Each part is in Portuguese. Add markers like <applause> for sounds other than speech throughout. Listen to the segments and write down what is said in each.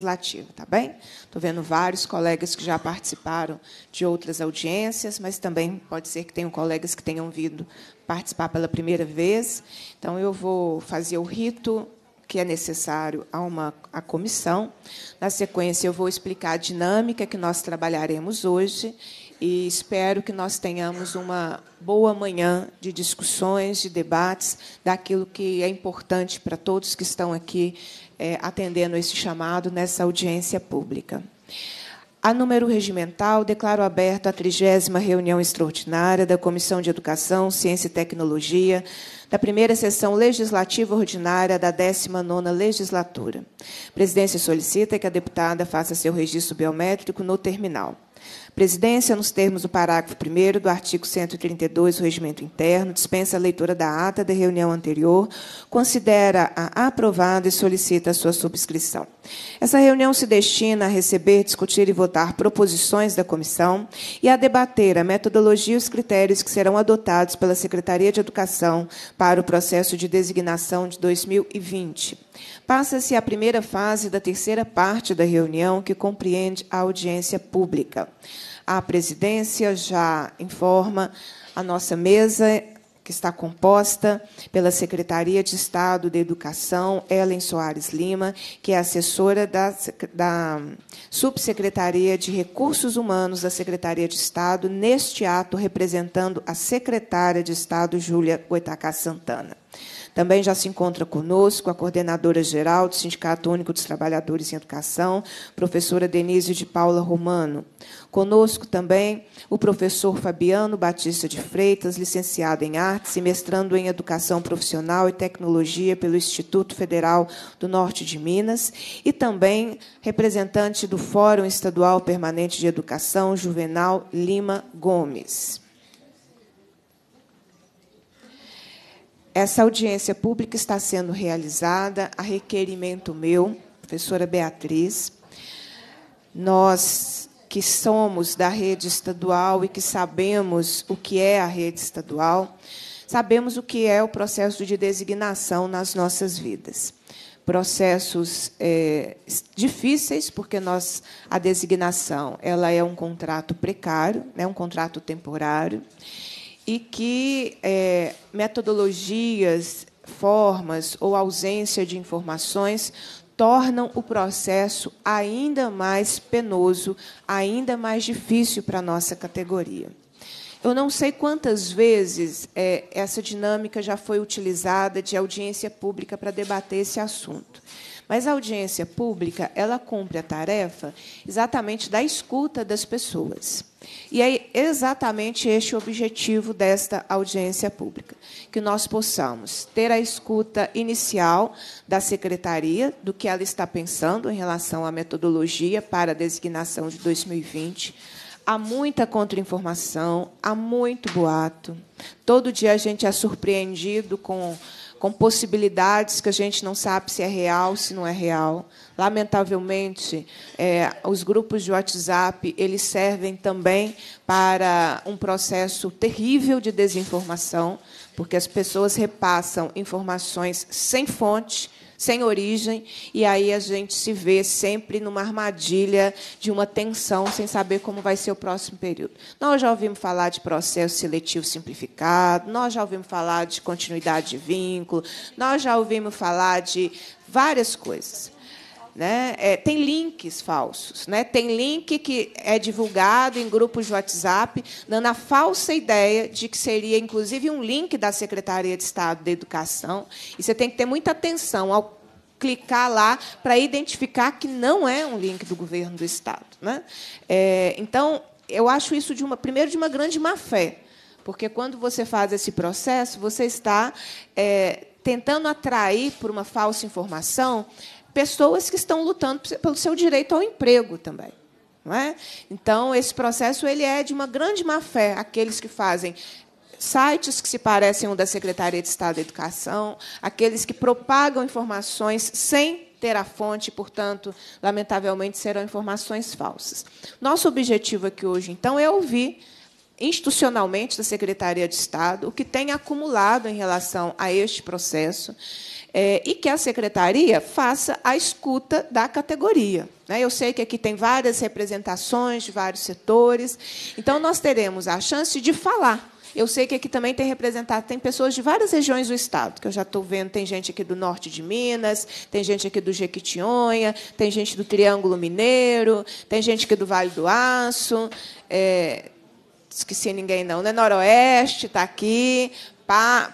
legislativa, tá bem? Estou vendo vários colegas que já participaram de outras audiências, mas também pode ser que tenham colegas que tenham vindo participar pela primeira vez. Então, eu vou fazer o rito que é necessário a uma a comissão. Na sequência, eu vou explicar a dinâmica que nós trabalharemos hoje e espero que nós tenhamos uma boa manhã de discussões, de debates, daquilo que é importante para todos que estão aqui é, atendendo esse chamado nessa audiência pública. A número regimental, declaro aberta a trigésima reunião extraordinária da Comissão de Educação, Ciência e Tecnologia, da primeira sessão legislativa ordinária da 19 legislatura. A presidência solicita que a deputada faça seu registro biométrico no terminal. Presidência, nos termos do parágrafo 1 do artigo 132 do Regimento Interno, dispensa a leitura da ata da reunião anterior, considera-a aprovada e solicita a sua subscrição. Essa reunião se destina a receber, discutir e votar proposições da comissão e a debater a metodologia e os critérios que serão adotados pela Secretaria de Educação para o processo de designação de 2020. Passa-se a primeira fase da terceira parte da reunião, que compreende a audiência pública. A presidência já informa a nossa mesa que está composta pela Secretaria de Estado de Educação, Ellen Soares Lima, que é assessora da, da, Subsecretaria de Recursos Humanos da Secretaria de Estado, neste ato representando a secretária de Estado, Júlia Goitacá Santana. Também já se encontra conosco a coordenadora geral do Sindicato Único dos Trabalhadores em Educação, professora Denise de Paula Romano. Conosco também o professor Fabiano Batista de Freitas, licenciado em Artes e mestrando em Educação Profissional e Tecnologia pelo Instituto Federal do Norte de Minas, e também representante do Fórum Estadual Permanente de Educação, Juvenal Lima Gomes. Essa audiência pública está sendo realizada a requerimento meu, professora Beatriz. Nós que somos da rede estadual e que sabemos o que é a rede estadual, sabemos o que é o processo de designação nas nossas vidas. Processos é, difíceis, porque nós a designação ela é um contrato precário, né, um contrato temporário e que é, metodologias, formas ou ausência de informações tornam o processo ainda mais penoso, ainda mais difícil para a nossa categoria. Eu não sei quantas vezes é, essa dinâmica já foi utilizada de audiência pública para debater esse assunto. Mas a audiência pública, ela cumpre a tarefa exatamente da escuta das pessoas. E é exatamente este o objetivo desta audiência pública, que nós possamos ter a escuta inicial da secretaria do que ela está pensando em relação à metodologia para a designação de 2020. Há muita contra-informação, há muito boato. Todo dia a gente é surpreendido com com possibilidades que a gente não sabe se é real, se não é real. Lamentavelmente, é, os grupos de WhatsApp eles servem também para um processo terrível de desinformação, porque as pessoas repassam informações sem fonte sem origem, e aí a gente se vê sempre numa armadilha de uma tensão, sem saber como vai ser o próximo período. Nós já ouvimos falar de processo seletivo simplificado, nós já ouvimos falar de continuidade de vínculo, nós já ouvimos falar de várias coisas. Né? É, tem links falsos, né? tem link que é divulgado em grupos de WhatsApp, dando a falsa ideia de que seria, inclusive, um link da Secretaria de Estado da Educação. E você tem que ter muita atenção ao clicar lá para identificar que não é um link do governo do Estado. Né? É, então, eu acho isso, de uma, primeiro, de uma grande má-fé, porque quando você faz esse processo, você está é, tentando atrair por uma falsa informação pessoas que estão lutando pelo seu direito ao emprego também. Não é? Então, esse processo ele é de uma grande má-fé, aqueles que fazem sites que se parecem um da Secretaria de Estado da Educação, aqueles que propagam informações sem ter a fonte, portanto, lamentavelmente serão informações falsas. Nosso objetivo aqui hoje, então, é ouvir institucionalmente da Secretaria de Estado o que tem acumulado em relação a este processo é, e que a secretaria faça a escuta da categoria. Né? Eu sei que aqui tem várias representações de vários setores, então nós teremos a chance de falar. Eu sei que aqui também tem representado, tem pessoas de várias regiões do estado, que eu já estou vendo, tem gente aqui do norte de Minas, tem gente aqui do Jequitinhonha, tem gente do Triângulo Mineiro, tem gente aqui do Vale do Aço. É, esqueci ninguém não, né? Noroeste está aqui,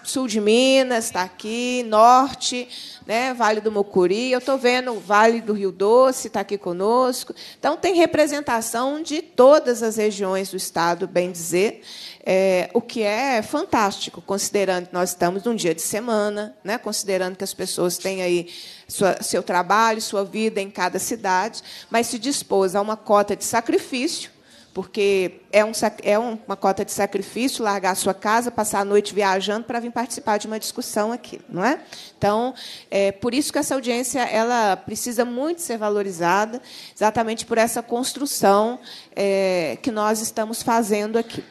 sul de Minas está aqui, norte, né, Vale do Mucuri, eu estou vendo o Vale do Rio Doce está aqui conosco. Então, tem representação de todas as regiões do Estado, bem dizer, é, o que é fantástico, considerando que nós estamos num dia de semana, né, considerando que as pessoas têm aí sua, seu trabalho, sua vida em cada cidade, mas se dispôs a uma cota de sacrifício porque é, um, é uma cota de sacrifício largar a sua casa, passar a noite viajando para vir participar de uma discussão aqui, não é? Então, é por isso que essa audiência ela precisa muito ser valorizada, exatamente por essa construção é, que nós estamos fazendo aqui.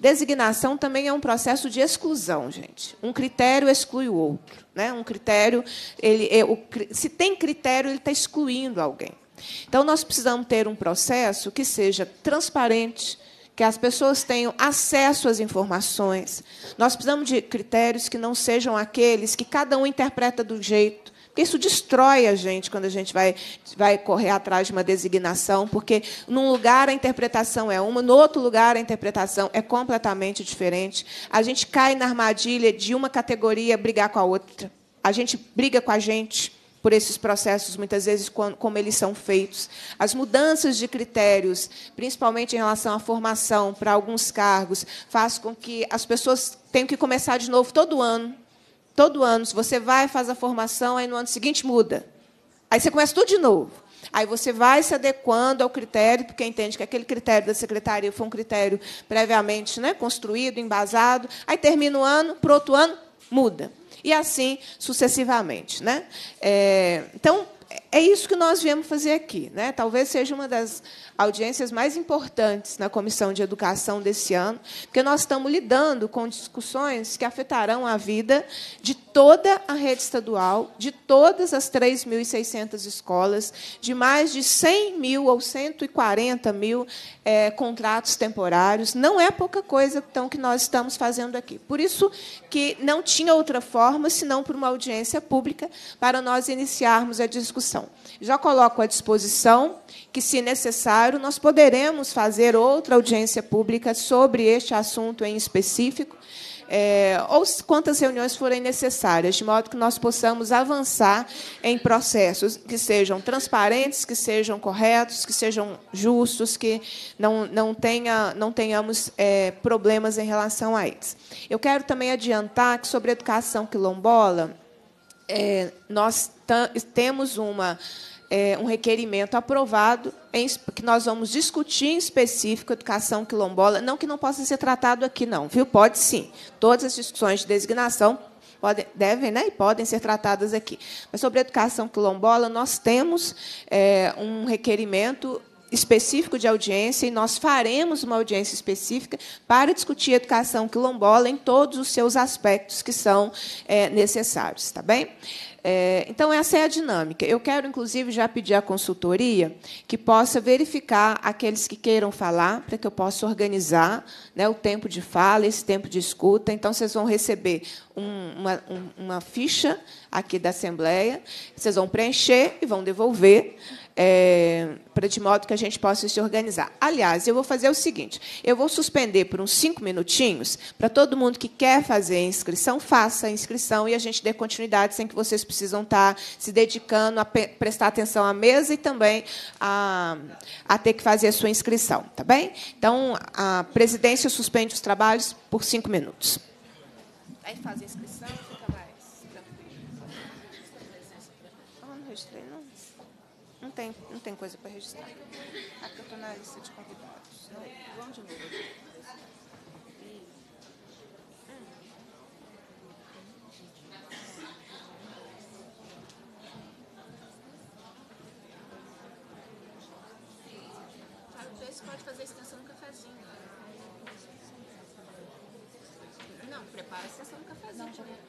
Designação também é um processo de exclusão, gente. Um critério exclui o outro, né? Um critério, ele, é, o, se tem critério, ele está excluindo alguém. Então, nós precisamos ter um processo que seja transparente, que as pessoas tenham acesso às informações. Nós precisamos de critérios que não sejam aqueles que cada um interpreta do jeito. Porque isso destrói a gente quando a gente vai, vai correr atrás de uma designação, porque num lugar a interpretação é uma, no outro lugar a interpretação é completamente diferente. A gente cai na armadilha de uma categoria brigar com a outra. A gente briga com a gente por esses processos, muitas vezes, como eles são feitos. As mudanças de critérios, principalmente em relação à formação para alguns cargos, faz com que as pessoas tenham que começar de novo todo ano. Todo ano, se você vai, faz a formação, aí no ano seguinte muda. Aí você começa tudo de novo. Aí você vai se adequando ao critério, porque entende que aquele critério da secretaria foi um critério previamente né, construído, embasado. Aí termina o ano, para outro ano, muda e assim sucessivamente. Né? É, então, é isso que nós viemos fazer aqui. Né? Talvez seja uma das audiências mais importantes na Comissão de Educação desse ano, porque nós estamos lidando com discussões que afetarão a vida de toda a rede estadual, de todas as 3.600 escolas, de mais de 100 mil ou 140 mil é, contratos temporários. Não é pouca coisa, então, que nós estamos fazendo aqui. Por isso que não tinha outra forma, senão por uma audiência pública, para nós iniciarmos a discussão. Já coloco à disposição que, se necessário, nós poderemos fazer outra audiência pública sobre este assunto em específico, é, ou quantas reuniões forem necessárias, de modo que nós possamos avançar em processos que sejam transparentes, que sejam corretos, que sejam justos, que não, não, tenha, não tenhamos é, problemas em relação a eles. Eu quero também adiantar que, sobre a educação quilombola, é, nós temos uma é, um requerimento aprovado em, que nós vamos discutir em específico educação quilombola, não que não possa ser tratado aqui, não, viu? Pode sim. Todas as discussões de designação podem, devem né, e podem ser tratadas aqui. Mas sobre a educação quilombola, nós temos é, um requerimento específico de audiência e nós faremos uma audiência específica para discutir a educação quilombola em todos os seus aspectos que são é, necessários, tá bem? É, então, essa é a dinâmica. Eu quero, inclusive, já pedir à consultoria que possa verificar aqueles que queiram falar, para que eu possa organizar né, o tempo de fala, esse tempo de escuta. Então, vocês vão receber um, uma, um, uma ficha aqui da Assembleia, vocês vão preencher e vão devolver é, para de modo que a gente possa se organizar. Aliás, eu vou fazer o seguinte: eu vou suspender por uns cinco minutinhos para todo mundo que quer fazer a inscrição faça a inscrição e a gente dê continuidade sem que vocês precisam estar tá se dedicando a prestar atenção à mesa e também a, a ter que fazer a sua inscrição, tá bem? Então, a presidência suspende os trabalhos por cinco minutos. Aí faz a inscrição. tem coisa para registrar. Aqui ah, eu estou na lista de convidados. Não, vamos de novo Você pode fazer a extensão no cafezinho. Não, prepara a extensão do cafezinho. Não,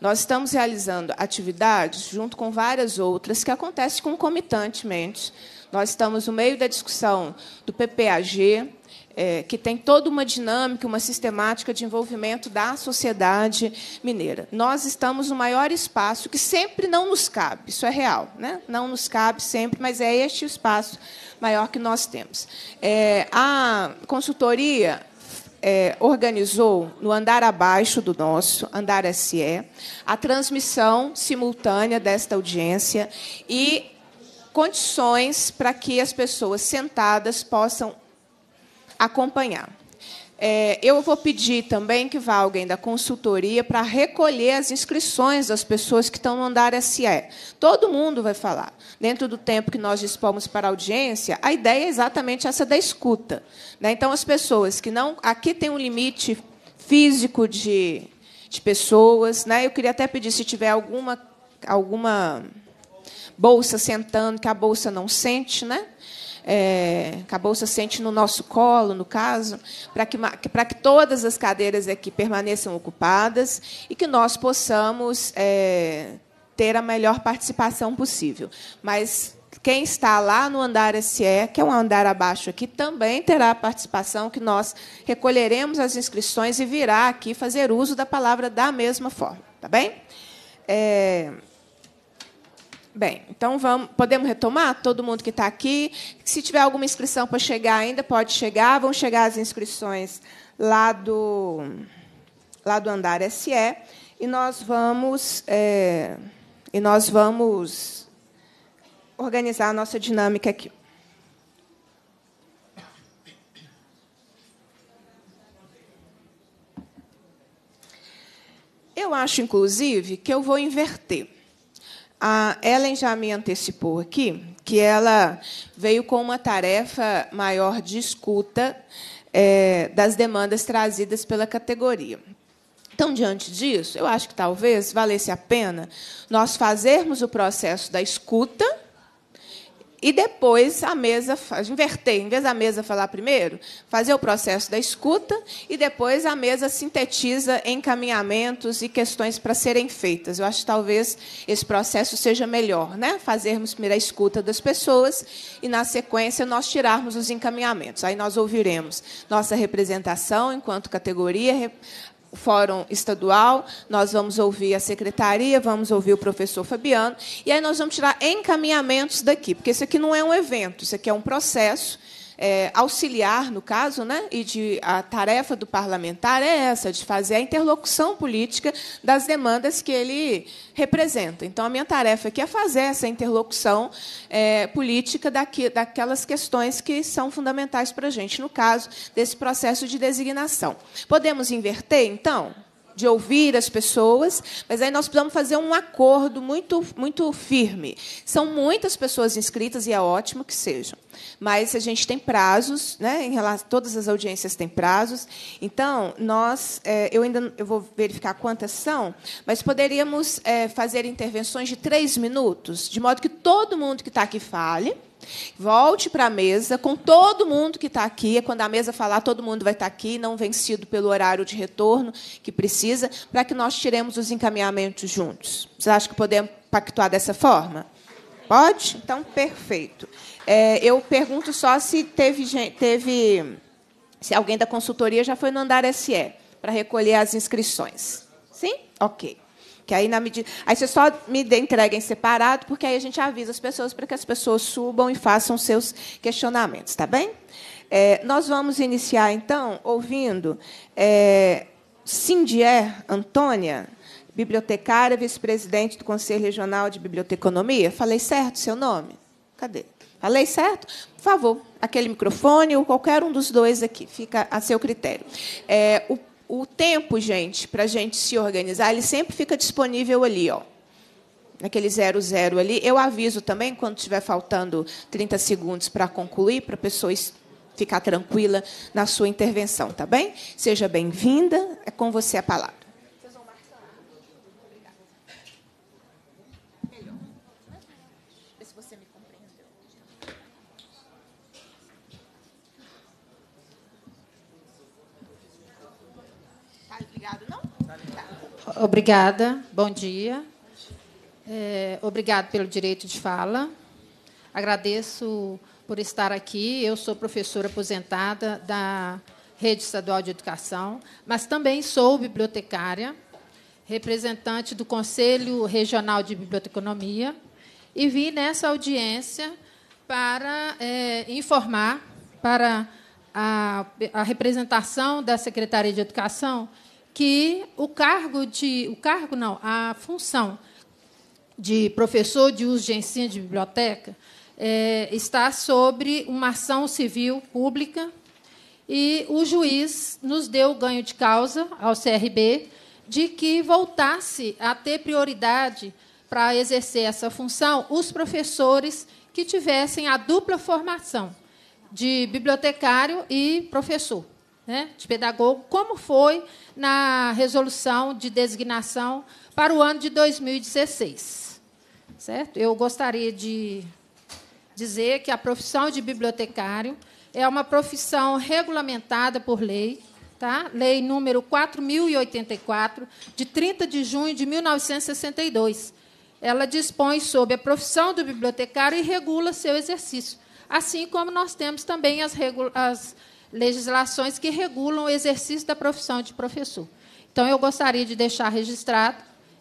Nós estamos realizando atividades junto com várias outras que acontecem concomitantemente. Nós estamos no meio da discussão do PPAG, é, que tem toda uma dinâmica, uma sistemática de envolvimento da sociedade mineira. Nós estamos no maior espaço que sempre não nos cabe, isso é real, né? não nos cabe sempre, mas é este o espaço maior que nós temos. É, a consultoria é, organizou no andar abaixo do nosso, andar SE, a transmissão simultânea desta audiência e condições para que as pessoas sentadas possam acompanhar. É, eu vou pedir também que vá alguém da consultoria para recolher as inscrições das pessoas que estão no andar SE. Todo mundo vai falar dentro do tempo que nós dispomos para a audiência, a ideia é exatamente essa da escuta. Né? Então, as pessoas que não. Aqui tem um limite físico de, de pessoas. Né? Eu queria até pedir, se tiver alguma, alguma bolsa sentando, que a bolsa não sente, né? é, que a bolsa sente no nosso colo, no caso, para que, para que todas as cadeiras aqui permaneçam ocupadas e que nós possamos é, ter a melhor participação possível. Mas quem está lá no andar SE, que é um andar abaixo aqui, também terá a participação, que nós recolheremos as inscrições e virá aqui fazer uso da palavra da mesma forma. Tá bem? É... Bem, então vamos, podemos retomar todo mundo que está aqui. Se tiver alguma inscrição para chegar ainda, pode chegar. Vão chegar as inscrições lá do, lá do andar SE. E nós vamos. É... E nós vamos organizar a nossa dinâmica aqui. Eu acho, inclusive, que eu vou inverter. A Ellen já me antecipou aqui que ela veio com uma tarefa maior de escuta é, das demandas trazidas pela categoria. Então, diante disso, eu acho que talvez valesse a pena nós fazermos o processo da escuta e depois a mesa, inverter, em vez da mesa falar primeiro, fazer o processo da escuta e depois a mesa sintetiza encaminhamentos e questões para serem feitas. Eu acho que talvez esse processo seja melhor, né? Fazermos primeiro a escuta das pessoas e na sequência nós tirarmos os encaminhamentos. Aí nós ouviremos nossa representação enquanto categoria, Fórum Estadual, nós vamos ouvir a secretaria, vamos ouvir o professor Fabiano, e aí nós vamos tirar encaminhamentos daqui, porque isso aqui não é um evento, isso aqui é um processo é, auxiliar, no caso, né, e de, a tarefa do parlamentar é essa, de fazer a interlocução política das demandas que ele representa. Então, a minha tarefa aqui é fazer essa interlocução é, política daqui, daquelas questões que são fundamentais para a gente, no caso desse processo de designação. Podemos inverter, então? de ouvir as pessoas, mas aí nós precisamos fazer um acordo muito, muito firme. São muitas pessoas inscritas e é ótimo que sejam, mas a gente tem prazos, né? Em relação, todas as audiências têm prazos. Então nós, é, eu ainda eu vou verificar quantas são, mas poderíamos é, fazer intervenções de três minutos, de modo que todo mundo que está aqui fale Volte para a mesa com todo mundo que está aqui. É quando a mesa falar, todo mundo vai estar tá aqui, não vencido pelo horário de retorno que precisa, para que nós tiremos os encaminhamentos juntos. Vocês acham que podemos pactuar dessa forma? Pode? Então, perfeito. É, eu pergunto só se teve, teve, se alguém da consultoria já foi no andar SE para recolher as inscrições. Sim? Ok. Que aí, na medida... aí você só me entrega em separado, porque aí a gente avisa as pessoas para que as pessoas subam e façam seus questionamentos, tá bem? É, nós vamos iniciar, então, ouvindo é, Antônia, bibliotecária, vice-presidente do Conselho Regional de Biblioteconomia. Falei certo seu nome? Cadê? Falei certo? Por favor, aquele microfone ou qualquer um dos dois aqui, fica a seu critério. É, o o tempo, gente, para a gente se organizar, ele sempre fica disponível ali, ó. Naquele zero zero ali. Eu aviso também quando estiver faltando 30 segundos para concluir, para a pessoa ficar tranquila na sua intervenção, tá bem? Seja bem-vinda, é com você a palavra. Obrigada, bom dia. É, obrigado pelo direito de fala. Agradeço por estar aqui. Eu sou professora aposentada da Rede Estadual de Educação, mas também sou bibliotecária, representante do Conselho Regional de Biblioteconomia, e vim nessa audiência para é, informar para a, a representação da Secretaria de Educação que o cargo de. O cargo, não, a função de professor de uso de ensino de biblioteca é, está sobre uma ação civil pública e o juiz nos deu ganho de causa ao CRB de que voltasse a ter prioridade para exercer essa função os professores que tivessem a dupla formação de bibliotecário e professor né, de pedagogo, como foi na resolução de designação para o ano de 2016. Certo? Eu gostaria de dizer que a profissão de bibliotecário é uma profissão regulamentada por lei, tá? Lei número 4084 de 30 de junho de 1962. Ela dispõe sobre a profissão do bibliotecário e regula seu exercício. Assim como nós temos também as, as legislações que regulam o exercício da profissão de professor. Então, eu gostaria de deixar registrado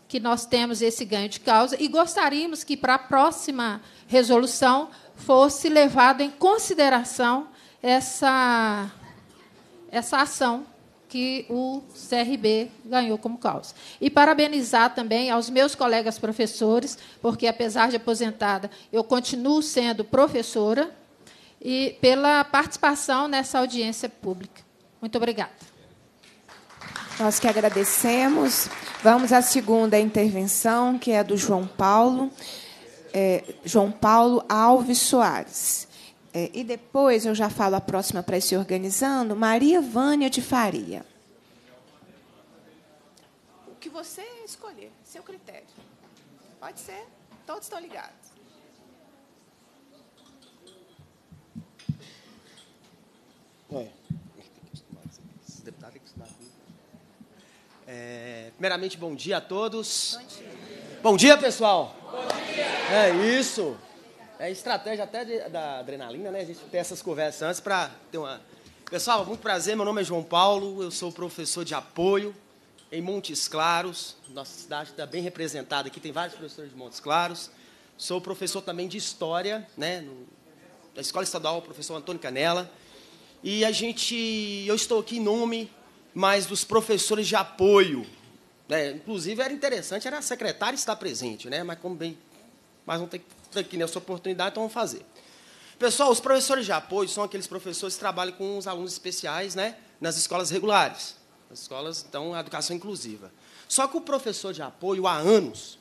que nós temos esse ganho de causa e gostaríamos que, para a próxima resolução, fosse levado em consideração essa, essa ação que o CRB ganhou como causa. E parabenizar também aos meus colegas professores, porque, apesar de aposentada, eu continuo sendo professora e pela participação nessa audiência pública. Muito obrigada. Nós que agradecemos. Vamos à segunda intervenção, que é a do João Paulo, é, João Paulo Alves Soares. É, e depois eu já falo a próxima para ir se organizando, Maria Vânia de Faria. O que você escolher, seu critério. Pode ser, todos estão ligados. É. Deputado É, primeiramente, bom dia a todos. Bom dia, bom dia pessoal. Bom dia. É isso. É estratégia até de, da adrenalina, né? A gente ter essas conversas antes para ter uma. Pessoal, muito prazer. Meu nome é João Paulo. Eu sou professor de apoio em Montes Claros. Nossa cidade está bem representada aqui. Tem vários professores de Montes Claros. Sou professor também de história, né? No, na Escola Estadual, professor Antônio Canela. E a gente, eu estou aqui em nome mais dos professores de apoio. Né? Inclusive, era interessante, era a secretária estar presente, né? mas como bem, mas não tem aqui nessa né? oportunidade, então vamos fazer. Pessoal, os professores de apoio são aqueles professores que trabalham com os alunos especiais né? nas escolas regulares. As escolas, então, a educação inclusiva. Só que o professor de apoio, há anos,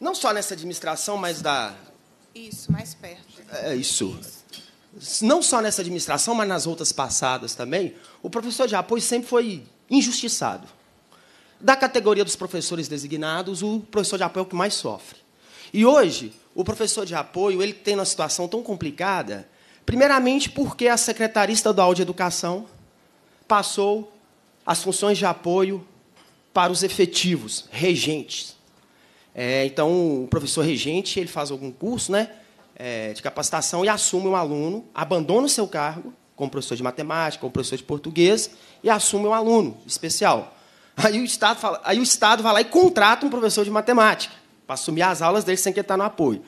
não só nessa administração, mas da... Isso, mais perto. É, isso. isso não só nessa administração, mas nas outras passadas também, o professor de apoio sempre foi injustiçado. Da categoria dos professores designados, o professor de apoio é o que mais sofre. E hoje, o professor de apoio ele tem uma situação tão complicada, primeiramente porque a secretaria estadual de educação passou as funções de apoio para os efetivos, regentes. É, então, o professor regente ele faz algum curso, né? é, de capacitação e assume um aluno, abandona o seu cargo como professor de matemática, como professor de português, e assume um aluno especial. Aí o Estado, fala, aí o Estado vai lá e contrata um professor de matemática para assumir as aulas dele sem que ele está no apoio.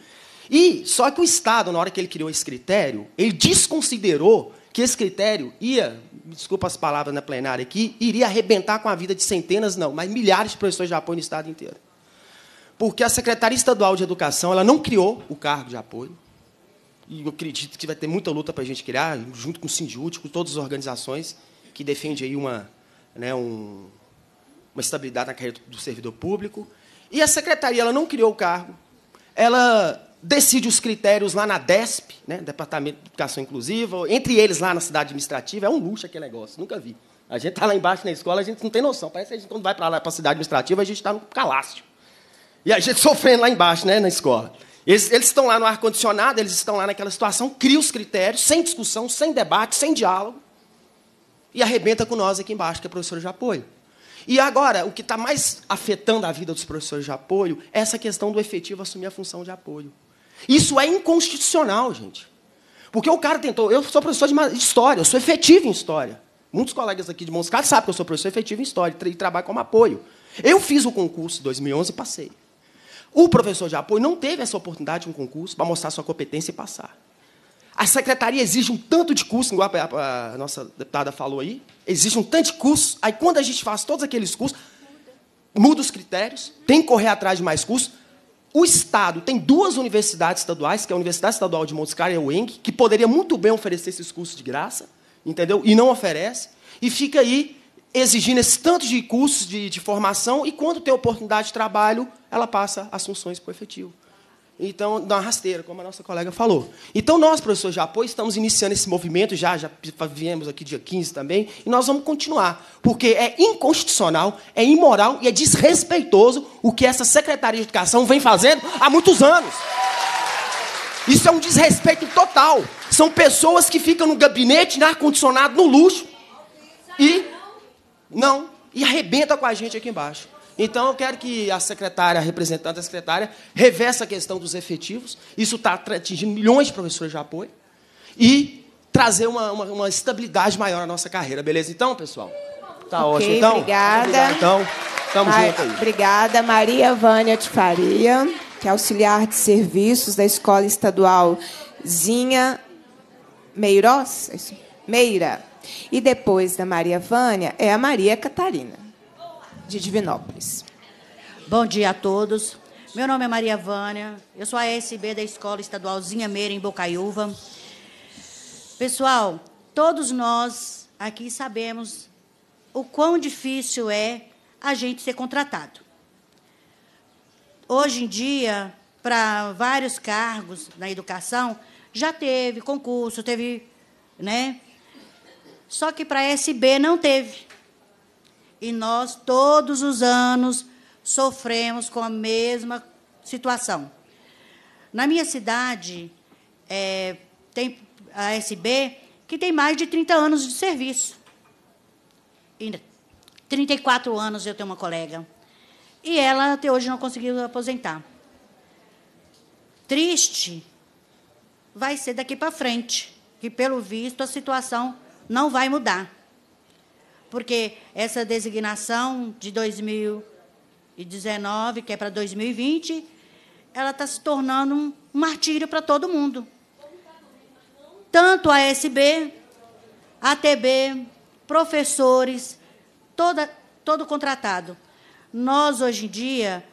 E só que o Estado, na hora que ele criou esse critério, ele desconsiderou que esse critério ia, desculpa as palavras na né, plenária aqui, iria arrebentar com a vida de centenas, não, mas milhares de professores de apoio no Estado inteiro porque a Secretaria Estadual de Educação ela não criou o cargo de apoio. E eu acredito que vai ter muita luta para a gente criar, junto com o Sindiúti, com todas as organizações que defendem aí uma, né, um, uma estabilidade na carreira do servidor público. E a secretaria ela não criou o cargo. Ela decide os critérios lá na DESP, né, Departamento de Educação Inclusiva, entre eles lá na cidade administrativa. É um luxo aquele negócio, nunca vi. A gente está lá embaixo na escola, a gente não tem noção. Parece que a gente, quando vai para lá para a cidade administrativa, a gente está no calácio. E a gente sofrendo lá embaixo, né, na escola. Eles, estão lá no ar-condicionado, eles estão lá naquela situação, cria os critérios, sem discussão, sem debate, sem diálogo. E arrebenta com nós aqui embaixo, que é professor de apoio. E agora, o que está mais afetando a vida dos professores de apoio é essa questão do efetivo assumir a função de apoio. Isso é inconstitucional, gente. Porque o cara tentou. Eu sou professor de história, eu sou efetivo em história. Muitos colegas aqui de Montes Claros sabem que eu sou professor efetivo em história e trabalho como apoio. Eu fiz o concurso em 2011 e passei. O professor de apoio não teve essa oportunidade de um concurso para mostrar sua competência e passar. A secretaria exige um tanto de curso, igual a, nossa deputada falou aí, exige um tanto de curso, aí quando a gente faz todos aqueles cursos, muda os critérios, tem que correr atrás de mais cursos. O Estado tem duas universidades estaduais, que é a Universidade Estadual de Montes Claros e a UENG, que poderia muito bem oferecer esses cursos de graça, entendeu? E não oferece. E fica aí exigindo esse tanto de cursos de, de formação e quando tem oportunidade de trabalho, ela passa as funções para o efetivo. Então, dá uma rasteira, como a nossa colega falou. Então, nós, professores de apoio, estamos iniciando esse movimento, já, já viemos aqui dia 15 também, e nós vamos continuar, porque é inconstitucional, é imoral e é desrespeitoso o que essa Secretaria de Educação vem fazendo há muitos anos. Isso é um desrespeito total. São pessoas que ficam no gabinete, no ar-condicionado, no luxo, e não. E arrebenta com a gente aqui embaixo. Então, eu quero que a secretária, a representante da secretária, reversa a questão dos efetivos. Isso está atingindo milhões de professores de apoio. E trazer uma, uma, uma estabilidade maior à nossa carreira, beleza? Então, pessoal, tá okay, ótimo. Então, obrigada. então, tamo Mar... aí. Obrigada, Maria Vânia de Faria, que é auxiliar de serviços da Escola Estadual Zinha Meiros? É Meira. E depois da Maria Vânia é a Maria Catarina, de Divinópolis. Bom dia a todos. Meu nome é Maria Vânia, eu sou a ESB da Escola Estadualzinha Meira, em Bocaiúva. Pessoal, todos nós aqui sabemos o quão difícil é a gente ser contratado. Hoje em dia, para vários cargos na educação, já teve concurso, teve né, só que para a SB não teve. E nós, todos os anos, sofremos com a mesma situação. Na minha cidade, é, tem a SB que tem mais de 30 anos de serviço. E 34 anos eu tenho uma colega. E ela até hoje não conseguiu aposentar. Triste vai ser daqui para frente, que pelo visto a situação não vai mudar. Porque essa designação de 2019, que é para 2020, ela está se tornando um martírio para todo mundo. Tanto a SB, ATB, professores, toda, todo contratado. Nós, hoje em dia,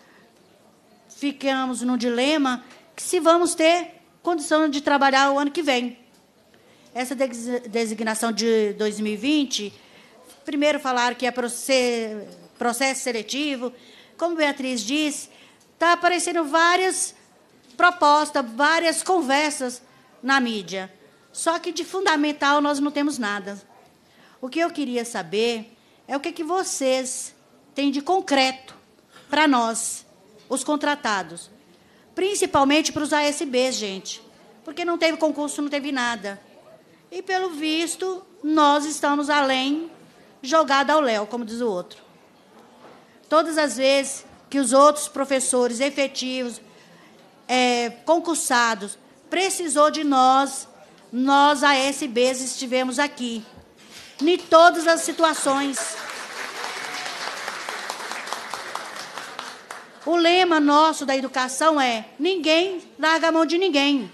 ficamos num dilema que se vamos ter condição de trabalhar o ano que vem. Essa designação de 2020, primeiro falaram que é processo seletivo, como Beatriz disse, está aparecendo várias propostas, várias conversas na mídia. Só que de fundamental nós não temos nada. O que eu queria saber é o que, é que vocês têm de concreto para nós, os contratados. Principalmente para os ASBs, gente. Porque não teve concurso, não teve nada. E pelo visto, nós estamos além, jogada ao léu, como diz o outro. Todas as vezes que os outros professores efetivos, é, concursados, precisou de nós, nós, ASBs, estivemos aqui. Em todas as situações. O lema nosso da educação é: ninguém larga a mão de ninguém.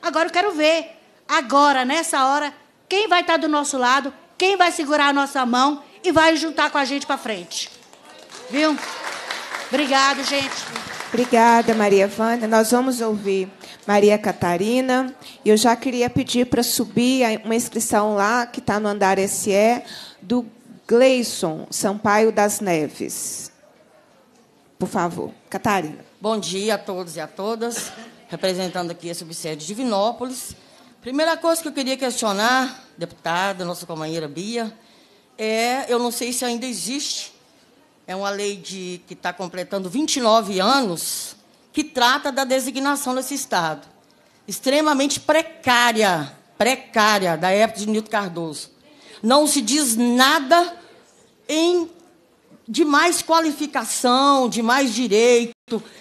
Agora eu quero ver agora, nessa hora, quem vai estar do nosso lado, quem vai segurar a nossa mão e vai juntar com a gente para frente. Viu? Obrigado, gente. Obrigada, Maria Vânia. Nós vamos ouvir Maria Catarina. Eu já queria pedir para subir uma inscrição lá, que está no andar SE, do Gleison Sampaio das Neves. Por favor, Catarina. Bom dia a todos e a todas. Representando aqui a subsede de Divinópolis. Primeira coisa que eu queria questionar, deputada, nossa companheira Bia, é, eu não sei se ainda existe, é uma lei de, que está completando 29 anos, que trata da designação desse Estado. Extremamente precária, precária, da época de Nilton Cardoso. Não se diz nada em, de mais qualificação, de mais direito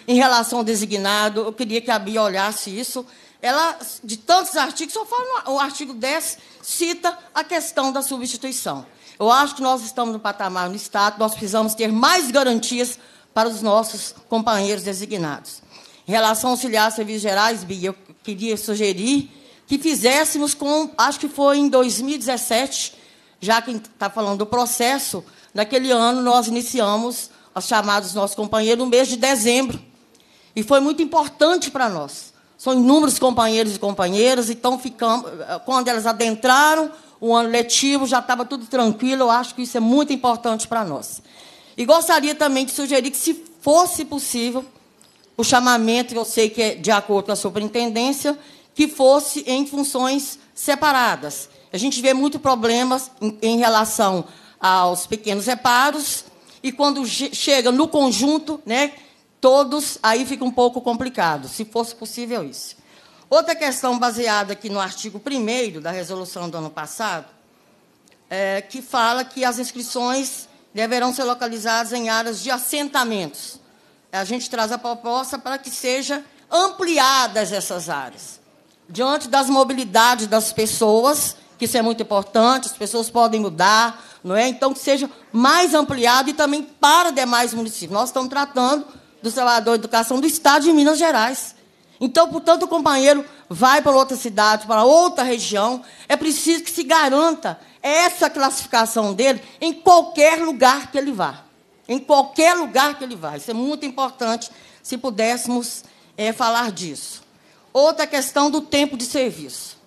em relação ao designado. Eu queria que a Bia olhasse isso ela, de tantos artigos, só fala o artigo 10 cita a questão da substituição. Eu acho que nós estamos no patamar no Estado, nós precisamos ter mais garantias para os nossos companheiros designados. Em relação ao auxiliar de serviços gerais, Bia, eu queria sugerir que fizéssemos com, acho que foi em 2017, já que está falando do processo, naquele ano nós iniciamos os chamados nossos companheiros no mês de dezembro. E foi muito importante para nós são inúmeros companheiros e companheiras, então ficamos, eh, quando elas adentraram o ano letivo, já estava tudo tranquilo, eu acho que isso é muito importante para nós. E gostaria também de sugerir que, se fosse possível, o chamamento, eu sei que é de acordo com a superintendência, que fosse em funções separadas. A gente vê muito problemas em, em relação aos pequenos reparos, e quando chega no conjunto, né, todos, aí fica um pouco complicado, se fosse possível isso. Outra questão baseada aqui no artigo 1 da resolução do ano passado, é, que fala que as inscrições deverão ser localizadas em áreas de assentamentos. A gente traz a proposta para que sejam ampliadas essas áreas. Diante das mobilidades das pessoas, que isso é muito importante, as pessoas podem mudar, não é? Então, que seja mais ampliado e também para demais municípios. Nós estamos tratando do trabalhador de Educação do Estado de Minas Gerais. Então, portanto, o companheiro vai para outra cidade, para outra região, é preciso que se garanta essa classificação dele em qualquer lugar que ele vá. Em qualquer lugar que ele vá. Isso é muito importante, se pudéssemos é, falar disso. Outra questão do tempo de serviço.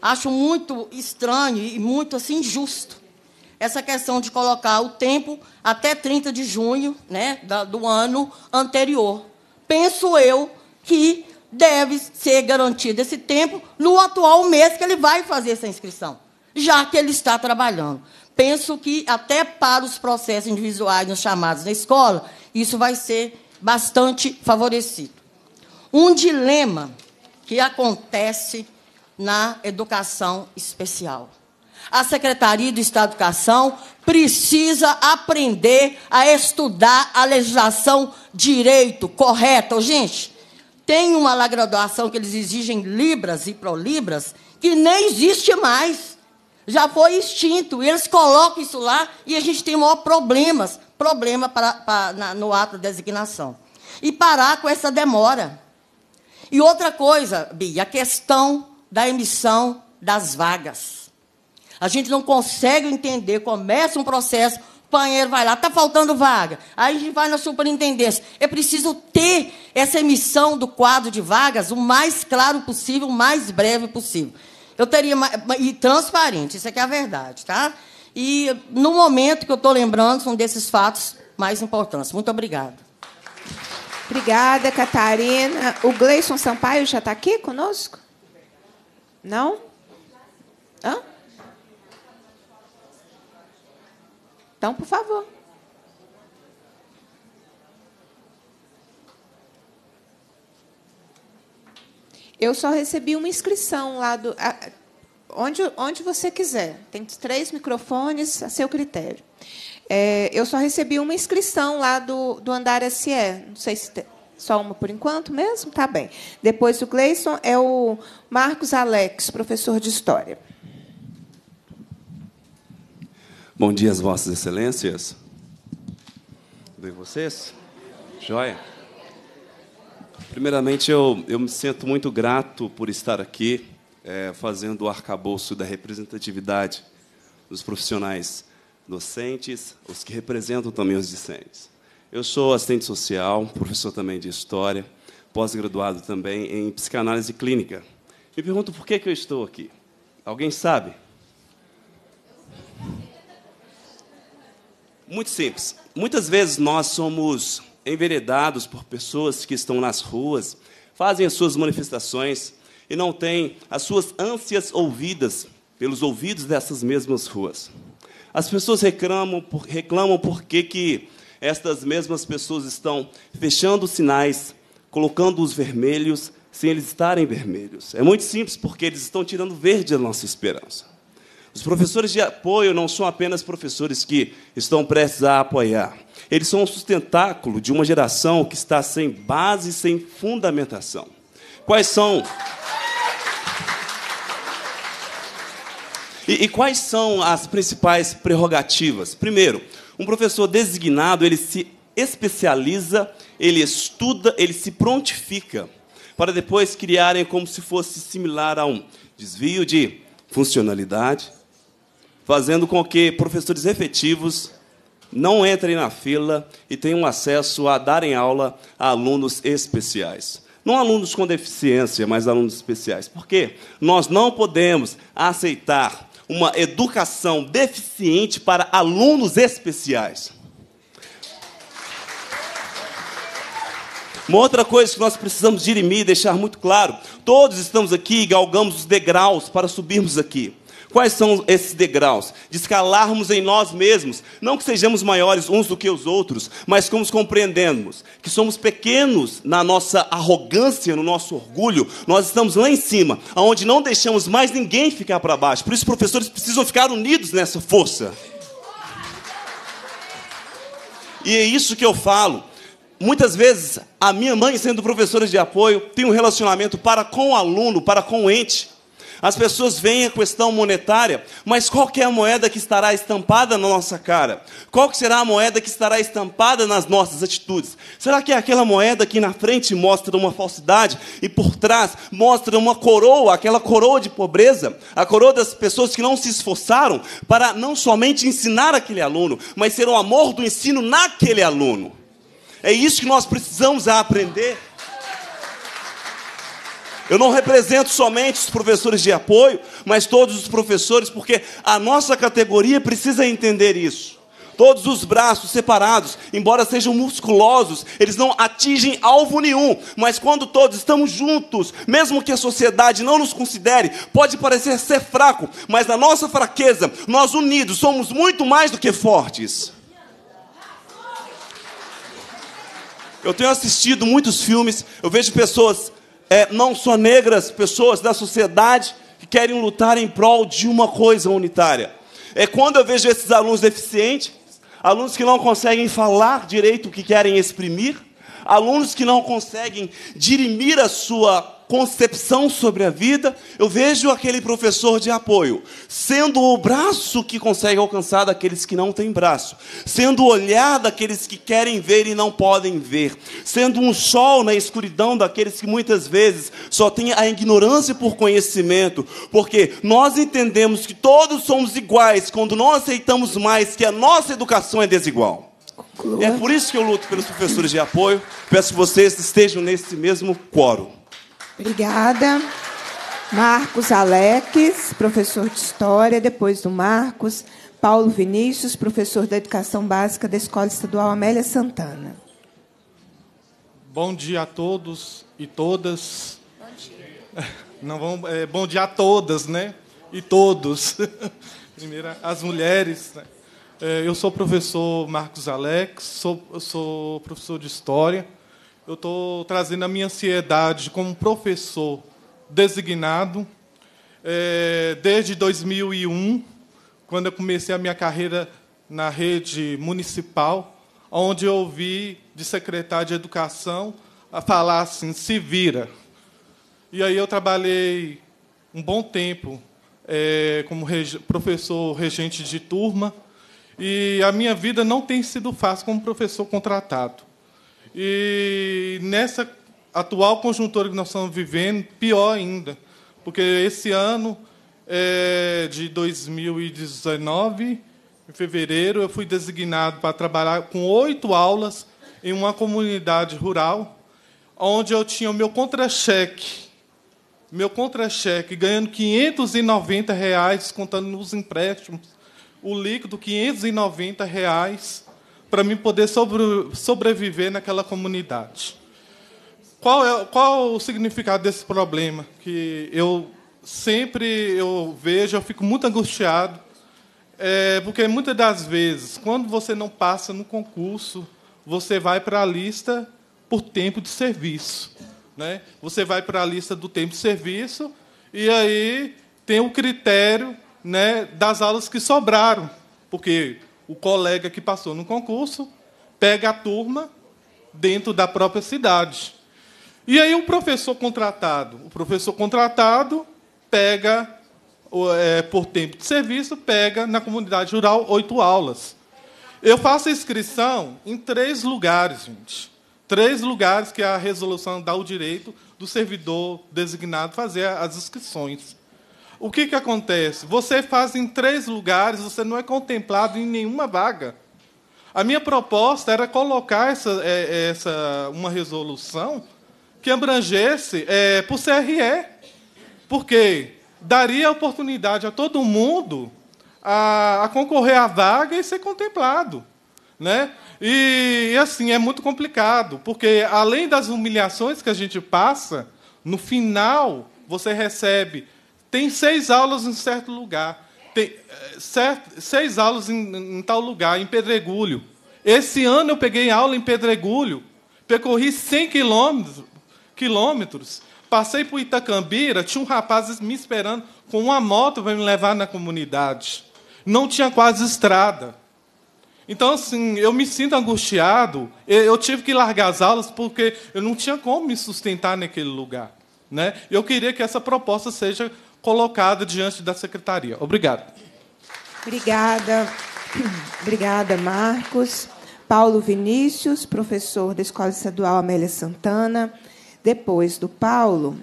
Acho muito estranho e muito assim injusto essa questão de colocar o tempo até 30 de junho né, do ano anterior. Penso eu que deve ser garantido esse tempo no atual mês que ele vai fazer essa inscrição, já que ele está trabalhando. Penso que até para os processos individuais nos chamados da escola, isso vai ser bastante favorecido. Um dilema que acontece na educação especial a Secretaria do Estado de Educação precisa aprender a estudar a legislação direito correta. Gente, tem uma lá graduação que eles exigem libras e prolibras que nem existe mais. Já foi extinto. E eles colocam isso lá e a gente tem maior problemas, problema para, para, na, no ato de designação. E parar com essa demora. E outra coisa, Bia, a questão da emissão das vagas. A gente não consegue entender, começa um processo, o banheiro vai lá, está faltando vaga. Aí a gente vai na superintendência. É preciso ter essa emissão do quadro de vagas o mais claro possível, o mais breve possível. Eu teria e transparente, isso aqui é, é a verdade, tá? E no momento que eu estou lembrando, são desses fatos mais importantes. Muito obrigada. Obrigada, Catarina. O Gleison Sampaio já está aqui conosco? Não? Hã? Então, por favor. Eu só recebi uma inscrição lá do. A, onde, onde você quiser. Tem três microfones a seu critério. É, eu só recebi uma inscrição lá do, do andar SE. Não sei se. Tem, só uma por enquanto mesmo? Tá bem. Depois do Gleison é o Marcos Alex, professor de História. Bom dia, Vossas Excelências. Tudo bem vocês? Joia? Primeiramente, eu, eu me sinto muito grato por estar aqui é, fazendo o arcabouço da representatividade dos profissionais docentes, os que representam também os discentes. Eu sou assistente social, professor também de História, pós-graduado também em Psicanálise Clínica. Me pergunto por que, que eu estou aqui. Alguém sabe? Eu muito simples. Muitas vezes nós somos enveredados por pessoas que estão nas ruas, fazem as suas manifestações e não têm as suas ânsias ouvidas pelos ouvidos dessas mesmas ruas. As pessoas reclamam, por, reclamam porque que estas mesmas pessoas estão fechando os sinais, colocando-os vermelhos, sem eles estarem vermelhos. É muito simples, porque eles estão tirando verde da nossa esperança. Os professores de apoio não são apenas professores que estão prestes a apoiar. Eles são o sustentáculo de uma geração que está sem base, sem fundamentação. Quais são. E, e quais são as principais prerrogativas? Primeiro, um professor designado ele se especializa, ele estuda, ele se prontifica para depois criarem como se fosse similar a um desvio de funcionalidade, fazendo com que professores efetivos não entrem na fila e tenham acesso a darem aula a alunos especiais. Não alunos com deficiência, mas alunos especiais. Por quê? Nós não podemos aceitar uma educação deficiente para alunos especiais. Uma outra coisa que nós precisamos dirimir, deixar muito claro: todos estamos aqui e galgamos os degraus para subirmos aqui. Quais são esses degraus? De escalarmos em nós mesmos, não que sejamos maiores uns do que os outros, mas como compreendemos que somos pequenos na nossa arrogância, no nosso orgulho, nós estamos lá em cima, aonde não deixamos mais ninguém ficar para baixo. Por isso, professores precisam ficar unidos nessa força. E é isso que eu falo. Muitas vezes, a minha mãe, sendo professora de apoio, tem um relacionamento para com o aluno, para com o ente, as pessoas veem a questão monetária, mas qual é a moeda que estará estampada na nossa cara? Qual será a moeda que estará estampada nas nossas atitudes? Será que é aquela moeda que na frente mostra uma falsidade e por trás mostra uma coroa, aquela coroa de pobreza, a coroa das pessoas que não se esforçaram para não somente ensinar aquele aluno, mas ser o amor do ensino naquele aluno? É isso que nós precisamos aprender. Eu não represento somente os professores de apoio, mas todos os professores, porque a nossa categoria precisa entender isso. Todos os braços separados, embora sejam musculosos, eles não atingem alvo nenhum, mas quando todos estamos juntos, mesmo que a sociedade não nos considere, pode parecer ser fraco, mas na nossa fraqueza, nós unidos somos muito mais do que fortes. Eu tenho assistido muitos filmes, eu vejo pessoas é, não só negras, pessoas da sociedade que querem lutar em prol de uma coisa unitária. É quando eu vejo esses alunos deficientes, alunos que não conseguem falar direito o que querem exprimir, alunos que não conseguem dirimir a sua concepção sobre a vida, eu vejo aquele professor de apoio sendo o braço que consegue alcançar daqueles que não têm braço, sendo o olhar daqueles que querem ver e não podem ver, sendo um sol na escuridão daqueles que muitas vezes só têm a ignorância por conhecimento, porque nós entendemos que todos somos iguais quando não aceitamos mais que a nossa educação é desigual. Conclua. É por isso que eu luto pelos professores de apoio. Peço que vocês estejam nesse mesmo quórum. Obrigada. Marcos Alex, professor de História, depois do Marcos. Paulo Vinícius, professor da Educação Básica da Escola Estadual Amélia Santana. Bom dia a todos e todas. Bom dia. <laughs> Não vão, é, bom dia a todas, né? E todos. <laughs> Primeiro, as mulheres. Né? É, eu sou o professor Marcos Alex, sou, sou professor de História. Eu estou trazendo a minha ansiedade como professor designado é, desde 2001, quando eu comecei a minha carreira na rede municipal, onde eu ouvi de secretário de Educação a falar assim, se vira. E aí eu trabalhei um bom tempo é, como professor regente de turma, e a minha vida não tem sido fácil como professor contratado. E nessa atual conjuntura que nós estamos vivendo, pior ainda, porque esse ano é, de 2019, em fevereiro, eu fui designado para trabalhar com oito aulas em uma comunidade rural, onde eu tinha o meu contra-cheque, meu contra-cheque ganhando 590 reais, contando nos empréstimos o líquido, 590 reais, para mim poder sobre, sobreviver naquela comunidade. Qual é qual o significado desse problema? Que eu sempre eu vejo, eu fico muito angustiado, é, porque muitas das vezes, quando você não passa no concurso, você vai para a lista por tempo de serviço. Né? Você vai para a lista do tempo de serviço e aí tem o critério né, das aulas que sobraram, porque o colega que passou no concurso pega a turma dentro da própria cidade. E aí o professor contratado, o professor contratado pega é, por tempo de serviço, pega na comunidade rural oito aulas. Eu faço inscrição em três lugares, gente. Três lugares que é a resolução dá o direito do servidor designado fazer as inscrições o que, que acontece? Você faz em três lugares, você não é contemplado em nenhuma vaga. A minha proposta era colocar essa, é, é, essa uma resolução que abrangesse é, por CRE, porque daria oportunidade a todo mundo a, a concorrer à vaga e ser contemplado. Né? E, e, assim, é muito complicado, porque além das humilhações que a gente passa, no final você recebe tem seis aulas em certo lugar, tem eh, certo, seis aulas em, em tal lugar, em Pedregulho. Esse ano eu peguei aula em Pedregulho, percorri 100 quilômetros, quilômetros passei por Itacambira, tinha um rapaz me esperando com uma moto para me levar na comunidade. Não tinha quase estrada. Então, assim, eu me sinto angustiado. Eu tive que largar as aulas porque eu não tinha como me sustentar naquele lugar. Né? Eu queria que essa proposta seja colocado diante da secretaria. Obrigado. Obrigada. <clears throat> Obrigada, Marcos. Paulo Vinícius, professor da Escola Estadual Amélia Santana. Depois do Paulo,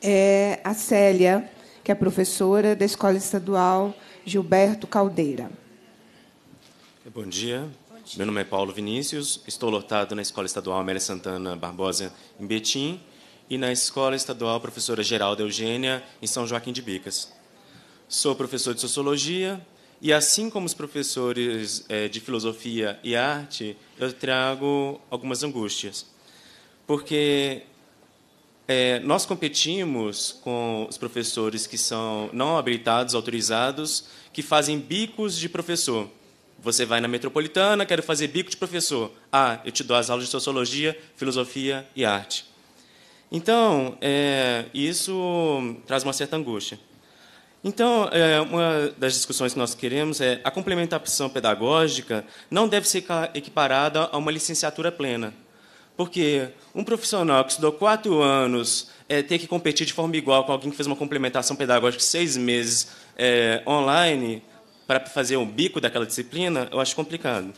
é a Célia, que é professora da Escola Estadual Gilberto Caldeira. Bom dia. Bom dia. Meu nome é Paulo Vinícius, estou lotado na Escola Estadual Amélia Santana Barbosa, em Betim e na Escola Estadual Professora Geralda Eugênia, em São Joaquim de Bicas. Sou professor de Sociologia e, assim como os professores é, de Filosofia e Arte, eu trago algumas angústias. Porque é, nós competimos com os professores que são não habilitados, autorizados, que fazem bicos de professor. Você vai na metropolitana, quero fazer bico de professor. Ah, eu te dou as aulas de sociologia, filosofia e arte. Então, é, isso traz uma certa angústia. Então, é, uma das discussões que nós queremos é a complementação pedagógica não deve ser equiparada a uma licenciatura plena. Porque um profissional que estudou quatro anos é, ter que competir de forma igual com alguém que fez uma complementação pedagógica seis meses é, online para fazer um bico daquela disciplina, eu acho complicado.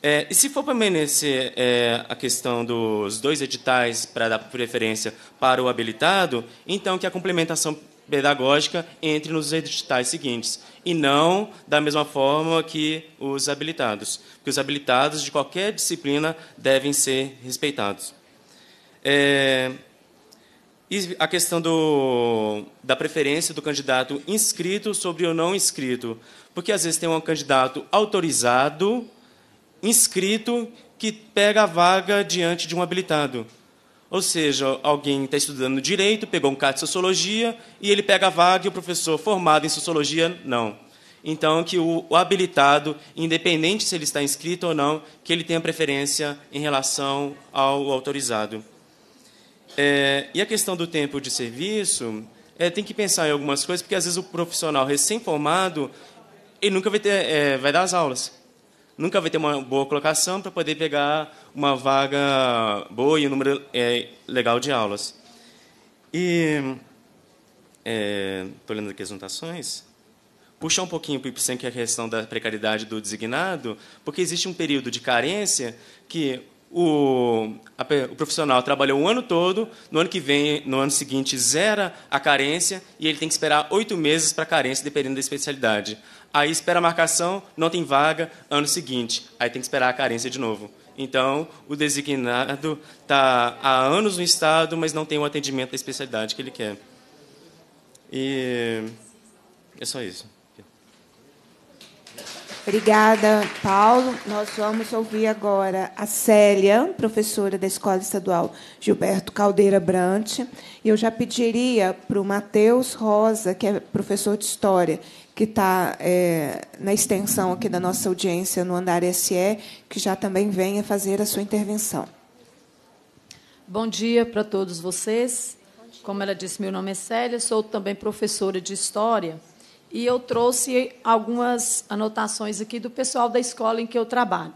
É, e se for permanecer é, a questão dos dois editais para dar preferência para o habilitado, então que a complementação pedagógica entre nos editais seguintes, e não da mesma forma que os habilitados, porque os habilitados de qualquer disciplina devem ser respeitados. É, e a questão do, da preferência do candidato inscrito sobre o não inscrito, porque às vezes tem um candidato autorizado inscrito que pega a vaga diante de um habilitado. Ou seja, alguém está estudando direito, pegou um CAT de sociologia e ele pega a vaga e o professor formado em sociologia não. Então, que o, o habilitado, independente se ele está inscrito ou não, que ele tenha preferência em relação ao autorizado. É, e a questão do tempo de serviço, é, tem que pensar em algumas coisas, porque às vezes o profissional recém-formado, ele nunca vai, ter, é, vai dar as aulas nunca vai ter uma boa colocação para poder pegar uma vaga boa e um número é, legal de aulas. E estou é, lendo aqui as anotações. Puxar um pouquinho para o IPSEM, que é a questão da precariedade do designado, porque existe um período de carência que o, a, o profissional trabalhou o ano todo, no ano que vem, no ano seguinte, zera a carência e ele tem que esperar oito meses para a carência, dependendo da especialidade. Aí espera a marcação, não tem vaga, ano seguinte. Aí tem que esperar a carência de novo. Então, o designado está há anos no Estado, mas não tem o atendimento da especialidade que ele quer. E é só isso. Obrigada, Paulo. Nós vamos ouvir agora a Célia, professora da Escola Estadual Gilberto Caldeira Brant. E eu já pediria para o Matheus Rosa, que é professor de História, que está é, na extensão aqui da nossa audiência no andar SE, que já também venha fazer a sua intervenção. Bom dia para todos vocês. Como ela disse, meu nome é Célia, sou também professora de História e eu trouxe algumas anotações aqui do pessoal da escola em que eu trabalho,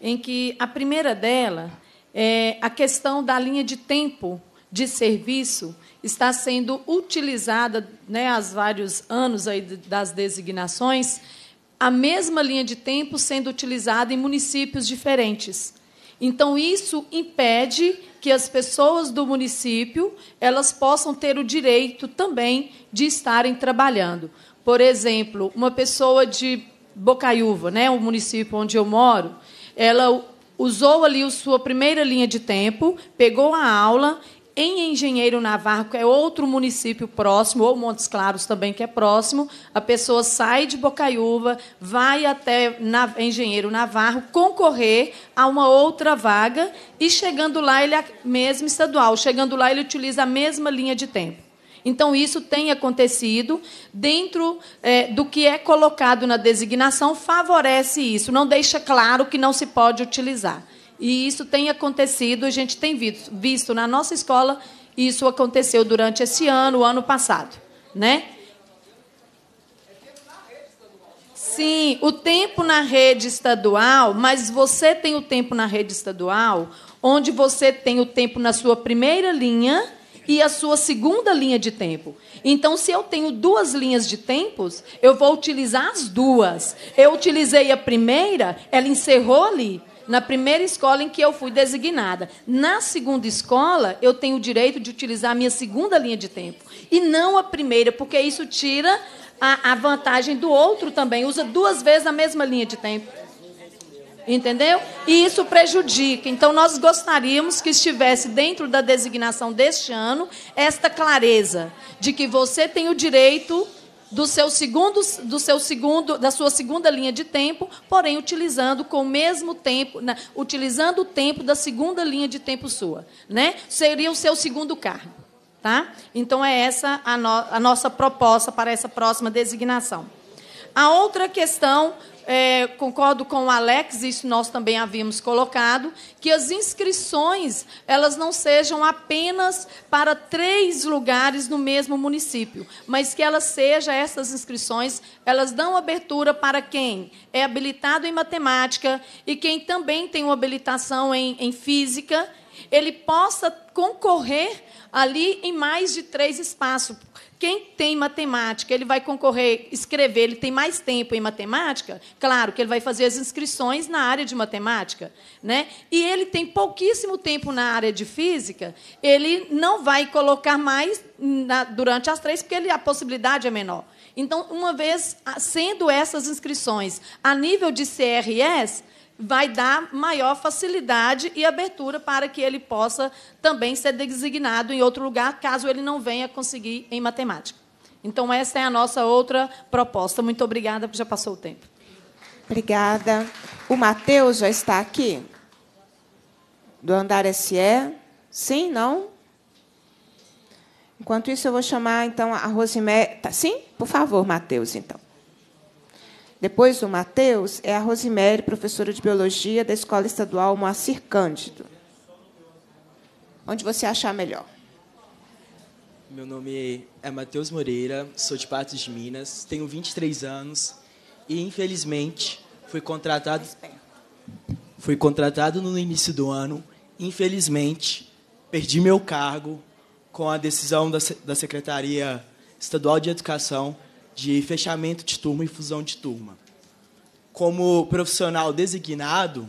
em que a primeira dela é a questão da linha de tempo de serviço está sendo utilizada, né, aos vários anos aí das designações, a mesma linha de tempo sendo utilizada em municípios diferentes. Então isso impede que as pessoas do município elas possam ter o direito também de estarem trabalhando. Por exemplo, uma pessoa de Bocaiúva, né, o município onde eu moro, ela usou ali a sua primeira linha de tempo, pegou a aula em Engenheiro Navarro, que é outro município próximo, ou Montes Claros também, que é próximo, a pessoa sai de Bocaiúva, vai até Engenheiro Navarro concorrer a uma outra vaga e, chegando lá, ele é mesmo estadual. Chegando lá, ele utiliza a mesma linha de tempo. Então, isso tem acontecido dentro é, do que é colocado na designação, favorece isso, não deixa claro que não se pode utilizar. E isso tem acontecido, a gente tem visto, visto na nossa escola, isso aconteceu durante esse ano, o ano passado. Né? Sim, o tempo na rede estadual, mas você tem o tempo na rede estadual, onde você tem o tempo na sua primeira linha e a sua segunda linha de tempo. Então, se eu tenho duas linhas de tempos, eu vou utilizar as duas. Eu utilizei a primeira, ela encerrou ali na primeira escola em que eu fui designada. Na segunda escola, eu tenho o direito de utilizar a minha segunda linha de tempo, e não a primeira, porque isso tira a, a vantagem do outro também. Usa duas vezes a mesma linha de tempo. Entendeu? E isso prejudica. Então, nós gostaríamos que estivesse dentro da designação deste ano esta clareza de que você tem o direito do seu segundo, do seu segundo, da sua segunda linha de tempo, porém utilizando com o mesmo tempo, né, utilizando o tempo da segunda linha de tempo sua, né? Seria o seu segundo cargo, tá? Então é essa a, no, a nossa proposta para essa próxima designação. A outra questão é, concordo com o Alex, isso nós também havíamos colocado, que as inscrições elas não sejam apenas para três lugares no mesmo município, mas que elas sejam essas inscrições, elas dão abertura para quem é habilitado em matemática e quem também tem uma habilitação em, em física, ele possa concorrer ali em mais de três espaços, quem tem matemática, ele vai concorrer, escrever, ele tem mais tempo em matemática, claro que ele vai fazer as inscrições na área de matemática, né? E ele tem pouquíssimo tempo na área de física, ele não vai colocar mais na, durante as três, porque ele, a possibilidade é menor. Então, uma vez sendo essas inscrições a nível de CRS, vai dar maior facilidade e abertura para que ele possa também ser designado em outro lugar, caso ele não venha conseguir em matemática. Então, essa é a nossa outra proposta. Muito obrigada, porque já passou o tempo. Obrigada. O Matheus já está aqui? Do andar SE? Sim, não? Enquanto isso, eu vou chamar, então, a Rosimé. Tá, sim? Por favor, Matheus, então. Depois o Matheus é a Rosimere, professora de biologia da Escola Estadual Moacir Cândido. Onde você achar melhor. Meu nome é Matheus Moreira, sou de Patos de Minas, tenho 23 anos e infelizmente fui contratado fui contratado no início do ano. Infelizmente, perdi meu cargo com a decisão da, da Secretaria Estadual de Educação de fechamento de turma e fusão de turma. Como profissional designado,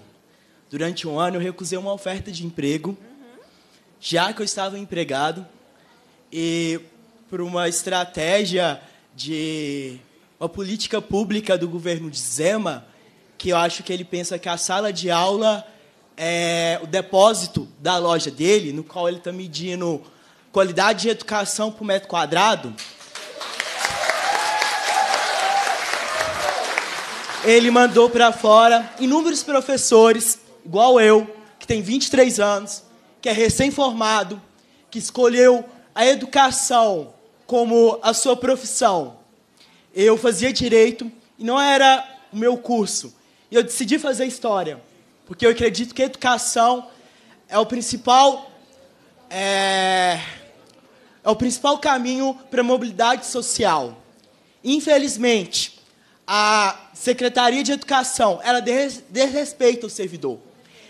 durante um ano eu recusei uma oferta de emprego, já que eu estava empregado, e por uma estratégia de uma política pública do governo de Zema, que eu acho que ele pensa que a sala de aula é o depósito da loja dele, no qual ele está medindo qualidade de educação por metro quadrado. Ele mandou para fora inúmeros professores, igual eu, que tem 23 anos, que é recém-formado, que escolheu a educação como a sua profissão. Eu fazia direito e não era o meu curso. E eu decidi fazer história, porque eu acredito que a educação é o principal é, é o principal caminho para a mobilidade social. Infelizmente, a Secretaria de Educação, ela desrespeita o servidor.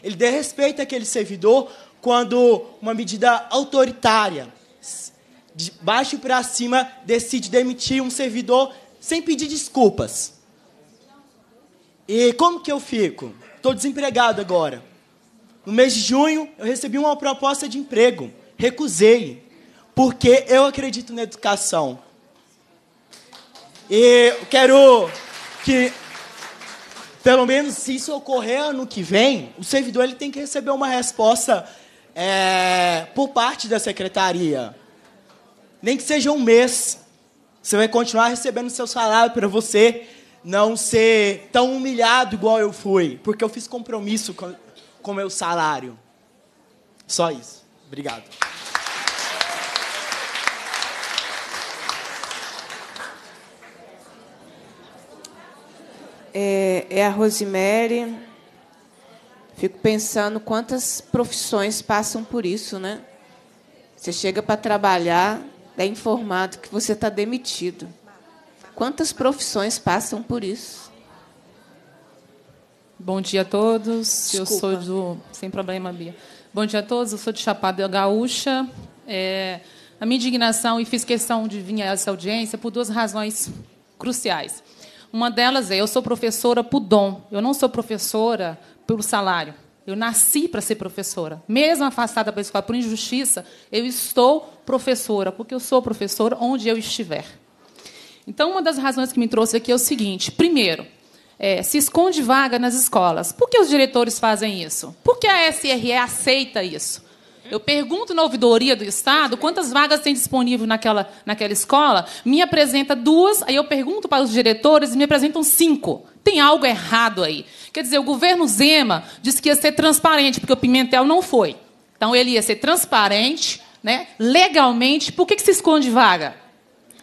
Ele desrespeita aquele servidor quando uma medida autoritária, de baixo para cima, decide demitir um servidor sem pedir desculpas. E como que eu fico? Estou desempregado agora. No mês de junho, eu recebi uma proposta de emprego. Recusei, porque eu acredito na educação. E quero que pelo menos se isso ocorrer ano que vem, o servidor ele tem que receber uma resposta é, por parte da secretaria. Nem que seja um mês. Você vai continuar recebendo seu salário para você não ser tão humilhado igual eu fui, porque eu fiz compromisso com o com meu salário. Só isso. Obrigado. é, é a Rosemary. Fico pensando quantas profissões passam por isso, né? Você chega para trabalhar, é informado que você está demitido. Quantas profissões passam por isso? Bom dia a todos. Desculpa. Eu sou do. Sem problema, Bia. Bom dia a todos. Eu sou de Chapada Gaúcha. É... A minha indignação e fiz questão de vir a essa audiência por duas razões cruciais. Uma delas é: eu sou professora por dom, eu não sou professora pelo salário. Eu nasci para ser professora. Mesmo afastada da escola por injustiça, eu estou professora, porque eu sou professora onde eu estiver. Então, uma das razões que me trouxe aqui é o seguinte: primeiro, é, se esconde vaga nas escolas. Por que os diretores fazem isso? Por que a SRE aceita isso? Eu pergunto na ouvidoria do Estado quantas vagas tem disponível naquela, naquela escola, me apresenta duas, aí eu pergunto para os diretores e me apresentam cinco. Tem algo errado aí. Quer dizer, o governo Zema disse que ia ser transparente, porque o Pimentel não foi. Então, ele ia ser transparente, né? legalmente. Por que, que se esconde vaga?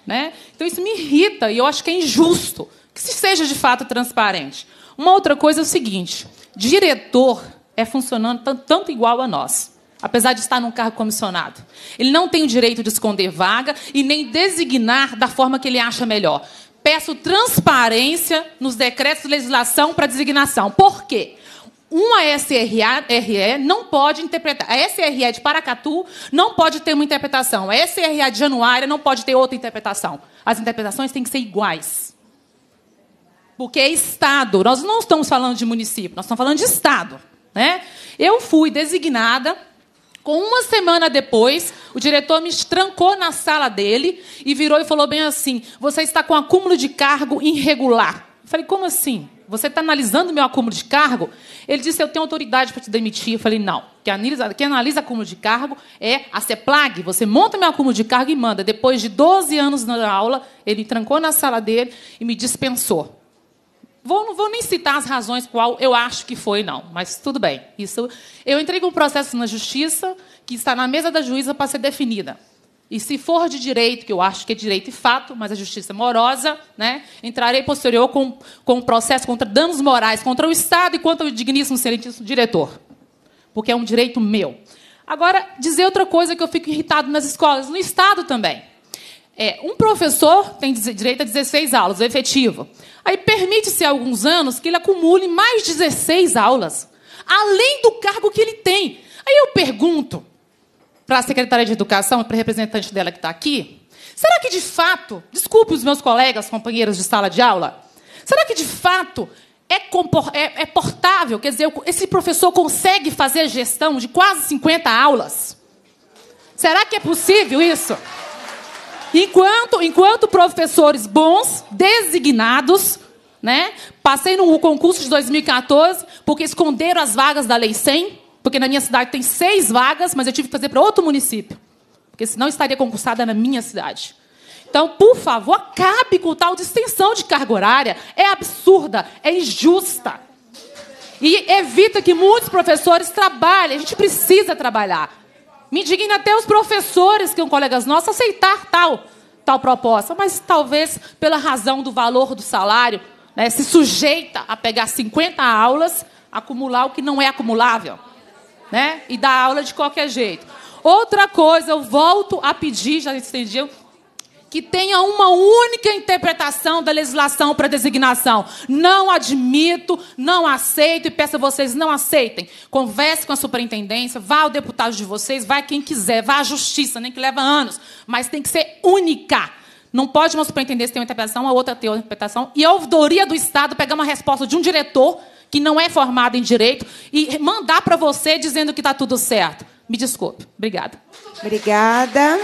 Né? Então, isso me irrita e eu acho que é injusto que se seja de fato transparente. Uma outra coisa é o seguinte: diretor é funcionando tanto igual a nós apesar de estar num cargo comissionado. Ele não tem o direito de esconder vaga e nem designar da forma que ele acha melhor. Peço transparência nos decretos de legislação para designação. Por quê? Uma SRE não pode interpretar. A SRE de Paracatu não pode ter uma interpretação. A SRE de Januária não pode ter outra interpretação. As interpretações têm que ser iguais. Porque é Estado. Nós não estamos falando de município, nós estamos falando de Estado. Né? Eu fui designada com uma semana depois, o diretor me trancou na sala dele e virou e falou bem assim: Você está com acúmulo de cargo irregular. Eu falei: Como assim? Você está analisando meu acúmulo de cargo? Ele disse: Eu tenho autoridade para te demitir. Eu falei: Não. Quem analisa, quem analisa acúmulo de cargo é a CEPLAG. Você monta meu acúmulo de cargo e manda. Depois de 12 anos na aula, ele me trancou na sala dele e me dispensou. Vou, não vou nem citar as razões qual eu acho que foi, não, mas tudo bem. Isso, eu entrei com um processo na justiça que está na mesa da juíza para ser definida. E se for de direito, que eu acho que é direito e fato, mas a é justiça é morosa, né, entrarei posterior com, com um processo contra danos morais contra o Estado e contra o digníssimo excelentíssimo diretor. Porque é um direito meu. Agora, dizer outra coisa que eu fico irritado nas escolas, no Estado também. É, um professor tem direito a 16 aulas, o efetivo. Aí permite-se há alguns anos que ele acumule mais 16 aulas, além do cargo que ele tem. Aí eu pergunto para a secretária de Educação e para a representante dela que está aqui: será que de fato, desculpe os meus colegas, companheiros de sala de aula, será que de fato é, é, é portável? Quer dizer, esse professor consegue fazer a gestão de quase 50 aulas? Será que é possível isso? Enquanto, enquanto professores bons, designados, né? Passei no concurso de 2014 porque esconderam as vagas da Lei 100, porque na minha cidade tem seis vagas, mas eu tive que fazer para outro município, porque senão estaria concursada na minha cidade. Então, por favor, acabe com tal de extensão de carga horária. É absurda, é injusta. E evita que muitos professores trabalhem. A gente precisa trabalhar. Me indigna até os professores, que são colegas nossos, aceitar tal, tal proposta. Mas talvez pela razão do valor do salário, né, se sujeita a pegar 50 aulas, acumular o que não é acumulável. Né? E dar aula de qualquer jeito. Outra coisa, eu volto a pedir, já entendiam que tenha uma única interpretação da legislação para designação. Não admito, não aceito e peço a vocês não aceitem. Converse com a superintendência, vá ao deputado de vocês, vá quem quiser, vá à justiça, nem que leva anos, mas tem que ser única. Não pode uma superintendência ter uma interpretação, a outra ter outra interpretação, e a ouvidoria do Estado pegar uma resposta de um diretor que não é formado em direito e mandar para você dizendo que está tudo certo. Me desculpe. Obrigada. Obrigada.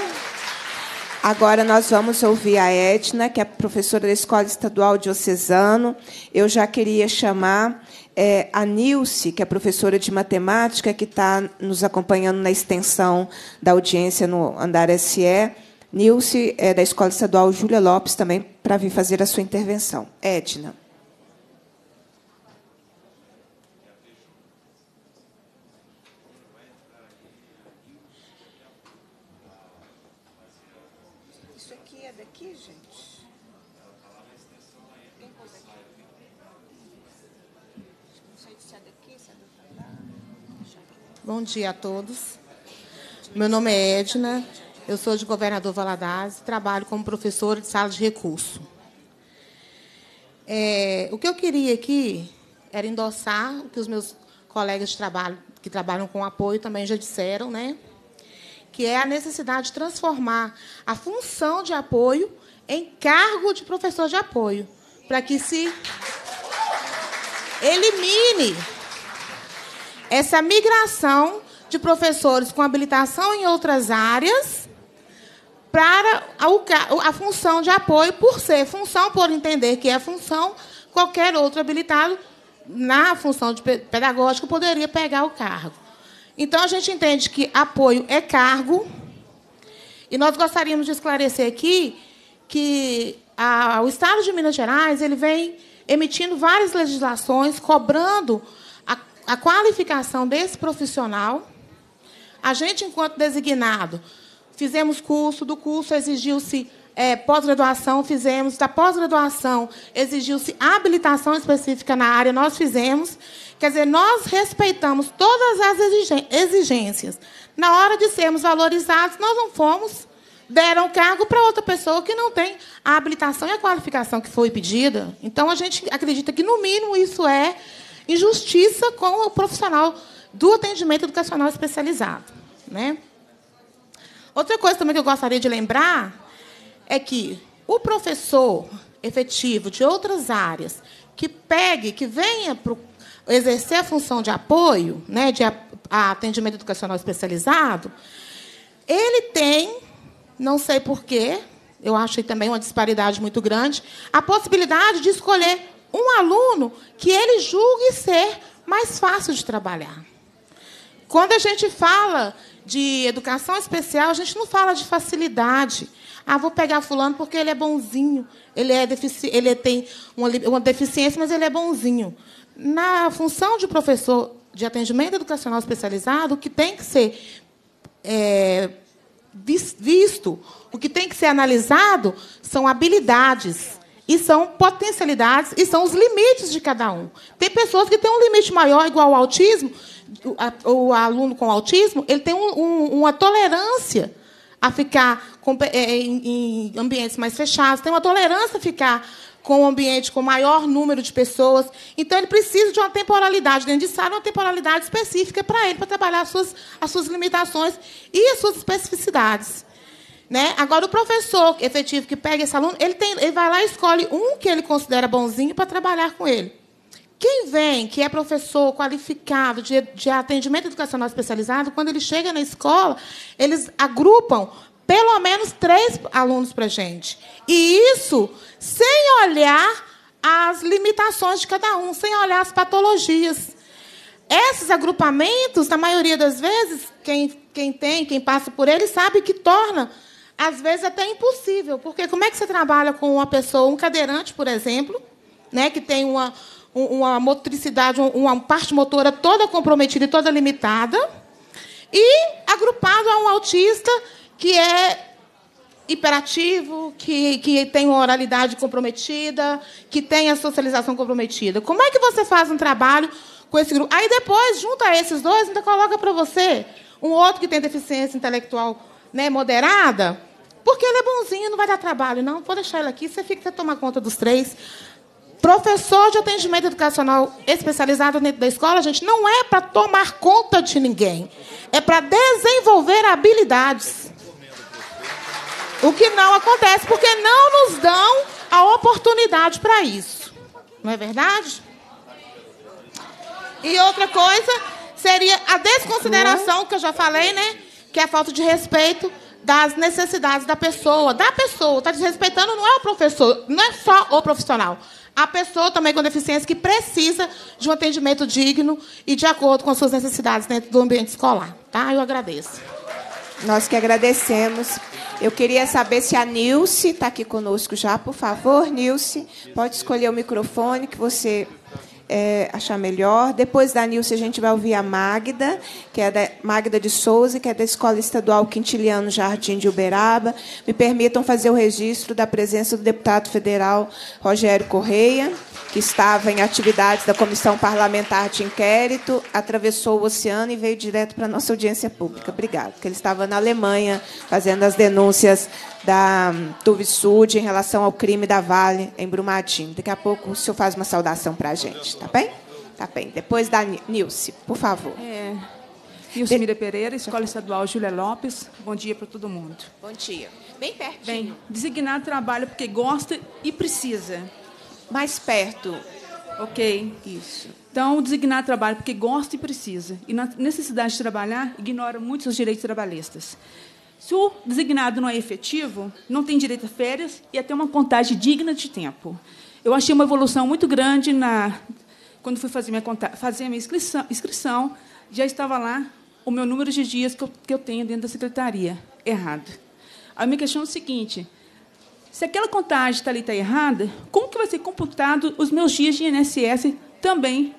Agora nós vamos ouvir a Etna, que é professora da Escola Estadual Diocesano. Eu já queria chamar é, a Nilce, que é professora de matemática, que está nos acompanhando na extensão da audiência no Andar SE. Nilce, é da Escola Estadual Júlia Lopes, também, para vir fazer a sua intervenção. Edna. Bom dia a todos. Meu nome é Edna, eu sou de Governador Valadares e trabalho como professora de sala de recurso. É, o que eu queria aqui era endossar o que os meus colegas de trabalho, que trabalham com apoio, também já disseram, né? que é a necessidade de transformar a função de apoio em cargo de professor de apoio, para que se elimine essa migração de professores com habilitação em outras áreas para a função de apoio, por ser função, por entender que é função, qualquer outro habilitado na função de pedagógico poderia pegar o cargo. Então, a gente entende que apoio é cargo, e nós gostaríamos de esclarecer aqui que a, o Estado de Minas Gerais ele vem emitindo várias legislações cobrando a qualificação desse profissional. A gente, enquanto designado, fizemos curso, do curso exigiu-se é, pós-graduação, fizemos, da pós-graduação exigiu-se habilitação específica na área, nós fizemos. Quer dizer, nós respeitamos todas as exigências. Na hora de sermos valorizados, nós não fomos, deram cargo para outra pessoa que não tem a habilitação e a qualificação que foi pedida. Então, a gente acredita que, no mínimo, isso é injustiça com o profissional do atendimento educacional especializado. Né? Outra coisa também que eu gostaria de lembrar é que o professor efetivo de outras áreas que pegue, que venha para exercer a função de apoio, né, de atendimento educacional especializado, ele tem, não sei porquê, eu acho também uma disparidade muito grande, a possibilidade de escolher um aluno que ele julgue ser mais fácil de trabalhar. Quando a gente fala de educação especial, a gente não fala de facilidade. Ah, vou pegar fulano porque ele é bonzinho, ele, é defici ele tem uma, uma deficiência, mas ele é bonzinho. Na função de professor de atendimento educacional especializado, o que tem que ser é, visto, o que tem que ser analisado são habilidades, e são potencialidades e são os limites de cada um. Tem pessoas que têm um limite maior, igual ao autismo, o aluno com autismo, ele tem um, um, uma tolerância a ficar com, é, é, em, em ambientes mais fechados, tem uma tolerância a ficar com um ambiente com maior número de pessoas. Então, ele precisa de uma temporalidade dentro de sala, uma temporalidade específica para ele, para trabalhar as suas, as suas limitações e as suas especificidades. Né? Agora, o professor efetivo que pega esse aluno, ele, tem, ele vai lá e escolhe um que ele considera bonzinho para trabalhar com ele. Quem vem, que é professor qualificado de, de atendimento educacional especializado, quando ele chega na escola, eles agrupam pelo menos três alunos para a gente. E isso sem olhar as limitações de cada um, sem olhar as patologias. Esses agrupamentos, na maioria das vezes, quem, quem tem, quem passa por eles, sabe que torna às vezes até impossível, porque como é que você trabalha com uma pessoa, um cadeirante, por exemplo, né, que tem uma, uma motricidade, uma parte motora toda comprometida e toda limitada, e agrupado a um autista que é hiperativo, que, que tem uma oralidade comprometida, que tem a socialização comprometida. Como é que você faz um trabalho com esse grupo? Aí depois, junta esses dois, ainda coloca para você um outro que tem deficiência intelectual né, moderada, porque ele é bonzinho, não vai dar trabalho, não. Vou deixar ele aqui, você fica você toma conta dos três. Professor de atendimento educacional especializado dentro da escola, gente, não é para tomar conta de ninguém. É para desenvolver habilidades. O que não acontece, porque não nos dão a oportunidade para isso. Não é verdade? E outra coisa seria a desconsideração, hum? que eu já falei, né? Que é a falta de respeito das necessidades da pessoa, da pessoa. Está desrespeitando não é o professor, não é só o profissional. A pessoa também com deficiência que precisa de um atendimento digno e de acordo com as suas necessidades dentro do ambiente escolar. Tá? Eu agradeço. Nós que agradecemos. Eu queria saber se a Nilce está aqui conosco já, por favor, Nilce. Pode escolher o microfone que você é, achar melhor. Depois da Nilce, a gente vai ouvir a Magda, que é da Magda de Souza, que é da Escola Estadual Quintiliano Jardim de Uberaba. Me permitam fazer o registro da presença do deputado federal Rogério Correia, que estava em atividades da Comissão Parlamentar de Inquérito, atravessou o oceano e veio direto para a nossa audiência pública. Obrigado, porque ele estava na Alemanha fazendo as denúncias da Tuvisud em relação ao crime da Vale em Brumadinho. Daqui a pouco o senhor faz uma saudação para a gente, tá bem? Tá bem. Depois da Nilce, por favor. É. Nilce Mira Pereira, Escola Estadual Júlia Lopes. Bom dia para todo mundo. Bom dia. Bem pertinho. Bem, Designar trabalho porque gosta e precisa. Mais perto. Ok. Isso. Então, designar trabalho porque gosta e precisa. E na necessidade de trabalhar, ignora muitos os direitos trabalhistas. Se o designado não é efetivo, não tem direito a férias e até uma contagem digna de tempo. Eu achei uma evolução muito grande na quando fui fazer minha, conta... fazer minha inscrição, inscrição, já estava lá o meu número de dias que eu, que eu tenho dentro da secretaria. Errado. A minha questão é o seguinte: se aquela contagem está ali está errada, como que vai ser computado os meus dias de INSS também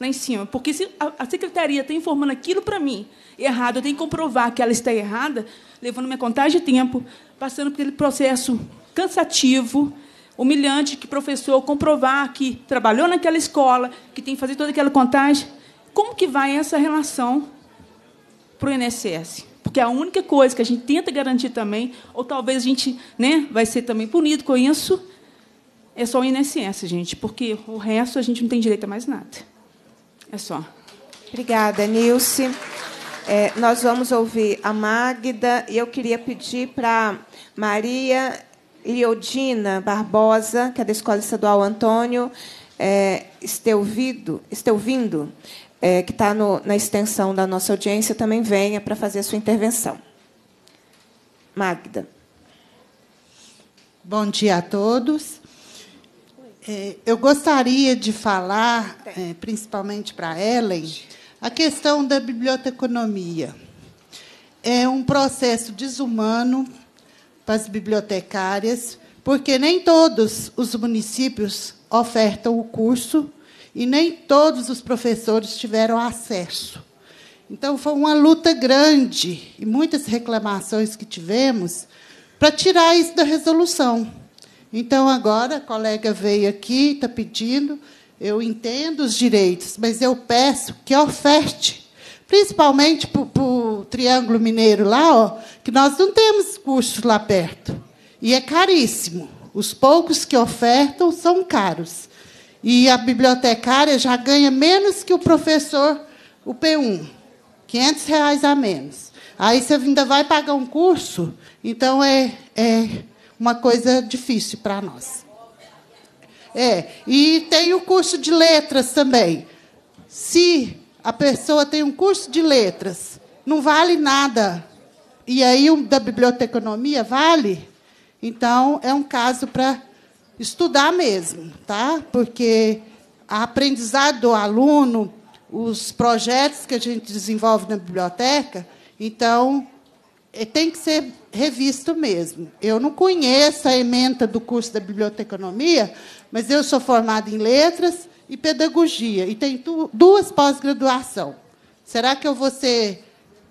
lá em cima. Porque se a, secretaria está informando aquilo para mim errado, eu tenho que comprovar que ela está errada, levando minha contagem de tempo, passando por aquele processo cansativo, humilhante, que professor comprovar que trabalhou naquela escola, que tem que fazer toda aquela contagem. Como que vai essa relação para o INSS? Porque a única coisa que a gente tenta garantir também, ou talvez a gente né, vai ser também punido com isso, é só o INSS, gente, porque o resto a gente não tem direito a mais nada. É só. Obrigada, Nilce. É, nós vamos ouvir a Magda e eu queria pedir para Maria Iodina Barbosa, que é da Escola Estadual Antônio, é, Esteuvido, é, que está na extensão da nossa audiência, também venha para fazer a sua intervenção. Magda. Bom dia a todos. É, eu gostaria de falar, tá. é, principalmente para Ellen, a questão da biblioteconomia. É um processo desumano para as bibliotecárias, porque nem todos os municípios ofertam o curso e nem todos os professores tiveram acesso. Então, foi uma luta grande e muitas reclamações que tivemos para tirar isso da resolução. Então, agora, a colega veio aqui, está pedindo, eu entendo os direitos, mas eu peço que oferte, principalmente para o Triângulo Mineiro lá, ó, que nós não temos cursos lá perto. E é caríssimo. Os poucos que ofertam são caros. E a bibliotecária já ganha menos que o professor, o P1, 500 reais a menos. Aí você ainda vai pagar um curso, então é, é uma coisa difícil para nós. É, e tem o curso de letras também. Se a pessoa tem um curso de letras, não vale nada. E aí o da biblioteconomia vale? Então é um caso para estudar mesmo, tá? Porque a aprendizado do aluno, os projetos que a gente desenvolve na biblioteca, então é, tem que ser revisto mesmo. Eu não conheço a ementa do curso da biblioteconomia, mas eu sou formada em letras e pedagogia e tenho duas pós-graduação. Será que eu vou ser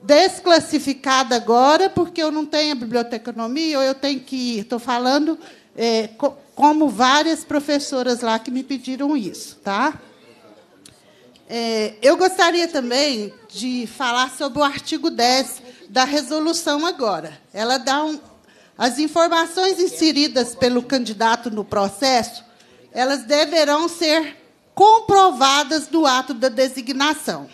desclassificada agora porque eu não tenho a biblioteconomia ou eu tenho que ir? Estou falando é, como várias professoras lá que me pediram isso, tá? É, eu gostaria também de falar sobre o artigo 10 da resolução agora. Ela dá um, as informações inseridas pelo candidato no processo, elas deverão ser comprovadas do ato da designação.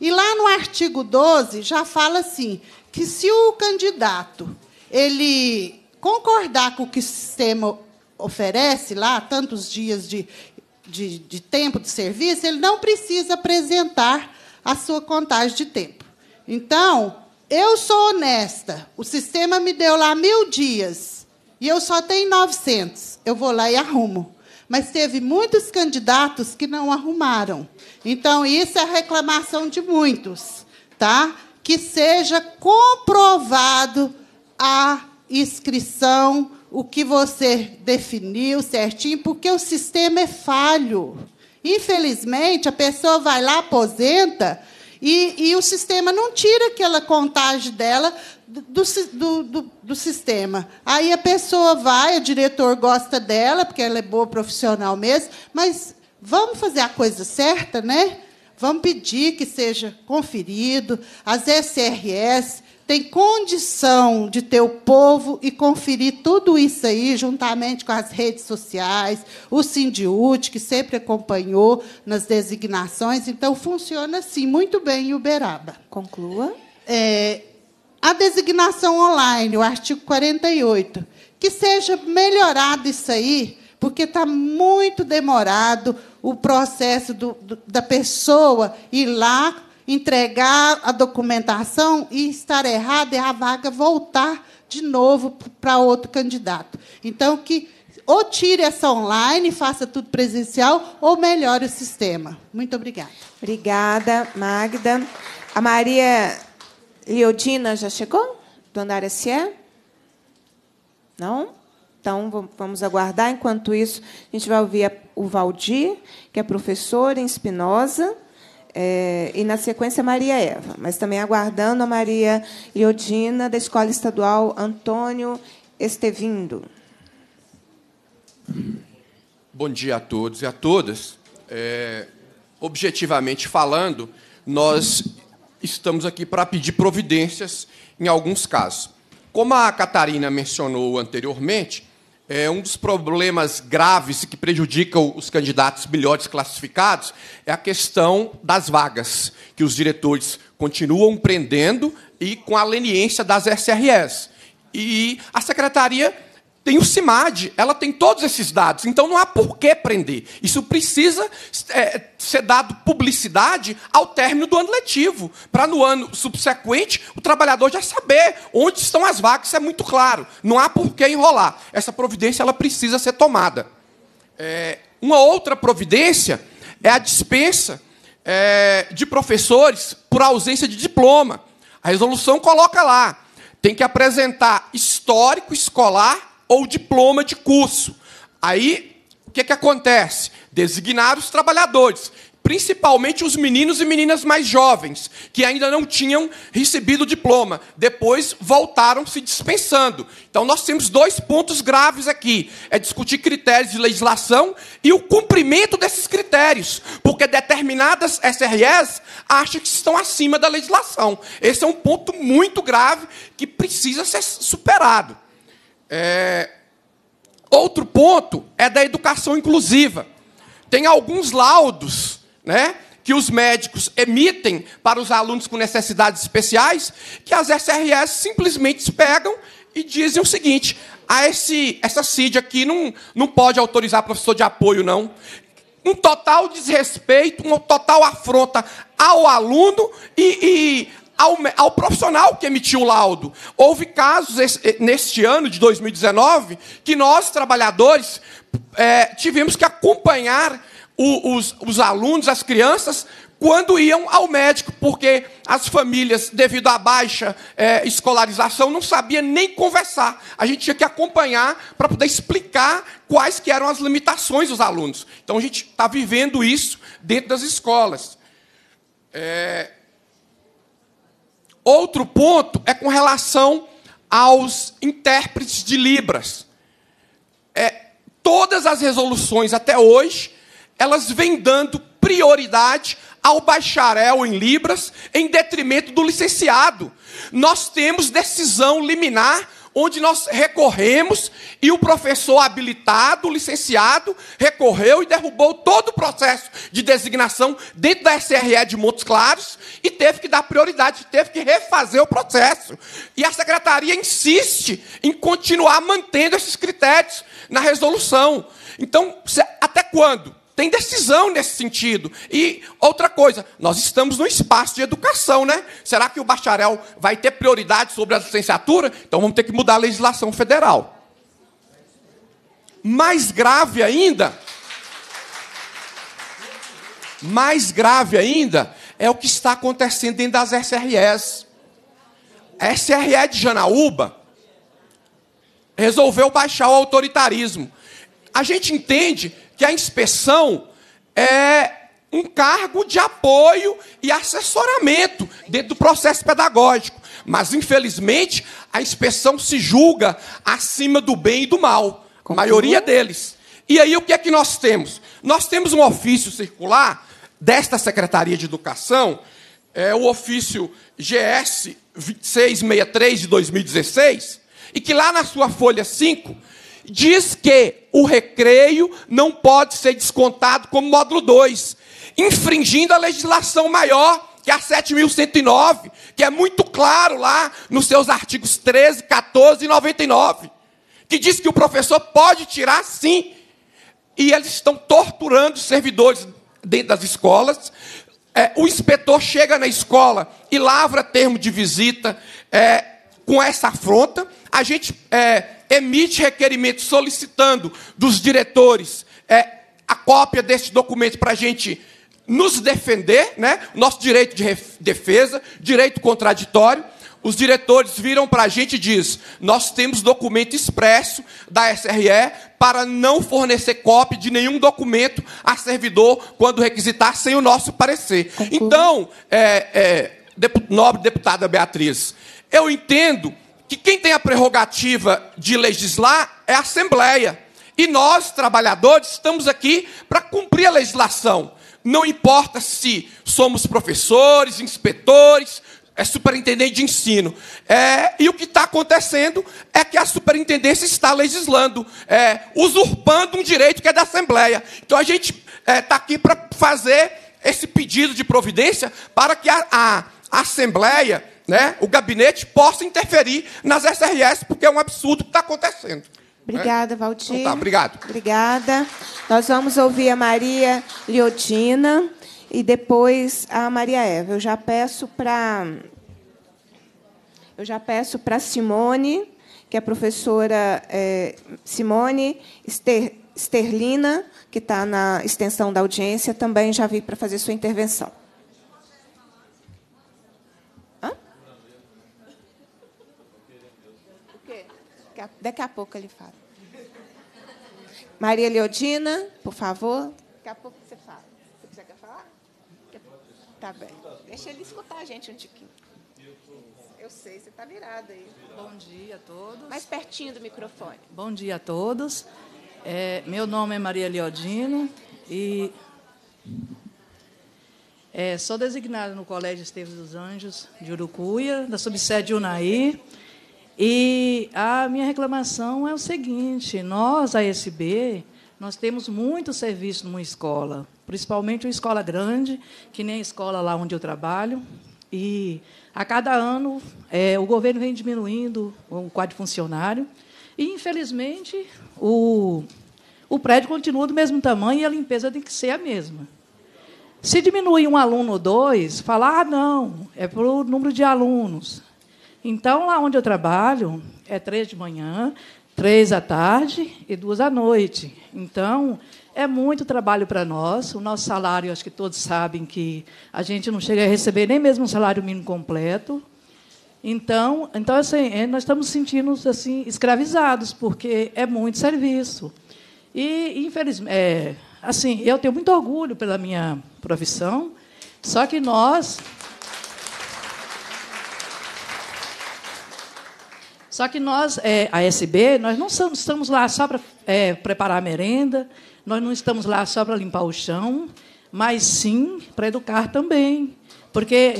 E lá no artigo 12 já fala assim, que se o candidato ele concordar com o que o sistema oferece lá, tantos dias de, de, de tempo de serviço, ele não precisa apresentar a sua contagem de tempo. Então, eu sou honesta, o sistema me deu lá mil dias e eu só tenho 900. Eu vou lá e arrumo. Mas teve muitos candidatos que não arrumaram. Então, isso é a reclamação de muitos, tá? Que seja comprovado a inscrição, o que você definiu certinho, porque o sistema é falho. Infelizmente, a pessoa vai lá, aposenta, e, e o sistema não tira aquela contagem dela do, do, do, do, sistema. Aí a pessoa vai, o diretor gosta dela, porque ela é boa profissional mesmo, mas vamos fazer a coisa certa, né? Vamos pedir que seja conferido, as SRS, tem condição de ter o povo e conferir tudo isso aí, juntamente com as redes sociais, o Sindiúte, que sempre acompanhou nas designações. Então, funciona sim muito bem em Uberaba. Conclua. É, a designação online, o artigo 48, que seja melhorado isso aí, porque está muito demorado o processo do, do, da pessoa ir lá entregar a documentação e estar errada e a vaga voltar de novo para outro candidato. Então, que ou tire essa online, faça tudo presencial, ou melhore o sistema. Muito obrigada. Obrigada, Magda. A Maria Liodina já chegou? Do andar Não? Então, vamos aguardar. Enquanto isso, a gente vai ouvir o Valdir, que é professor em Espinosa. É, e, na sequência, Maria Eva, mas também aguardando a Maria Iodina, da Escola Estadual Antônio Estevindo. Bom dia a todos e a todas. É, objetivamente falando, nós estamos aqui para pedir providências em alguns casos. Como a Catarina mencionou anteriormente, é, um dos problemas graves que prejudicam os candidatos melhores classificados é a questão das vagas, que os diretores continuam prendendo e com a leniência das SRS. E a secretaria tem o CIMAD, ela tem todos esses dados, então não há por que prender. Isso precisa é, ser dado publicidade ao término do ano letivo, para no ano subsequente o trabalhador já saber onde estão as vagas, isso é muito claro. Não há por que enrolar. Essa providência ela precisa ser tomada. É, uma outra providência é a dispensa é, de professores por ausência de diploma. A resolução coloca lá: tem que apresentar histórico escolar ou diploma de curso. Aí, o que, que acontece? Designar os trabalhadores, principalmente os meninos e meninas mais jovens, que ainda não tinham recebido diploma. Depois voltaram se dispensando. Então, nós temos dois pontos graves aqui: é discutir critérios de legislação e o cumprimento desses critérios, porque determinadas SREs acham que estão acima da legislação. Esse é um ponto muito grave que precisa ser superado. É... Outro ponto é da educação inclusiva. Tem alguns laudos né, que os médicos emitem para os alunos com necessidades especiais, que as SRS simplesmente pegam e dizem o seguinte: a ah, esse, essa CID aqui não, não pode autorizar professor de apoio, não. Um total desrespeito, uma total afronta ao aluno e, e ao, ao, profissional que emitiu o laudo. Houve casos eh, neste ano de 2019 que nós, trabalhadores, é, tivemos que acompanhar o, os, os alunos, as crianças, quando iam ao médico, porque as famílias, devido à baixa é, escolarização, não sabia nem conversar. A gente tinha que acompanhar para poder explicar quais que eram as limitações dos alunos. Então a gente está vivendo isso dentro das escolas. É, Outro ponto é com relação aos intérpretes de Libras. É, todas as resoluções até hoje, elas vêm dando prioridade ao bacharel em Libras, em detrimento do licenciado. Nós temos decisão liminar onde nós recorremos e o professor habilitado, licenciado, recorreu e derrubou todo o processo de designação dentro da SRE de Montes Claros e teve que dar prioridade, teve que refazer o processo. E a secretaria insiste em continuar mantendo esses critérios na resolução. Então, até quando? tem decisão nesse sentido. E outra coisa, nós estamos no espaço de educação, né? Será que o bacharel vai ter prioridade sobre a licenciatura? Então vamos ter que mudar a legislação federal. Mais grave ainda, mais grave ainda é o que está acontecendo dentro das SREs. A SRE de Janaúba resolveu baixar o autoritarismo. A gente entende que a inspeção é um cargo de apoio e assessoramento dentro do processo pedagógico. Mas, infelizmente, a inspeção se julga acima do bem e do mal, a maioria deles. E aí o que é que nós temos? Nós temos um ofício circular desta Secretaria de Educação, é o ofício GS 2663 de 2016, e que lá na sua folha 5 diz que o recreio não pode ser descontado como módulo 2, infringindo a legislação maior, que é a 7.109, que é muito claro lá nos seus artigos 13, 14 e 99, que diz que o professor pode tirar sim. E eles estão torturando os servidores dentro das escolas, é, o inspetor chega na escola e lavra termo de visita é, com essa afronta. A gente é, emite requerimento solicitando dos diretores é, a cópia deste documento para a gente nos defender, né? nosso direito de defesa, direito contraditório. Os diretores viram para a gente e diz: nós temos documento expresso da SRE para não fornecer cópia de nenhum documento a servidor quando requisitar sem o nosso parecer. Então, é, é, nobre deputada Beatriz, eu entendo que quem tem a prerrogativa de legislar é a Assembleia. E nós, trabalhadores, estamos aqui para cumprir a legislação. Não importa se somos professores, inspetores, é superintendente de ensino. É, e o que está acontecendo é que a superintendência está legislando, é, usurpando um direito que é da Assembleia. Então a gente está é, tá aqui para fazer esse pedido de providência para que a, a a Assembleia, né, o gabinete, possa interferir nas SRS, porque é um absurdo que está acontecendo. Né? Obrigada, Valdir. Então tá, obrigado. Obrigada. Nós vamos ouvir a Maria Liotina e depois a Maria Eva. Eu já peço para eu já peço para Simone, que é a professora é, Simone Sterlina, que está na extensão da audiência, também já vir para fazer sua intervenção. a, daqui a pouco ele fala. Maria Leodina, por favor. Daqui a pouco você fala. Você quer falar? Tá bem. Deixa ele escutar a gente um tiquinho. Eu sei, você está virada aí. Bom dia a todos. Mais pertinho do microfone. Bom dia a todos. É, meu nome é Maria Leodina e é, sou designada no Colégio Esteves dos Anjos de Urucuia, da subsede Unaí. E a minha reclamação é o seguinte: nós, a SB, nós temos muito serviço numa escola, principalmente uma escola grande, que nem a escola lá onde eu trabalho. E a cada ano é, o governo vem diminuindo o quadro funcionário. E, infelizmente, o, o prédio continua do mesmo tamanho e a limpeza tem que ser a mesma. Se diminuir um aluno ou dois, falar, ah, não, é para o número de alunos. Então, lá onde eu trabalho, é três de manhã, três à tarde e duas à noite. Então, é muito trabalho para nós. O nosso salário, acho que todos sabem que a gente não chega a receber nem mesmo um salário mínimo completo. Então, então assim, é, nós estamos sentindo assim escravizados, porque é muito serviço. E infelizmente, é, assim, eu tenho muito orgulho pela minha profissão, só que nós Só que nós, é, a SB, nós não estamos lá só para é, preparar a merenda, nós não estamos lá só para limpar o chão, mas sim para educar também. Porque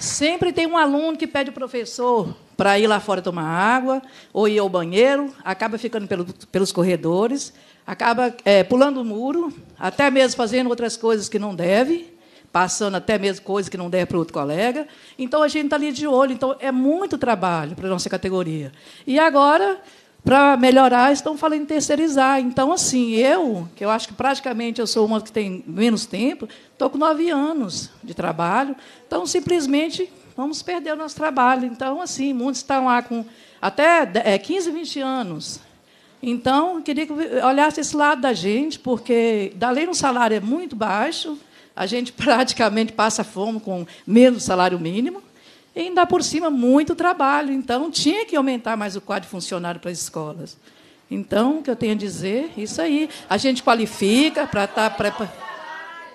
sempre tem um aluno que pede o professor para ir lá fora tomar água ou ir ao banheiro, acaba ficando pelo, pelos corredores, acaba é, pulando o muro, até mesmo fazendo outras coisas que não deve passando até mesmo coisa que não der para outro colega. Então, a gente está ali de olho. Então, é muito trabalho para a nossa categoria. E agora, para melhorar, estão falando em terceirizar. Então, assim, eu, que eu acho que praticamente eu sou uma que tem menos tempo, estou com nove anos de trabalho. Então, simplesmente, vamos perder o nosso trabalho. Então, assim, muitos estão tá lá com até 15, 20 é, anos. Então, queria que olhasse esse lado da gente, porque, da lei, salário é muito baixo, a gente <laughs> praticamente passa fome com menos salário mínimo e ainda por cima muito trabalho. Então tinha que aumentar mais o quadro funcionário para as escolas. Então, o que eu tenho a dizer, isso aí. A gente qualifica para estar. Tá pra,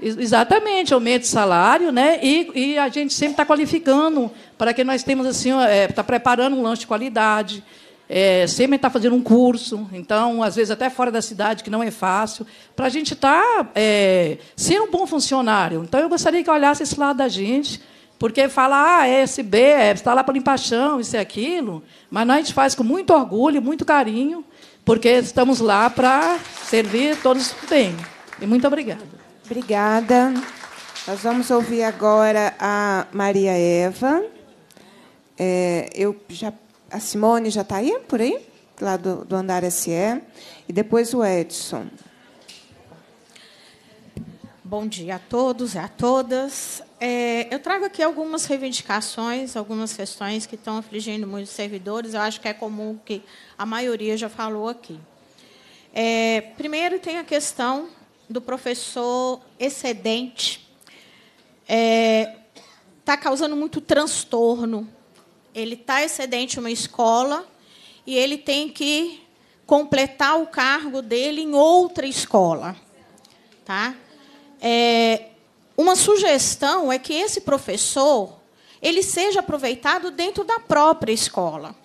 exatamente, aumenta o salário, né? E, e a gente sempre está qualificando para que nós temos assim, está é, tá preparando um lanche de qualidade. É, sempre está fazendo um curso, então, às vezes, até fora da cidade, que não é fácil, para a gente estar tá, é, sendo um bom funcionário. Então, eu gostaria que olhasse esse lado da gente, porque fala, ah, é SB, é, está lá para limpar chão, isso e aquilo, mas nós a gente faz com muito orgulho, muito carinho, porque estamos lá para servir todos bem. E muito obrigada. Obrigada. Nós vamos ouvir agora a Maria Eva. É, eu já a Simone já está aí, por aí? Lá do, do andar SE. E depois o Edson. Bom dia a todos e a todas. É, eu trago aqui algumas reivindicações, algumas questões que estão afligindo muitos servidores. Eu acho que é comum que a maioria já falou aqui. É, primeiro, tem a questão do professor excedente. Está é, tá causando muito transtorno ele está excedente uma escola e ele tem que completar o cargo dele em outra escola. Tá? É, uma sugestão é que esse professor ele seja aproveitado dentro da própria escola.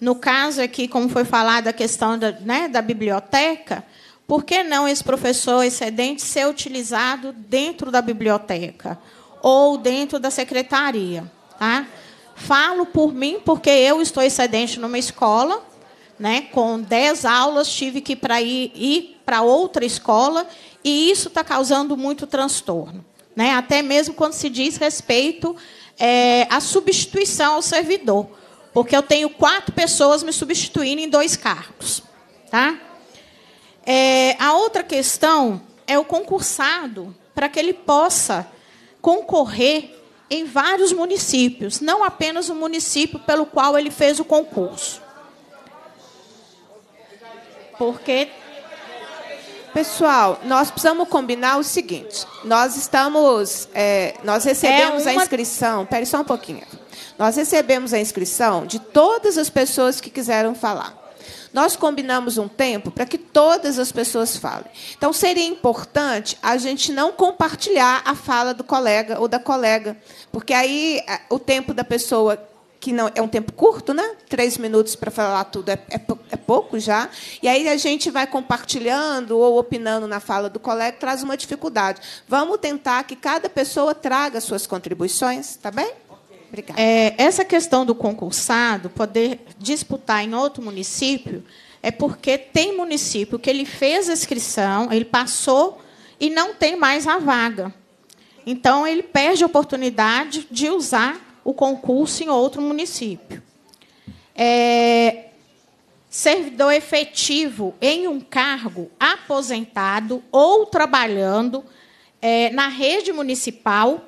No caso aqui, como foi falado, a questão da, né, da biblioteca, por que não esse professor excedente ser utilizado dentro da biblioteca ou dentro da secretaria? Tá? Falo por mim, porque eu estou excedente numa escola, né? com 10 aulas, tive que ir para ir, ir para outra escola, e isso está causando muito transtorno. Né? Até mesmo quando se diz respeito é, à substituição ao servidor, porque eu tenho quatro pessoas me substituindo em dois cargos. Tá? É, a outra questão é o concursado, para que ele possa concorrer em vários municípios, não apenas o município pelo qual ele fez o concurso. Porque Pessoal, nós precisamos combinar o seguinte: nós estamos, é, nós é recebemos é uma... a inscrição. Pera só um pouquinho. Nós recebemos a inscrição de todas as pessoas que quiseram falar. Nós combinamos um tempo para que todas as pessoas falem. Então, seria importante a gente não compartilhar a fala do colega ou da colega, porque aí eh, o tempo da pessoa que não é um tempo curto, né? Três minutos para falar tudo é, é, é, pouco já. E aí a gente vai compartilhando ou opinando na fala do colega, traz uma dificuldade. Vamos tentar que cada pessoa traga suas contribuições, tá bem? Obrigada. É, essa questão do concursado poder disputar em outro município é porque tem município que ele fez a inscrição, ele passou e não tem mais a vaga. Então, ele perde a oportunidade de usar o concurso em outro município. É, servidor efetivo em um cargo aposentado ou trabalhando é, na rede municipal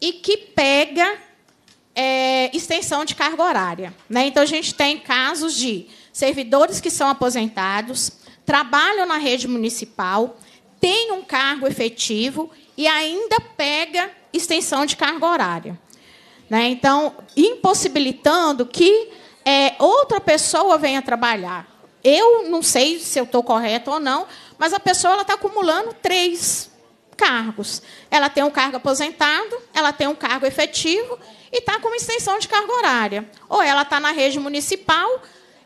e que pega é, extensão de carga horária. Né? Então, a gente tem casos de servidores que são aposentados, trabalham na rede municipal, têm um cargo efetivo e ainda pega extensão de carga horária. Né? Então, impossibilitando que é, outra pessoa venha trabalhar. Eu não sei se eu estou correto ou não, mas a pessoa está acumulando três cargos. Ela tem um cargo aposentado, ela tem um cargo efetivo e está com extensão de carga horária. Ou ela está na rede municipal,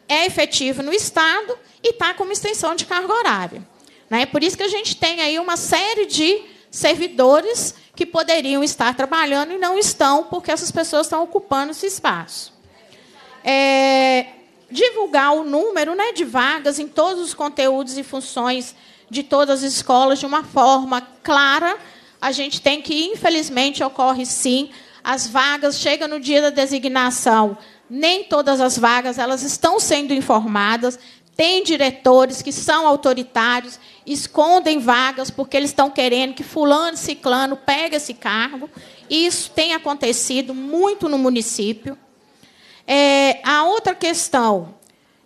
é efetiva no Estado e está com extensão de carga horária. Né? Por isso que a gente tem aí uma série de servidores que poderiam estar trabalhando e não estão, porque essas pessoas estão ocupando esse espaço. É, divulgar o número né, de vagas em todos os conteúdos e funções de todas as escolas de uma forma clara. A gente tem que, infelizmente, ocorre sim as vagas chegam no dia da designação. Nem todas as vagas elas estão sendo informadas. Tem diretores que são autoritários, escondem vagas porque eles estão querendo que fulano, ciclano pegue esse cargo. isso tem acontecido muito no município. É, a outra questão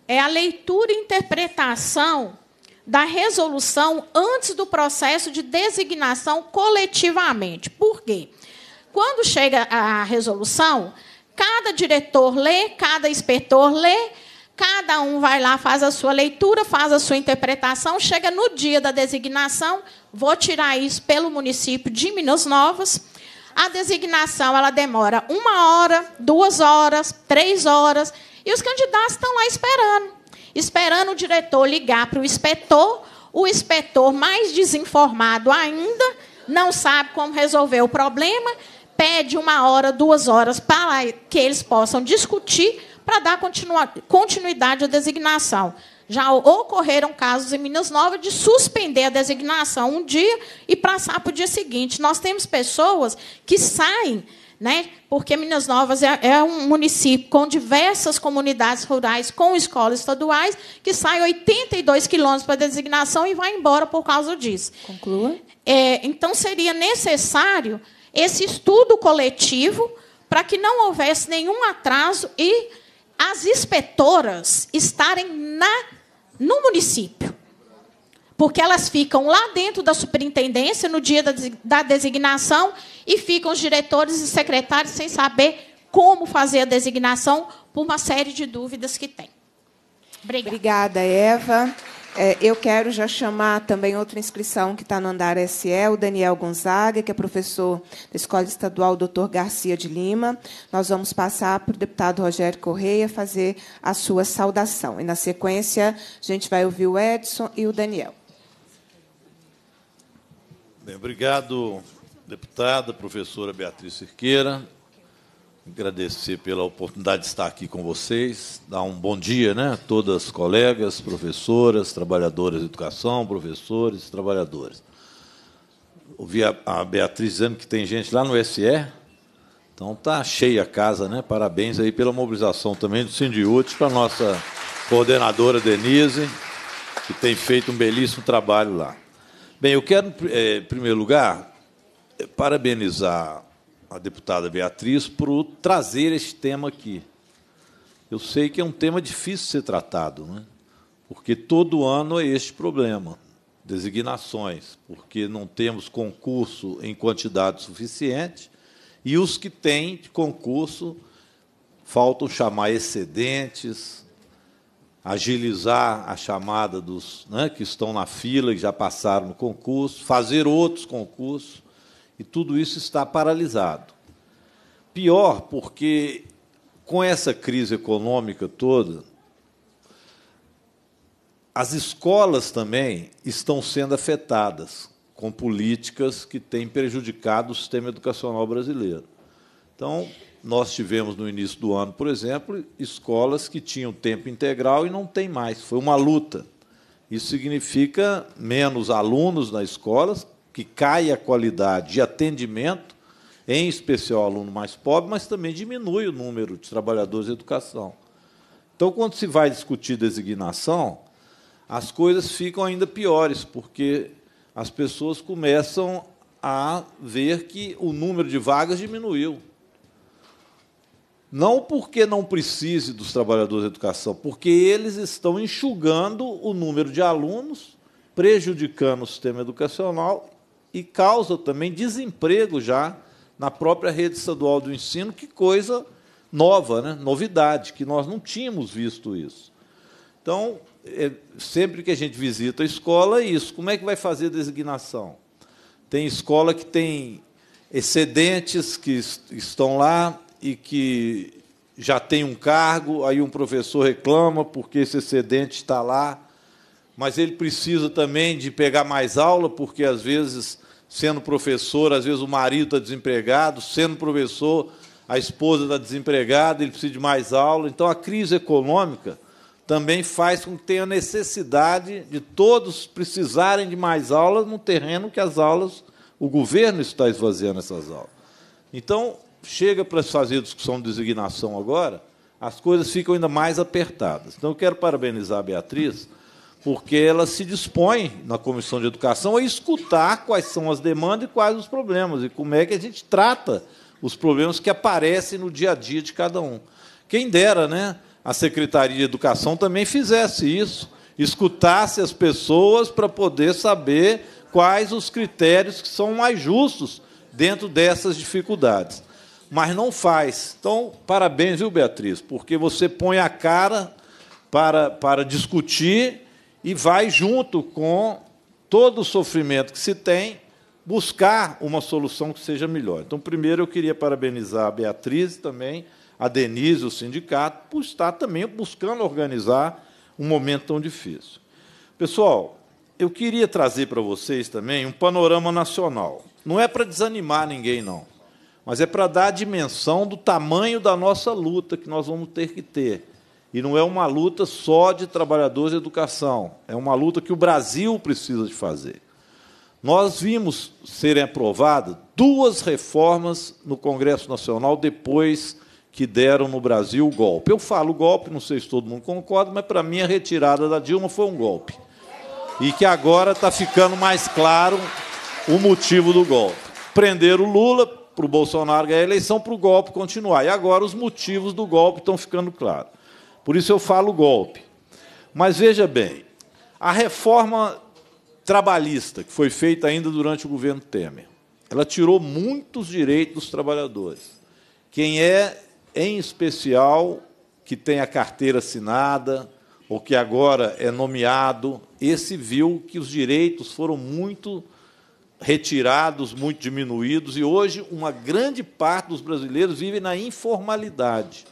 é a leitura e interpretação da resolução antes do processo de designação coletivamente. Por quê? Quando chega a resolução, cada diretor lê, cada inspetor lê, cada um vai lá, faz a sua leitura, faz a sua interpretação, chega no dia da designação, vou tirar isso pelo município de Minas Novas. A designação ela demora uma hora, duas horas, três horas, e os candidatos estão lá esperando, esperando o diretor ligar para o inspetor, o inspetor mais desinformado ainda, não sabe como resolver o problema, pede uma hora, duas horas, para que eles possam discutir para dar continuidade à designação. Já ocorreram casos em Minas Novas de suspender a designação um dia e passar para o dia seguinte. Nós temos pessoas que saem né? Porque Minas Novas é, é, um município com diversas comunidades rurais, com escolas estaduais, que sai 82 quilômetros para a designação e vai embora por causa disso. Conclua. É, então seria necessário esse estudo coletivo para que não houvesse nenhum atraso e as inspetoras estarem na, no município. Porque elas ficam lá dentro da superintendência no dia da, designação e ficam os diretores e secretários sem saber como fazer a designação por uma série de dúvidas que têm. Obrigada. Obrigada, Eva. É, eu quero já chamar também outra inscrição que está no andar SE, o Daniel Gonzaga, que é professor da Escola Estadual Dr. Garcia de Lima. Nós vamos passar para o deputado Rogério Correia fazer a sua saudação. E, na sequência, a gente vai ouvir o Edson e o Daniel. Bem, obrigado, deputada, professora Beatriz Cerqueira, agradecer pela oportunidade de estar aqui com vocês, dar um bom dia né, a todas as colegas, professoras, trabalhadoras de educação, professores, trabalhadores. Ouvi a, a Beatriz dizendo que tem gente lá no SE, então tá cheia a casa, né? Parabéns aí pela mobilização também do Sindiútes para a nossa coordenadora Denise, que tem feito um belíssimo trabalho lá. Bem, eu quero, eh, em primeiro lugar, eh, parabenizar a deputada Beatriz por trazer este tema aqui. Eu sei que é um tema difícil de ser tratado, né? porque todo ano é este problema, designações, porque não temos concurso em quantidade suficiente e os que têm de concurso faltam chamar excedentes, agilizar a chamada dos né, que estão na fila e já passaram no concurso, fazer outros concursos. E tudo isso está paralisado. Pior porque, com essa crise econômica toda, as escolas também estão sendo afetadas com políticas que têm prejudicado o sistema educacional brasileiro. Então, nós tivemos no início do ano, por exemplo, escolas que tinham tempo integral e não tem mais. Foi uma luta. Isso significa menos alunos nas escolas, que cai a qualidade de atendimento, em especial ao aluno mais pobre, mas também diminui o número de trabalhadores de educação. Então, quando se vai discutir designação, as coisas ficam ainda piores, porque as pessoas começam a ver que o número de vagas diminuiu. Não porque não precise dos trabalhadores de educação, porque eles estão enxugando o número de alunos, prejudicando o sistema educacional e causa também desemprego já na própria rede estadual do ensino, que coisa nova, né? novidade, que nós não tínhamos visto isso. Então, é, sempre que a gente visita a escola, é isso. Como é que vai fazer a designação? Tem escola que tem excedentes que est estão lá e que já tem um cargo, aí um professor reclama porque esse excedente está lá mas ele precisa também de pegar mais aula, porque às vezes, sendo professor, às vezes o marido está desempregado, sendo professor, a esposa está desempregada, ele precisa de mais aula. Então, a crise econômica também faz com que tenha necessidade de todos precisarem de mais aulas no terreno que as aulas, o governo está esvaziando essas aulas. Então, chega para fazer discussão de designação agora, as coisas ficam ainda mais apertadas. Então, eu quero parabenizar a Beatriz porque ela se dispõe na Comissão de Educação a escutar quais são as demandas e quais os problemas, e como é que a gente trata os problemas que aparecem no dia a dia de cada um. Quem dera, né? A Secretaria de Educação também fizesse isso, escutasse as pessoas para poder saber quais os critérios que são mais justos dentro dessas dificuldades. Mas não faz. Então, parabéns, viu, Beatriz? Porque você põe a cara para, para discutir e vai, junto com todo o sofrimento que se tem, buscar uma solução que seja melhor. Então, primeiro, eu queria parabenizar a Beatriz também, a Denise, o sindicato, por estar também buscando organizar um momento tão difícil. Pessoal, eu queria trazer para vocês também um panorama nacional. Não é para desanimar ninguém, não, mas é para dar a dimensão do tamanho da nossa luta que nós vamos ter que ter. E não é uma luta só de trabalhadores de educação, é uma luta que o Brasil precisa de fazer. Nós vimos serem aprovadas duas reformas no Congresso Nacional depois que deram no Brasil o golpe. Eu falo golpe, não sei se todo mundo concorda, mas para mim a retirada da Dilma foi um golpe. E que agora está ficando mais claro o motivo do golpe. Prender o Lula para o Bolsonaro ganhar a eleição, para o golpe continuar. E agora os motivos do golpe estão ficando claros. Por isso eu falo golpe. Mas veja bem, a reforma trabalhista que foi feita ainda durante o governo Temer, ela tirou muitos direitos dos trabalhadores. Quem é, em especial, que tem a carteira assinada ou que agora é nomeado, esse viu que os direitos foram muito retirados, muito diminuídos, e hoje uma grande parte dos brasileiros vive na informalidade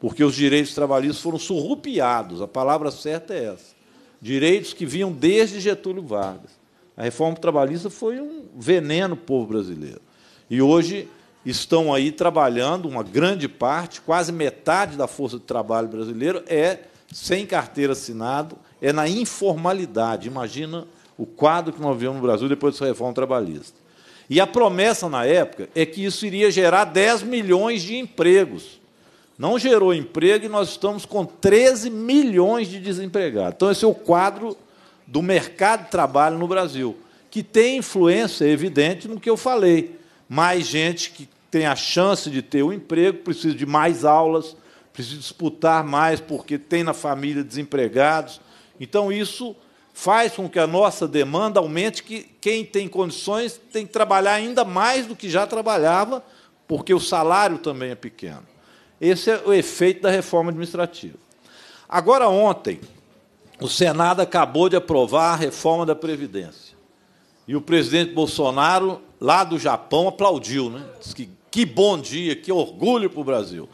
porque os direitos trabalhistas foram surrupiados, a palavra certa é essa. Direitos que vinham desde Getúlio Vargas. A reforma trabalhista foi um veneno para o povo brasileiro. E hoje estão aí trabalhando, uma grande parte, quase metade da força de trabalho brasileira é sem carteira assinada, é na informalidade. Imagina o quadro que nós vivemos no Brasil depois dessa reforma trabalhista. E a promessa na época é que isso iria gerar 10 milhões de empregos não gerou emprego e nós estamos com 13 milhões de desempregados. Então, esse é o quadro do mercado de trabalho no Brasil, que tem influência evidente no que eu falei. Mais gente que tem a chance de ter um emprego, precisa de mais aulas, precisa disputar mais porque tem na família desempregados. Então, isso faz com que a nossa demanda aumente, que quem tem condições tem que trabalhar ainda mais do que já trabalhava, porque o salário também é pequeno. Esse é o efeito da reforma administrativa. Agora, ontem, o Senado acabou de aprovar a reforma da Previdência. E o presidente Bolsonaro, lá do Japão, aplaudiu, né? Diz que, que bom dia, que orgulho para o Brasil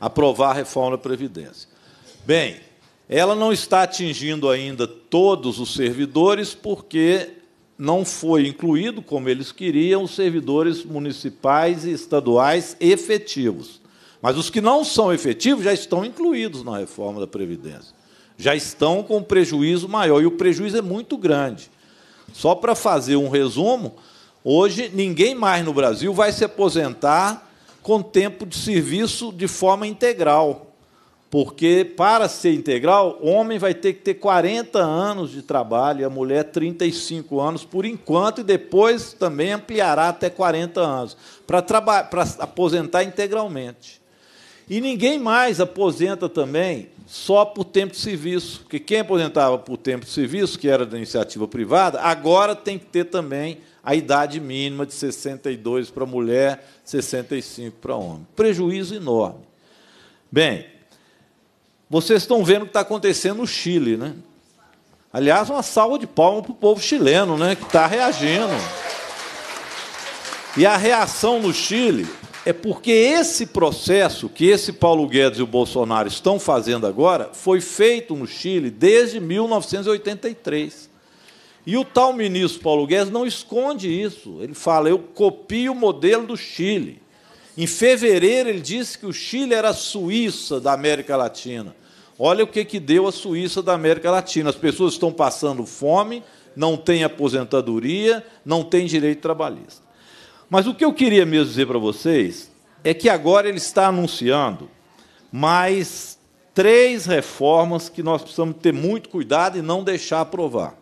aprovar a reforma da Previdência. Bem, ela não está atingindo ainda todos os servidores, porque não foi incluído, como eles queriam, os servidores municipais e estaduais efetivos. Mas os que não são efetivos já estão incluídos na reforma da Previdência. Já estão com prejuízo maior, e o prejuízo é muito grande. Só para fazer um resumo, hoje ninguém mais no Brasil vai se aposentar com tempo de serviço de forma integral. Porque para ser integral, o homem vai ter que ter 40 anos de trabalho e a mulher 35 anos por enquanto e depois também ampliará até 40 anos para aposentar integralmente. E ninguém mais aposenta também só por tempo de serviço. Porque quem aposentava por tempo de serviço, que era da iniciativa privada, agora tem que ter também a idade mínima de 62 para mulher, 65 para homem. Prejuízo enorme. Bem, vocês estão vendo o que está acontecendo no Chile, né? Aliás, uma salva de palmas para o povo chileno, né? Que está reagindo. E a reação no Chile é porque esse processo que esse Paulo Guedes e o Bolsonaro estão fazendo agora foi feito no Chile desde 1983. E o tal ministro Paulo Guedes não esconde isso. Ele fala: eu copio o modelo do Chile. Em fevereiro, ele disse que o Chile era a Suíça da América Latina. Olha o que, que deu a Suíça da América Latina. As pessoas estão passando fome, não têm aposentadoria, não têm direito trabalhista. Mas o que eu queria mesmo dizer para vocês é que agora ele está anunciando mais três reformas que nós precisamos ter muito cuidado e não deixar aprovar.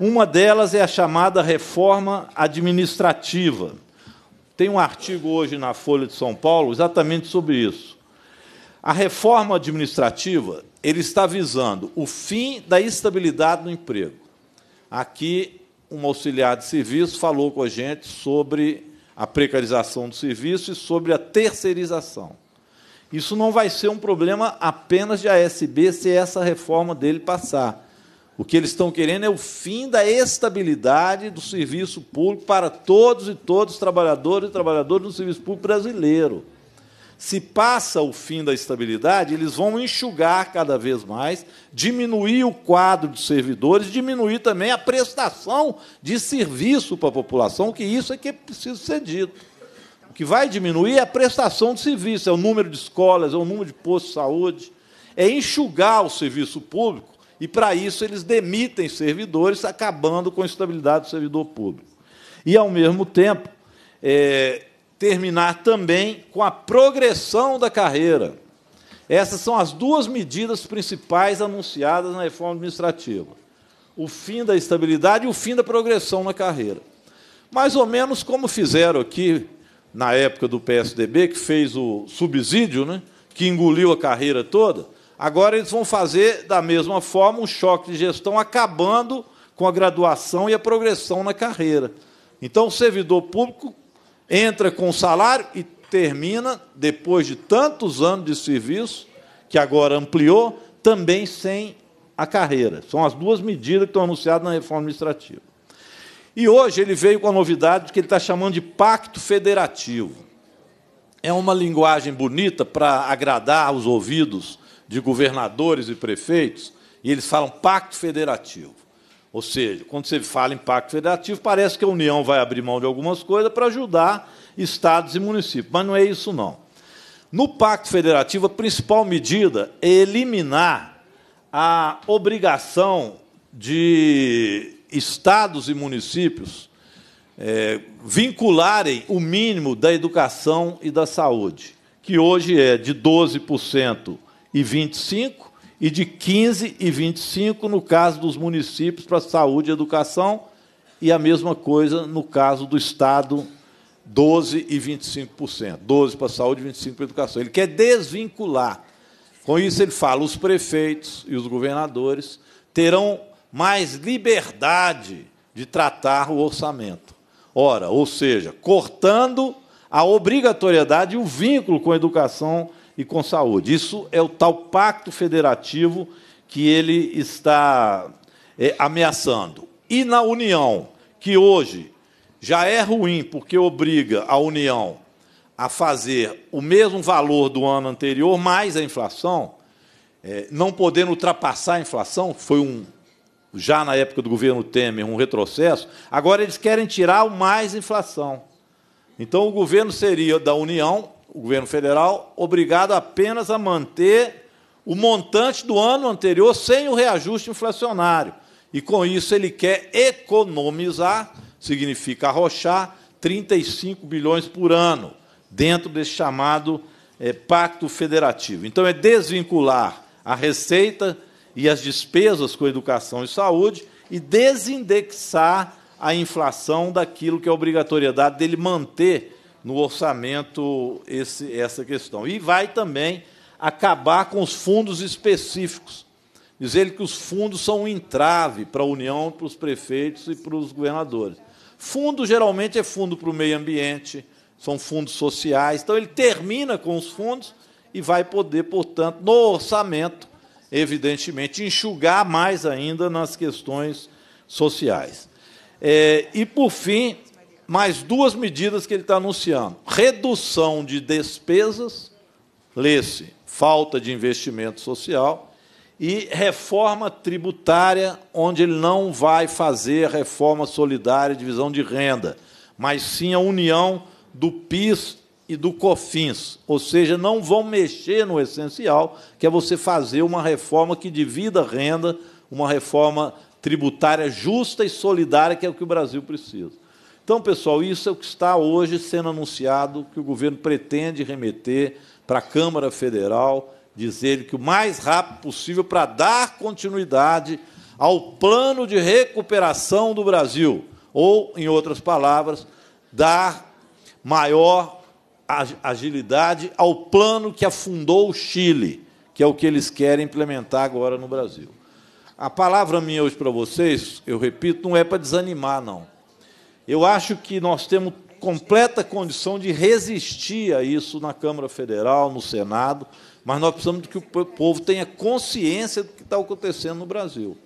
Uma delas é a chamada reforma administrativa. Tem um artigo hoje na Folha de São Paulo exatamente sobre isso. A reforma administrativa ele está visando o fim da estabilidade no emprego. Aqui, um auxiliar de serviço falou com a gente sobre a precarização do serviço e sobre a terceirização. Isso não vai ser um problema apenas de ASB se essa reforma dele passar. O que eles estão querendo é o fim da estabilidade do serviço público para todos e todos os trabalhadores e trabalhadoras do serviço público brasileiro se passa o fim da estabilidade, eles vão enxugar cada vez mais, diminuir o quadro de servidores, diminuir também a prestação de serviço para a população, que isso é que é preciso ser dito. O que vai diminuir é a prestação de serviço, é o número de escolas, é o número de postos de saúde, é enxugar o serviço público, e para isso eles demitem servidores, acabando com a estabilidade do servidor público. E, ao mesmo tempo, é, terminar também com a progressão da carreira. Essas são as duas medidas principais anunciadas na reforma administrativa: o fim da estabilidade e o fim da progressão na carreira. Mais ou menos como fizeram aqui na época do PSDB, que fez o subsídio, né, que engoliu a carreira toda. Agora eles vão fazer da mesma forma um choque de gestão, acabando com a graduação e a progressão na carreira. Então, o servidor público entra com salário e termina, depois de tantos anos de serviço, que agora ampliou, também sem a carreira. São as duas medidas que estão anunciadas na reforma administrativa. E hoje ele veio com a novidade que ele está chamando de pacto federativo. É uma linguagem bonita para agradar os ouvidos de governadores e prefeitos, e eles falam pacto federativo. Ou seja, quando você fala em pacto federativo, parece que a União vai abrir mão de algumas coisas para ajudar estados e municípios, mas não é isso não. No pacto federativo, a principal medida é eliminar a obrigação de estados e municípios é, vincularem o mínimo da educação e da saúde, que hoje é de 12% e 25%, e de 15 e 25 no caso dos municípios para saúde e educação, e a mesma coisa no caso do Estado, 12 e 25%. 12 para saúde e 25 para educação. Ele quer desvincular. Com isso, ele fala: os prefeitos e os governadores terão mais liberdade de tratar o orçamento. Ora, ou seja, cortando a obrigatoriedade e o vínculo com a educação e com saúde. Isso é o tal pacto federativo que ele está é, ameaçando. E na União, que hoje já é ruim porque obriga a União a fazer o mesmo valor do ano anterior mais a inflação, é, não podendo ultrapassar a inflação, foi um já na época do governo Temer um retrocesso. Agora eles querem tirar o mais inflação. Então o governo seria da União o governo federal obrigado apenas a manter o montante do ano anterior sem o reajuste inflacionário. E com isso ele quer economizar, significa arrochar, 35 bilhões por ano dentro desse chamado é, pacto federativo. Então é desvincular a receita e as despesas com educação e saúde e desindexar a inflação daquilo que é a obrigatoriedade dele manter no orçamento esse, essa questão. E vai também acabar com os fundos específicos. Diz ele que os fundos são um entrave para a União, para os prefeitos e para os governadores. Fundo geralmente é fundo para o meio ambiente, são fundos sociais. Então ele termina com os fundos e vai poder, portanto, no orçamento, evidentemente, enxugar mais ainda nas questões sociais. É, e, por fim, mais duas medidas que ele está anunciando: redução de despesas, lê-se, falta de investimento social, e reforma tributária, onde ele não vai fazer reforma solidária e divisão de renda, mas sim a união do PIS e do COFINS, ou seja, não vão mexer no essencial, que é você fazer uma reforma que divida renda, uma reforma tributária justa e solidária, que é o que o Brasil precisa. Então, pessoal, isso é o que está hoje sendo anunciado, que o governo pretende remeter para a Câmara Federal, dizer que o mais rápido possível para dar continuidade ao plano de recuperação do Brasil, ou, em outras palavras, dar maior agilidade ao plano que afundou o Chile, que é o que eles querem implementar agora no Brasil. A palavra minha hoje para vocês, eu repito, não é para desanimar, não eu acho que nós temos completa condição de resistir a isso na Câmara Federal, no Senado, mas nós precisamos de que o povo tenha consciência do que está acontecendo no Brasil.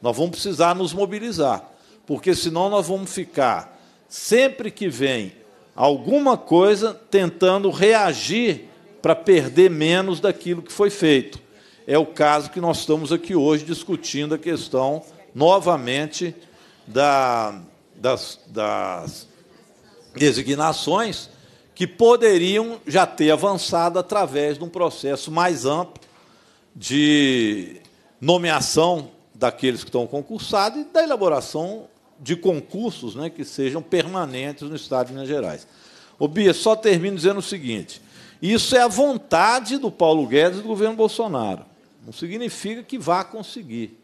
Nós vamos precisar nos mobilizar, porque senão nós vamos ficar, sempre que vem alguma coisa, tentando reagir para perder menos daquilo que foi feito. É o caso que nós estamos aqui hoje discutindo a questão, novamente, da das, das designações que poderiam já ter avançado através de um processo mais amplo de nomeação daqueles que estão concursados e da elaboração de concursos né, que sejam permanentes no Estado de Minas Gerais. O Bia, só termino dizendo o seguinte: isso é a vontade do Paulo Guedes e do governo Bolsonaro. Não significa que vá conseguir.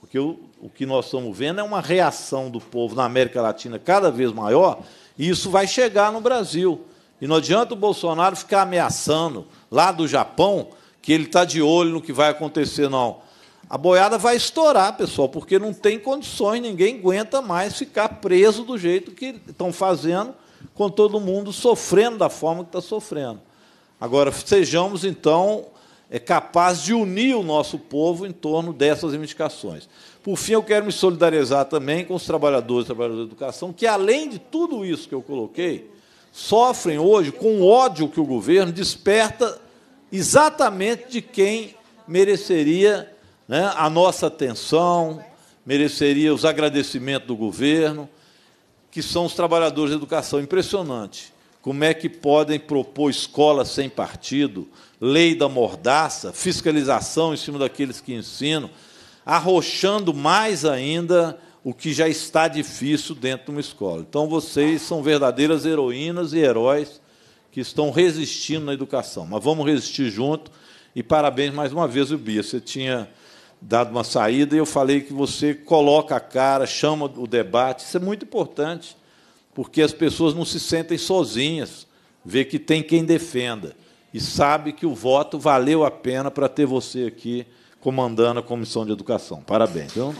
Porque o, o que nós estamos vendo é uma reação do povo na América Latina cada vez maior, e isso vai chegar no Brasil. E não adianta o Bolsonaro ficar ameaçando lá do Japão que ele está de olho no que vai acontecer, não. A boiada vai estourar, pessoal, porque não tem condições, ninguém aguenta mais ficar preso do jeito que estão fazendo, com todo mundo sofrendo da forma que está sofrendo. Agora, sejamos, então, é capaz de unir o nosso povo em torno dessas reivindicações. Por fim, eu quero me solidarizar também com os trabalhadores e trabalhadoras da educação, que, além de tudo isso que eu coloquei, sofrem hoje com o ódio que o governo desperta exatamente de quem mereceria né, a nossa atenção, mereceria os agradecimentos do governo, que são os trabalhadores da educação. Impressionante como é que podem propor escola sem partido, lei da mordaça, fiscalização em cima daqueles que ensinam, arrochando mais ainda o que já está difícil dentro de uma escola. Então, vocês são verdadeiras heroínas e heróis que estão resistindo na educação. Mas vamos resistir junto. E parabéns mais uma vez, o Bia. Você tinha dado uma saída e eu falei que você coloca a cara, chama o debate. Isso é muito importante, porque as pessoas não se sentem sozinhas, vê que tem quem defenda e sabe que o voto valeu a pena para ter você aqui comandando a Comissão de Educação. Parabéns. Então...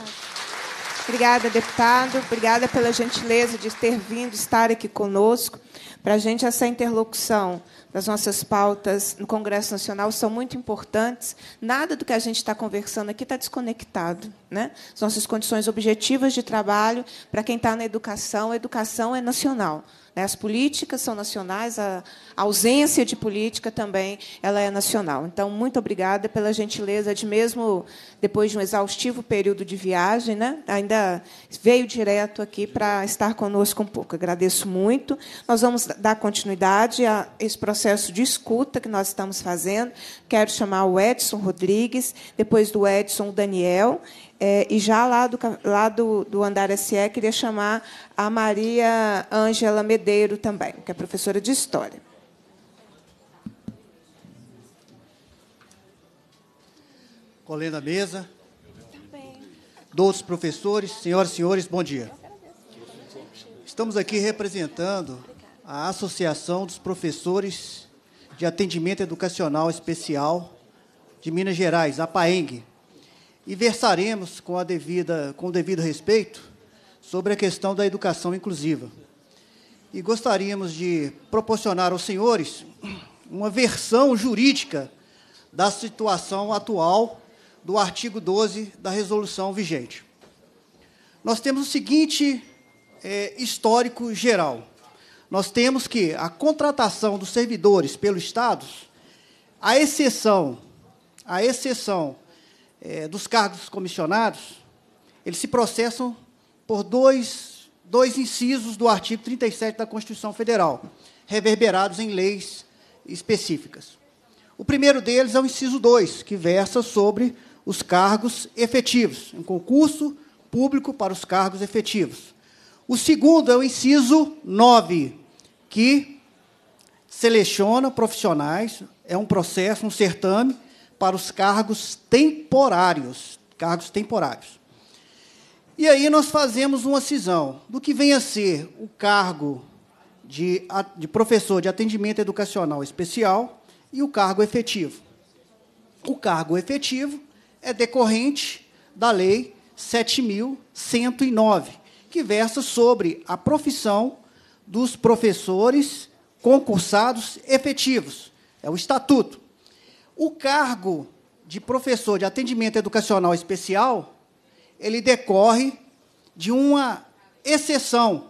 Obrigada, deputado. Obrigada pela gentileza de ter vindo estar aqui conosco. Para a gente, essa interlocução das nossas pautas no Congresso Nacional são muito importantes. Nada do que a gente está conversando aqui está desconectado. Né? As nossas condições objetivas de trabalho, para quem está na educação, a educação é nacional. Né? As políticas são nacionais, a ausência de política também ela é nacional. Então, muito obrigada pela gentileza de, mesmo depois de um exaustivo período de viagem, né? ainda veio direto aqui para estar conosco um pouco. Agradeço muito. Nós vamos dar continuidade a esse processo processo de escuta que nós estamos fazendo. Quero chamar o Edson Rodrigues, depois do Edson, o Daniel. É, e já lá do, lá do, do andar SE, queria chamar a Maria Ângela Medeiro também, que é professora de História. Colendo é a mesa. Doutros professores, senhoras e senhores, bom dia. Estamos aqui representando a Associação dos Professores de Atendimento Educacional Especial de Minas Gerais, a PAENG, e versaremos com, a devida, com o devido respeito sobre a questão da educação inclusiva. E gostaríamos de proporcionar aos senhores uma versão jurídica da situação atual do artigo 12 da resolução vigente. Nós temos o seguinte é, histórico geral nós temos que a contratação dos servidores pelo Estado, a exceção, a exceção é, dos cargos comissionados, eles se processam por dois, dois incisos do artigo 37 da Constituição Federal, reverberados em leis específicas. O primeiro deles é o inciso 2, que versa sobre os cargos efetivos, um concurso público para os cargos efetivos. O segundo é o inciso 9, que seleciona profissionais, é um processo, um certame para os cargos temporários, cargos temporários. E aí nós fazemos uma cisão do que vem a ser o cargo de, de professor de atendimento educacional especial e o cargo efetivo. O cargo efetivo é decorrente da Lei 7.109, que versa sobre a profissão dos professores concursados efetivos. É o estatuto. O cargo de professor de atendimento educacional especial, ele decorre de uma exceção.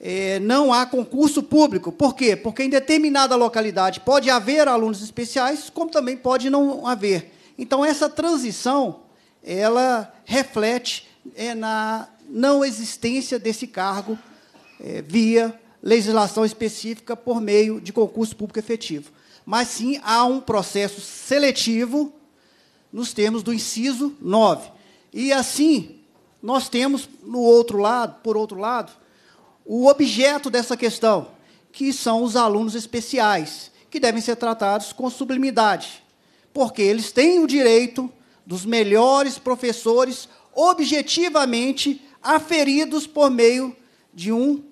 É, não há concurso público. Por quê? Porque em determinada localidade pode haver alunos especiais, como também pode não haver. Então, essa transição, ela reflete é, na não existência desse cargo é, via legislação específica por meio de concurso público efetivo. Mas sim há um processo seletivo nos termos do inciso 9. E assim, nós temos no outro lado, por outro lado, o objeto dessa questão, que são os alunos especiais, que devem ser tratados com sublimidade, porque eles têm o direito dos melhores professores objetivamente aferidos por meio de um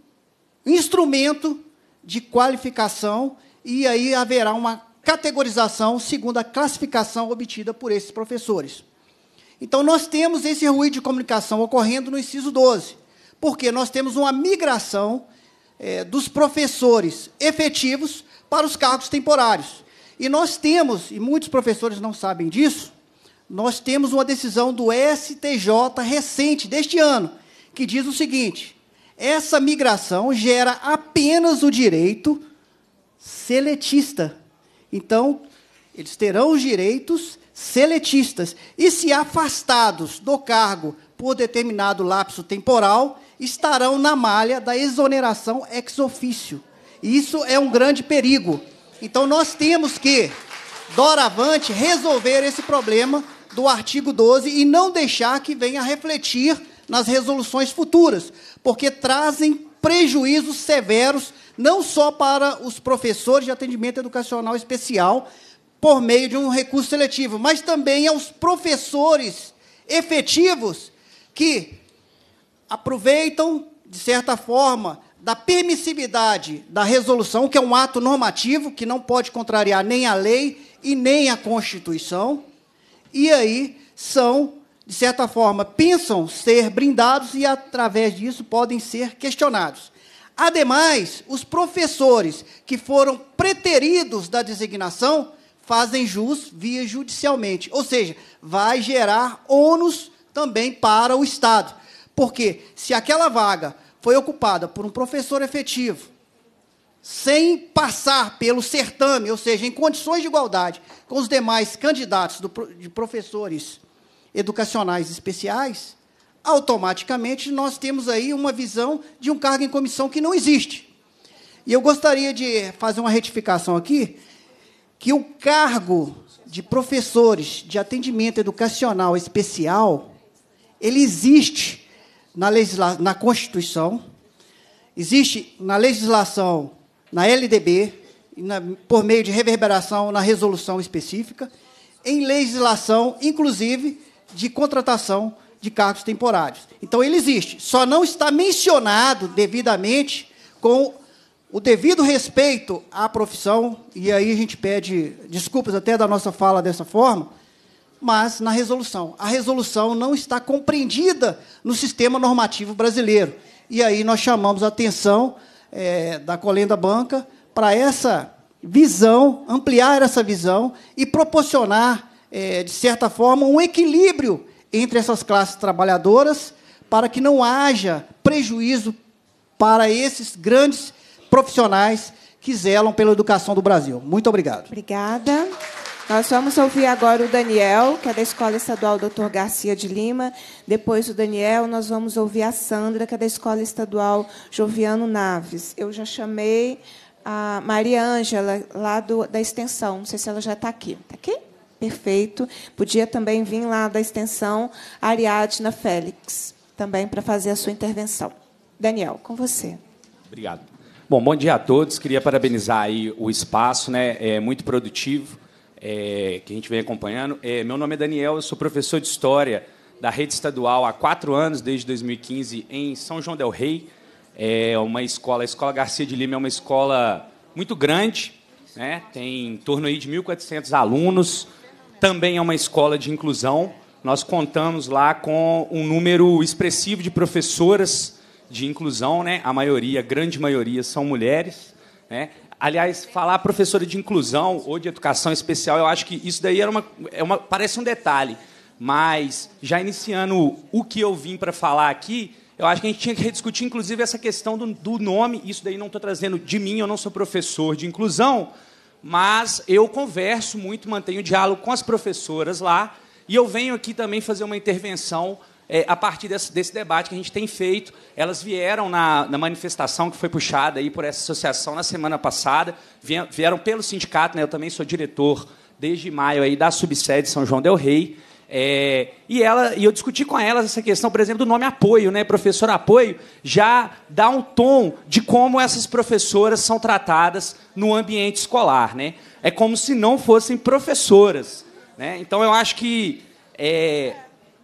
instrumento de qualificação e aí haverá uma categorização segundo a classificação obtida por esses professores. Então, nós temos esse ruído de comunicação ocorrendo no inciso 12, porque nós temos uma migração é, dos professores efetivos para os cargos temporários. E nós temos, e muitos professores não sabem disso, nós temos uma decisão do STJ recente, deste ano, que diz o seguinte: essa migração gera apenas o direito seletista. Então, eles terão os direitos seletistas. E se afastados do cargo por determinado lapso temporal, estarão na malha da exoneração ex officio. Isso é um grande perigo. Então, nós temos que, doravante, resolver esse problema do artigo 12 e não deixar que venha refletir nas resoluções futuras porque trazem prejuízos severos, não só para os professores de atendimento educacional especial, por meio de um recurso seletivo, mas também aos professores efetivos que aproveitam, de certa forma, da permissividade da resolução, que é um ato normativo que não pode contrariar nem a lei e nem a Constituição, e aí são de certa forma, pensam ser brindados e, através disso, podem ser questionados. Ademais, os professores que foram preteridos da designação fazem jus via judicialmente, ou seja, vai gerar ônus também para o Estado. Porque se aquela vaga foi ocupada por um professor efetivo, sem passar pelo certame, ou seja, em condições de igualdade com os demais candidatos do, de professores educacionais especiais, automaticamente nós temos aí uma visão de um cargo em comissão que não existe. E eu gostaria de fazer uma retificação aqui, que o cargo de professores de atendimento educacional especial, ele existe na, legisla na Constituição, existe na legislação, na LDB, na, por meio de reverberação na resolução específica, em legislação, inclusive, de contratação de cargos temporários. Então ele existe, só não está mencionado devidamente com o devido respeito à profissão, e aí a gente pede desculpas até da nossa fala dessa forma, mas na resolução. A resolução não está compreendida no sistema normativo brasileiro. E aí nós chamamos a atenção é, da colenda banca para essa visão, ampliar essa visão e proporcionar é, de certa forma, um equilíbrio entre essas classes trabalhadoras para que não haja prejuízo para esses grandes profissionais que zelam pela educação do Brasil. Muito obrigado. Obrigada. Nós vamos ouvir agora o Daniel, que é da Escola Estadual Dr. Garcia de Lima. Depois do Daniel, nós vamos ouvir a Sandra, que é da Escola Estadual Joviano Naves. Eu já chamei a Maria Ângela, lá do, da Extensão. Não sei se ela já está aqui. Está aqui? perfeito. Podia também vir lá da extensão Ariadna Félix, também para fazer a sua intervenção. Daniel, com você. Obrigado. Bom, bom dia a todos. Queria parabenizar aí o espaço, né? É muito produtivo, é, que a gente vem acompanhando. É, meu nome é Daniel, eu sou professor de história da rede estadual há quatro anos, desde 2015, em São João del Rei. É uma escola, a Escola Garcia de Lima é uma escola muito grande, né? tem em torno aí de 1.400 alunos, também é uma escola de inclusão. Nós contamos lá com um número expressivo de professoras de inclusão, né? A maioria, a grande maioria, são mulheres, né? Aliás, falar professora de inclusão ou de educação especial, eu acho que isso daí era uma, é uma, parece um detalhe, mas já iniciando o que eu vim para falar aqui, eu acho que a gente tinha que rediscutir, inclusive, essa questão do, do nome. Isso daí não estou trazendo de mim, eu não sou professor de inclusão, mas eu converso muito, mantenho diálogo com as professoras lá, e eu venho aqui também fazer uma intervenção é, a partir desse, desse, debate que a gente tem feito. Elas vieram na, na, manifestação que foi puxada aí por essa associação na semana passada, vieram pelo sindicato, né, eu também sou diretor desde maio aí da subsede São João del Rei, é, e, ela, e eu discuti com elas essa questão, por exemplo, do nome apoio, né? Professor apoio já dá um tom de como essas professoras são tratadas no ambiente escolar, né? É como se não fossem professoras, né? Então eu acho que é,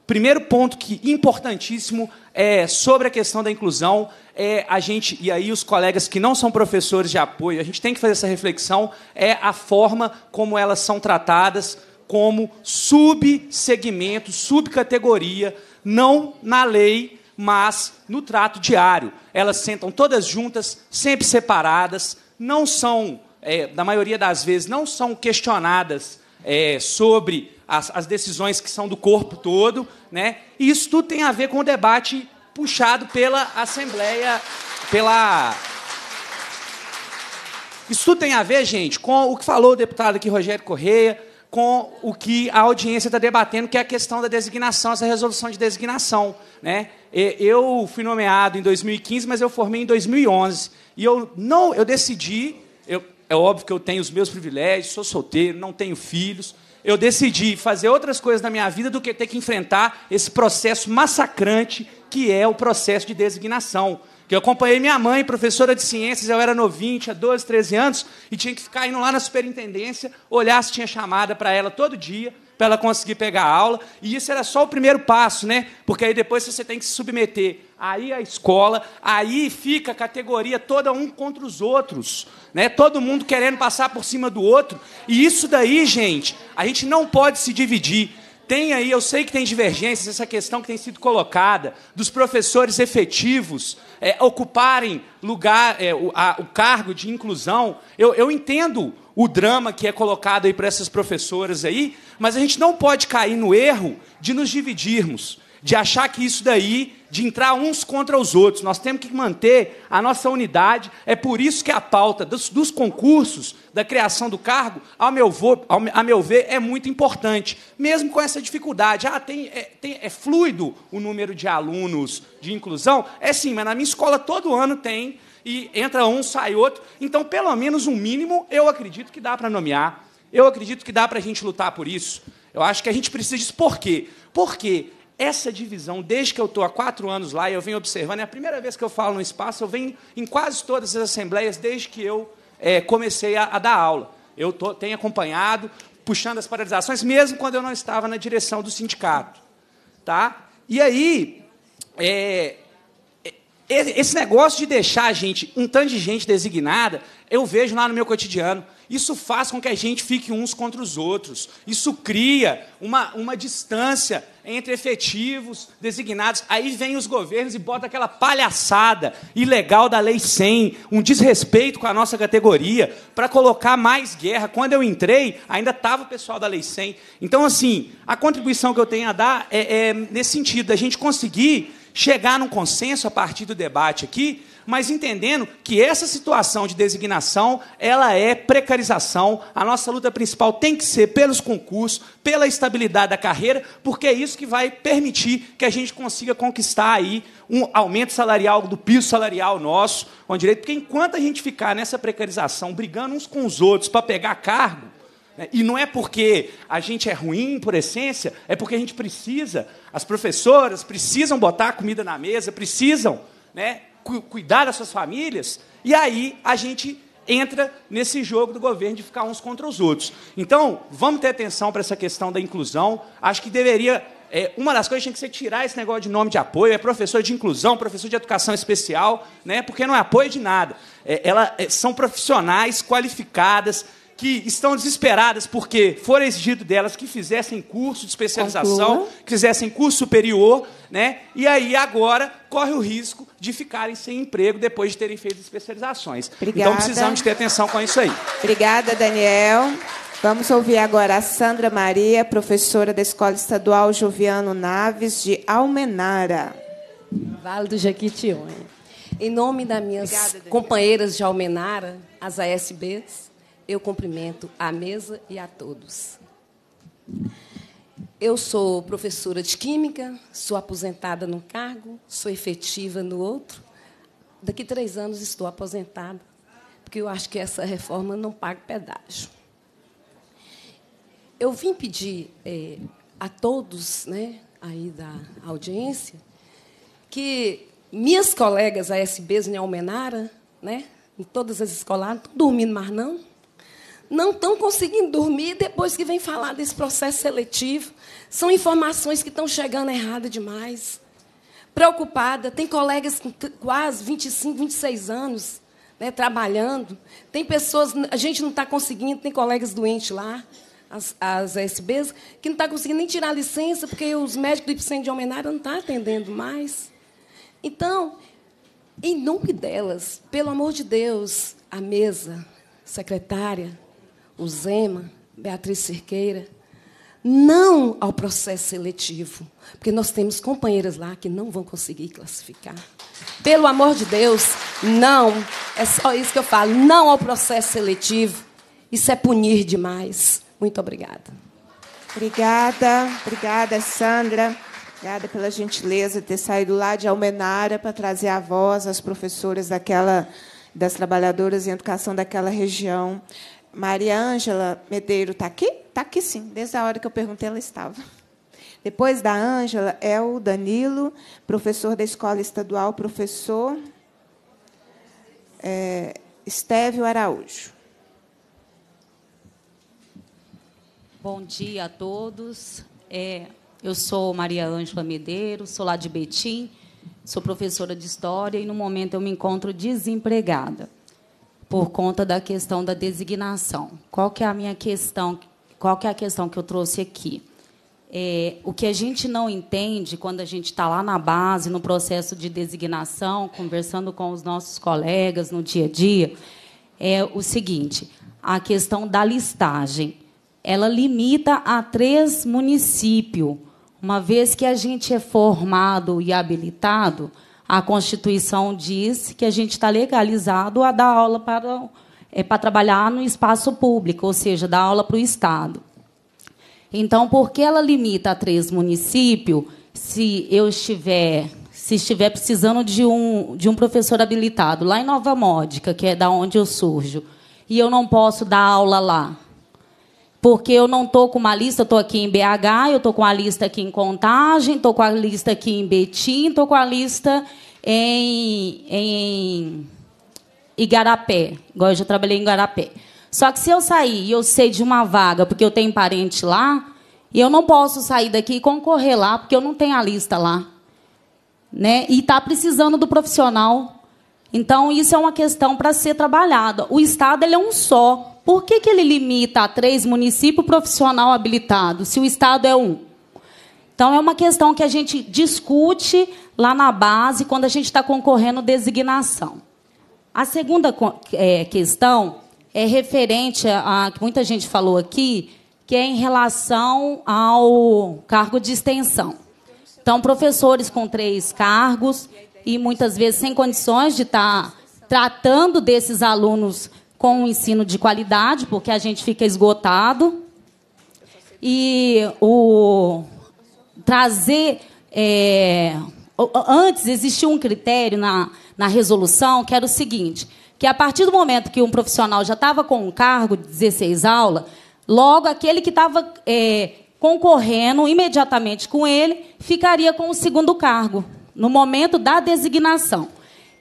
primeiro ponto que importantíssimo é sobre a questão da inclusão é a gente e aí os colegas que não são professores de apoio, a gente tem que fazer essa reflexão é a forma como elas são tratadas como subsegmento, subcategoria, não na lei, mas no trato diário. Elas sentam todas juntas, sempre separadas, não são, é, na maioria das vezes, não são questionadas é, sobre as, as, decisões que são do corpo todo. Né? E isso tudo tem a ver com o debate puxado pela Assembleia, pela. Isso tudo tem a ver, gente, com o que falou o deputado aqui, Rogério Correia, com o que a audiência está debatendo, que é a questão da designação, essa resolução de designação. Né? Eu fui nomeado em 2015, mas eu formei em 2011. E eu não, eu decidi, eu, é óbvio que eu tenho os meus privilégios, sou solteiro, não tenho filhos. Eu decidi fazer outras coisas na minha vida do que ter que enfrentar esse processo massacrante que é o processo de designação. Que eu acompanhei minha mãe, professora de ciências, eu era novinho, tinha 12, 13 anos, e tinha que ficar indo lá na superintendência, olhar se tinha chamada para ela todo dia, para ela conseguir pegar a aula. E isso era só o primeiro passo, né? Porque aí depois você tem que se submeter. Aí a escola, aí fica a categoria toda um contra os outros, né? Todo mundo querendo passar por cima do outro. E isso daí, gente, a gente não pode se dividir tem aí, eu sei que tem divergências, essa questão que tem sido colocada, dos professores efetivos é, ocuparem lugar, é, o, a, o, cargo de inclusão. Eu, eu entendo o drama que é colocado aí para essas professoras aí, mas a gente não pode cair no erro de nos dividirmos de achar que isso daí, de entrar uns contra os outros. Nós temos que manter a nossa unidade. É por isso que a pauta dos, dos concursos, da criação do cargo, ao meu, vo, ao, a meu ver, é muito importante. Mesmo com essa dificuldade. Ah, tem, é, tem, é fluido o número de alunos de inclusão? É sim, mas na minha escola todo ano tem. E entra um, sai outro. Então, pelo menos um mínimo, eu acredito que dá para nomear. Eu acredito que dá para a gente lutar por isso. Eu acho que a gente precisa disso. Por quê? Porque essa divisão, desde que eu estou há quatro anos lá, eu venho observando, é a primeira vez que eu falo no espaço, eu venho em quase todas as assembleias desde que eu é, comecei a, a, dar aula. Eu tô, tenho acompanhado, puxando as paralisações, mesmo quando eu não estava na direção do sindicato. Tá? E aí, é, é esse negócio de deixar a gente, um tanto de gente designada, eu vejo lá no meu cotidiano. Isso faz com que a gente fique uns contra os outros. Isso cria uma, uma distância entre efetivos, designados. Aí vem os governos e bota aquela palhaçada ilegal da Lei 100, um desrespeito com a nossa categoria, para colocar mais guerra. Quando eu entrei, ainda estava o pessoal da Lei 100. Então, assim, a contribuição que eu tenho a dar é, é nesse sentido, da gente conseguir chegar num consenso a partir do debate aqui, mas entendendo que essa situação de designação, ela é precarização. A nossa luta principal tem que ser pelos concursos, pela estabilidade da carreira, porque é isso que vai permitir que a gente consiga conquistar aí um aumento salarial do piso salarial nosso, com direito, porque enquanto a gente ficar nessa precarização, brigando uns com os outros para pegar cargo, né, e não é porque a gente é ruim por essência, é porque a gente precisa. As professoras precisam botar a comida na mesa, precisam né, cu cuidar das suas famílias, e aí a gente entra nesse jogo do governo de ficar uns contra os outros. Então, vamos ter atenção para essa questão da inclusão. Acho que deveria. É, uma das coisas que que ser tirar esse negócio de nome de apoio, é professor de inclusão, professor de educação especial, né, porque não é apoio de nada. É, ela, é, são profissionais qualificadas, que estão desesperadas porque foram exigido delas que fizessem curso de especialização, Conclua. que fizessem curso superior, né? E aí agora corre o risco de ficarem sem emprego depois de terem feito especializações. Então, Obrigada. Então precisamos ter atenção com isso aí. Obrigada, Daniel. Vamos ouvir agora a Sandra Maria, professora da Escola Estadual Joviano Naves de Almenara. Vale do Jequitinhonha. Em nome das minhas Obrigada, companheiras de Almenara, as ASBs, eu cumprimento a mesa e a todos. Eu sou professora de Química, sou aposentada num cargo, sou efetiva no outro. Daqui a três anos estou aposentada, porque eu acho que essa reforma não paga pedágio. Eu vim pedir eh, a todos né, aí da audiência que minhas colegas ASBs em Almenara, né, em todas as escolas, não estou dormindo mais não, não estão conseguindo dormir depois que vem falar desse processo seletivo. São informações que estão chegando errada demais. Preocupada, tem colegas com quase 25, 26 anos né, trabalhando. Tem pessoas, a gente não está conseguindo, tem colegas doentes lá, as, as SBs, que não está conseguindo nem tirar licença, porque os médicos do Ipsen de homenagem não estão tá atendendo mais. Então, em nome delas, pelo amor de Deus, a mesa, secretária, o Zema, Beatriz Cerqueira, não ao processo seletivo, porque nós temos companheiras lá que não vão conseguir classificar. Pelo amor de Deus, não. É só isso que eu falo. Não ao processo seletivo. Isso é punir demais. Muito obrigada. Obrigada, obrigada, Sandra. Obrigada pela gentileza de ter saído lá de Almenara para trazer a voz às professoras daquela, das trabalhadoras em educação daquela região. Maria Ângela Medeiro está aqui? Está aqui sim, desde a hora que eu perguntei, ela estava. Depois da Ângela é o Danilo, professor da escola estadual, professor é, Estévio Araújo. Bom dia a todos. É, eu sou Maria Ângela Medeiro, sou lá de Betim, sou professora de História e, no momento, eu me encontro desempregada por conta da questão da designação. Qual que é a minha questão? Qual que é a questão que eu trouxe aqui? É, o que a gente não entende quando a gente está lá na base, no processo de designação, conversando com os nossos colegas no dia a dia, é o seguinte: a questão da listagem. Ela limita a três municípios. Uma vez que a gente é formado e habilitado, a Constituição diz que a gente está legalizado a dar aula para, é, para trabalhar no espaço público, ou seja, dar aula para o Estado. Então, por que ela limita a três municípios se eu estiver, se estiver precisando de um, de um professor habilitado lá em Nova Módica, que é da onde eu surjo, e eu não posso dar aula lá? porque eu não estou com uma lista, estou aqui em BH, eu estou com a lista aqui em Contagem, estou com a lista aqui em Betim, estou com a lista em, em Igarapé. Igual eu já trabalhei em Igarapé. Só que se eu sair e eu sei de uma vaga, porque eu tenho parente lá, e eu não posso sair daqui e concorrer lá, porque eu não tenho a lista lá. Né? E está precisando do profissional. Então, isso é uma questão para ser trabalhada. O Estado ele é um só. Por que, que ele limita a três município profissional habilitado, se o Estado é um? Então, é uma questão que a gente discute lá na base quando a gente está concorrendo designação. A segunda é, questão é referente a, a que muita gente falou aqui, que é em relação ao cargo de extensão. Então, professores com três cargos e muitas vezes sem condições de estar tá tratando desses alunos com um ensino de qualidade, porque a gente fica esgotado. E o trazer. É, antes existia um critério na, na resolução que era o seguinte: que a partir do momento que um profissional já estava com um cargo de 16 aulas, logo aquele que estava é, concorrendo imediatamente com ele ficaria com o segundo cargo, no momento da designação.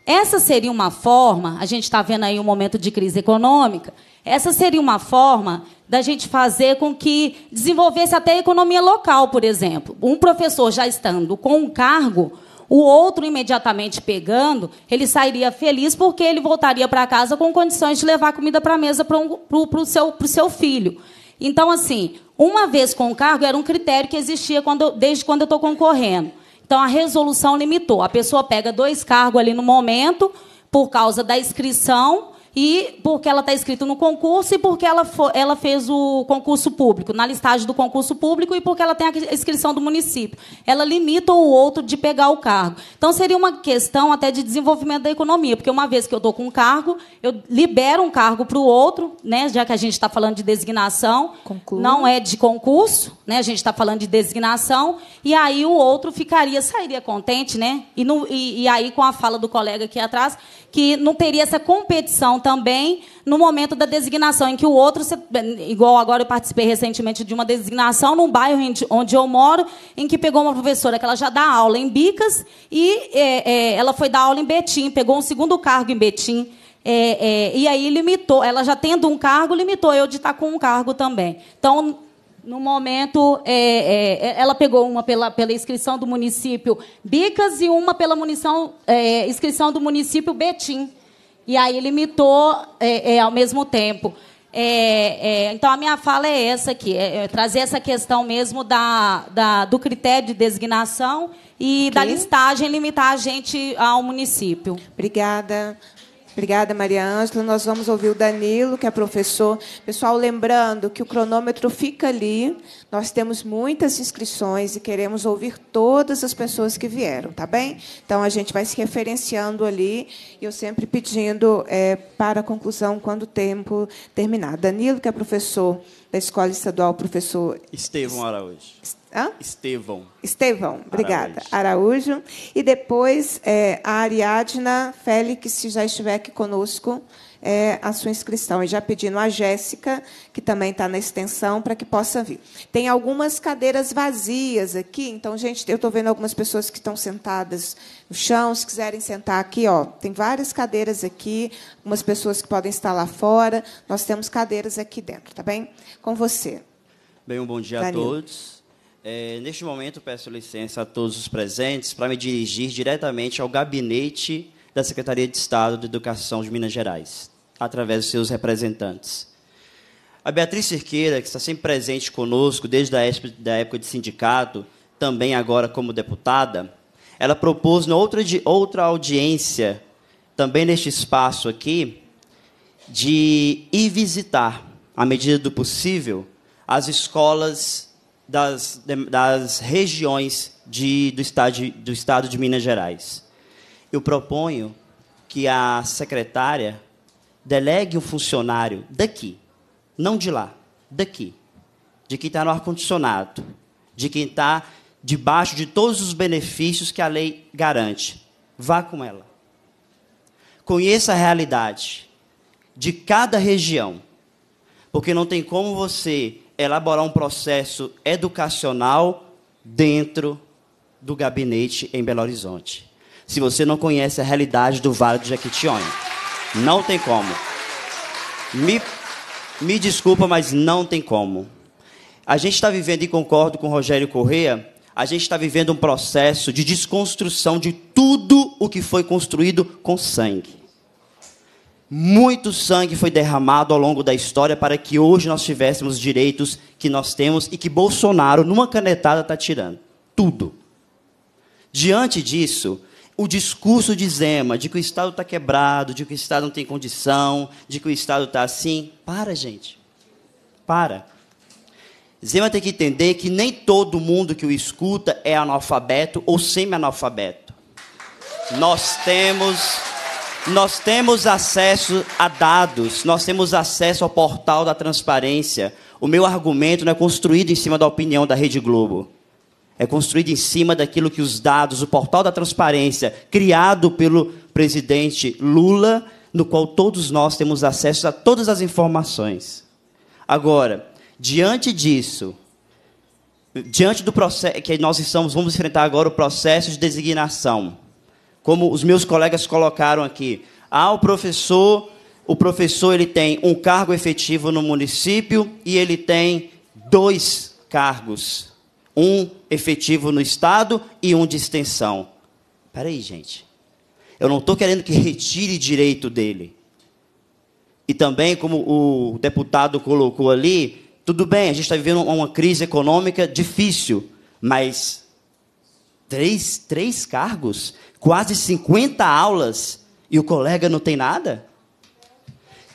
Essa seria uma forma, a gente está vendo aí um momento de crise econômica, essa seria uma forma da gente fazer com que desenvolvesse até a economia local, por exemplo. Um professor já estando com um cargo, o outro imediatamente pegando, ele sairia feliz porque ele voltaria para casa com condições de levar comida para a mesa para um, o seu, seu, filho. Então, assim, uma vez com o cargo era um critério que existia quando, desde quando eu estou concorrendo. Então a resolução limitou. A pessoa pega dois cargos ali no momento por causa da inscrição e porque ela está escrita no concurso e porque ela, for, ela fez o concurso público, na listagem do concurso público e porque ela tem a inscrição do município. Ela limita o outro de pegar o cargo. Então, seria uma questão até de desenvolvimento da economia, porque uma vez que eu estou com um cargo, eu libero um cargo para o outro, né, já que a gente está falando de designação, Concluo. não é de concurso, né, a gente está falando de designação, e aí o outro ficaria, sairia contente, né? E, no, e, e aí, com a fala do colega aqui atrás, que não teria essa competição também no momento da designação, em que o outro, igual agora eu participei recentemente de uma designação num bairro onde eu moro, em que pegou uma professora que ela já dá aula em Bicas e é, é, ela foi dar aula em Betim, pegou um segundo cargo em Betim. É, é e aí limitou, ela já tendo um cargo, limitou eu de estar com um cargo também. Então, no momento, é, é, é ela pegou uma pela, pela inscrição do município Bicas e uma pela munição, é, inscrição do município Betim. E aí limitou é, é, ao mesmo tempo. É, é, então, a minha fala é essa aqui, é, é trazer essa questão mesmo da, da, do critério de designação e okay. da listagem limitar a gente ao município. Obrigada. Obrigada, Maria Ângela. Nós vamos ouvir o Danilo, que é professor. Pessoal, lembrando que o cronômetro fica ali. Nós temos muitas inscrições e queremos ouvir todas as pessoas que vieram, tá bem? Então, a gente vai se referenciando ali e eu sempre pedindo é, para a conclusão quando o tempo terminar. Danilo, que é professor da Escola Estadual, professor... Estevão Araújo. Hã? Estevão. Estevão, obrigada. Araújo. E depois é, a Ariadna Félix, se já estiver aqui conosco, é, a sua inscrição. E já pedindo a Jéssica, que também está na extensão, para que possa vir. Tem algumas cadeiras vazias aqui, então, gente, eu estou vendo algumas pessoas que estão sentadas no chão, se quiserem sentar aqui, ó, tem várias cadeiras aqui, algumas pessoas que podem estar lá fora, nós temos cadeiras aqui dentro, tá bem? Com você. Bem, um bom dia Danilo. a todos. É, neste momento, peço licença a todos os presentes para me dirigir diretamente ao gabinete da Secretaria de Estado de Educação de Minas Gerais, através de seus representantes. A Beatriz cerqueira que está sempre presente conosco desde a época de sindicato, também agora como deputada, ela propôs na outra, outra audiência, também neste espaço aqui, de ir visitar, à medida do possível, as escolas das, das regiões de, do, estado de, do estado de Minas Gerais. Eu proponho que a secretária delegue o funcionário daqui, não de lá, daqui, de quem está no ar-condicionado, de quem está debaixo de todos os benefícios que a lei garante. Vá com ela. Conheça a realidade de cada região, porque não tem como você elaborar um processo educacional dentro do gabinete em Belo Horizonte. Se você não conhece a realidade do Vale do Jequitinhonha, não tem como. Me, me desculpa, mas não tem como. A gente está vivendo, e concordo com o Rogério Correa, a gente está vivendo um processo de desconstrução de tudo o que foi construído com sangue. Muito sangue foi derramado ao longo da história para que hoje nós tivéssemos direitos que nós temos e que Bolsonaro, numa canetada, está tirando. Tudo. Diante disso, o discurso de Zema, de que o Estado está quebrado, de que o Estado não tem condição, de que o Estado está assim. Para, gente. Para. Zema tem que entender que nem todo mundo que o escuta é analfabeto ou semi-analfabeto. Nós temos nós temos acesso a dados, nós temos acesso ao portal da transparência. O meu argumento não é construído em cima da opinião da Rede Globo. É construído em cima daquilo que os dados, o portal da transparência, criado pelo presidente Lula, no qual todos nós temos acesso a todas as informações. Agora, diante disso, diante do processo que nós estamos, vamos enfrentar agora o processo de designação como os meus colegas colocaram aqui. Ah, o professor, o professor ele tem um cargo efetivo no município e ele tem dois cargos, um efetivo no estado e um de extensão. Espera aí, gente. Eu não estou querendo que <laughs> retire direito dele. E também, como o deputado colocou ali, tudo bem, a gente está vivendo uma crise econômica difícil, mas Três, três cargos, quase 50 aulas, e o colega não tem nada?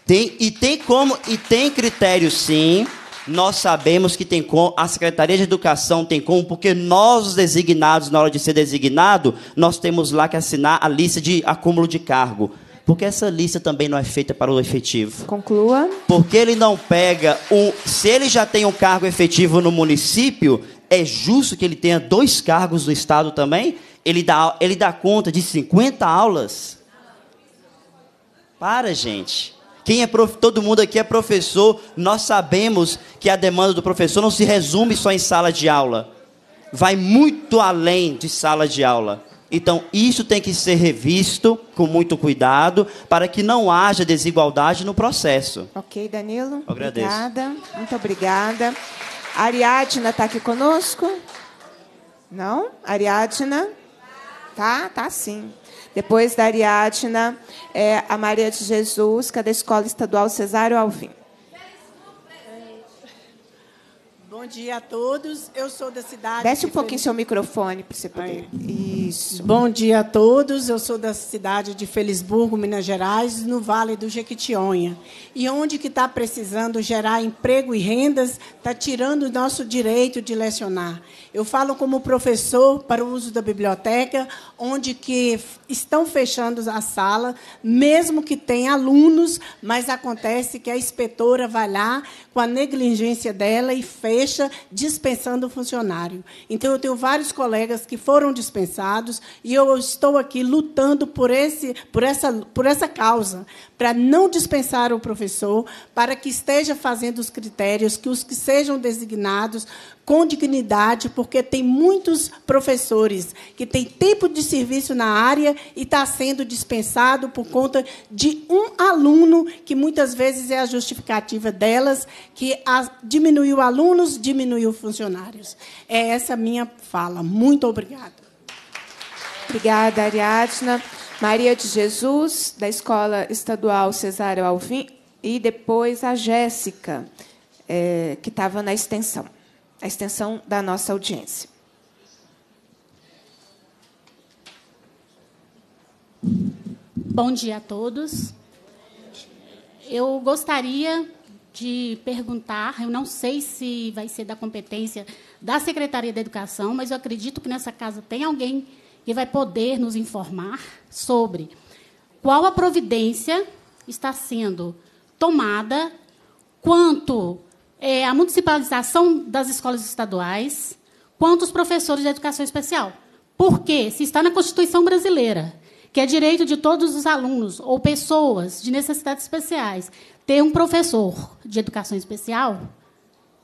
Tem, e tem como, e tem critério sim. Nós sabemos que tem como, a Secretaria de Educação tem como, porque nós, os designados, na hora de ser designado, nós temos lá que assinar a lista de acúmulo de cargo. Porque essa lista também não é feita para o efetivo. Conclua. Porque ele não pega um. Se ele já tem um cargo efetivo no município, é justo que ele tenha dois cargos no Estado também? Ele dá, ele dá conta de 50 aulas? Para, gente. Quem é prof... Todo mundo aqui é professor, nós sabemos que a demanda do professor não se resume só em sala de aula. Vai muito além de sala de aula. Então, isso tem que ser revisto com muito cuidado para que não haja desigualdade no processo. Ok, Danilo. agradeço. Obrigada. Muito obrigada. Ariadna está aqui conosco? Não? Ariadna? Tá, tá sim. Depois da Ariadna, é a Maria de Jesus, que é da Escola Estadual Cesário Alvim. dia a todos. Eu sou da cidade. Desce um pouquinho Fer... seu microfone para você poder. Aí. Isso. Bom dia a todos. Eu sou da cidade de Felisburgo, Minas Gerais, no Vale do Jequitinhonha. E onde que está precisando gerar emprego e rendas, está tirando o nosso direito de lecionar. Eu falo como professor para o uso da biblioteca, onde que estão fechando a sala, mesmo que tenha alunos, mas acontece que a inspetora vai lá com a negligência dela e fecha, dispensando o funcionário. Então, eu tenho vários colegas que foram dispensados e eu estou aqui lutando por, esse, por, essa, por essa causa, para não dispensar o professor, para que esteja fazendo os critérios, que os que sejam designados com dignidade, porque tem muitos professores que têm tempo de serviço na área e está sendo dispensado por conta de um aluno, que muitas vezes é a justificativa delas, que diminuiu alunos, diminuiu funcionários. É essa minha fala. Muito obrigada. Obrigada, Ariadna. Maria de Jesus, da Escola Estadual Cesário Alvim, e depois a Jéssica, eh, que estava na extensão a extensão da nossa audiência. Bom dia a todos. Eu gostaria de perguntar, eu não sei se vai ser da competência da Secretaria da Educação, mas eu acredito que nessa casa tem alguém que vai poder nos informar sobre qual a providência está sendo tomada quanto é, a municipalização das escolas estaduais, quanto os professores de educação especial. Porque se está na Constituição brasileira, que é direito de todos os alunos ou pessoas de necessidades especiais ter um professor de educação especial,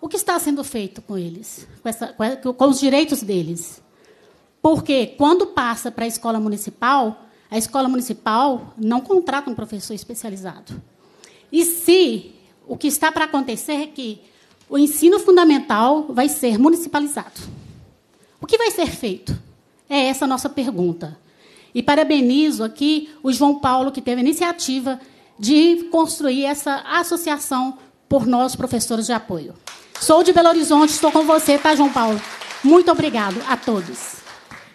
o que está sendo feito com eles, com, essa, com os direitos deles? Porque quando passa para a escola municipal, a escola municipal não contrata um professor especializado. E se o que está para acontecer é que o ensino fundamental vai ser municipalizado. O que vai ser feito? É essa a nossa pergunta. E parabenizo aqui o João Paulo, que teve a iniciativa de construir essa associação por nós, professores de apoio. Sou de Belo Horizonte, estou com você, tá, João Paulo? Muito obrigado a todos.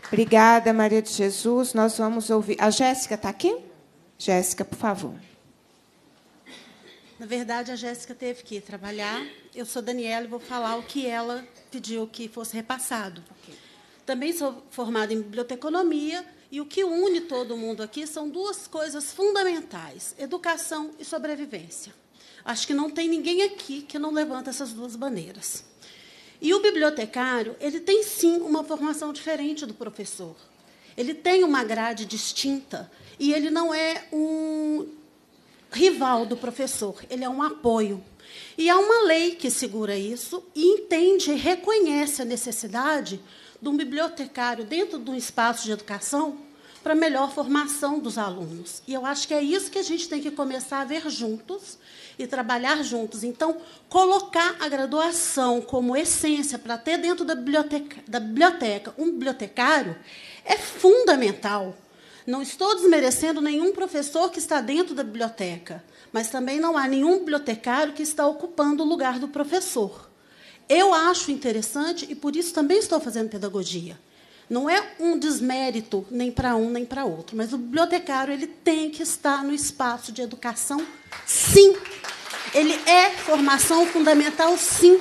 Obrigada, Maria de Jesus. Nós vamos ouvir. A Jéssica está aqui? Jéssica, por favor. Na verdade, a Jéssica teve que trabalhar. Eu sou Daniela e vou falar o que ela pediu que fosse repassado. Okay. Também sou formada em biblioteconomia e o que une todo mundo aqui são duas coisas fundamentais: educação e sobrevivência. Acho que não tem ninguém aqui que não levanta essas duas bandeiras. E o bibliotecário, ele tem sim uma formação diferente do professor. Ele tem uma grade distinta e ele não é um rival do professor, ele é um apoio. E há uma lei que segura isso e entende e reconhece a necessidade de um bibliotecário dentro de um espaço de educação para melhor formação dos alunos. E eu acho que é isso que a gente tem que começar a ver juntos e trabalhar juntos. Então, colocar a graduação como essência para ter dentro da biblioteca, da biblioteca um bibliotecário é fundamental. Não estou desmerecendo nenhum professor que está dentro da biblioteca, mas também não há nenhum bibliotecário que está ocupando o lugar do professor. Eu acho interessante e por isso também estou fazendo pedagogia. Não é um desmérito nem para um nem para outro, mas o bibliotecário ele tem que estar no espaço de educação, sim. Ele é formação fundamental, sim.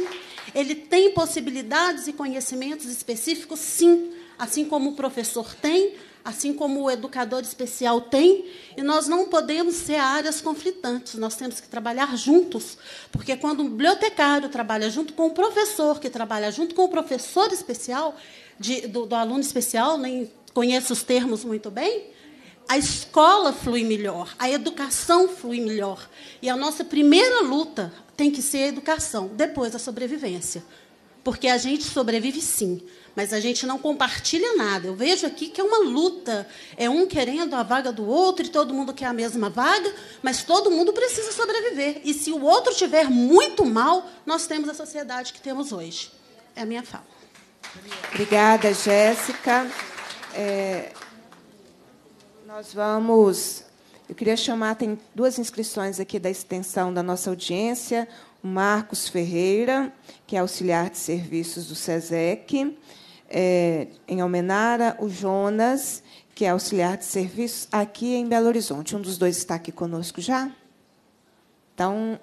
Ele tem possibilidades e conhecimentos específicos, sim. Assim como o professor tem, assim como o educador especial tem, e nós não podemos ser áreas conflitantes, nós temos que trabalhar juntos, porque quando um bibliotecário trabalha junto com o um professor, que trabalha junto com o um professor especial, de, do, do aluno especial, nem conheço os termos muito bem, a escola flui melhor, a educação flui melhor. E a nossa primeira luta tem que ser a educação, depois a sobrevivência. Porque a gente sobrevive sim, mas a gente não compartilha nada. Eu vejo aqui que é uma luta. É um querendo a vaga do outro e todo mundo quer a mesma vaga, mas todo mundo precisa sobreviver. E se o outro tiver muito mal, nós temos a sociedade que temos hoje. É a minha fala. Obrigada, Jéssica. É, nós vamos. Eu queria chamar, tem duas inscrições aqui da extensão da nossa audiência. Marcos Ferreira, que é auxiliar de serviços do SESEC, é, em Almenara, o Jonas, que é auxiliar de serviços, aqui em Belo Horizonte. Um dos dois está aqui conosco já. Então,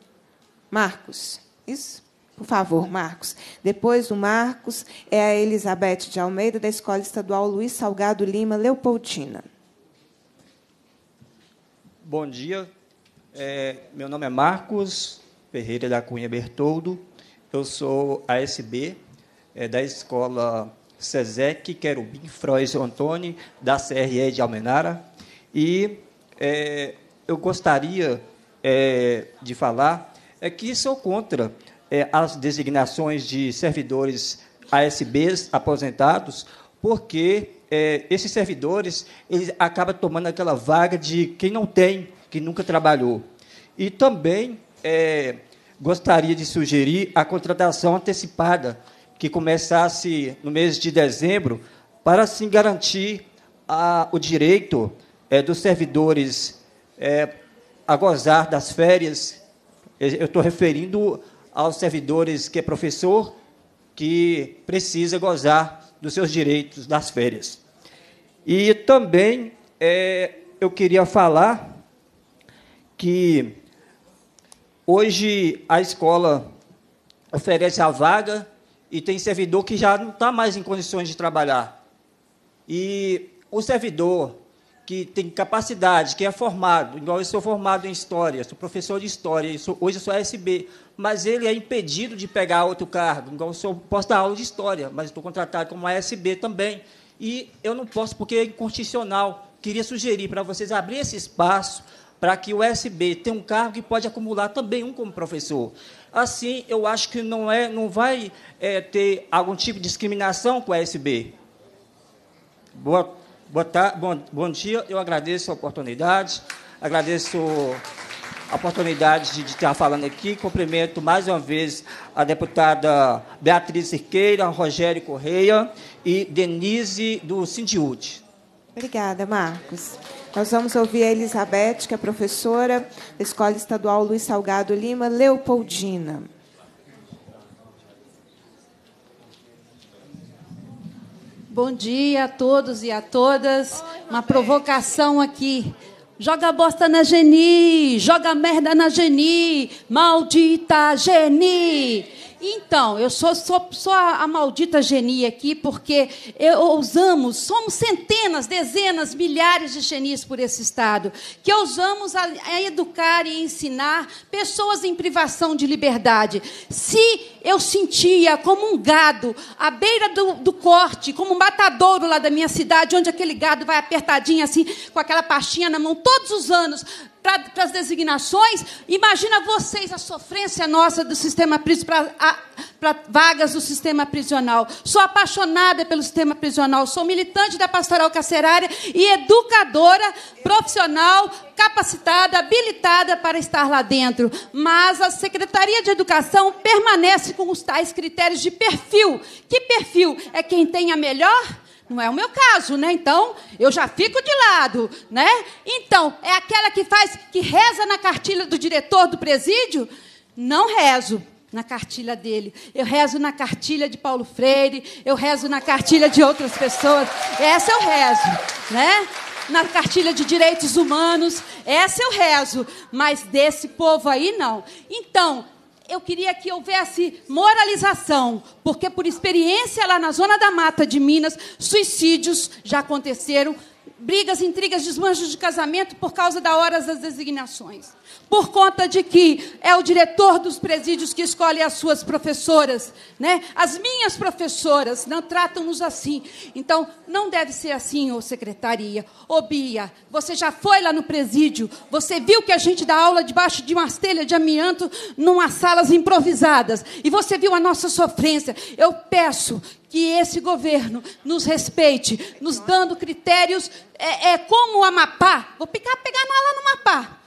Marcos, isso? Por favor, Marcos. Depois do Marcos é a Elizabeth de Almeida, da Escola Estadual Luiz Salgado Lima, Leopoldina. Bom dia. É, meu nome é Marcos Ferreira da Cunha Bertoldo. Eu sou ASB é, da Escola Sezec, Querubim, Frois Antoni, da CRE de Almenara. E é, eu gostaria é, de falar é que sou contra é, as designações de servidores ASBs aposentados, porque é, esses servidores eles acabam tomando aquela vaga de quem não tem, que nunca trabalhou. E também é, gostaria de sugerir a contratação antecipada que começasse no mês de dezembro, para assim garantir a, o direito é, dos servidores é, a gozar das férias. Eh, eu estou referindo aos servidores que é professor, que precisa gozar dos seus direitos das férias. E também é, eu queria falar que hoje a escola oferece a vaga e tem servidor que já não está mais em condições de trabalhar. E o servidor que tem capacidade, que é formado, igual eu sou formado em História, sou professor de História, sou, hoje eu sou ASB, mas ele é impedido de pegar outro cargo, igual eu sou, posso dar aula de História, mas estou contratado como ASB também. E eu não posso, porque é inconstitucional. Queria sugerir para vocês abrir esse espaço para que o ASB tenha um cargo que pode acumular também um como professor assim eu acho que não, é, não vai é, ter algum tipo de discriminação com a SB. Boa, boa tarde, bom, bom dia, eu agradeço a oportunidade, agradeço a oportunidade de, de estar falando aqui. Cumprimento mais uma vez a deputada Beatriz Siqueira, Rogério Correia e Denise do Sindiúde. Obrigada, Marcos. Nós vamos ouvir a Elizabeth, que é professora da Escola Estadual Luiz Salgado Lima, Leopoldina. Bom dia a todos e a todas. Uma provocação aqui. Joga bosta na Geni, joga merda na Geni, maldita Geni. Então, eu sou, sou, sou a, a, maldita genia aqui, porque eu, ousamos, somos centenas, dezenas, milhares de genias por esse Estado, que ousamos a, a educar e ensinar pessoas em privação de liberdade. Se eu sentia como um gado à beira do, do corte, como um matadouro lá da minha cidade, onde aquele gado vai apertadinho assim, com aquela pastinha na mão, todos os anos, para as designações. Imagina vocês a sofrência nossa do sistema para vagas do sistema prisional. Sou apaixonada pelo sistema prisional, sou militante da pastoral carcerária e educadora profissional capacitada, habilitada para estar lá dentro. Mas a Secretaria de Educação permanece com os tais critérios de perfil. Que perfil? É quem tem a melhor não é o meu caso, né? Então, eu já fico de lado, né? Então, é aquela que faz, que reza na cartilha do diretor do presídio? Não rezo na cartilha dele. Eu rezo na cartilha de Paulo Freire, eu rezo na cartilha de outras pessoas. Essa eu rezo, né? Na cartilha de direitos humanos, essa eu rezo, mas desse povo aí não. Então, eu queria que houvesse moralização, porque por experiência lá na zona da mata de Minas, suicídios já aconteceram brigas, intrigas, desmanchos de casamento por causa da hora das designações. Por conta de que é o diretor dos presídios que escolhe as suas professoras, né? As minhas professoras não tratam-nos assim. Então, não deve ser assim, ô secretaria. Ô Bia, você já foi lá no presídio, você viu que a gente dá aula debaixo de uma telhas de amianto, numas salas improvisadas, e você viu a nossa sofrência. Eu peço que esse governo nos respeite, nos dando critérios, é, é como o Amapá. Vou pegar, pegar lá no Amapá.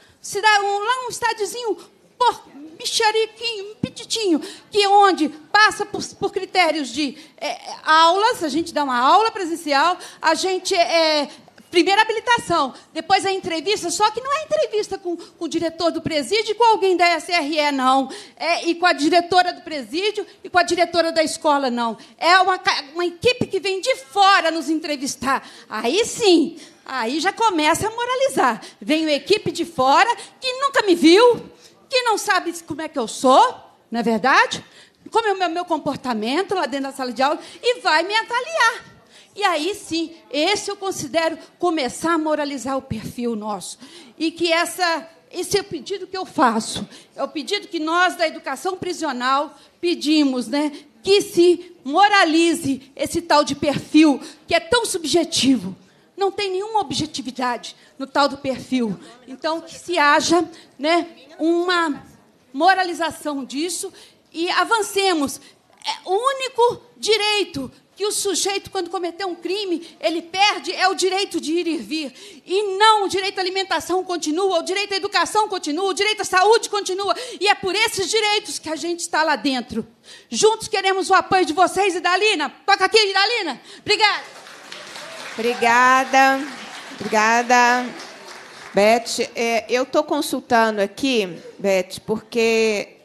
dá um, lá um estadozinho por, bichariquinho, pititinho, que onde passa por, por critérios de é, aulas, a gente dá uma aula presencial, a gente é, Primeira habilitação, depois a entrevista, só que não é entrevista com, com o diretor do presídio e com alguém da SRE, não. É, e com a diretora do presídio e com a diretora da escola, não. É uma, uma equipe que vem de fora nos entrevistar. Aí sim, aí já começa a moralizar. Vem uma equipe de fora que nunca me viu, que não sabe como é que eu sou, não é verdade? Como é o meu, meu comportamento lá dentro da sala de aula, e vai me avaliar. E aí sim, esse eu considero começar a moralizar o perfil nosso. E que essa, esse é o pedido que eu faço. É o pedido que nós da educação prisional pedimos, né? Que se moralize esse tal de perfil que é tão subjetivo não tem nenhuma objetividade no tal do perfil. Então, que se haja né, uma moralização disso e avancemos. É o único direito que o sujeito, quando cometeu um crime, ele perde é o direito de ir e vir. E não o direito à alimentação continua, o direito à educação continua, o direito à saúde continua. E é por esses direitos que a gente está lá dentro. Juntos queremos o apoio de vocês, Idalina. Toca aqui, Idalina. Obrigada. Obrigada. Obrigada. Beth, é, eu estou consultando aqui, Beth, porque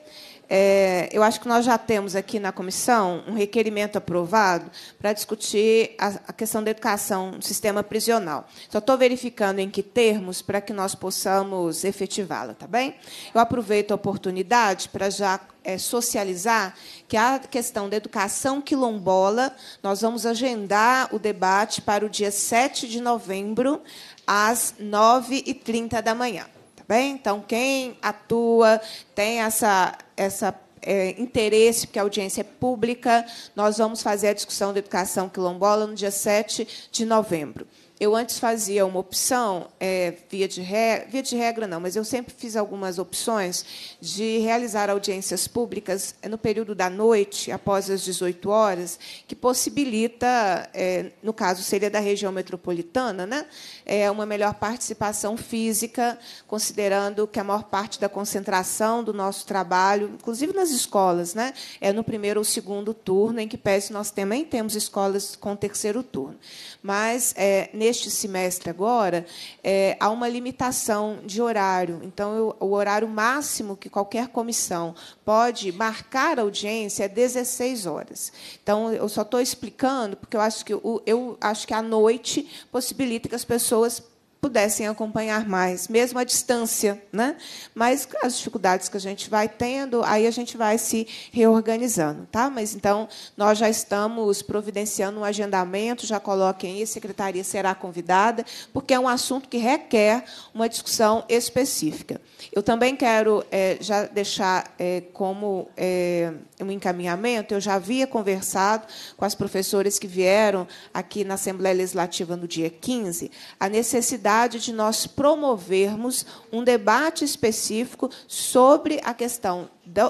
é, eu acho que nós já temos aqui na comissão um requerimento aprovado para discutir a, a questão da educação no sistema prisional. Só estou verificando em que termos para que nós possamos efetivá-la, tá bem? Eu aproveito a oportunidade para já é, socializar que a questão da educação quilombola, nós vamos agendar o debate para o dia 7 de novembro, às 9h30 da manhã. Tá bem? Então, quem atua, tem essa, essa é, interesse, porque a audiência é pública, nós vamos fazer a discussão da educação quilombola no dia 7 de novembro. Eu antes fazia uma opção, é, via, de regra, via de regra não, mas eu sempre fiz algumas opções de realizar audiências públicas é, no período da noite, após as 18 horas, que possibilita, é, no caso seria da região metropolitana, né, é, uma melhor participação física, considerando que a maior parte da concentração do nosso trabalho, inclusive nas escolas, né, é no primeiro ou segundo turno, em que pese nós também temos escolas com terceiro turno. Mas, é, neste neste semestre agora, é, há uma limitação de horário. Então, eu, o horário máximo que qualquer comissão pode marcar audiência é 16 horas. Então, eu só estou explicando, porque eu acho que, a eu acho que noite possibilita que as pessoas pudessem acompanhar mais, mesmo à distância, né? Mas as dificuldades que a gente vai tendo, aí a gente vai se reorganizando, tá? Mas então nós já estamos providenciando um agendamento, já coloquem aí, a secretaria será convidada, porque é um assunto que requer uma discussão específica. Eu também quero é, já deixar é, como é, um encaminhamento, eu já havia conversado com as professoras que vieram aqui na Assembleia Legislativa no dia 15, a necessidade necessidade de nós promovermos um debate específico sobre a questão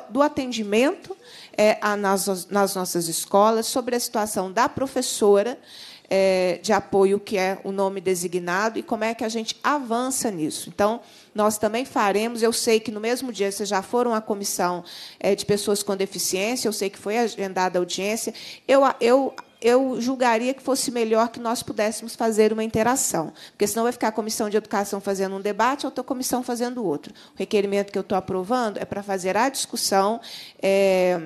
do, atendimento é, nas, nas nossas escolas, sobre a situação da professora eh, de apoio, que é o nome designado, e como é que a gente avança nisso. Então, nós também faremos. Eu sei que no mesmo dia vocês já foram à comissão eh, de pessoas com deficiência, eu sei que foi agendada a audiência. Eu, eu eu julgaria que fosse melhor que nós pudéssemos fazer uma interação, porque senão vai ficar a comissão de educação fazendo um debate, a outra comissão fazendo outro. O requerimento que eu estou aprovando é para fazer a discussão. É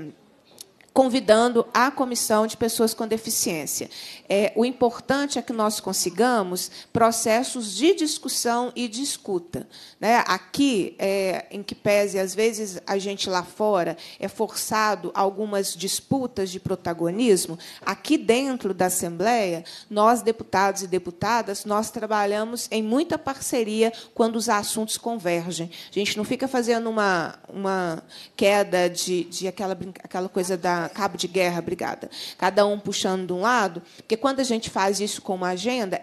convidando a comissão de pessoas com deficiência. É, o importante é que nós consigamos processos de discussão e de escuta. Né? Aqui, é, em que pese, às vezes, a gente lá fora é forçado algumas disputas de protagonismo, aqui dentro da Assembleia, nós, deputados e deputadas, nós trabalhamos em muita parceria quando os assuntos convergem. A gente não fica fazendo uma, uma queda de, de aquela, aquela coisa da cabo de guerra, brigada, cada um puxando de um lado, porque quando a gente faz isso com uma agenda,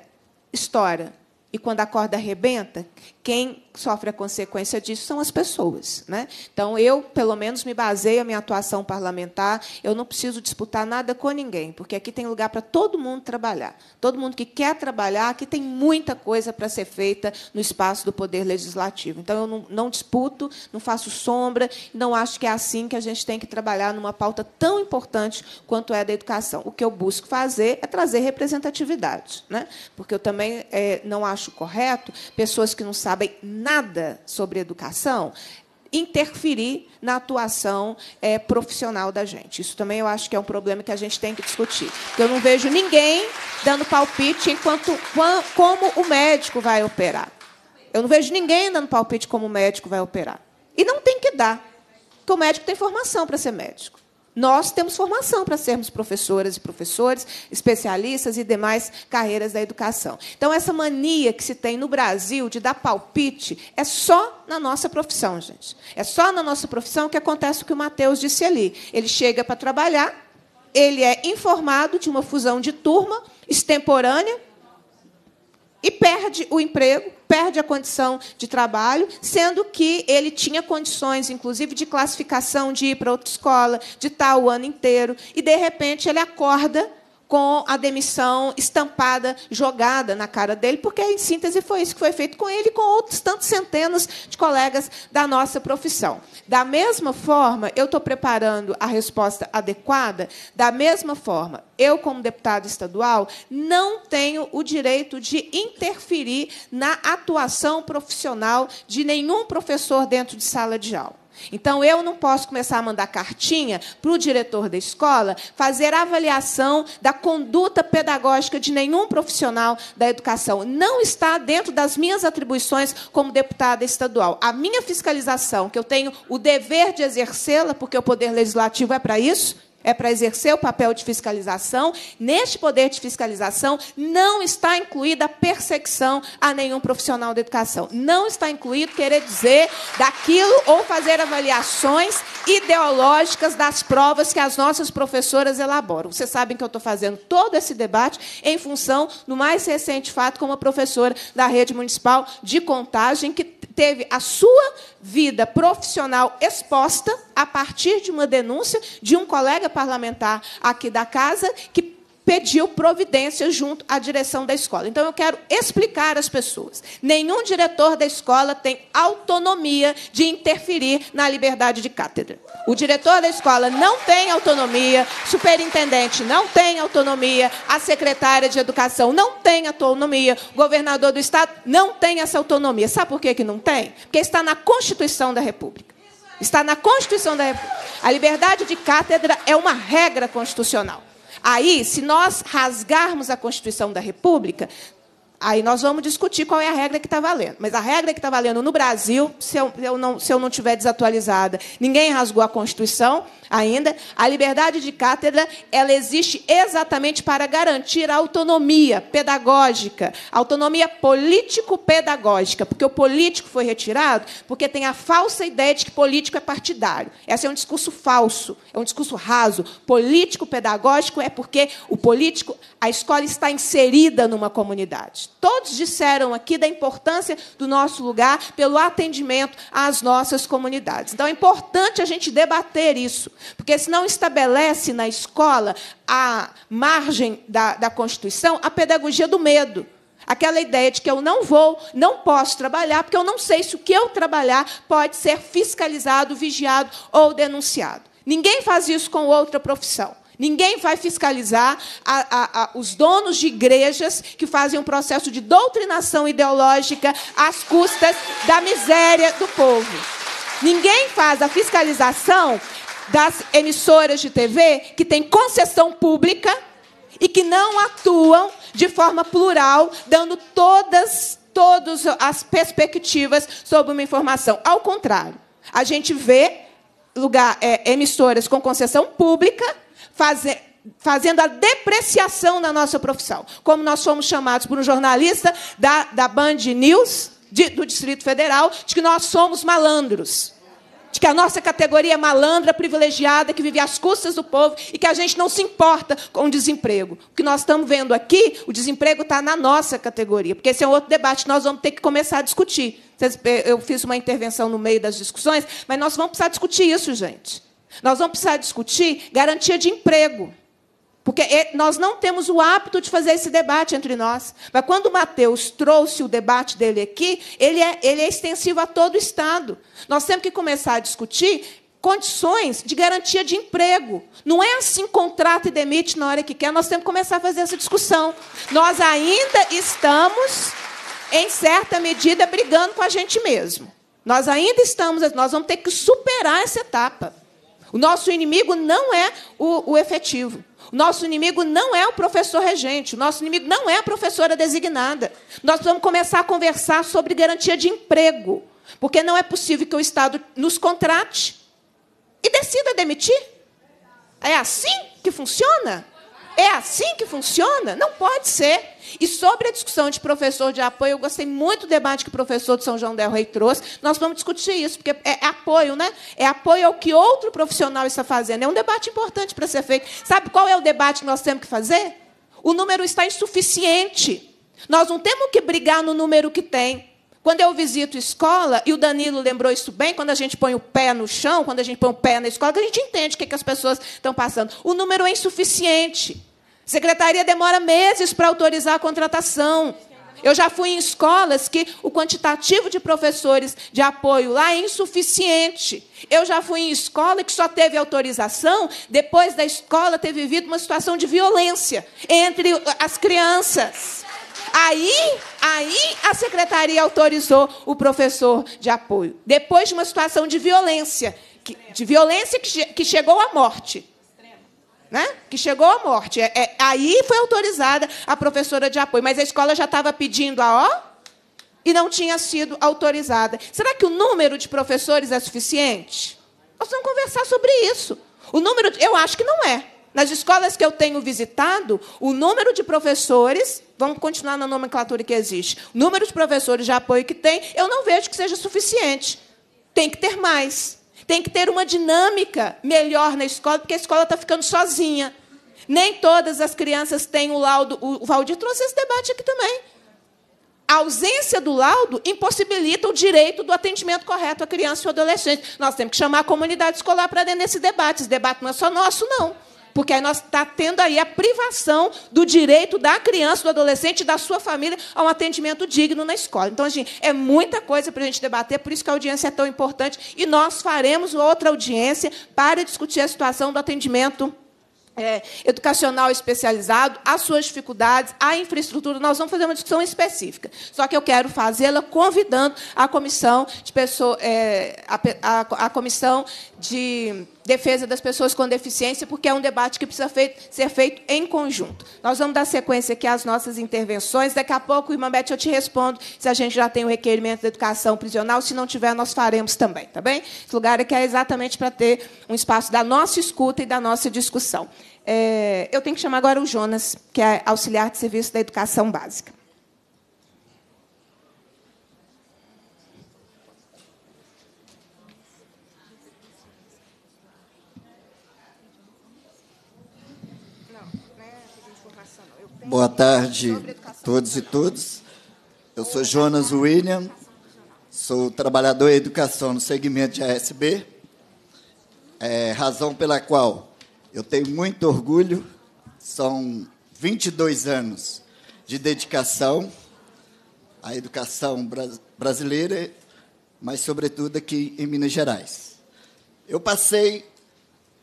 estoura. E quando a corda arrebenta, quem sofre a consequência disso são as pessoas. Né? Então, eu, pelo menos, me baseio a minha atuação parlamentar, eu não preciso disputar nada com ninguém, porque aqui tem lugar para todo mundo trabalhar. Todo mundo que quer trabalhar, aqui tem muita coisa para ser feita no espaço do poder legislativo. Então, eu não, não disputo, não faço sombra, não acho que é assim que a gente tem que trabalhar numa pauta tão importante quanto é a da educação. O que eu busco fazer é trazer representatividade, né? porque eu também é, não acho correto pessoas que não sabem sabem nada sobre educação, interferir na atuação é, profissional da gente. Isso também eu acho que é um problema que a gente tem que discutir. eu não vejo ninguém dando palpite enquanto como o médico vai operar. Eu não vejo ninguém dando palpite como o médico vai operar. E não tem que dar, porque o médico tem formação para ser médico. Nós temos formação para sermos professoras e professores, especialistas e demais carreiras da educação. Então, essa mania que se tem no Brasil de dar palpite é só na nossa profissão, gente. É só na nossa profissão que acontece o que o Matheus disse ali. Ele chega para trabalhar, ele é informado de uma fusão de turma extemporânea e perde o emprego, perde a condição de trabalho, sendo que ele tinha condições, inclusive, de classificação, de ir para outra escola, de estar o ano inteiro, e de repente ele acorda com a demissão estampada, jogada na cara dele, porque, em síntese, foi isso que foi feito com ele e com outros tantos centenas de colegas da nossa profissão. Da mesma forma, eu estou preparando a resposta adequada, da mesma forma, eu, como deputado estadual, não tenho o direito de interferir na atuação profissional de nenhum professor dentro de sala de aula. Então, eu não posso começar a mandar cartinha para o diretor da escola fazer avaliação da conduta pedagógica de nenhum profissional da educação. Não está dentro das minhas atribuições como deputada estadual. A minha fiscalização, que eu tenho o dever de exercê-la, porque o Poder Legislativo é para isso, é para exercer o papel de fiscalização. Neste poder de fiscalização não está incluída a perseguição a nenhum profissional da educação. Não está incluído querer dizer daquilo ou fazer avaliações ideológicas das provas que as nossas professoras elaboram. Vocês sabem que eu estou fazendo todo esse debate em função do mais recente fato com uma professora da rede municipal de contagem que teve a sua vida profissional exposta a partir de uma denúncia de um colega parlamentar aqui da casa que pediu providência junto à direção da escola. Então, eu quero explicar às pessoas: nenhum diretor da escola tem autonomia de interferir na liberdade de cátedra. O diretor da escola não tem autonomia, superintendente não tem autonomia, a secretária de educação não tem autonomia, o governador do estado não tem essa autonomia. Sabe por que, que não tem? Porque está na Constituição da República. Está na Constituição da República. A liberdade de cátedra é uma regra constitucional. Aí, se nós rasgarmos a Constituição da República, Aí nós vamos discutir qual é a regra que está valendo. Mas a regra que está valendo no Brasil, se eu, eu não, se eu não tiver desatualizada, ninguém rasgou a Constituição, ainda, a liberdade de cátedra ela existe exatamente para garantir a autonomia pedagógica, autonomia político-pedagógica, porque o político foi retirado porque tem a falsa ideia de que político é partidário. Esse é um discurso falso, é um discurso raso. Político-pedagógico é porque o político, a escola está inserida numa comunidade. Todos disseram aqui da importância do nosso lugar pelo atendimento às nossas comunidades. Então é importante a gente debater isso. Porque se não estabelece na escola a margem da, da Constituição a pedagogia do medo. Aquela ideia de que eu não vou, não posso trabalhar, porque eu não sei se o que eu trabalhar pode ser fiscalizado, vigiado ou denunciado. Ninguém faz isso com outra profissão. Ninguém vai fiscalizar a, a, a, os donos de igrejas que fazem um processo de doutrinação ideológica às custas da miséria do povo. Ninguém faz a fiscalização das emissoras de TV que têm concessão pública e que não atuam de forma plural, dando todas todas as perspectivas sobre uma informação. Ao contrário, a gente vê lugar, é, emissoras com concessão pública fazer, fazendo a depreciação da nossa profissão. Como nós fomos chamados por um jornalista da, da Band News de, do Distrito Federal de que nós somos malandros de que a nossa categoria é malandra, privilegiada, que vive às custas do povo e que a gente não se importa com o desemprego. O que nós estamos vendo aqui, o desemprego está na nossa categoria, porque esse é um outro debate que nós vamos ter que começar a discutir. Eh, eu fiz uma intervenção no meio das discussões, mas nós vamos precisar discutir isso, gente. Nós vamos precisar discutir garantia de emprego. Porque nós não temos o hábito de fazer esse debate entre nós. Mas quando Mateus trouxe o debate dele aqui, ele é, ele é extensivo a todo o Estado. Nós temos que começar a discutir condições de garantia de emprego. Não é assim contrata e demite na hora que quer. Nós temos que começar a fazer essa discussão. Nós ainda estamos, em certa medida, brigando com a gente mesmo. Nós ainda estamos, nós vamos ter que superar essa etapa. O nosso inimigo não é o, o efetivo. Nosso inimigo não é o professor regente, nosso inimigo não é a professora designada. Nós vamos começar a conversar sobre garantia de emprego, porque não é possível que o Estado nos contrate e decida demitir. É assim que funciona? É assim que funciona? Não pode ser. E sobre a discussão de professor de apoio, eu gostei muito do debate que o professor de São João Del Rey trouxe. Nós vamos discutir isso, porque é apoio, né? É apoio ao que outro profissional está fazendo. É um debate importante para ser feito. Sabe qual é o debate que nós temos que fazer? O número está insuficiente. Nós não temos que brigar no número que tem. Quando eu visito escola, e o Danilo lembrou isso bem, quando a gente põe o pé no chão, quando a gente põe o pé na escola, a gente entende o que, é que as pessoas estão passando. O número é insuficiente. Secretaria demora meses para autorizar a contratação. Eu já fui em escolas que o quantitativo de professores de apoio lá é insuficiente. Eu já fui em escola que só teve autorização depois da escola ter vivido uma situação de violência entre as crianças. Aí, aí a secretaria autorizou o professor de apoio. Depois de uma situação de violência, de violência que chegou à morte. Né? Que chegou à morte. É, é, aí foi autorizada a professora de apoio, mas a escola já estava pedindo a O e não tinha sido autorizada. Será que o número de professores é suficiente? Nós vamos conversar sobre isso. O número, eu acho que não é. Nas escolas que eu tenho visitado, o número de professores, vamos continuar na nomenclatura que existe, o número de professores de apoio que tem, eu não vejo que seja suficiente. Tem que ter mais. Tem que ter uma dinâmica melhor na escola, porque a escola está ficando sozinha. Nem todas as crianças têm o laudo. O Valdir trouxe esse debate aqui também. A ausência do laudo impossibilita o direito do atendimento correto à criança e ao adolescente. Nós temos que chamar a comunidade escolar para dentro desse debate. Esse debate não é só nosso, não. Porque aí nós está tendo aí a privação do direito da criança, do adolescente e da sua família a um atendimento digno na escola. Então, gente, assim, é muita coisa para a gente debater, por isso que a audiência é tão importante. E nós faremos outra audiência para discutir a situação do atendimento é, educacional especializado, as suas dificuldades, a infraestrutura. Nós vamos fazer uma discussão específica. Só que eu quero fazê-la convidando a comissão de pessoa, é, a, a, a comissão de defesa das pessoas com deficiência, porque é um debate que precisa feito, ser feito em conjunto. Nós vamos dar sequência aqui às nossas intervenções. Daqui a pouco, irmã Beth, eu te respondo se a gente já tem o requerimento da educação prisional. Se não tiver, nós faremos também, tá bem? Esse lugar aqui é exatamente para ter um espaço da nossa escuta e da nossa discussão. É, eu tenho que chamar agora o Jonas, que é auxiliar de serviço da educação básica. Boa tarde a todos e todas. Eu sou Jonas William, sou trabalhador em educação no segmento de ASB, é, razão pela qual eu tenho muito orgulho, são 22 anos de dedicação à educação brasileira, mas, sobretudo, aqui em Minas Gerais. Eu passei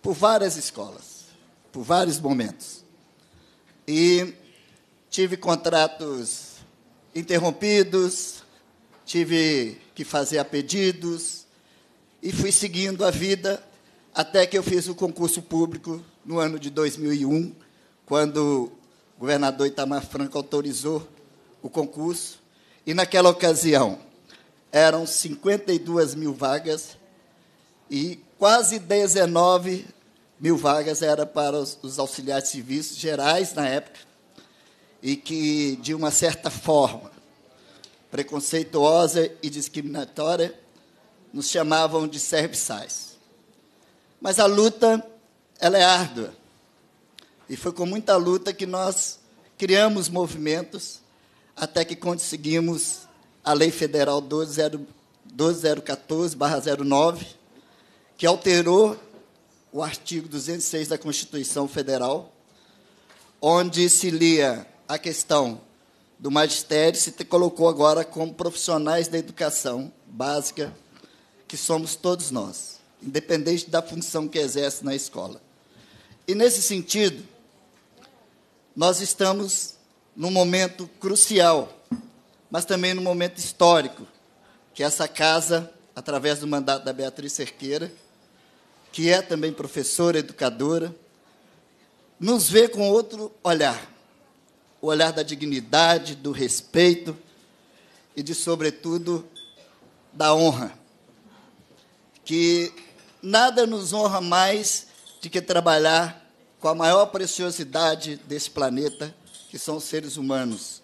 por várias escolas, por vários momentos. E tive contratos interrompidos, tive que fazer a pedidos e fui seguindo a vida até que eu fiz o concurso público no ano de 2001, quando o governador Itamar Franco autorizou o concurso. E naquela ocasião eram 52 mil vagas e quase 19 mil vagas era para os, auxiliares civis gerais na época e que, de uma certa forma, preconceituosa e discriminatória, nos chamavam de serviçais. Mas a luta ela é árdua. E foi com muita luta que nós criamos movimentos até que conseguimos a Lei Federal 12014-09, que alterou o artigo 206 da Constituição Federal, onde se lia a questão do magistério se colocou agora como profissionais da educação básica, que somos todos nós, independente da função que exerce na escola. E, nesse sentido, nós estamos num momento crucial, mas também num momento histórico, que é essa casa, através do mandato da Beatriz Cerqueira, que é também professora, educadora, nos vê com outro olhar o olhar da dignidade, do respeito e de, sobretudo, da honra. Que nada nos honra mais do que trabalhar com a maior preciosidade desse planeta, que são os seres humanos.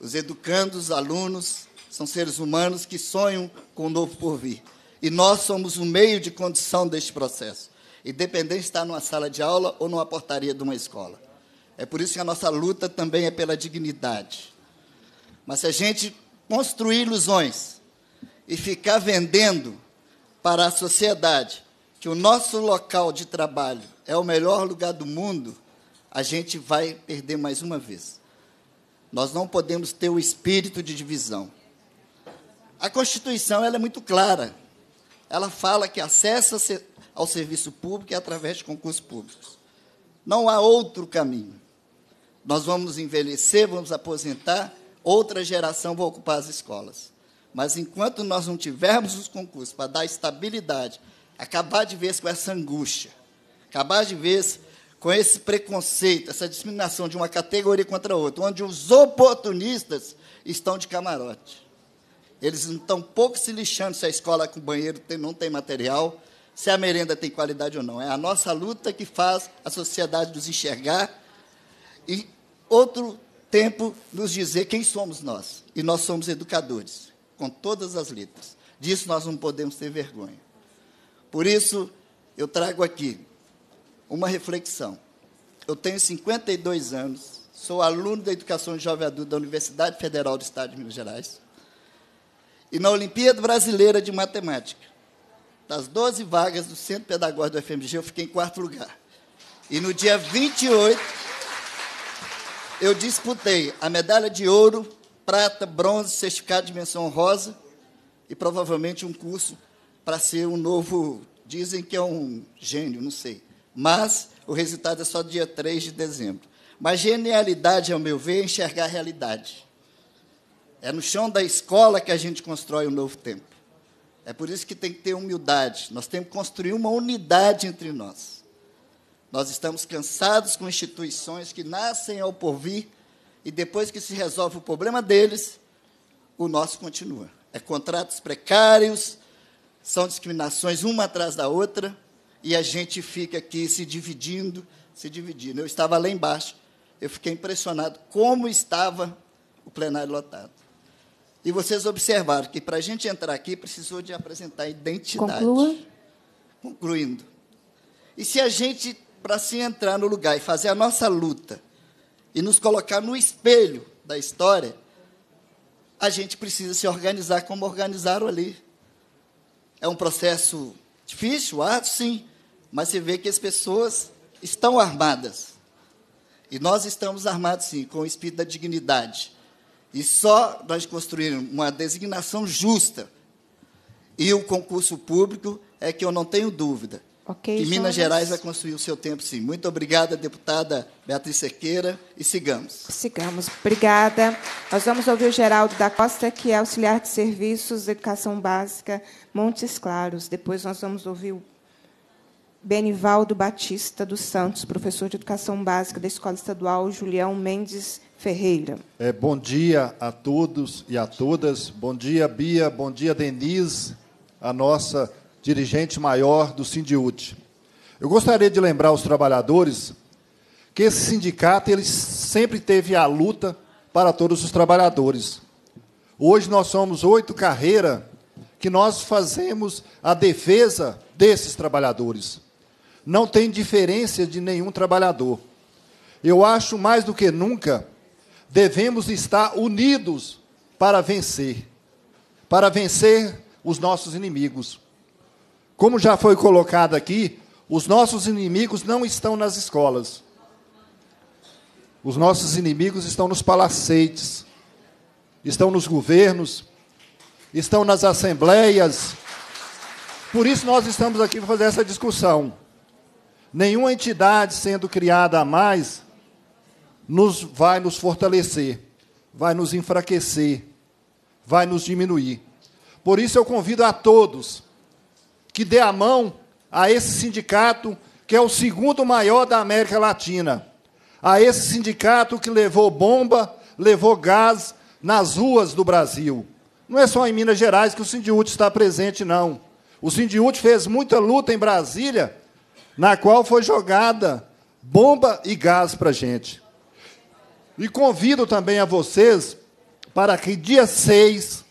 Os educandos, alunos, são seres humanos que sonham com o novo porvir. E nós somos o meio de condição deste processo, independente de estar numa sala de aula ou numa portaria de uma escola. É por isso que a nossa luta também é pela dignidade. Mas se a gente construir ilusões e ficar vendendo para a sociedade que o nosso local de trabalho é o melhor lugar do mundo, a gente vai perder mais uma vez. Nós não podemos ter o espírito de divisão. A Constituição ela é muito clara. Ela fala que acesso ao serviço público é através de concursos públicos. Não há outro caminho. Nós vamos envelhecer, vamos aposentar, outra geração vai ocupar as escolas. Mas enquanto nós não tivermos os concursos para dar estabilidade, acabar de vez com essa angústia, acabar de vez com esse preconceito, essa discriminação de uma categoria contra outra, onde os oportunistas estão de camarote. Eles estão pouco se lixando se a escola com banheiro tem, não tem material, se a merenda tem qualidade ou não. É a nossa luta que faz a sociedade nos enxergar e outro tempo nos dizer quem somos nós. E nós somos educadores, com todas as letras. Disso nós não podemos ter vergonha. Por isso, eu trago aqui uma reflexão. Eu tenho 52 anos, sou aluno da Educação Jovem Adulto da Universidade Federal do Estado de Minas Gerais. E na Olimpíada Brasileira de Matemática, das 12 vagas do Centro Pedagógico do FMG, eu fiquei em quarto lugar. E no dia 28 eu disputei a medalha de ouro, prata, bronze, certificado de menção rosa e provavelmente um curso para ser um novo. Dizem que é um gênio, não sei. Mas o resultado é só dia 3 de dezembro. Mas genialidade, ao meu ver, é enxergar a realidade. É no chão da escola que a gente constrói o um novo tempo. É por isso que tem que ter humildade. Nós temos que construir uma unidade entre nós. Nós estamos cansados com instituições que nascem ao porvir e depois que se resolve o problema deles, o nosso continua. É contratos precários, são discriminações uma atrás da outra e a gente fica aqui se dividindo, se dividindo. Eu estava lá embaixo, eu fiquei impressionado como estava o plenário lotado. E vocês observaram que para a gente entrar aqui precisou de apresentar identidade. Conclua. Concluindo. E se a gente para se entrar no lugar e fazer a nossa luta e nos colocar no espelho da história, a gente precisa se organizar como organizaram ali. É um processo difícil, árduo, ah, sim, mas se vê que as pessoas estão armadas. E nós estamos armados, sim, com o espírito da dignidade. E só nós construirmos uma designação justa e o concurso público é que eu não tenho dúvida Ok. Que Minas Gerais vai construir o seu tempo, sim. Muito obrigada, deputada Beatriz Sequeira, e sigamos. Sigamos. Obrigada. Nós vamos ouvir o Geraldo da Costa, que é auxiliar de serviços, de educação básica, Montes Claros. Depois nós vamos ouvir o Benivaldo Batista dos Santos, professor de Educação Básica da Escola Estadual Julião Mendes Ferreira. É, bom dia a todos e a todas. Bom dia, Bia. Bom dia, Denise, a nossa dirigente maior do Sindiúd. Eu gostaria de lembrar aos trabalhadores que esse sindicato ele sempre teve a luta para todos os trabalhadores. Hoje nós somos oito carreiras que nós fazemos a defesa desses trabalhadores. Não tem diferença de nenhum trabalhador. Eu acho mais do que nunca devemos estar unidos para vencer, para vencer os nossos inimigos. Como já foi colocado aqui, os nossos inimigos não estão nas escolas. Os nossos inimigos estão nos palacetes, estão nos governos, estão nas assembleias. Por isso nós estamos aqui para fazer essa discussão. Nenhuma entidade sendo criada a mais nos vai nos fortalecer, vai nos enfraquecer, vai nos diminuir. Por isso eu convido a todos que dê a mão a esse sindicato, que é o segundo maior da América Latina, a esse sindicato que levou bomba, levou gás nas ruas do Brasil. Não é só em Minas Gerais que o Sindiúte está presente, não. O Sindiúte fez muita luta em Brasília, na qual foi jogada bomba e gás para a gente. E convido também a vocês para que dia 6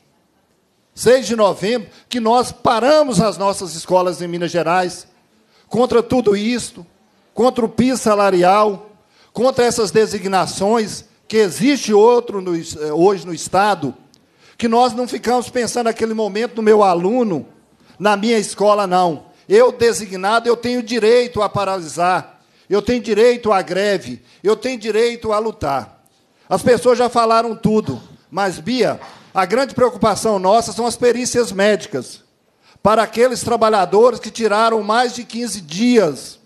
6 de novembro, que nós paramos as nossas escolas em Minas Gerais contra tudo isto, contra o piso salarial, contra essas designações que existe outro no, eh, hoje no estado, que nós não ficamos pensando naquele momento no meu aluno, na minha escola não. Eu designado, eu tenho direito a paralisar, eu tenho direito à greve, eu tenho direito a lutar. As pessoas já falaram tudo, mas Bia, a grande preocupação nossa são as perícias médicas para aqueles trabalhadores que tiraram mais de 15 dias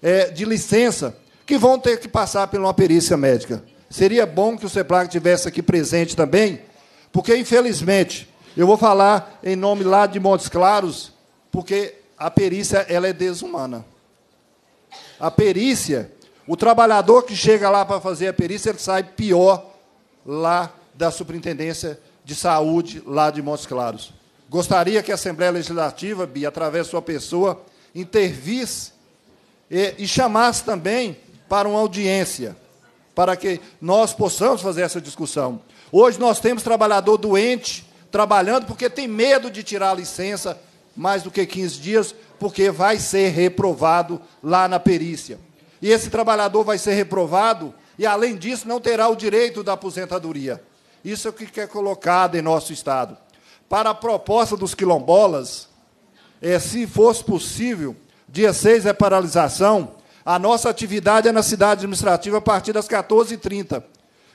é, de licença, que vão ter que passar por uma perícia médica. Seria bom que o CEPLAC estivesse aqui presente também, porque, infelizmente, eu vou falar em nome lá de Montes Claros, porque a perícia ela é desumana. A perícia, o trabalhador que chega lá para fazer a perícia, ele sai pior lá da Superintendência de Saúde lá de Montes Claros. Gostaria que a Assembleia Legislativa, Bia, através de sua pessoa, intervisse e, e chamasse também para uma audiência, para que nós possamos fazer essa discussão. Hoje nós temos trabalhador doente trabalhando porque tem medo de tirar a licença mais do que 15 dias, porque vai ser reprovado lá na perícia. E esse trabalhador vai ser reprovado e, além disso, não terá o direito da aposentadoria. Isso é o que é colocado em nosso Estado. Para a proposta dos quilombolas, é, se fosse possível, dia 6 é paralisação, a nossa atividade é na cidade administrativa a partir das 14h30,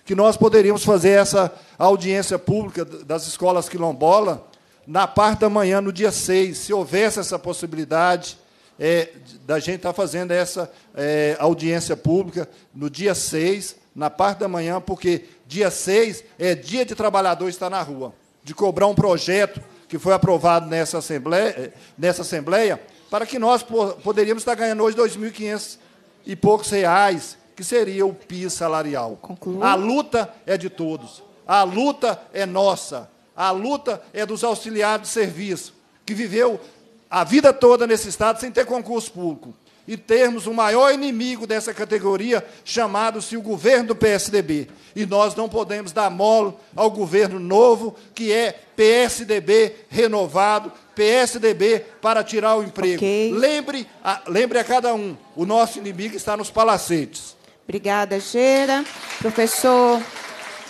que nós poderíamos fazer essa audiência pública das escolas quilombola na parte da manhã, no dia 6, se houvesse essa possibilidade é, da gente estar tá fazendo essa é, audiência pública no dia 6, na parte da manhã, porque dia 6, é dia de trabalhador estar na rua, de cobrar um projeto que foi aprovado nessa Assembleia, eh, nessa assembleia para que nós poderíamos estar ganhando hoje 2.500 e poucos reais, que seria o piso salarial. Concluo. A luta é de todos. A luta é nossa. A luta é dos auxiliares de serviço, que viveu a vida toda nesse Estado sem ter concurso público e termos o maior inimigo dessa categoria, chamado-se o governo do PSDB. E nós não podemos dar molo ao governo novo, que é PSDB renovado, PSDB para tirar o emprego. Okay. Lembre, a, lembre a cada um, o nosso inimigo está nos palacetes. Obrigada, Gera. Professor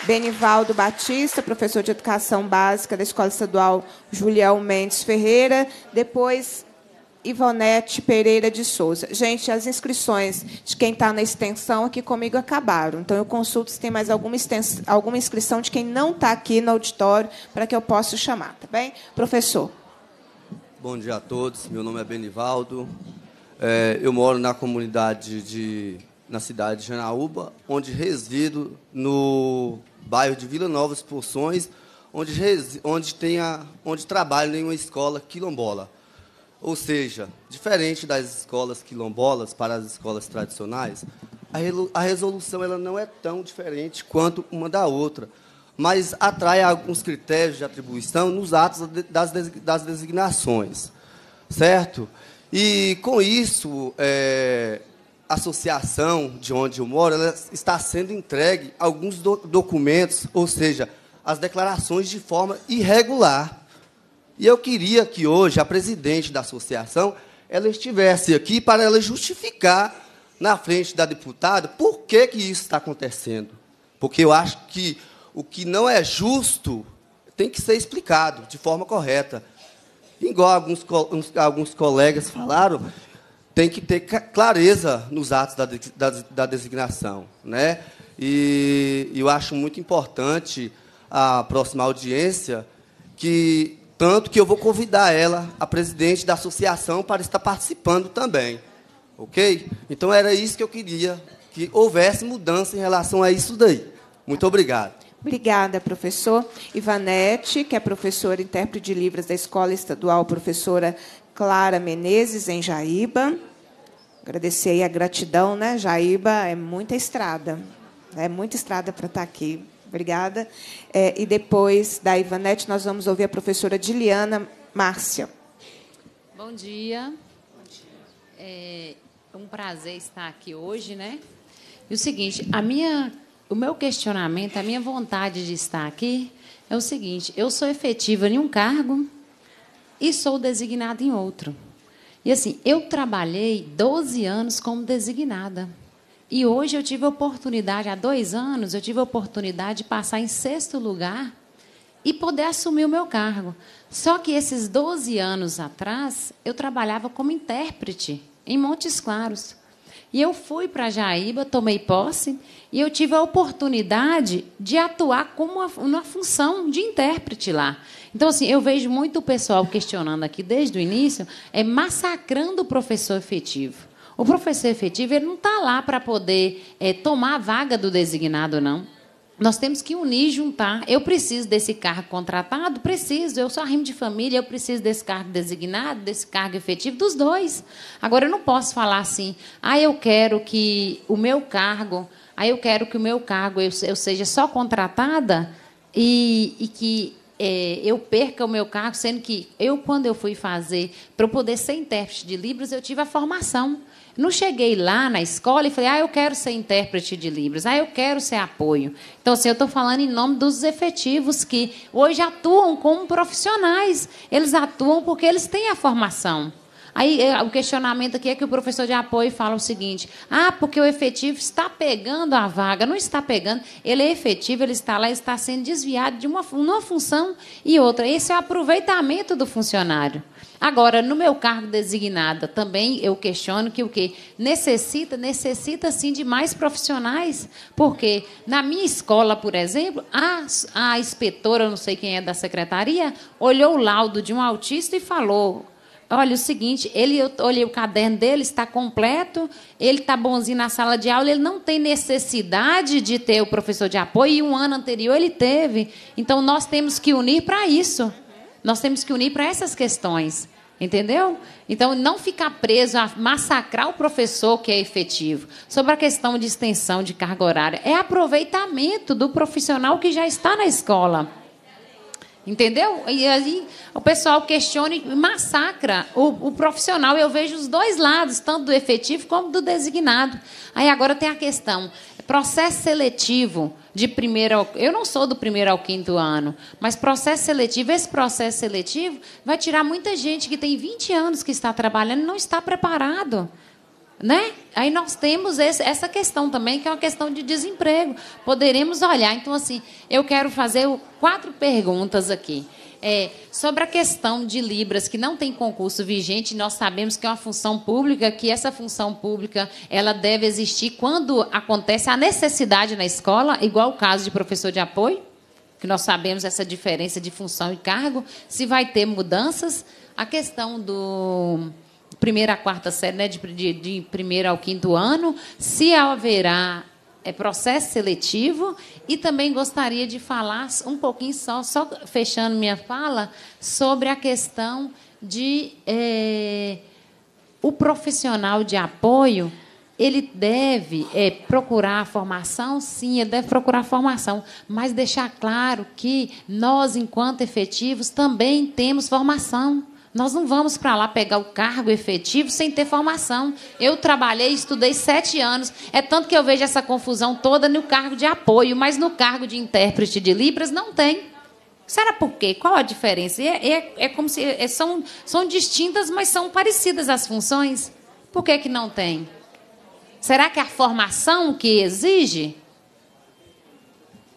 Benivaldo Batista, professor de Educação Básica da Escola Estadual Julião Mendes Ferreira. Depois, Ivonete Pereira de Souza. Gente, as inscrições de quem está na extensão aqui comigo acabaram. Então, eu consulto se tem mais alguma, extensão, alguma inscrição de quem não está aqui no auditório para que eu possa chamar, tá bem? Professor. Bom dia a todos. Meu nome é Benivaldo. É, eu moro na comunidade de. na cidade de Janaúba, onde resido no bairro de Vila Novas Porções, onde, onde, tem a, onde trabalho em uma escola quilombola. Ou seja, diferente das escolas quilombolas para as escolas tradicionais, a resolução ela não é tão diferente quanto uma da outra, mas atrai alguns critérios de atribuição nos atos das designações, certo? E, com isso, é, a associação de onde eu moro está sendo entregue alguns do documentos, ou seja, as declarações de forma irregular. E eu queria que hoje a presidente da associação ela estivesse aqui para ela justificar na frente da deputada por que, que isso está acontecendo. Porque eu acho que o que não é justo tem que ser explicado de forma correta. Igual alguns, alguns colegas falaram, tem que ter clareza nos atos da, da, da designação. Né? E eu acho muito importante a próxima audiência que tanto que eu vou convidar ela, a presidente da associação, para estar participando também. Ok? Então era isso que eu queria, que houvesse mudança em relação a isso daí. Muito obrigado. Obrigada, professor. Ivanete, que é professora intérprete de livros da Escola Estadual, professora Clara Menezes, em Jaíba. Agradecer aí a gratidão, né? Jaíba é muita estrada. É muita estrada para estar tá aqui. Obrigada. É, e depois da Ivanete, nós vamos ouvir a professora Diliana Márcia. Bom dia. Bom é, dia. É um prazer estar aqui hoje, né? E o seguinte, a minha, o meu questionamento, a minha vontade de estar aqui é o seguinte: eu sou efetiva em um cargo e sou designada em outro. E assim, eu trabalhei 12 anos como designada. E hoje eu tive a oportunidade, há dois anos, eu tive a oportunidade de passar em sexto lugar e poder assumir o meu cargo. Só que esses 12 anos atrás, eu trabalhava como intérprete em Montes Claros. E eu fui para Jaíba, tomei posse e eu tive a oportunidade de atuar como uma, uma, função de intérprete lá. Então, assim, eu vejo muito o pessoal questionando aqui desde o início, é massacrando o professor efetivo. O professor efetivo ele não está lá para poder é, tomar a vaga do designado, não. Nós temos que unir, juntar. Eu preciso desse cargo contratado? Preciso. Eu sou rima de família, eu preciso desse cargo designado, desse cargo efetivo, dos dois. Agora, eu não posso falar assim, ah, eu quero que o meu cargo, ah, eu quero que o meu cargo eu, eu seja só contratada e, e que é, eu perca o meu cargo, sendo que eu, quando eu fui fazer, para eu poder ser intérprete de Libras, eu tive a formação. Não cheguei lá na escola e falei, ah, eu quero ser intérprete de Libras, ah, eu quero ser apoio. Então, assim, eu estou falando em nome dos efetivos que hoje atuam como profissionais. Eles atuam porque eles têm a formação. Aí é, o questionamento aqui é que o professor de apoio fala o seguinte: ah, porque o efetivo está pegando a vaga, não está pegando, ele é efetivo, ele está lá, está sendo desviado de uma, uma função e outra. Esse é o aproveitamento do funcionário. Agora, no meu cargo designada, também eu questiono que o que necessita, necessita sim de mais profissionais, porque na minha escola, por exemplo, a, a inspetora, não sei quem é da secretaria, olhou o laudo de um autista e falou: olha, o seguinte, ele, eu olhei o caderno dele, está completo, ele está bonzinho na sala de aula, ele não tem necessidade de ter o professor de apoio, e um ano anterior ele teve. Então, nós temos que unir para isso. Nós temos que unir para essas questões. Entendeu? Então, não ficar preso a massacrar o professor que é efetivo. Sobre a questão de extensão de carga horária, é aproveitamento do profissional que já está na escola. Entendeu? E aí o pessoal questiona e massacra o, o, profissional. Eu vejo os dois lados, tanto do efetivo como do designado. Aí agora tem a questão: Processo seletivo de primeiro ao, eu não sou do primeiro ao quinto ano, mas processo seletivo, esse processo seletivo vai tirar muita gente que tem 20 anos que está trabalhando e não está preparado. Né? Aí nós temos esse, essa questão também, que é uma questão de desemprego. Poderemos olhar. Então, assim, eu quero fazer quatro perguntas aqui. É, sobre a questão de Libras, que não tem concurso vigente, nós sabemos que é uma função pública, que essa função pública ela deve existir quando acontece a necessidade na escola, igual o caso de professor de apoio, que nós sabemos essa diferença de função e cargo, se vai ter mudanças. A questão do primeira a quarta série, né, de, de, de primeiro ao quinto ano, se haverá é, processo seletivo e também gostaria de falar um pouquinho só, só fechando minha fala, sobre a questão de é, o profissional de apoio ele deve é, procurar formação, sim, ele deve procurar formação, mas deixar claro que nós, enquanto efetivos, também temos formação. Nós não vamos para lá pegar o cargo efetivo sem ter formação. Eu trabalhei, estudei sete anos. É tanto que eu vejo essa confusão toda no cargo de apoio, mas no cargo de intérprete de Libras não tem. Será por quê? Qual a diferença? É, é, é como se é, são, são distintas, mas são parecidas as funções. Por que, que não tem? Será que é a formação que exige?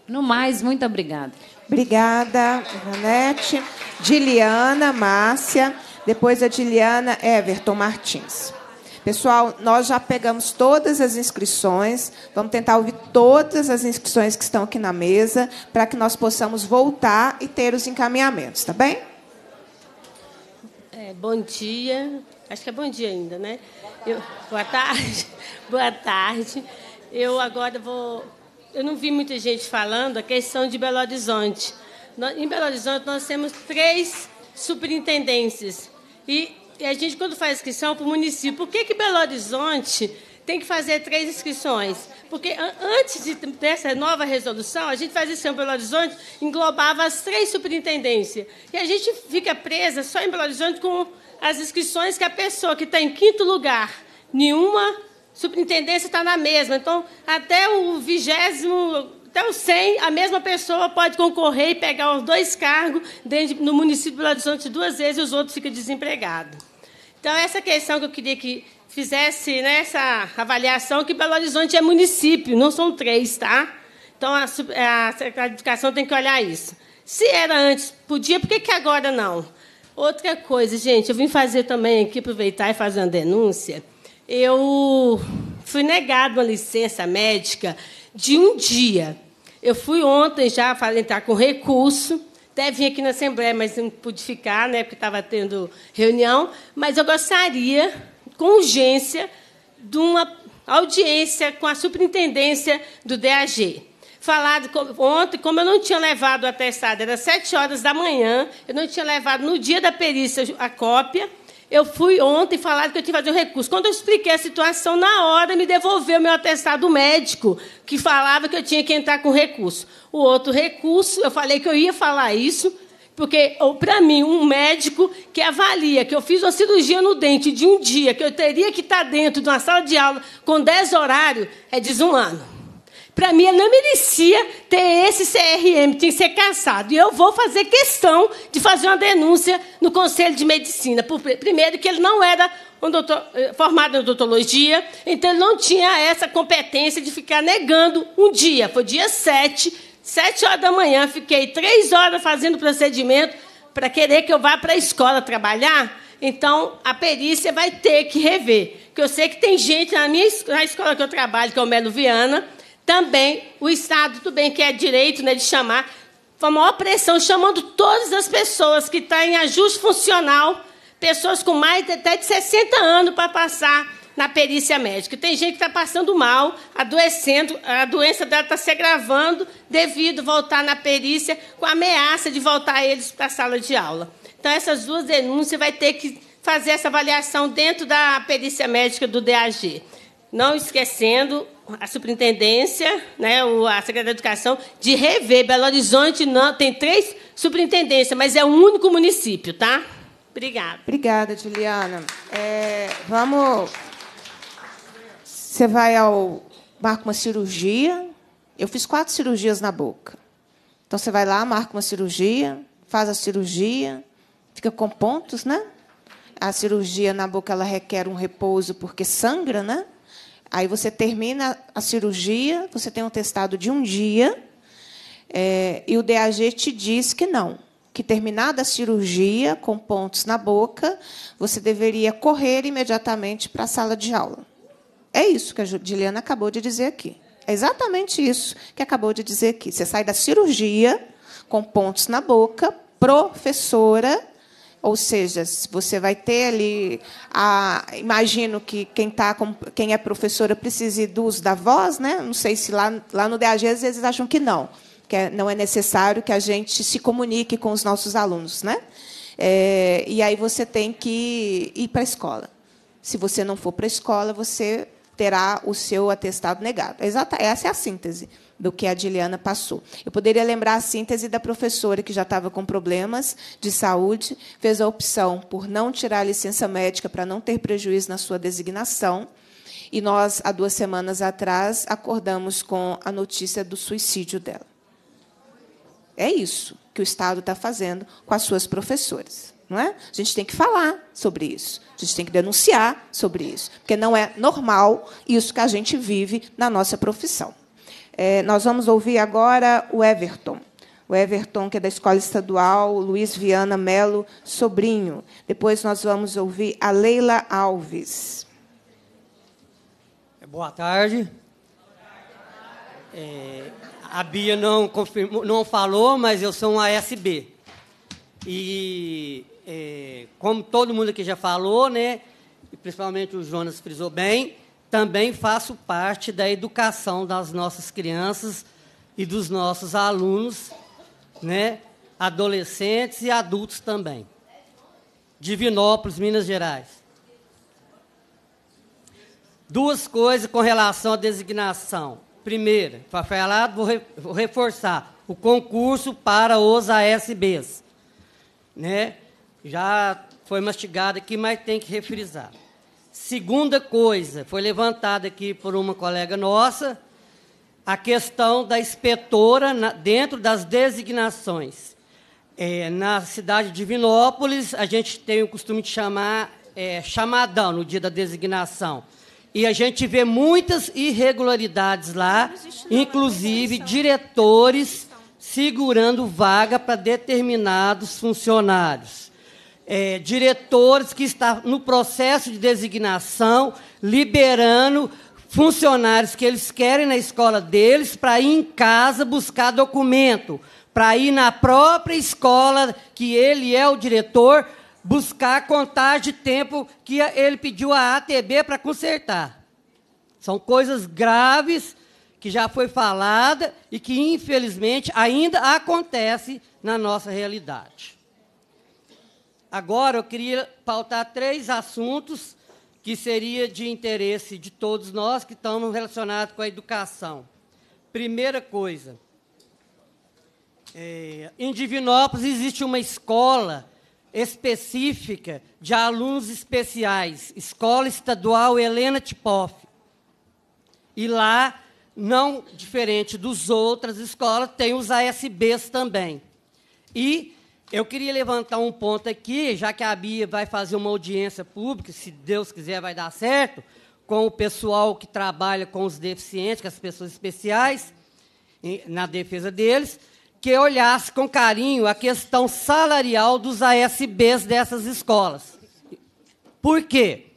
No mais, muito obrigada. Obrigada, Janete. Diliana Márcia. Depois a Diliana Everton Martins. Pessoal, nós já pegamos todas as inscrições, vamos tentar ouvir todas as inscrições que estão aqui na mesa, para que nós possamos voltar e ter os encaminhamentos, tá bem? É, bom dia, acho que é bom dia ainda, né? Boa tarde. Eu, boa tarde. <laughs> Boa tarde. Eu agora vou eu não vi muita gente falando a questão de Belo Horizonte. Em Belo Horizonte, nós temos três superintendências. E a gente, quando faz inscrição para o município, por que, que Belo Horizonte tem que fazer três inscrições? Porque antes de, dessa nova resolução, a gente faz inscrição em Belo Horizonte, englobava as três superintendências. E a gente fica presa só em Belo Horizonte com as inscrições que a pessoa que está em quinto lugar nenhuma Superintendência está na mesma. Então, até o vigésimo, até o 100, a mesma pessoa pode concorrer e pegar os dois cargos dentro, no município de Belo Horizonte duas vezes e os outros ficam desempregados. Então, essa questão que eu queria que fizesse nessa né, avaliação, que Belo Horizonte é município, não são três, tá? Então, a, a Secretaria de Educação tem que olhar isso. Se era antes, podia, por que, que agora não? Outra coisa, gente, eu vim fazer também aqui, aproveitar e fazer uma denúncia eu fui negado uma licença médica de um dia. Eu fui ontem já entrar com recurso, até vim aqui na Assembleia, mas não pude ficar, né, porque estava tendo reunião. Mas eu gostaria, com urgência, de uma audiência com a superintendência do DAG. Falado ontem, como eu não tinha levado o atestado, era sete horas da manhã, eu não tinha levado no dia da perícia a cópia eu fui ontem falar que eu tinha que fazer um recurso. Quando eu expliquei a situação, na hora me devolveu meu atestado médico, que falava que eu tinha que entrar com recurso. O outro recurso, eu falei que eu ia falar isso, porque, para mim, um médico que avalia que eu fiz uma cirurgia no dente de um dia, que eu teria que estar tá dentro de uma sala de aula com 10 horários, é desumano. Para mim, ele não merecia ter esse CRM, tinha que ser cansado. E eu vou fazer questão de fazer uma denúncia no Conselho de Medicina. Por, primeiro, que ele não era um doutor, eh, formado em odontologia, então ele não tinha essa competência de ficar negando um dia. Foi dia 7, 7 horas da manhã, fiquei três horas fazendo procedimento para querer que eu vá para a escola trabalhar. Então, a perícia vai ter que rever. Porque eu sei que tem gente na minha na escola que eu trabalho, que é o Melo Viana, também o Estado, tudo bem que é direito né, de chamar, foi a maior pressão, chamando todas as pessoas que estão tá em ajuste funcional, pessoas com mais de, até de 60 anos para passar na perícia médica. Tem gente que está passando mal, adoecendo, a doença dela está se agravando devido voltar na perícia com a ameaça de voltar eles para a sala de aula. Então, essas duas denúncias vai ter que fazer essa avaliação dentro da perícia médica do DAG. Não esquecendo a superintendência, né, o, a Secretaria de Educação, de rever. Belo Horizonte não, tem três superintendências, mas é o um único município, tá? Obrigada. Obrigada, Juliana. É, vamos. Você vai ao. marca uma cirurgia. Eu fiz quatro cirurgias na boca. Então você vai lá, marca uma cirurgia, faz a cirurgia, fica com pontos, né? A cirurgia na boca ela requer um repouso porque sangra, né? Aí você termina a cirurgia, você tem um testado de um dia, é, e o DAG te diz que não, que terminada a cirurgia, com pontos na boca, você deveria correr imediatamente para a sala de aula. É isso que a Juliana acabou de dizer aqui. É exatamente isso que acabou de dizer aqui. Você sai da cirurgia com pontos na boca, professora, ou seja, você vai ter ali. A, imagino que quem, tá com, quem é professora precise do uso da voz, né? Não sei se lá, lá no DAG às vezes acham que não, que é, não é necessário que a gente se comunique com os nossos alunos, né? É, e aí você tem que ir para a escola. Se você não for para a escola, você terá o seu atestado negado. Exata, essa é a síntese do que a Diliana passou. Eu poderia lembrar a síntese da professora que já estava com problemas de saúde, fez a opção por não tirar a licença médica para não ter prejuízo na sua designação. E nós, há duas semanas atrás, acordamos com a notícia do suicídio dela. É isso que o Estado está fazendo com as suas professoras. Não é? A gente tem que falar sobre isso, a gente tem que denunciar sobre isso, porque não é normal isso que a gente vive na nossa profissão. É, nós vamos ouvir agora o Everton. O Everton, que é da Escola Estadual Luiz Viana Melo Sobrinho. Depois nós vamos ouvir a Leila Alves. É, boa tarde. É, a Bia não, confirmou, não falou, mas eu sou um ASB. E, é, como todo mundo aqui já falou, né, principalmente o Jonas frisou bem, também faço parte da educação das nossas crianças e dos nossos alunos, né? adolescentes e adultos também. Divinópolis, Minas Gerais. Duas coisas com relação à designação. Primeira, para falar, vou reforçar o concurso para os ASBs. Né? Já foi mastigado aqui, mas tem que refrisar. Segunda coisa, foi levantada aqui por uma colega nossa, a questão da inspetora na, dentro das designações. É, na cidade de Vinópolis, a gente tem o costume de chamar é, chamadão no dia da designação. E a gente vê muitas irregularidades lá, inclusive diretores segurando vaga para determinados funcionários é, diretores que está no processo de designação, liberando funcionários que eles querem na escola deles para ir em casa buscar documento, para ir na própria escola que ele é o diretor buscar a contagem de tempo que ele pediu à ATB para consertar. São coisas graves que já foi falada e que infelizmente ainda acontece na nossa realidade. Agora eu queria pautar três assuntos que seria de interesse de todos nós que estamos relacionados com a educação. Primeira coisa, é, em Divinópolis existe uma escola específica de alunos especiais, Escola Estadual Helena Tipoff. E lá, não diferente dos outras escolas, tem os ASBs também. E eu queria levantar um ponto aqui, já que a Bia vai fazer uma audiência pública, se Deus quiser vai dar certo, com o pessoal que trabalha com os deficientes, com as pessoas especiais, na defesa deles, que olhasse com carinho a questão salarial dos ASBs dessas escolas. Por quê?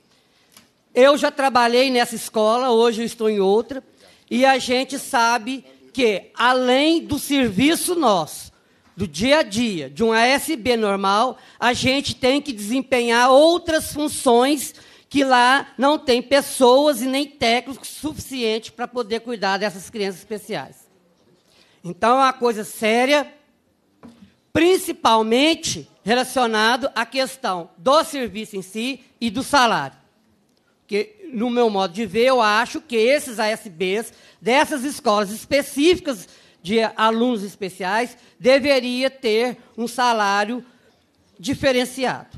Eu já trabalhei nessa escola, hoje eu estou em outra, e a gente sabe que, além do serviço nosso, do dia a dia de um ASB normal, a gente tem que desempenhar outras funções que lá não tem pessoas e nem técnicos suficientes para poder cuidar dessas crianças especiais. Então, é uma coisa séria, principalmente relacionado à questão do serviço em si e do salário. Que, no meu modo de ver, eu acho que esses ASBs dessas escolas específicas de alunos especiais deveria ter um salário diferenciado.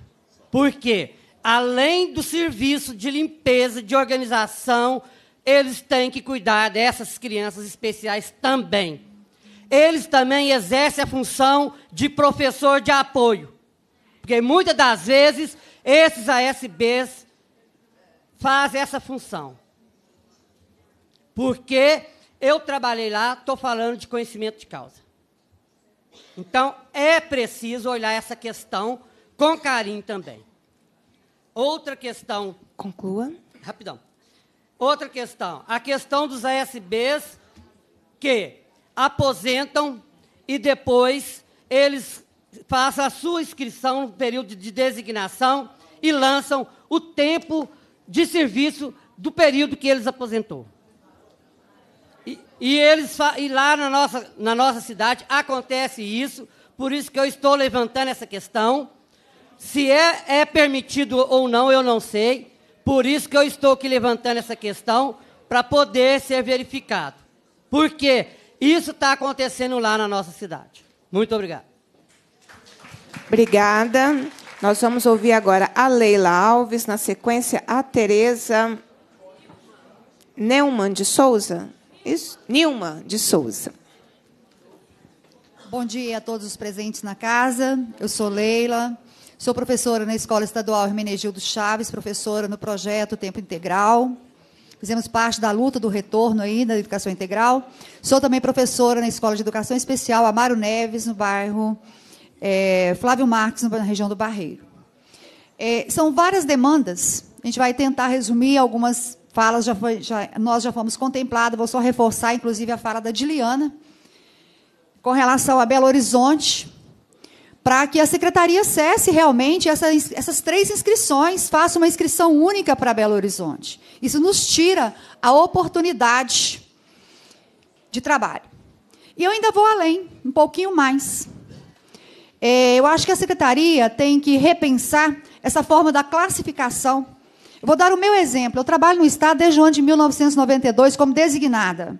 Por quê? Além do serviço de limpeza, de organização, eles têm que cuidar dessas crianças especiais também. Eles também exercem a função de professor de apoio. Porque muitas das vezes esses ASBs fazem essa função. Porque eu trabalhei lá, estou falando de conhecimento de causa. Então, é preciso olhar essa questão com carinho também. Outra questão. Conclua. Rapidão. Outra questão. A questão dos ASBs que aposentam e depois eles façam a sua inscrição no período de designação e lançam o tempo de serviço do período que eles aposentou. E, eles, e lá na nossa, na nossa cidade acontece isso, por isso que eu estou levantando essa questão. Se é, é permitido ou não, eu não sei. Por isso que eu estou aqui levantando essa questão, para poder ser verificado. Porque isso está acontecendo lá na nossa cidade. Muito obrigado. Obrigada. Nós vamos ouvir agora a Leila Alves, na sequência, a Tereza Neumann de Souza. Nilma de Souza. Bom dia a todos os presentes na casa. Eu sou Leila, sou professora na Escola Estadual Hermenegildo Chaves, professora no projeto Tempo Integral. Fizemos parte da luta do retorno aí da educação integral. Sou também professora na Escola de Educação Especial Amaro Neves, no bairro é, Flávio Marques, na região do Barreiro. É, são várias demandas. A gente vai tentar resumir algumas falas já foi, já, nós já fomos contemplados vou só reforçar, inclusive, a fala da Diliana, com relação a Belo Horizonte, para que a secretaria cesse realmente essas, essas três inscrições, faça uma inscrição única para Belo Horizonte. Isso nos tira a oportunidade de trabalho. E eu ainda vou além, um pouquinho mais. É, eu acho que a secretaria tem que repensar essa forma da classificação eu vou dar o meu exemplo. Eu trabalho no Estado desde o ano de 1992 como designada.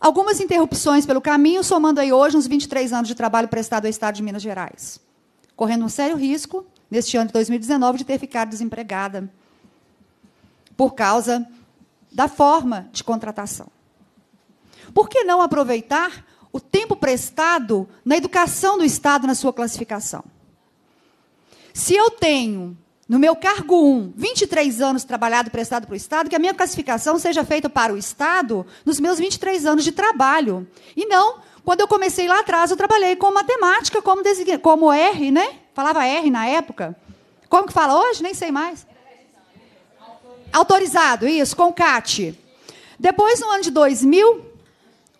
Algumas interrupções pelo caminho, somando aí hoje uns 23 anos de trabalho prestado ao Estado de Minas Gerais. Correndo um sério risco, neste ano de 2019, de ter ficado desempregada por causa da forma de contratação. Por que não aproveitar o tempo prestado na educação do Estado na sua classificação? Se eu tenho no meu cargo 1, 23 anos trabalhado prestado para o Estado, que a minha classificação seja feita para o Estado nos meus 23 anos de trabalho. E não, quando eu comecei lá atrás, eu trabalhei com matemática, como, design... como R, né? Falava R na época. Como que fala hoje? Nem sei mais. Autorizado, isso, com CAT. Depois, no ano de 2000,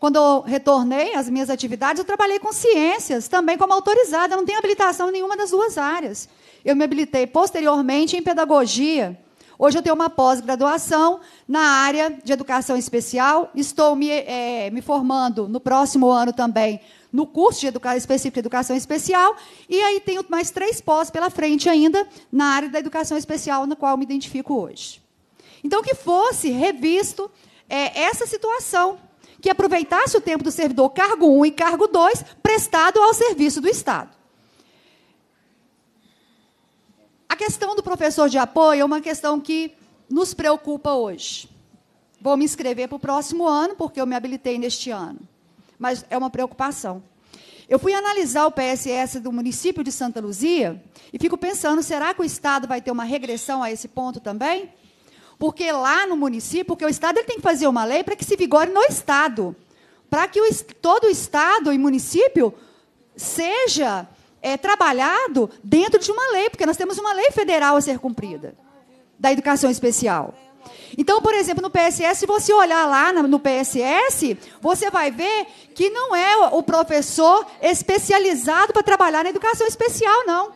quando eu retornei às minhas atividades, eu trabalhei com ciências, também como autorizada, eu não tenho habilitação em nenhuma das duas áreas. Eu me habilitei posteriormente em pedagogia. Hoje eu tenho uma pós-graduação na área de educação especial. Estou me, é, me, formando no próximo ano também no curso de educação específica de educação especial. E aí tenho mais três pós pela frente ainda na área da educação especial, na qual me identifico hoje. Então, que fosse revisto é, essa situação, que aproveitasse o tempo do servidor cargo 1 um e cargo 2 prestado ao serviço do Estado. A questão do professor de apoio é uma questão que nos preocupa hoje. Vou me inscrever para o próximo ano, porque eu me habilitei neste ano. Mas é uma preocupação. Eu fui analisar o PSS do município de Santa Luzia e fico pensando: será que o Estado vai ter uma regressão a esse ponto também? Porque lá no município, porque o Estado ele tem que fazer uma lei para que se vigore no Estado. Para que o, todo o Estado e município seja é, trabalhado dentro de uma lei, porque nós temos uma lei federal a ser cumprida da educação especial. Então, por exemplo, no PSS, se você olhar lá no PSS, você vai ver que não é o professor especializado para trabalhar na educação especial, não.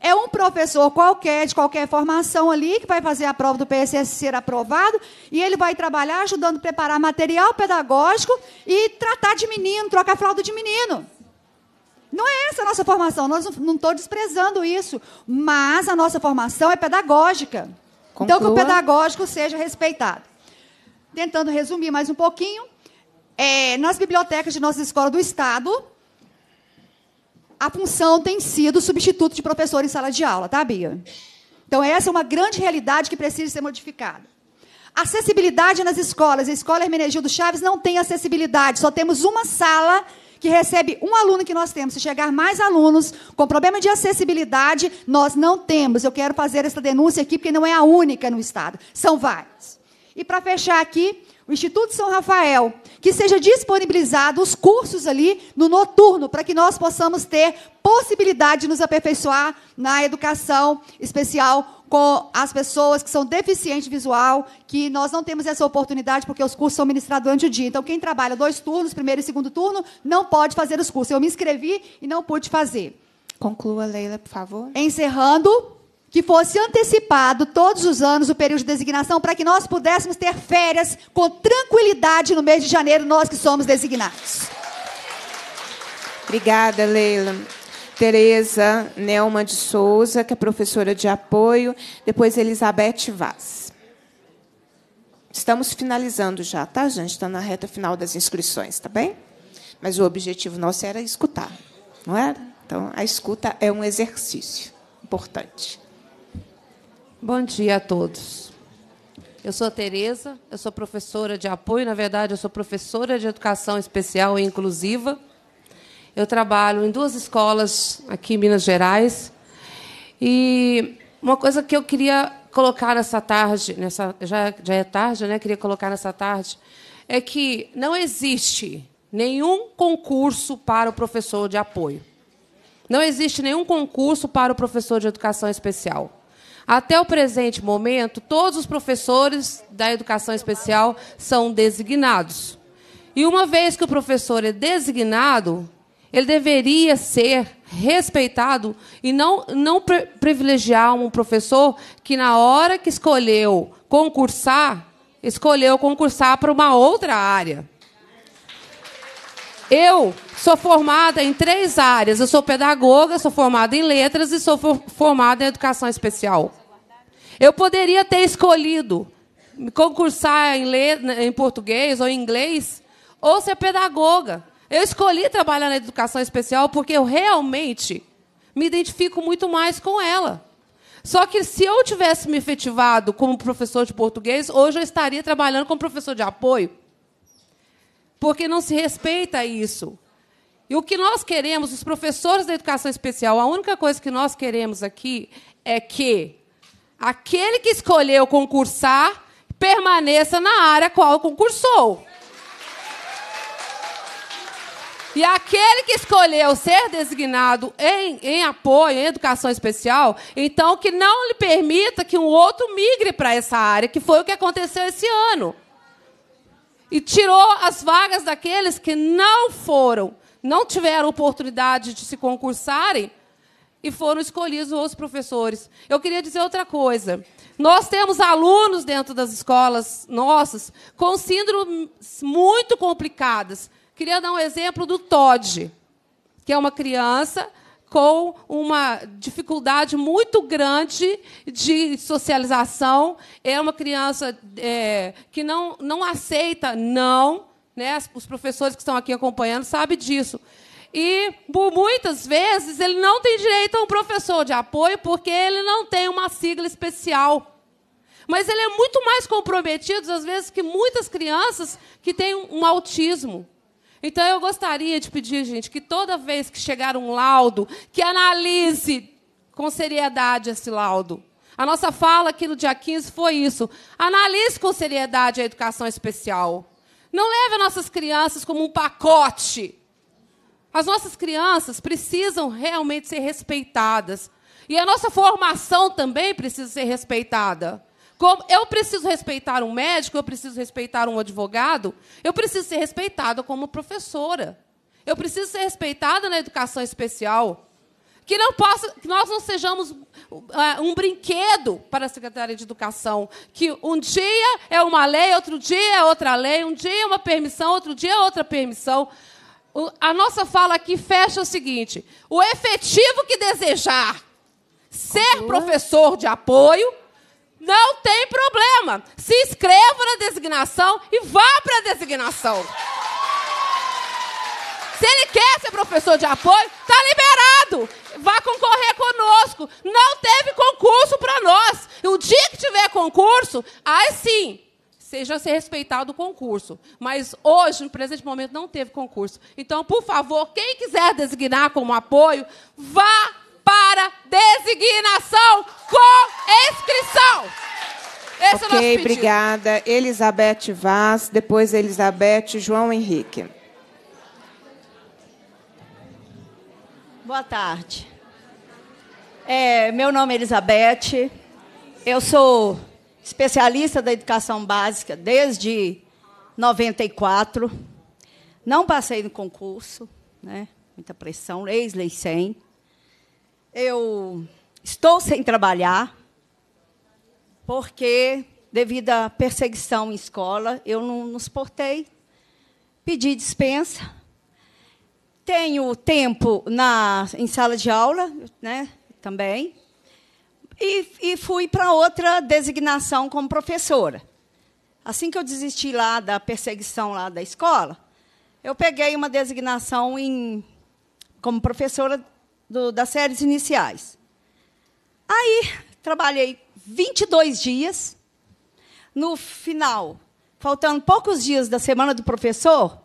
É um professor qualquer, de qualquer formação ali, que vai fazer a prova do PSS ser aprovado, e ele vai trabalhar ajudando a preparar material pedagógico e tratar de menino, trocar fralda de menino. Não é essa a nossa formação, nós não estou desprezando isso, mas a nossa formação é pedagógica. Conclua. Então, que o pedagógico seja respeitado. Tentando resumir mais um pouquinho, é, nas bibliotecas de nossa escola do Estado, a função tem sido substituto de professor em sala de aula, tá, Bia? Então, essa é uma grande realidade que precisa ser modificada. Acessibilidade nas escolas. A escola Hermenegildo Chaves não tem acessibilidade, só temos uma sala que recebe um aluno que nós temos. Se chegar mais alunos com problema de acessibilidade, nós não temos. Eu quero fazer essa denúncia aqui, porque não é a única no Estado, são várias. E para fechar aqui, o Instituto São Rafael que seja disponibilizado os cursos ali no noturno, para que nós possamos ter possibilidade de nos aperfeiçoar na educação especial com as pessoas que são deficientes visual, que nós não temos essa oportunidade porque os cursos são ministrados durante o dia. Então, quem trabalha dois turnos, primeiro e segundo turno, não pode fazer os cursos. Eu me inscrevi e não pude fazer. Conclua, Leila, por favor. Encerrando, que fosse antecipado todos os anos o período de designação para que nós pudéssemos ter férias com tranquilidade no mês de janeiro, nós que somos designados. Obrigada, Leila. Tereza Nelma de Souza, que é professora de apoio, depois Elizabeth Vaz. Estamos finalizando já, tá, gente? Está na reta final das inscrições, tá bem? Mas o objetivo nosso era escutar, não era? Então, a escuta é um exercício importante. Bom dia a todos. Eu sou a Tereza, eu sou professora de apoio, na verdade, eu sou professora de educação especial e inclusiva. Eu trabalho em duas escolas aqui em Minas Gerais. E uma coisa que eu queria colocar nessa tarde, nessa já, já é tarde, né? Queria colocar nessa tarde é que não existe nenhum concurso para o professor de apoio. Não existe nenhum concurso para o professor de educação especial. Até o presente momento, todos os professores da educação especial são designados. E uma vez que o professor é designado, ele deveria ser respeitado e não, não privilegiar um professor que, na hora que escolheu concursar, escolheu concursar para uma outra área. Eu sou formada em três áreas. Eu sou pedagoga, sou formada em letras e sou formada em educação especial. Eu poderia ter escolhido concursar em, em português ou em inglês ou ser pedagoga. Eu escolhi trabalhar na educação especial porque eu realmente me identifico muito mais com ela. Só que se eu tivesse me efetivado como professor de português, hoje eu estaria trabalhando como professor de apoio porque não se respeita isso. E o que nós queremos, os professores da educação especial, a única coisa que nós queremos aqui é que aquele que escolheu concursar permaneça na área qual concursou. E aquele que escolheu ser designado em, em apoio, em educação especial, então que não lhe permita que um outro migre para essa área, que foi o que aconteceu esse ano e tirou as vagas daqueles que não foram, não tiveram oportunidade de se concursarem e foram escolhidos os professores. Eu queria dizer outra coisa. Nós temos alunos dentro das escolas nossas com síndromes muito complicadas. Queria dar um exemplo do Todd, que é uma criança com uma dificuldade muito grande de socialização. É uma criança é, que não, não aceita não. Né? Os professores que estão aqui acompanhando sabem disso. E, por muitas vezes, ele não tem direito a um professor de apoio porque ele não tem uma sigla especial. Mas ele é muito mais comprometido, às vezes, que muitas crianças que têm um autismo. Então eu gostaria de pedir, gente, que toda vez que chegar um laudo, que analise com seriedade esse laudo. A nossa fala aqui no dia 15 foi isso. Analise com seriedade a educação especial. Não leve nossas crianças como um pacote. As nossas crianças precisam realmente ser respeitadas. E a nossa formação também precisa ser respeitada. Como eu preciso respeitar um médico, eu preciso respeitar um advogado, eu preciso ser respeitada como professora. Eu preciso ser respeitada na educação especial. Que, não possa, que nós não sejamos uh, um brinquedo para a Secretaria de Educação. Que um dia é uma lei, outro dia é outra lei, um dia é uma permissão, outro dia é outra permissão. O, a nossa fala aqui fecha o seguinte: o efetivo que desejar ser uhum. professor de apoio não tem problema. Se inscreva na designação e vá para a designação. Se ele quer ser professor de apoio, está liberado. Vá concorrer conosco. Não teve concurso para nós. E o dia que tiver concurso, aí sim, seja ser respeitado o concurso. Mas hoje, no presente momento, não teve concurso. Então, por favor, quem quiser designar como apoio, vá para designação com inscrição. Esse é ok, é obrigada. Elizabeth Vaz, depois Elizabeth João Henrique. Boa tarde. É, meu nome é Elizabeth. Eu sou especialista da educação básica desde 94. Não passei no concurso, né? muita pressão, leis, lei 100. Eu estou sem trabalhar porque, devido à perseguição em escola, eu não, nos suportei. Pedi dispensa. Tenho tempo na, em sala de aula, né, também. E, e fui para outra designação como professora. Assim que eu desisti lá da perseguição lá da escola, eu peguei uma designação em, como professora do, das séries iniciais. Aí, trabalhei 22 dias. No final, faltando poucos dias da semana do professor,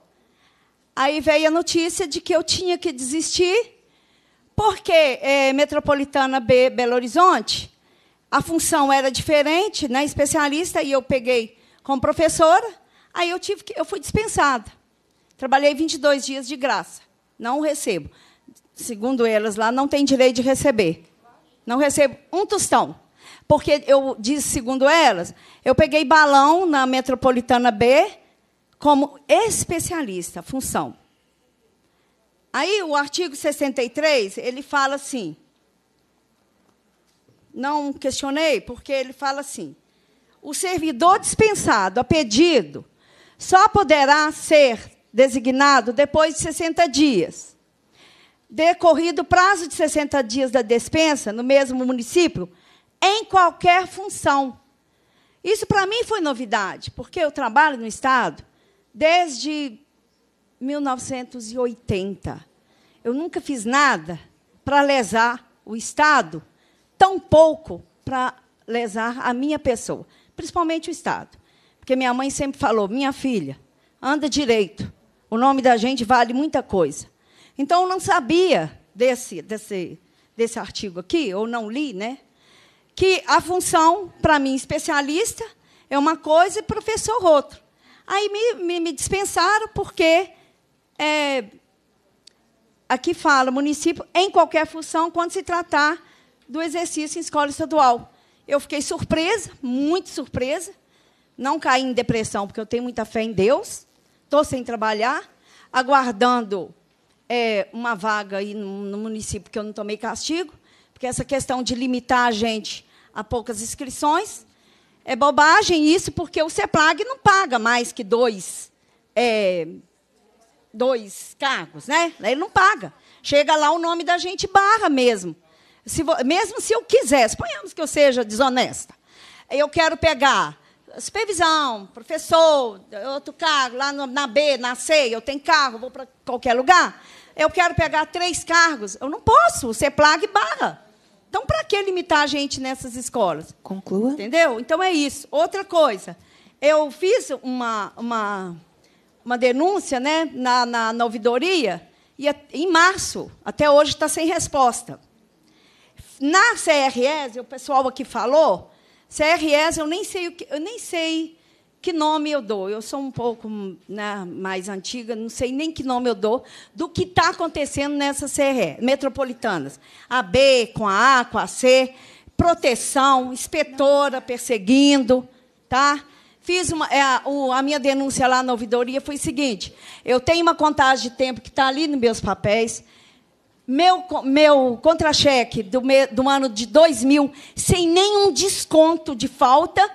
aí veio a notícia de que eu tinha que desistir, porque é, Metropolitana B, Belo Horizonte, a função era diferente, né, especialista, e eu peguei como professora, aí eu, tive que, eu fui dispensada. Trabalhei 22 dias de graça, não recebo segundo elas lá, não tem direito de receber. Não recebo um tostão. Porque eu disse, segundo elas, eu peguei balão na metropolitana B como especialista, função. Aí o artigo 63, ele fala assim. Não questionei, porque ele fala assim: o servidor dispensado a pedido só poderá ser designado depois de 60 dias decorrido o prazo de 60 dias da despensa no mesmo município, em qualquer função. Isso para mim foi novidade, porque eu trabalho no Estado desde 1980. Eu nunca fiz nada para lesar o Estado, tão pouco para lesar a minha pessoa, principalmente o Estado. Porque minha mãe sempre falou: minha filha, anda direito, o nome da gente vale muita coisa. Então, eu não sabia desse, desse, desse artigo aqui, ou não li, né? Que a função, para mim, especialista, é uma coisa e professor outra. Aí me, me, me dispensaram porque é, aqui fala município em qualquer função quando se tratar do exercício em escola estadual. Eu fiquei surpresa, muito surpresa. Não caí em depressão, porque eu tenho muita fé em Deus. Estou sem trabalhar, aguardando é, uma vaga aí no, no município que eu não tomei castigo, porque essa questão de limitar a gente a poucas inscrições é bobagem isso, porque o CEPLAG não paga mais que dois, é, dois cargos, né? Ele não paga. Chega lá o nome da gente barra mesmo. Se, mesmo se eu quisesse, ponhamos que eu seja desonesta, eu quero pegar supervisão, professor, outro cargo, lá na B, na C, eu tenho carro, vou para qualquer lugar eu quero pegar três cargos. Eu não posso, você é plaga e barra. Então, para que limitar a gente nessas escolas? Conclua. Entendeu? Então, é isso. Outra coisa, eu fiz uma, uma, uma denúncia né, na, na, na ouvidoria, e em março, até hoje, está sem resposta. Na CRS, o pessoal aqui falou, CRS, eu nem sei, eu nem sei que nome eu dou? Eu sou um pouco né, mais antiga, não sei nem que nome eu dou, do que está acontecendo nessas CRE metropolitanas. A B com a A, com a C, proteção, inspetora perseguindo, tá? Fiz uma, é, o, a minha denúncia lá na ouvidoria foi o seguinte: eu tenho uma contagem de tempo que está ali nos meus papéis. Meu, meu contra-cheque do, do ano de 2000, sem nenhum desconto de falta,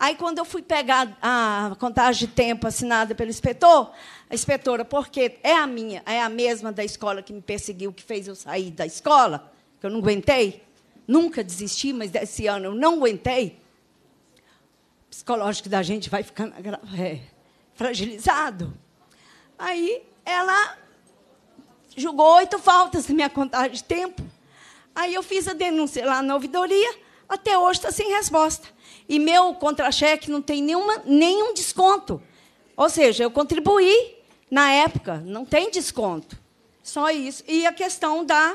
Aí, quando eu fui pegar a contagem de tempo assinada pelo inspetor, a inspetora, porque é a minha, é a mesma da escola que me perseguiu, que fez eu sair da escola, que eu não aguentei, nunca desisti, mas desse ano eu não aguentei. O psicológico da gente vai ficando é, fragilizado. Aí ela julgou oito faltas na minha contagem de tempo. Aí eu fiz a denúncia lá na ouvidoria, até hoje está sem resposta e meu contra-cheque não tem nenhuma, nenhum desconto. Ou seja, eu contribuí na época, não tem desconto. Só isso. E a questão da,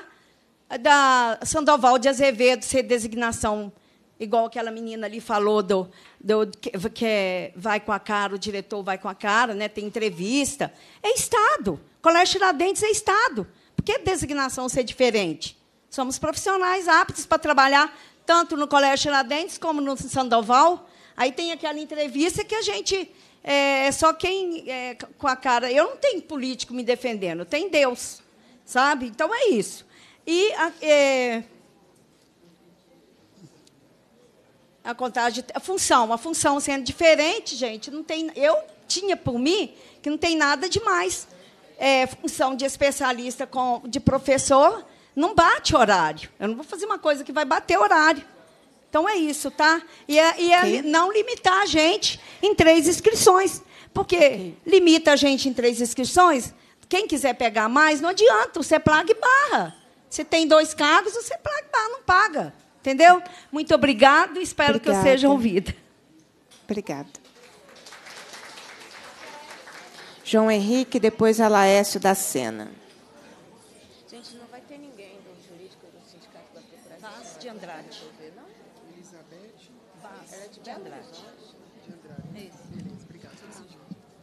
da Sandoval de Azevedo ser designação, igual aquela menina ali falou, do, do, que, que é, vai com a cara, o diretor vai com a cara, né? tem entrevista. É Estado. Colégio Tiradentes é Estado. Por que designação ser diferente? Somos profissionais aptos para trabalhar tanto no Colégio Tiradentes como no Sandoval. Aí tem aquela entrevista que a gente é, é só quem é, com a cara. Eu não tenho político me defendendo, tem Deus, sabe? Então é isso. E a, é, a contagem, a função, a função sendo diferente, gente, não tem. Eu tinha por mim que não tem nada demais. É, função de especialista com, de professor não bate horário. Eu não vou fazer uma coisa que vai bater horário. Então é isso, tá? E é, e é não limitar a gente em três inscrições. Porque okay. limita a gente em três inscrições, quem quiser pegar mais, não adianta, você plaga e barra. Você tem dois cargos, você plaga e barra, não paga. Entendeu? Muito obrigado, espero Obrigada. que eu seja ouvida. Obrigada. João Henrique, depois Laércio da Sena.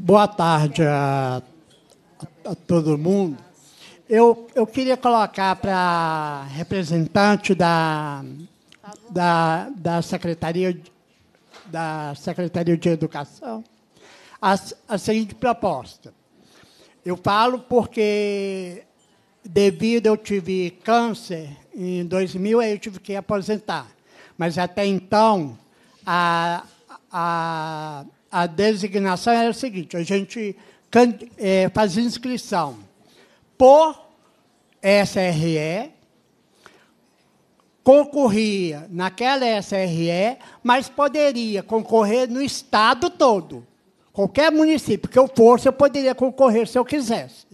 Boa tarde a, a, todo mundo. Eu, eu queria colocar para representante da, da, da, Secretaria, da Secretaria de Educação a, a seguinte proposta. Eu falo porque, devido eu tive câncer em 2000, aí eu tive que aposentar. Mas até então, a, a a designação era a seguinte: a gente é, fazia inscrição por SRE, concorria naquela SRE, mas poderia concorrer no estado todo. Qualquer município que eu fosse, eu poderia concorrer se eu quisesse.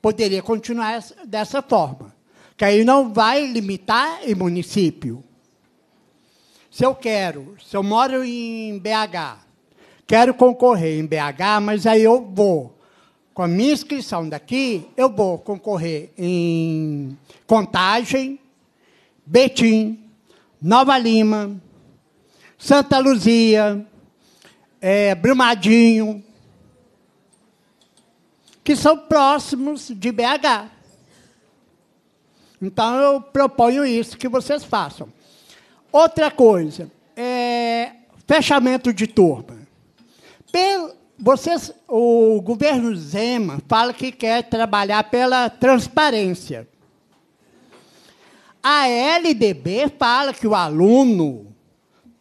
Poderia continuar dessa forma. Que aí não vai limitar em município. Se eu quero, se eu moro em BH, quero concorrer em BH, mas aí eu vou. Com a minha inscrição daqui, eu vou concorrer em Contagem, Betim, Nova Lima, Santa Luzia, é, Brumadinho, que são próximos de BH. Então, eu proponho isso que vocês façam. Outra coisa, é, fechamento de turma. Pelo, vocês, o governo Zema fala que quer trabalhar pela transparência. A LDB fala que o aluno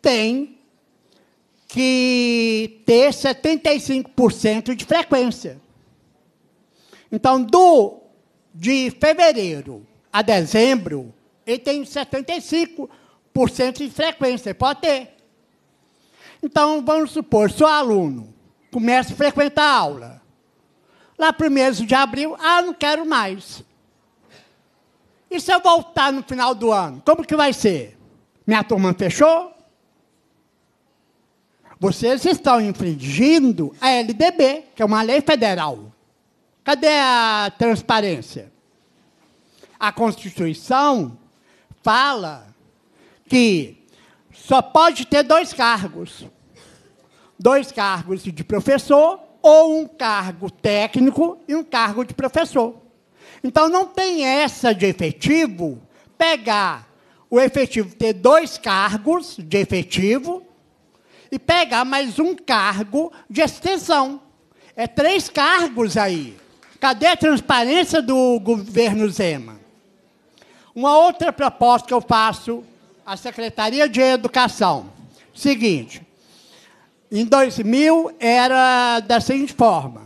tem que ter 75% de frequência. Então, do de fevereiro a dezembro, ele tem 75% de frequência, pode ter. Então, vamos supor, seu aluno começa a frequentar a aula. Lá, primeiro de abril, ah, não quero mais. E se eu voltar no final do ano, como que vai ser? Minha turma fechou? Vocês estão infringindo a LDB, que é uma lei federal. Cadê a transparência? A Constituição fala que só pode ter dois cargos. Dois cargos de professor, ou um cargo técnico e um cargo de professor. Então não tem essa de efetivo pegar o efetivo ter dois cargos de efetivo e pegar mais um cargo de extensão. É três cargos aí. Cadê a transparência do governo Zema? Uma outra proposta que eu faço a Secretaria de Educação. Seguinte, em 2000 era da seguinte forma: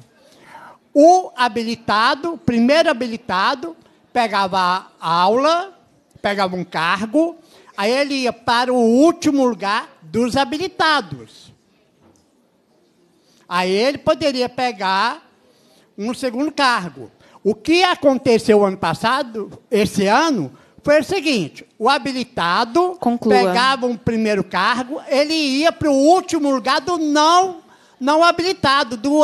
o habilitado, primeiro habilitado, pegava aula, pegava um cargo, aí ele ia para o último lugar dos habilitados. Aí ele poderia pegar um segundo cargo. O que aconteceu ano passado, esse ano, foi o seguinte: o habilitado Conclua. pegava um primeiro cargo, ele ia para o último lugar do não não habilitado, do,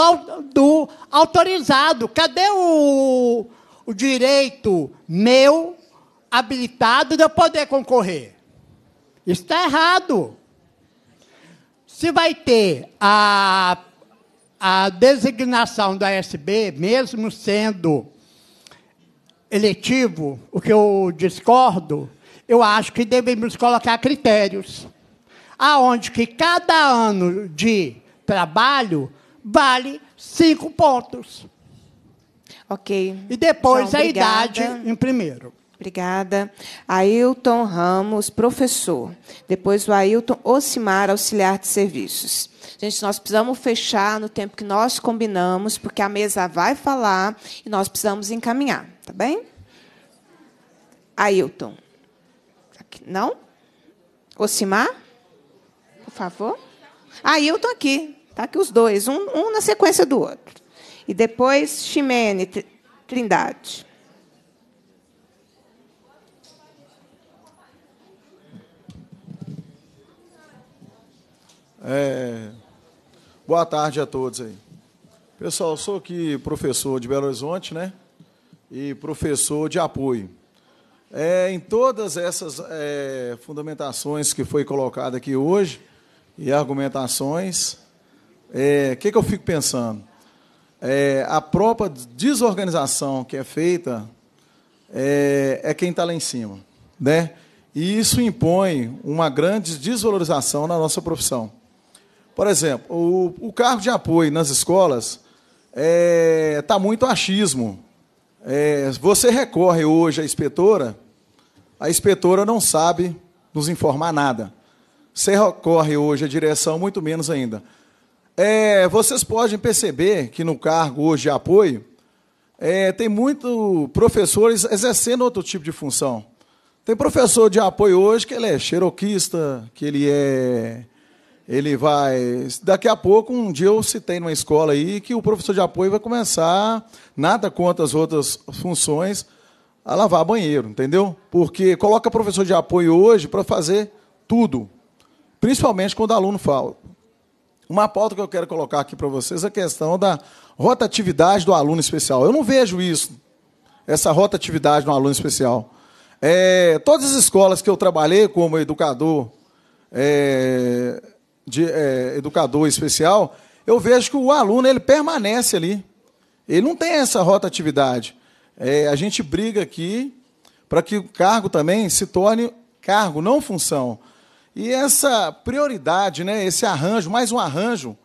do autorizado. Cadê o, o direito meu habilitado de eu poder concorrer? Isso está errado. Se vai ter a, a designação da SB, mesmo sendo eletivo, o que eu discordo, eu acho que devemos colocar critérios. Aonde que cada ano de trabalho vale cinco pontos. Ok. E depois João, a idade em primeiro. Obrigada. Ailton Ramos, professor. Depois o Ailton Ocimar, auxiliar de serviços. Gente, nós precisamos fechar no tempo que nós combinamos, porque a mesa vai falar e nós precisamos encaminhar. Tá bem? Ailton. Aqui, não? Osimar? Por favor. Ailton aqui. Tá aqui os dois, um, um na sequência do outro. E depois Ximene Trindade. É, boa tarde a todos aí. Pessoal, sou aqui professor de Belo Horizonte, né? e professor de apoio. É, em todas essas é, fundamentações que foi colocada aqui hoje e argumentações, o é, que, que, eu fico pensando? É, a própria desorganização que é feita é, é quem está lá em cima, né? E isso impõe uma grande desvalorização na nossa profissão. Por exemplo, o, o cargo de apoio nas escolas está é, muito achismo é, você recorre hoje à inspetora, a inspetora não sabe nos informar nada. Você recorre hoje à direção, muito menos ainda. É, vocês podem perceber que no cargo hoje de apoio, é, tem muito professores exercendo outro tipo de função. Tem professor de apoio hoje que ele é xeroquista, que ele é ele vai. Daqui a pouco, um dia eu citei numa escola aí que o professor de apoio vai começar, nada contra as outras funções, a lavar banheiro, entendeu? Porque coloca professor de apoio hoje para fazer tudo, principalmente quando o aluno fala. Uma pauta que eu quero colocar aqui para vocês é a questão da rotatividade do aluno especial. Eu não vejo isso, essa rotatividade do aluno especial. É, todas as escolas que eu trabalhei como educador, é, de é, educador especial, eu vejo que o aluno ele permanece ali. Ele não tem essa rotatividade. É, a gente briga aqui para que o cargo também se torne cargo, não função. E essa prioridade, né, esse arranjo, mais um arranjo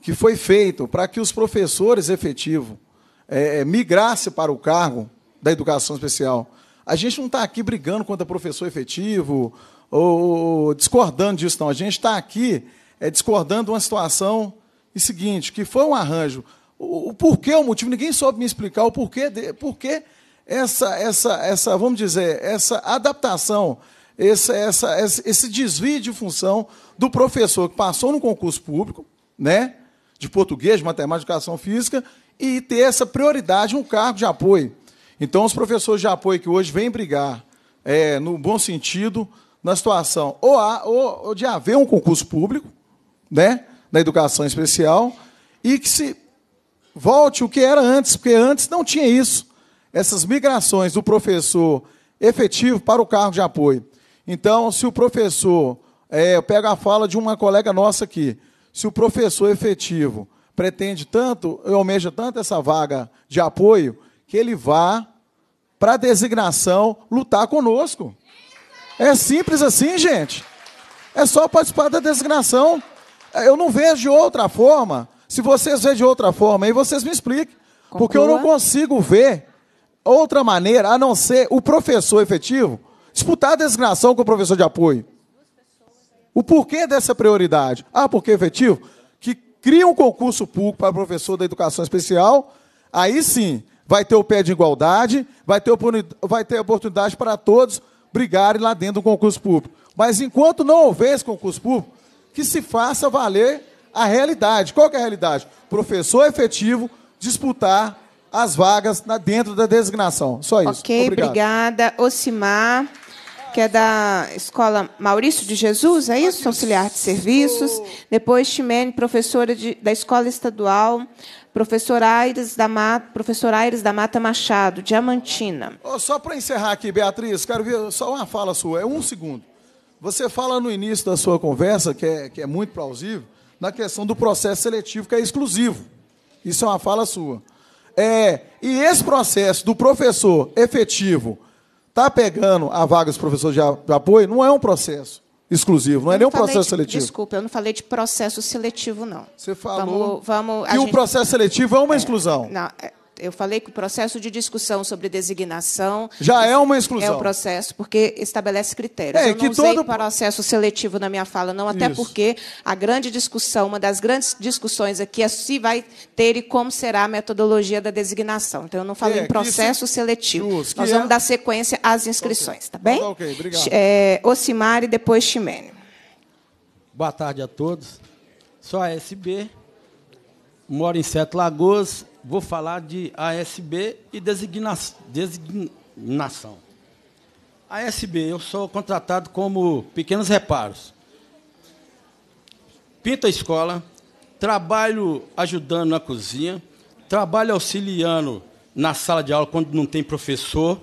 que foi feito para que os professores efetivos é, é migrassem para o cargo da educação especial. A gente não está aqui brigando contra professor efetivo ou, ou discordando disso, não. A gente está aqui é, discordando uma situação e seguinte, que foi um arranjo. O, o, porquê, o motivo, ninguém soube me explicar o porquê, de, porquê essa, essa, essa, vamos dizer, essa adaptação, esse, essa, esse desvio de função do professor que passou no concurso público, né, de português, de matemática, educação física, e ter essa prioridade um cargo de apoio. Então, os professores de apoio que hoje vêm brigar, é, no bom sentido, na situação ou, há, ou de haver um concurso público, né, da educação especial e que se volte o que era antes, porque antes não tinha isso, essas migrações do professor efetivo para o cargo de apoio. Então, se o professor, é, eu pego a fala de uma colega nossa aqui, se o professor efetivo pretende tanto, almeja tanto essa vaga de apoio, que ele vá para a designação lutar conosco. É simples assim, gente. É só participar da designação. Eu não vejo de outra forma. Se vocês veem de outra forma, aí vocês me expliquem. Conclua. Porque eu não consigo ver outra maneira a não ser o professor efetivo disputar a designação com o professor de apoio. O porquê dessa prioridade? Ah, porque efetivo? Que cria um concurso público para professor da educação especial, aí sim vai ter o pé de igualdade, vai ter, vai ter oportunidade para todos brigarem lá dentro do concurso público. Mas enquanto não houver esse concurso público, que se faça valer a realidade. Qual é a realidade? Professor efetivo disputar as vagas na, dentro da designação. Só isso. Ok, Obrigado. obrigada. Ocimar, que é da Escola Maurício de Jesus, é isso? Auxiliar de Serviços. Depois, Chimene, professora de, da Escola Estadual, professor Aires da Mata, professor Aires da Mata Machado, Diamantina. Oh, só para encerrar aqui, Beatriz, quero ver só uma fala sua. É um segundo. Você fala no início da sua conversa, que é, que é muito plausível, na questão do processo seletivo, que é exclusivo. Isso é uma fala sua. É, e esse processo do professor efetivo tá pegando a vaga dos professores de apoio não é um processo exclusivo, não é eu é nenhum processo de, seletivo. Desculpa, eu não falei de processo seletivo, não. Você falou vamos, vamos, que gente... o processo seletivo é uma é, exclusão. É, não, é, eu falei que o processo de discussão sobre designação já é uma exclusão. É o processo porque estabelece critérios. É, Eu que não usei todo... processo seletivo na minha fala, não, até Isso. porque a grande discussão, uma das grandes discussões aqui é se vai ter e como será a metodologia da designação. Então, eu não falei é, em processo se... seletivo. Justo, Nós vamos é... dar sequência às inscrições, okay. tá bem? Ok, obrigado. É, Ocimar e depois Chimene. Boa tarde a todos. Sou a SB, moro em Sete Lagoas vou falar de ASB e designa designação. ASB, eu sou contratado como pequenos reparos. Pinto a escola, trabalho ajudando na cozinha, trabalho auxiliando na sala de aula quando não tem professor,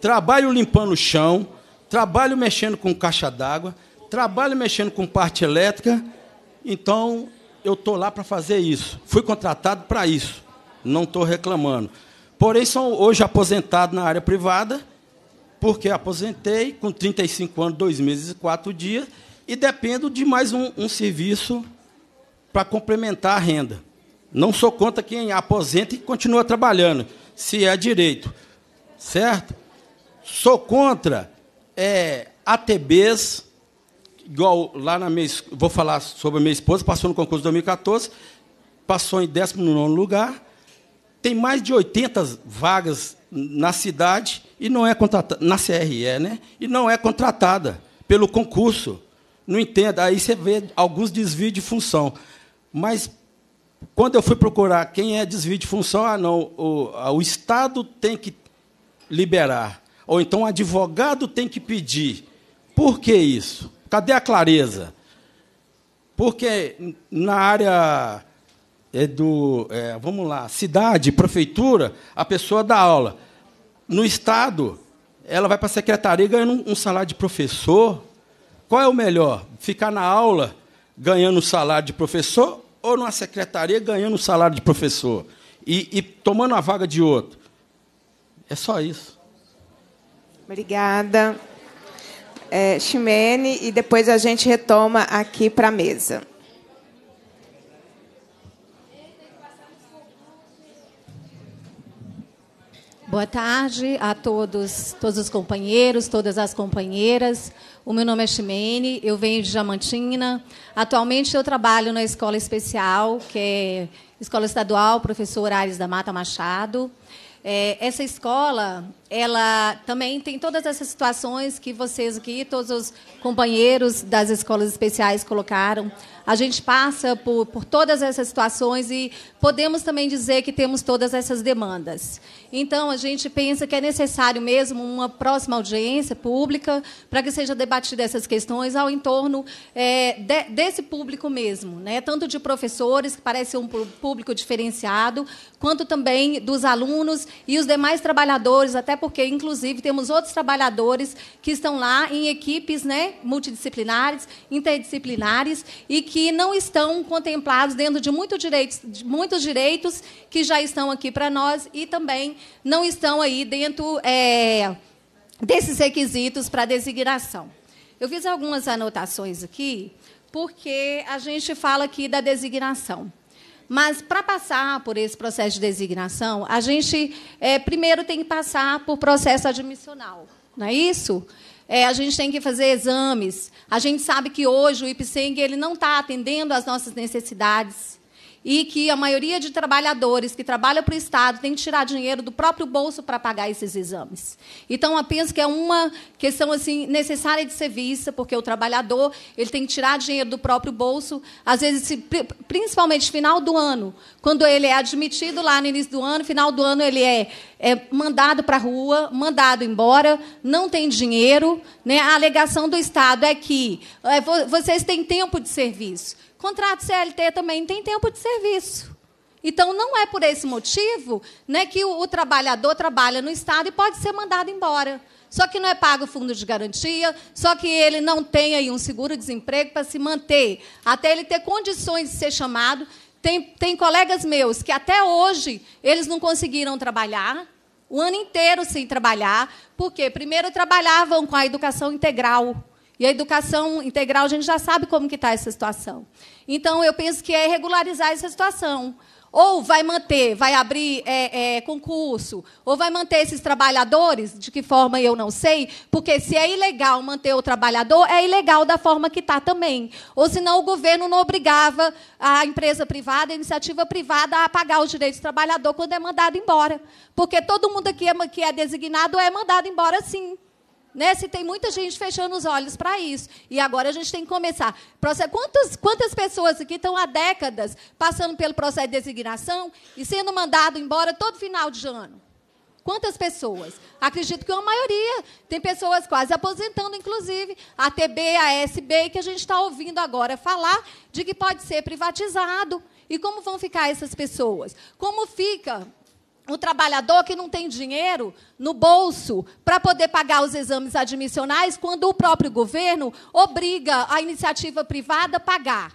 trabalho limpando o chão, trabalho mexendo com caixa d'água, trabalho mexendo com parte elétrica. Então, eu estou lá para fazer isso. Fui contratado para isso não estou reclamando. Porém, sou hoje aposentado na área privada, porque aposentei com 35 anos, dois meses e quatro dias, e dependo de mais um, um serviço para complementar a renda. Não sou contra quem aposenta e continua trabalhando, se é direito. Certo? Sou contra é, ATBs, igual lá na minha. Vou falar sobre a minha esposa, passou no concurso de 2014, passou em 19 lugar tem mais de 80 vagas na cidade e não é contratada na CRE, né? E não é contratada pelo concurso. Não entendo. Aí você vê alguns desvios de função. Mas quando eu fui procurar quem é desvio de função, ah, não, o, o Estado tem que liberar. Ou então o advogado tem que pedir. Por que isso? Cadê a clareza? Porque na área é do, é, vamos lá, cidade, prefeitura, a pessoa dá aula. No Estado, ela vai para a secretaria ganhando um salário de professor. Qual é o melhor? Ficar na aula ganhando o salário de professor ou numa secretaria ganhando o salário de professor e, e tomando a vaga de outro? É só isso. Obrigada. É, Ximene, e depois a gente retoma aqui para a mesa. Boa tarde a todos, todos os companheiros, todas as companheiras. O meu nome é Ximene, eu venho de Diamantina. Atualmente eu trabalho na escola especial, que é Escola Estadual Professor Ares da Mata Machado. É, essa escola, ela também tem todas essas situações que vocês aqui, todos os companheiros das escolas especiais colocaram a gente passa por, por todas essas situações e podemos também dizer que temos todas essas demandas. Então, a gente pensa que é necessário mesmo uma próxima audiência pública para que seja debatida essas questões ao entorno é, de, desse público mesmo, né? tanto de professores, que parece um público diferenciado, quanto também dos alunos e os demais trabalhadores, até porque, inclusive, temos outros trabalhadores que estão lá em equipes né, multidisciplinares, interdisciplinares, e que que não estão contemplados dentro de, muitos direitos, de muitos direitos que já estão aqui para nós e também não estão aí dentro é, desses requisitos para designação. Eu fiz algumas anotações aqui, porque a gente fala aqui da designação. Mas para passar por esse processo de designação, a gente é, primeiro tem que passar por processo admissional, não é isso? É, a gente tem que fazer exames a gente sabe que hoje o IPSENG ele não está atendendo às nossas necessidades e que a maioria de trabalhadores que trabalham para o Estado tem que tirar dinheiro do próprio bolso para pagar esses exames. Então, eu penso que é uma questão assim necessária de ser vista, porque o trabalhador ele tem que tirar dinheiro do próprio bolso, às vezes, principalmente final do ano, quando ele é admitido lá no início do ano, final do ano ele é, é mandado para a rua, mandado embora, não tem dinheiro. Né? A alegação do Estado é que é, vocês têm tempo de serviço. Contrato CLT também tem tempo de serviço. Então, não é por esse motivo né, que o, o trabalhador trabalha no Estado e pode ser mandado embora. Só que não é pago o fundo de garantia, só que ele não tem aí um seguro-desemprego para se manter, até ele ter condições de ser chamado. Tem, tem colegas meus que até hoje eles não conseguiram trabalhar, o ano inteiro sem trabalhar, porque primeiro trabalhavam com a educação integral, e a educação integral, a gente já sabe como que está essa situação. Então, eu penso que é regularizar essa situação. Ou vai manter, vai abrir é, é, concurso, ou vai manter esses trabalhadores, de que forma eu não sei, porque se é ilegal manter o trabalhador, é ilegal da forma que está também. Ou senão o governo não obrigava a empresa privada, a iniciativa privada, a pagar os direitos do trabalhador quando é mandado embora. Porque todo mundo aqui é, que é designado é mandado embora sim. Né? Se tem muita gente fechando os olhos para isso. E agora a gente tem que começar. Processo, quantas, quantas pessoas aqui estão há décadas passando pelo processo de designação e sendo mandado embora todo final de ano? Quantas pessoas? Acredito que uma maioria. Tem pessoas quase aposentando, inclusive. A TB, a SB, que a gente está ouvindo agora falar de que pode ser privatizado. E como vão ficar essas pessoas? Como fica o trabalhador que não tem dinheiro no bolso para poder pagar os exames admissionais quando o próprio governo obriga a iniciativa privada a pagar.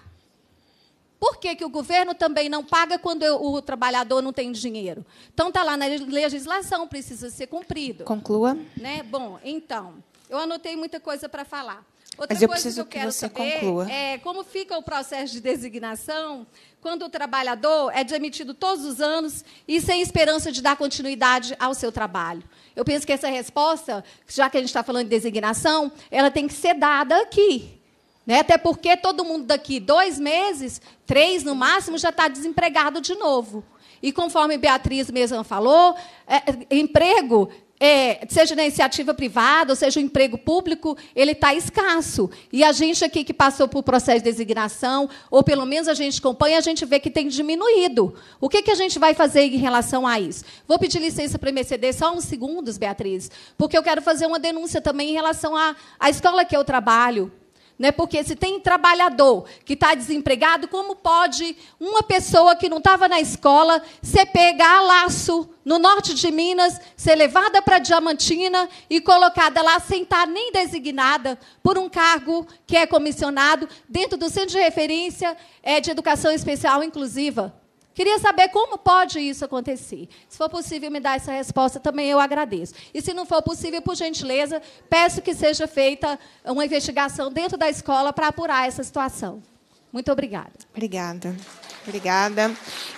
Por que, que o governo também não paga quando o trabalhador não tem dinheiro? Então, está lá na legislação, precisa ser cumprido. Conclua. Né? Bom, então, eu anotei muita coisa para falar. Outra Mas eu coisa preciso que eu quero que você saber conclua. é como fica o processo de designação quando o trabalhador é demitido todos os anos e sem esperança de dar continuidade ao seu trabalho. Eu penso que essa resposta, já que a gente está falando de designação, ela tem que ser dada aqui. Né? Até porque todo mundo daqui dois meses, três no máximo, já está desempregado de novo. E conforme Beatriz mesmo falou, é, é emprego é, seja na iniciativa privada, ou seja o emprego público, ele está escasso. E a gente aqui que passou por processo de designação, ou pelo menos a gente acompanha, a gente vê que tem diminuído. O que, que a gente vai fazer em relação a isso? Vou pedir licença para o MCD só uns segundos, Beatriz, porque eu quero fazer uma denúncia também em relação à, à escola que eu trabalho. Né? Porque se tem trabalhador que está desempregado, como pode uma pessoa que não estava na escola ser pegar a laço no norte de Minas, ser levada para Diamantina e colocada lá sem estar tá nem designada por um cargo que é comissionado dentro do Centro de Referência é, de Educação Especial Inclusiva? Queria saber como pode isso acontecer. Se for possível me dar essa resposta, também eu agradeço. E se não for possível, por gentileza, peço que seja feita uma investigação dentro da escola para apurar essa situação. Muito obrigada. Obrigada. Obrigada.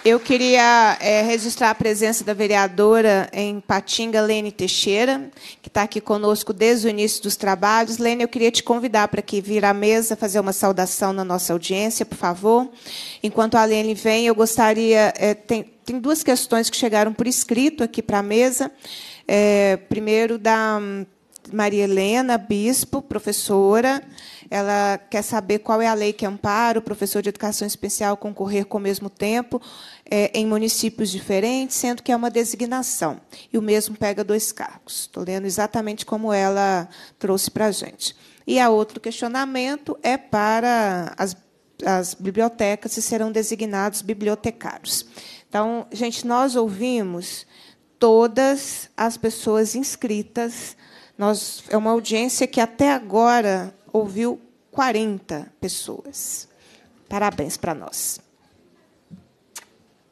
Eu queria é, registrar a presença da vereadora em Patinga, Lene Teixeira, que está aqui conosco desde o início dos trabalhos. Lene, eu queria te convidar para que vir à mesa fazer uma saudação na nossa audiência, por favor. Enquanto a Lene vem, eu gostaria. É, tem, tem duas questões que chegaram por escrito aqui para a mesa. É, primeiro, da Maria Helena Bispo, professora. Ela quer saber qual é a lei que ampara o professor de educação especial concorrer com o mesmo tempo é, em municípios diferentes, sendo que é uma designação. E o mesmo pega dois cargos. Estou lendo exatamente como ela trouxe para a gente. E a outro questionamento é para as, as bibliotecas se serão designados bibliotecários. Então, gente, nós ouvimos todas as pessoas inscritas nós, é uma audiência que até agora ouviu 40 pessoas. Parabéns para nós.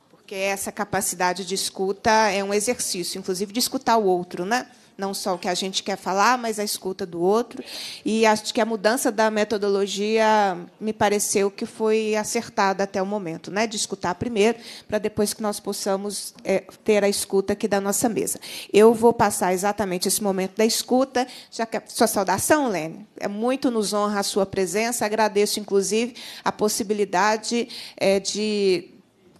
Porque essa capacidade de escuta é um exercício, inclusive de escutar o outro, né? não só o que a gente quer falar, mas a escuta do outro. E acho que a mudança da metodologia me pareceu que foi acertada até o momento, né? de escutar primeiro, para depois que nós possamos é, ter a escuta aqui da nossa mesa. Eu vou passar exatamente esse momento da escuta, já que a é sua saudação, Lene, é muito nos honra a sua presença, agradeço, inclusive, a possibilidade é, de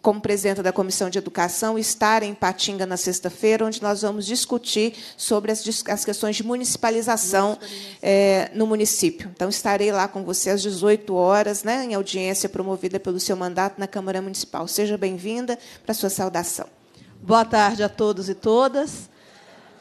como presidenta da Comissão de Educação, estar em Patinga na sexta-feira, onde nós vamos discutir sobre as, as questões de municipalização é, no município. Então, estarei lá com você às 18 horas, né, em audiência promovida pelo seu mandato na Câmara Municipal. Seja bem-vinda para sua saudação. Boa tarde a todos e todas.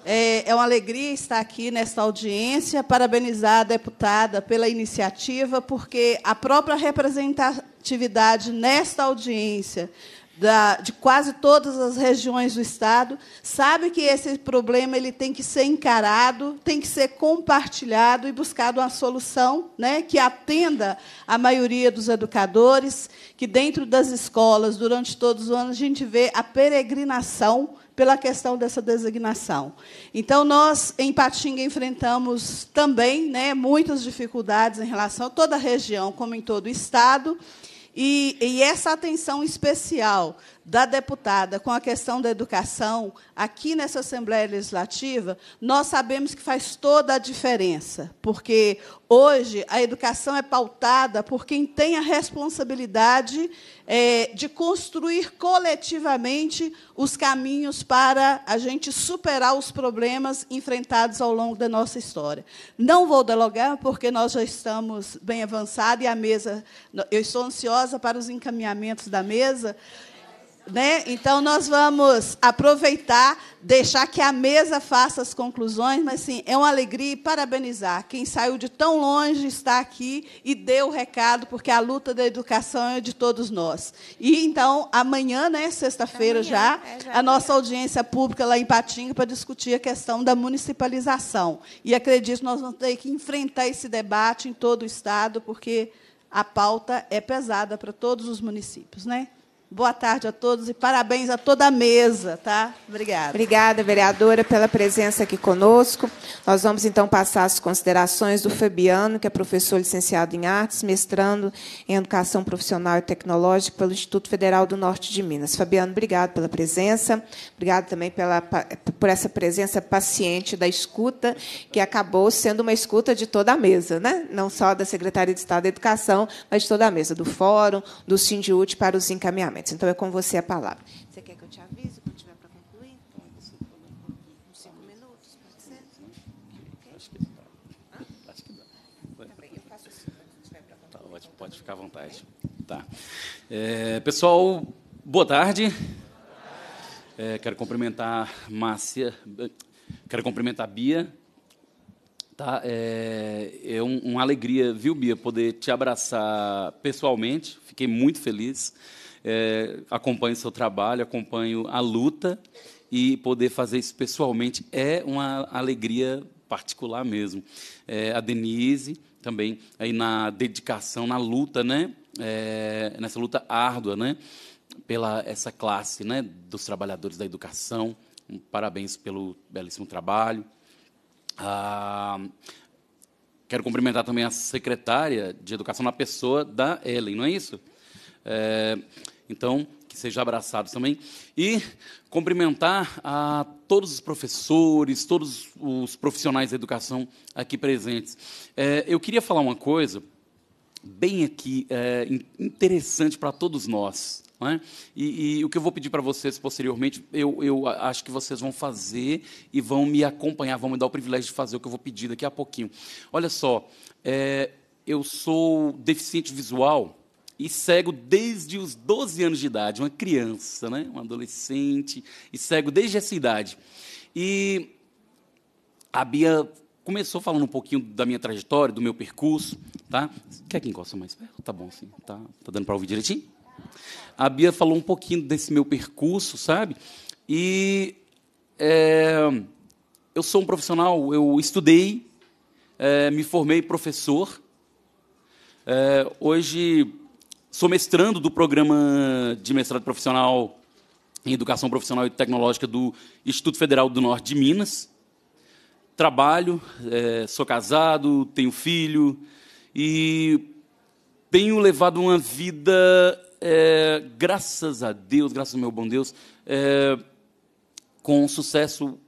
É, é uma alegria estar aqui nesta audiência, parabenizar a deputada pela iniciativa, porque a própria representatividade nesta audiência da, de quase todas as regiões do Estado, sabe que esse problema ele tem que ser encarado, tem que ser compartilhado e buscado uma solução né, que atenda a maioria dos educadores, que dentro das escolas, durante todos os anos, a gente vê a peregrinação pela questão dessa designação. Então, nós, em Patinga, enfrentamos também né, muitas dificuldades em relação a toda a região, como em todo o Estado, e, e essa atenção especial da deputada com a questão da educação, aqui nessa Assembleia Legislativa, nós sabemos que faz toda a diferença, porque hoje a educação é pautada por quem tem a responsabilidade é, de construir coletivamente os caminhos para a gente superar os problemas enfrentados ao longo da nossa história. Não vou dialogar, porque nós já estamos bem avançados e a mesa. Eu estou ansiosa para os encaminhamentos da mesa. Né? Então, nós vamos aproveitar, deixar que a mesa faça as conclusões, mas sim, é uma alegria parabenizar. Quem saiu de tão longe está aqui e deu o recado, porque a luta da educação é de todos nós. E então, amanhã, né, sexta-feira já, é já, a nossa audiência pública lá em Patinga para discutir a questão da municipalização. E acredito que nós vamos ter que enfrentar esse debate em todo o Estado, porque a pauta é pesada para todos os municípios. Né? Boa tarde a todos e parabéns a toda a mesa, tá? Obrigada. Obrigada, vereadora, pela presença aqui conosco. Nós vamos então passar as considerações do Fabiano, que é professor licenciado em artes, mestrando em educação profissional e tecnológica pelo Instituto Federal do Norte de Minas. Fabiano, obrigado pela presença. Obrigado também pela por essa presença paciente da escuta, que acabou sendo uma escuta de toda a mesa, né? Não só da Secretaria de Estado da Educação, mas de toda a mesa do fórum, do Sindiúte para os encaminhamentos insights. Então, é com você a palavra. Você quer que eu te avise quando tiver para concluir? Então, uns cinco minutos, pode ser? Okay. Acho que dá. Ah? Acho que dá. Tá bem, eu faço assim quando tiver para concluir. Tá então ótimo, tá pode ficar à vontade. Tá. É, pessoal, boa tarde. É, quero cumprimentar Márcia, quero cumprimentar Bia. Tá, é, é um, uma alegria, viu, Bia, poder te abraçar pessoalmente. Fiquei muito feliz é, acompanho o seu trabalho, acompanho a luta e poder fazer isso pessoalmente é uma alegria particular mesmo. É, a Denise também aí na dedicação, na luta, né? É, nessa luta árdua, né? Pela essa classe, né? Dos trabalhadores da educação. Parabéns pelo belíssimo trabalho. Ah, quero cumprimentar também a secretária de Educação na Pessoa da Ellen, não é isso? É, então, que seja abraçado também. E cumprimentar a todos os professores, todos os profissionais da educação aqui presentes. É, eu queria falar uma coisa bem aqui, é, interessante para todos nós. É? E, e, o que eu vou pedir para vocês posteriormente, eu, eu, acho que vocês vão fazer e vão me acompanhar, vão me dar o privilégio de fazer o que eu vou pedir daqui a pouquinho. Olha só, é, eu sou deficiente visual e cego desde os 12 anos de idade, uma criança, né? um adolescente, e cego desde essa idade. E a Bia começou falando um pouquinho da minha trajetória, do meu percurso, tá? Quer que encosta mais perto? Tá bom, sim. Tá, tá dando para ouvir direitinho? A Bia falou um pouquinho desse meu percurso, sabe? E é, eu sou um profissional, eu estudei, é, me formei professor. É, hoje sou mestrando do programa de mestrado profissional em Educação Profissional e Tecnológica do Instituto Federal do Norte de Minas. Trabalho, é, sou casado, tenho filho e tenho levado uma vida, é, graças a Deus, graças ao meu bom Deus, é, com sucesso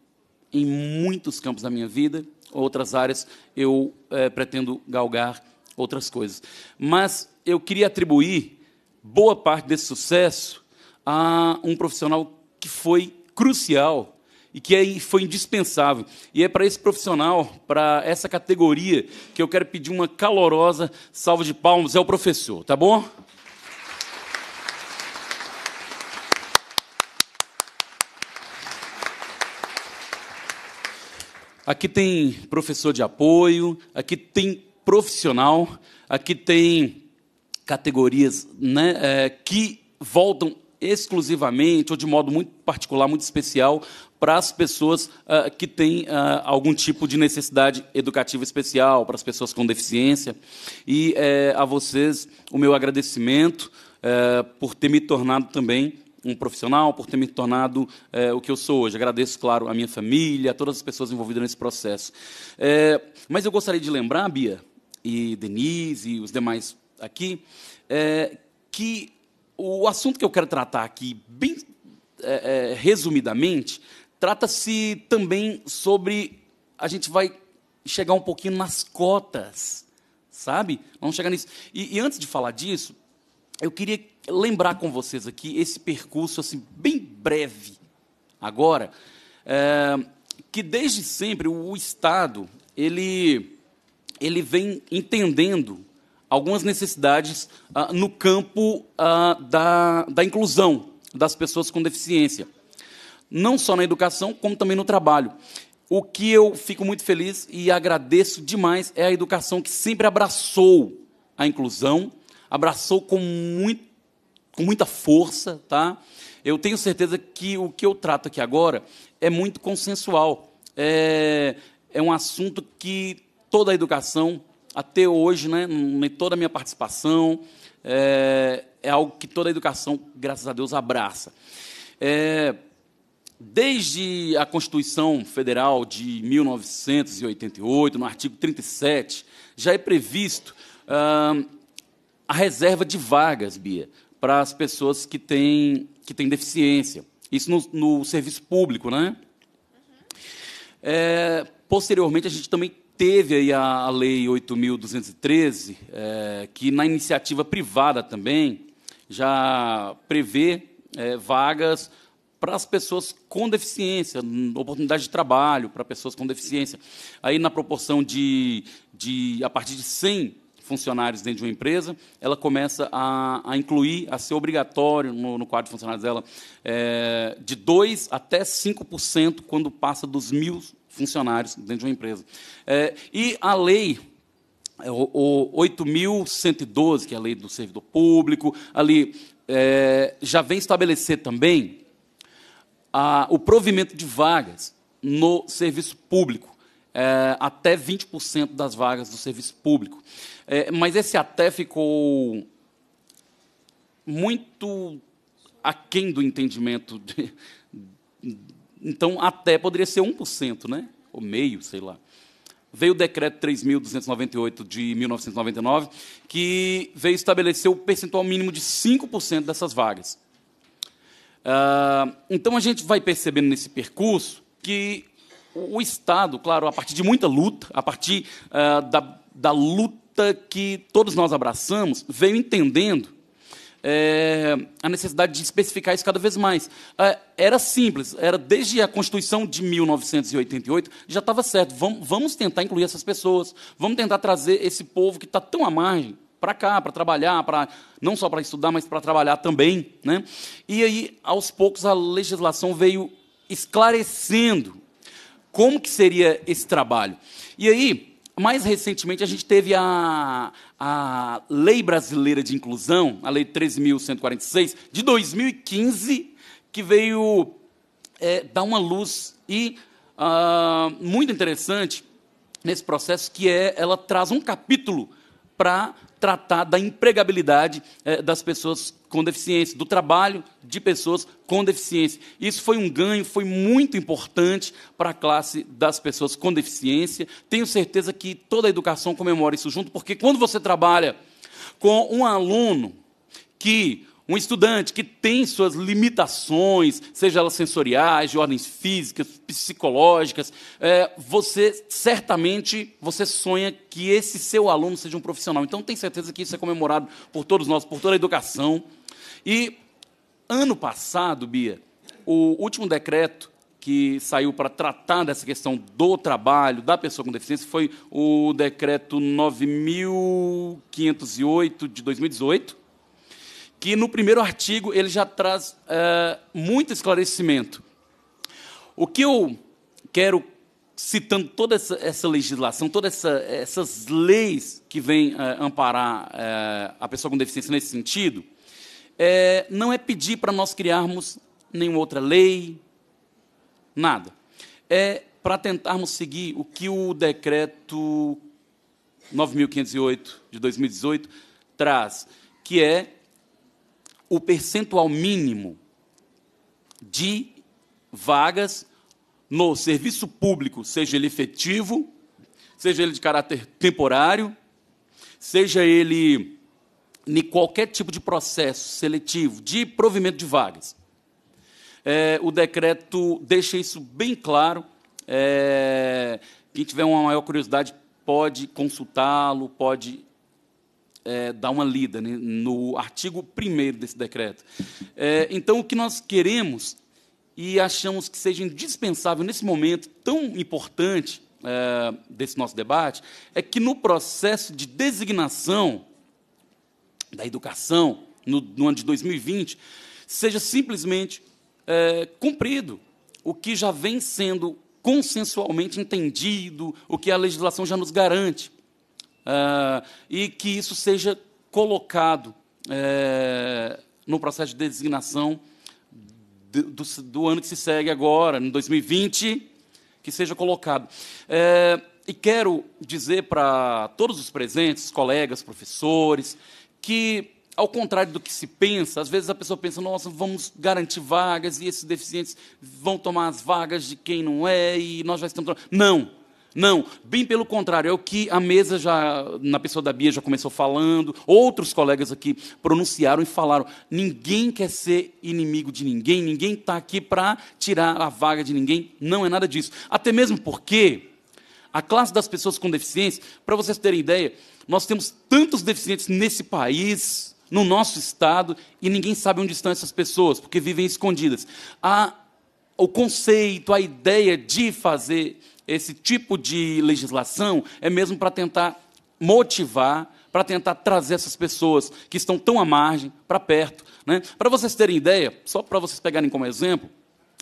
em muitos campos da minha vida. Outras áreas eu é, pretendo galgar outras coisas. Mas eu queria atribuir boa parte desse sucesso a um profissional que foi crucial e que foi indispensável. E é para esse profissional, para essa categoria, que eu quero pedir uma calorosa salva de palmas. É o professor, tá bom? Aqui tem professor de apoio, aqui tem profissional, aqui tem categorias né, é, que voltam exclusivamente ou de modo muito particular, muito especial, para as pessoas uh, que têm uh, algum tipo de necessidade educativa especial, para as pessoas com deficiência. E é, a vocês, o meu agradecimento por ter me tornado também um profissional, por ter me tornado o que eu sou hoje. Agradeço, claro, a minha família, a todas as pessoas envolvidas nesse processo. mas eu gostaria de lembrar, Bia, e Denise e os demais aqui, é, que o assunto que eu quero tratar aqui, bem é, é, resumidamente, trata-se também sobre. A gente vai chegar um pouquinho nas cotas, sabe? Vamos chegar nisso. E, e antes de falar disso, eu queria lembrar com vocês aqui esse percurso assim bem breve agora é, que desde sempre o Estado ele ele vem entendendo algumas necessidades ah, no campo ah, da, da inclusão das pessoas com deficiência, não só na educação, como também no trabalho. O que eu fico muito feliz e agradeço demais é a educação que sempre abraçou a inclusão, abraçou com, muito, com muita força, tá? Eu tenho certeza que o que eu trato aqui agora é muito consensual. É, é um assunto que toda a educação até hoje, né, em toda a minha participação, é, é algo que toda a educação, graças a Deus, abraça. É, desde a Constituição Federal de 1988, no artigo 37, já é previsto ah, a reserva de vagas, Bia, para as pessoas que têm, que têm deficiência. Isso no, no serviço público, né? É, posteriormente, a gente também teve aí a, a Lei 8.213, é, que na iniciativa privada também já prevê é, vagas para as pessoas com deficiência, oportunidade de trabalho para pessoas com deficiência. Aí, na proporção de, de a partir de 100 funcionários dentro de uma empresa, ela começa a, a incluir, a ser obrigatório no, no quadro de funcionários dela, é, de 2% até 5% quando passa dos mil funcionários dentro de uma empresa. É, e a lei é, o, 8.112, que é a lei do servidor público, ali é, já vem estabelecer também a, o provimento de vagas no serviço público, é, até 20% das vagas do serviço público. É, mas esse até ficou muito aquém do entendimento de, então, até poderia ser 1%, né? ou meio, sei lá. Veio o decreto 3.298 de 1999, que veio estabelecer o percentual mínimo de 5% dessas vagas. Uh, então, a gente vai percebendo nesse percurso que o Estado, claro, a partir de muita luta, a partir uh, da, da luta que todos nós abraçamos, veio entendendo é, a necessidade de especificar isso cada vez mais. É, era simples, era desde a Constituição de 1988 já estava certo. Vamos, vamos tentar incluir essas pessoas, vamos tentar trazer esse povo que está tão à margem para cá, para trabalhar, para não só para estudar, mas para trabalhar também, né? E aí, aos poucos, a legislação veio esclarecendo como que seria esse trabalho. E aí, mais recentemente, a gente teve a, a Lei Brasileira de Inclusão, a Lei 13.146, de 2015, que veio é, dar uma luz e uh, muito interessante nesse processo, que é ela traz um capítulo para tratar da empregabilidade eh, das pessoas com deficiência, do trabalho de pessoas com deficiência. Isso foi um ganho, foi muito importante para a classe das pessoas com deficiência. Tenho certeza que toda a educação comemora isso junto, porque quando você trabalha com um aluno que um estudante que tem suas limitações, seja elas sensoriais, de ordens físicas, psicológicas, é, você certamente você sonha que esse seu aluno seja um profissional. Então tenho certeza que isso é comemorado por todos nós, por toda a educação. E ano passado, Bia, o último decreto que saiu para tratar dessa questão do trabalho da pessoa com deficiência foi o decreto 9508 de 2018 que no primeiro artigo ele já traz é, muito esclarecimento. O que eu quero, citando toda essa, essa legislação, todas essa, essas leis que vêm é, amparar é, a pessoa com deficiência nesse sentido, é, não é pedir para nós criarmos nenhuma outra lei, nada. É para tentarmos seguir o que o decreto 9508 de 2018 traz, que é o percentual mínimo de vagas no serviço público, seja ele efetivo, seja ele de caráter temporário, seja ele em qualquer tipo de processo seletivo de provimento de vagas. É, o decreto deixa isso bem claro. É, quem tiver uma maior curiosidade pode consultá-lo, pode é, dar uma lida né, no artigo 1 desse decreto. É, então, o que nós queremos e achamos que seja indispensável nesse momento tão importante é, desse nosso debate é que no processo de designação da educação no, no ano de 2020 seja simplesmente é, cumprido o que já vem sendo consensualmente entendido, o que a legislação já nos garante. Ah, e que isso seja colocado é, no processo de designação do, do, do, ano que se segue agora, em 2020, que seja colocado. É, e quero dizer para todos os presentes, colegas, professores, que, ao contrário do que se pensa, às vezes a pessoa pensa, nossa, vamos garantir vagas e esses deficientes vão tomar as vagas de quem não é e nós já estamos. Não! Não, bem pelo contrário, é o que a mesa já, na pessoa da Bia já começou falando, outros colegas aqui pronunciaram e falaram: ninguém quer ser inimigo de ninguém, ninguém está aqui para tirar a vaga de ninguém, não é nada disso. Até mesmo porque a classe das pessoas com deficiência, para vocês terem ideia, nós temos tantos deficientes nesse país, no nosso estado, e ninguém sabe onde estão essas pessoas, porque vivem escondidas. A, o conceito, a ideia de fazer esse tipo de legislação é mesmo para tentar motivar, para tentar trazer essas pessoas que estão tão à margem para perto. Né? Para vocês terem ideia, só para vocês pegarem como exemplo,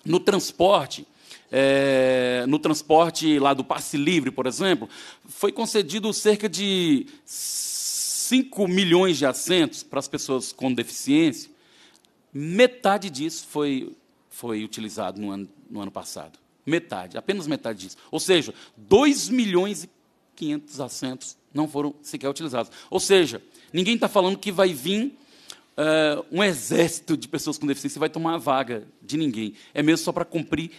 no transporte, é, no transporte lá do passe livre, por exemplo, foi concedido cerca de 5 milhões de assentos para as pessoas com deficiência. Metade disso foi, foi utilizado no ano, no ano passado. Metade, apenas metade disso. Ou seja, 2 milhões e 500 assentos não foram sequer utilizados. Ou seja, ninguém está falando que vai vir uh, um exército de pessoas com deficiência e vai tomar a vaga de ninguém. É mesmo só para cumprir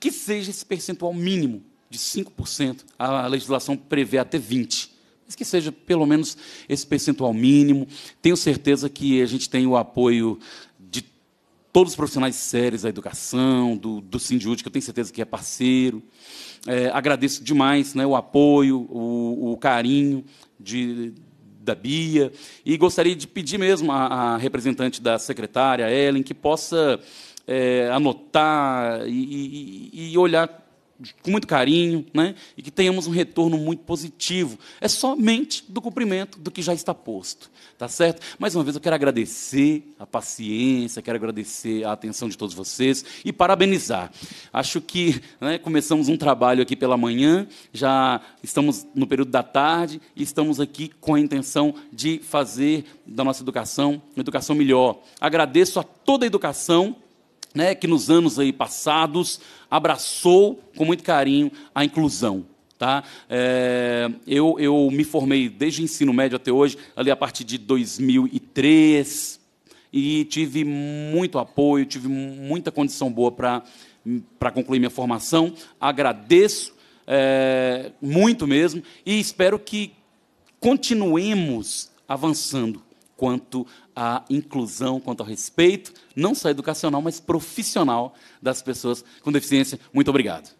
que seja esse percentual mínimo de 5%. A legislação prevê até 20%. Mas que seja pelo menos esse percentual mínimo. Tenho certeza que a gente tem o apoio todos os profissionais sérios da educação, do, do que eu tenho certeza que é parceiro. É, agradeço demais né, o apoio, o, o carinho de, da Bia. E gostaria de pedir mesmo à, à representante da secretária, Ellen, que possa é, anotar e, e, e olhar com muito carinho, né? e que tenhamos um retorno muito positivo. É somente do cumprimento do que já está posto, tá certo? Mais uma vez eu quero agradecer a paciência, quero agradecer a atenção de todos vocês e parabenizar. Acho que né, começamos um trabalho aqui pela manhã, já estamos no período da tarde e estamos aqui com a intenção de fazer da nossa educação uma educação melhor. Agradeço a toda a educação né, que nos anos aí passados abraçou com muito carinho a inclusão. Tá? É, eu, eu me formei desde o ensino médio até hoje, ali a partir de 2003, e tive muito apoio, tive muita condição boa para concluir minha formação. Agradeço é, muito mesmo e espero que continuemos avançando quanto à inclusão, quanto ao respeito, não só educacional, mas profissional das pessoas com deficiência. Muito obrigado.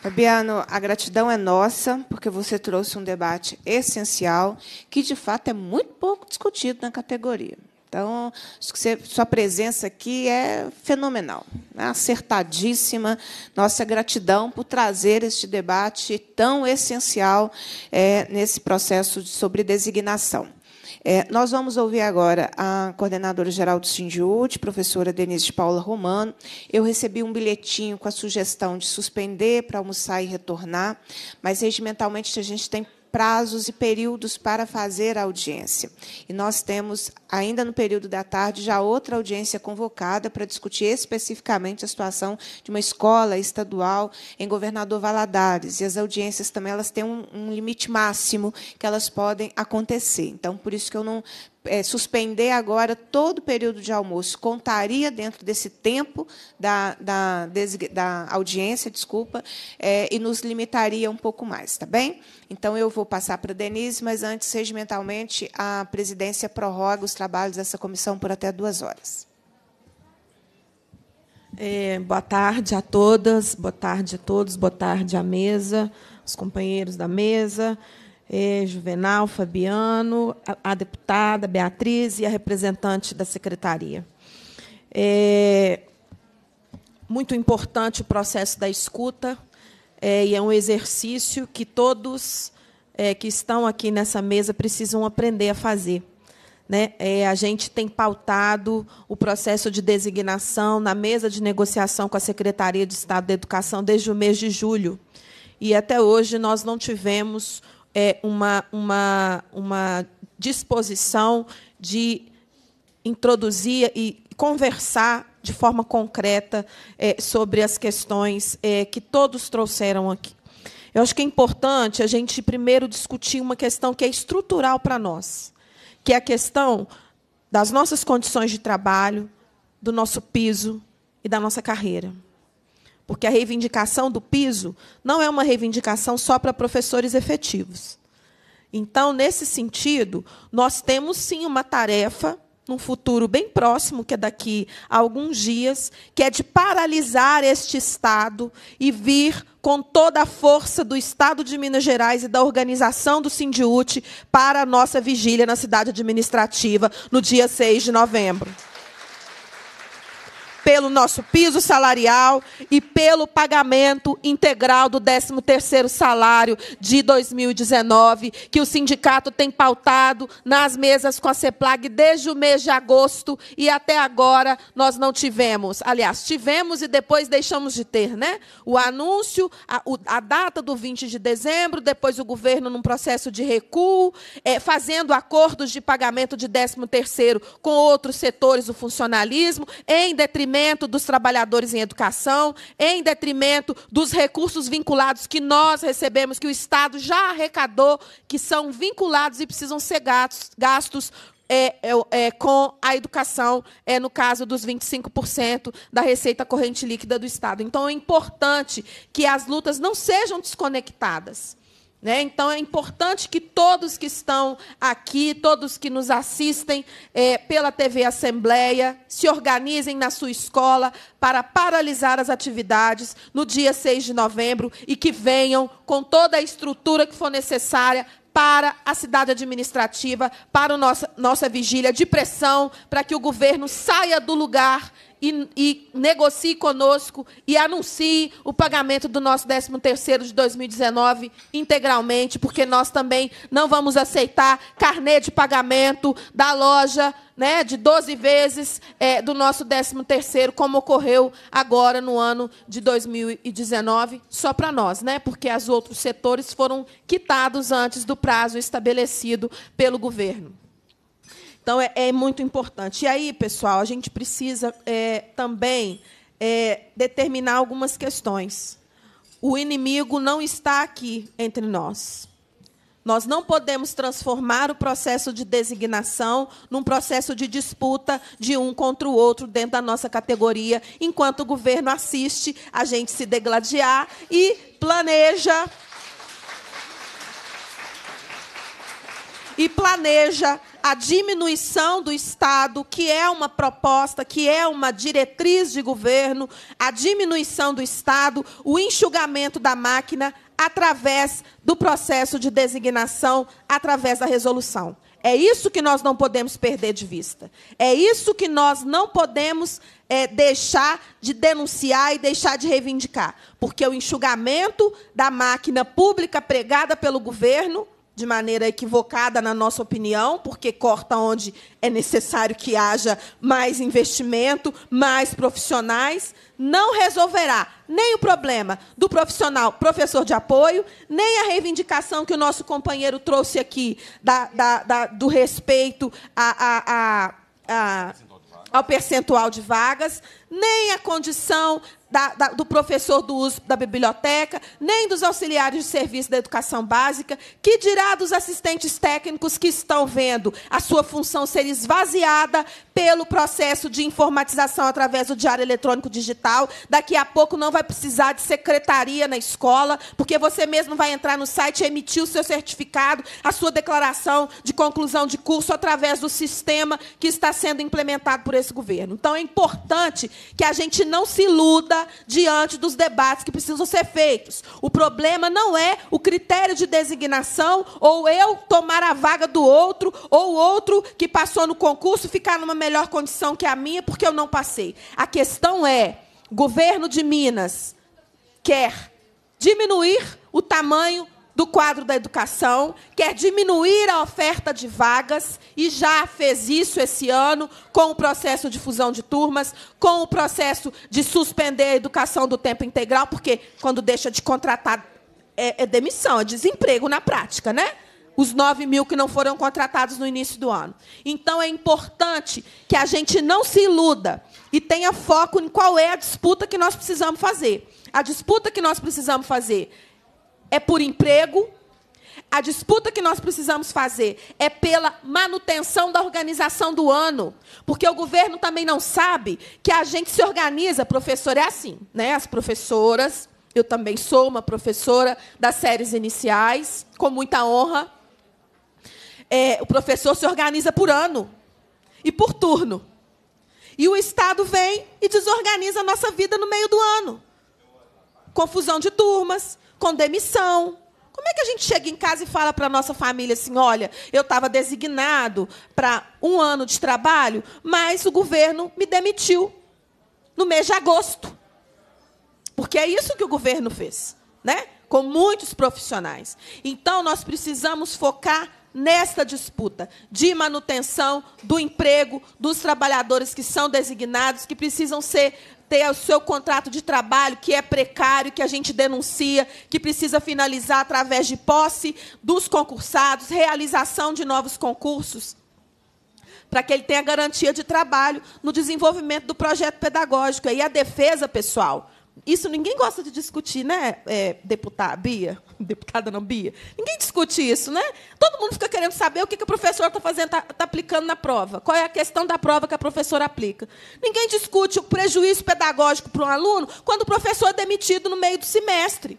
Fabiano, a gratidão é nossa, porque você trouxe um debate essencial que, de fato, é muito pouco discutido na categoria. Então, acho que sua presença aqui é fenomenal, né? acertadíssima. Nossa gratidão por trazer este debate tão essencial é, nesse processo de, sobre designação. É, nós vamos ouvir agora a coordenadora geral do Sindiúte, professora Denise de Paula Romano. Eu recebi um bilhetinho com a sugestão de suspender para almoçar e retornar, mas regimentalmente a gente tem prazos e períodos para fazer a audiência. E nós temos, ainda no período da tarde, já outra audiência convocada para discutir especificamente a situação de uma escola estadual em Governador Valadares. E as audiências também elas têm um, um limite máximo que elas podem acontecer. Então, por isso que eu não é, suspender agora todo o período de almoço contaria dentro desse tempo da, da, da audiência, desculpa, é, e nos limitaria um pouco mais, tá bem? Então eu vou passar para a Denise, mas antes, regimentalmente, a presidência prorroga os trabalhos dessa comissão por até duas horas. É, boa tarde a todas, boa tarde a todos, boa tarde à mesa, os companheiros da mesa. É, Juvenal, Fabiano, a, a, deputada Beatriz e a representante da secretaria. É muito importante o processo da escuta, é, e é um exercício que todos é, que estão aqui nessa mesa precisam aprender a fazer. Né? É, a gente tem pautado o processo de designação na mesa de negociação com a Secretaria de Estado da Educação desde o mês de julho. E até hoje nós não tivemos é, uma, uma, uma disposição de introduzir e conversar de forma concreta é, sobre as questões é, que todos trouxeram aqui. Eu acho que é importante a gente primeiro discutir uma questão que é estrutural para nós, que é a questão das nossas condições de trabalho, do nosso piso e da nossa carreira porque a reivindicação do piso não é uma reivindicação só para professores efetivos. Então, nesse sentido, nós temos sim uma tarefa num futuro bem próximo, que é daqui a alguns dias, que é de paralisar este Estado e vir com toda a força do Estado de Minas Gerais e da organização do Sindiúte para a nossa vigília na cidade administrativa no dia 6 de novembro pelo nosso piso salarial e pelo pagamento integral do 13º salário de 2019, que o sindicato tem pautado nas mesas com a CEPLAG desde o mês de agosto e até agora nós não tivemos. Aliás, tivemos e depois deixamos de ter, né? O anúncio, a, a data do 20 de dezembro, depois o governo num processo de recuo, é, fazendo acordos de pagamento de 13º com outros setores do funcionalismo, em detrimento detrimento dos trabalhadores em educação, em detrimento dos recursos vinculados que nós recebemos, que o Estado já arrecadou, que são vinculados e precisam ser gastos, gastos é, é, é, com a educação, é, no caso dos 25% da receita corrente líquida do Estado. Então, é importante que as lutas não sejam desconectadas. Né? Então, é importante que todos que estão aqui, todos que nos assistem é, pela TV Assembleia, se organizem na sua escola para paralisar as atividades no dia 6 de novembro e que venham com toda a estrutura que for necessária para a cidade administrativa, para a nossa, nossa vigília de pressão, para que o governo saia do lugar e, e negocie conosco e anuncie o pagamento do nosso 13º de 2019 integralmente, porque nós também não vamos aceitar carnê de pagamento da loja né, de 12 vezes é, do nosso 13º, como ocorreu agora no ano de 2019, só para nós, né, porque os outros setores foram quitados antes do prazo estabelecido pelo governo. Então, é, é muito importante. E aí, pessoal, a gente precisa é, também é, determinar algumas questões. O inimigo não está aqui entre nós. Nós não podemos transformar o processo de designação num processo de disputa de um contra o outro dentro da nossa categoria, enquanto o governo assiste a gente se degladiar e planeja e planeja a diminuição do Estado, que é uma proposta, que é uma diretriz de governo, a diminuição do Estado, o enxugamento da máquina através do processo de designação, através da resolução. É isso que nós não podemos perder de vista. É isso que nós não podemos é, deixar de denunciar e deixar de reivindicar. Porque o enxugamento da máquina pública pregada pelo governo de maneira equivocada, na nossa opinião, porque corta onde é necessário que haja mais investimento, mais profissionais, não resolverá nem o problema do profissional professor de apoio, nem a reivindicação que o nosso companheiro trouxe aqui da, da, da, do respeito a, a, a, a ao percentual de vagas, nem a condição da, da, do professor do uso da biblioteca, nem dos auxiliares de serviço da educação básica, que dirá dos assistentes técnicos que estão vendo a sua função ser esvaziada pelo processo de informatização através do diário eletrônico digital. Daqui a pouco não vai precisar de secretaria na escola, porque você mesmo vai entrar no site, emitir o seu certificado, a sua declaração de conclusão de curso através do sistema que está sendo implementado por esse governo. Então é importante que a gente não se iluda diante dos debates que precisam ser feitos. O problema não é o critério de designação ou eu tomar a vaga do outro ou outro que passou no concurso ficar numa melhor condição que a minha porque eu não passei. A questão é: o governo de Minas quer diminuir o tamanho do quadro da educação, quer diminuir a oferta de vagas e já fez isso esse ano com o processo de fusão de turmas, com o processo de suspender a educação do tempo integral, porque quando deixa de contratar é, é demissão, é desemprego na prática, né? Os 9 mil que não foram contratados no início do ano. Então é importante que a gente não se iluda e tenha foco em qual é a disputa que nós precisamos fazer. A disputa que nós precisamos fazer é por emprego. A disputa que nós precisamos fazer é pela manutenção da organização do ano, porque o governo também não sabe que a gente se organiza, professor, é assim, né? As professoras, eu também sou uma professora das séries iniciais, com muita honra. É, o professor se organiza por ano e por turno. E o Estado vem e desorganiza a nossa vida no meio do ano. Confusão de turmas, com demissão. Como é que a gente chega em casa e fala para a nossa família assim: olha, eu estava designado para um ano de trabalho, mas o governo me demitiu no mês de agosto? Porque é isso que o governo fez, né? com muitos profissionais. Então, nós precisamos focar nesta disputa de manutenção do emprego dos trabalhadores que são designados, que precisam ser ter o seu contrato de trabalho que é precário, que a gente denuncia, que precisa finalizar através de posse dos concursados, realização de novos concursos, para que ele tenha garantia de trabalho no desenvolvimento do projeto pedagógico. E a defesa, pessoal, isso ninguém gosta de discutir, né, é, deputada Bia? <laughs> Deputada não, Bia. Ninguém discute isso, né? Todo mundo fica querendo saber o que, que o professor está fazendo, está tá aplicando na prova. Qual é a questão da prova que a professora aplica. Ninguém discute o prejuízo pedagógico para um aluno quando o professor é demitido no meio do semestre.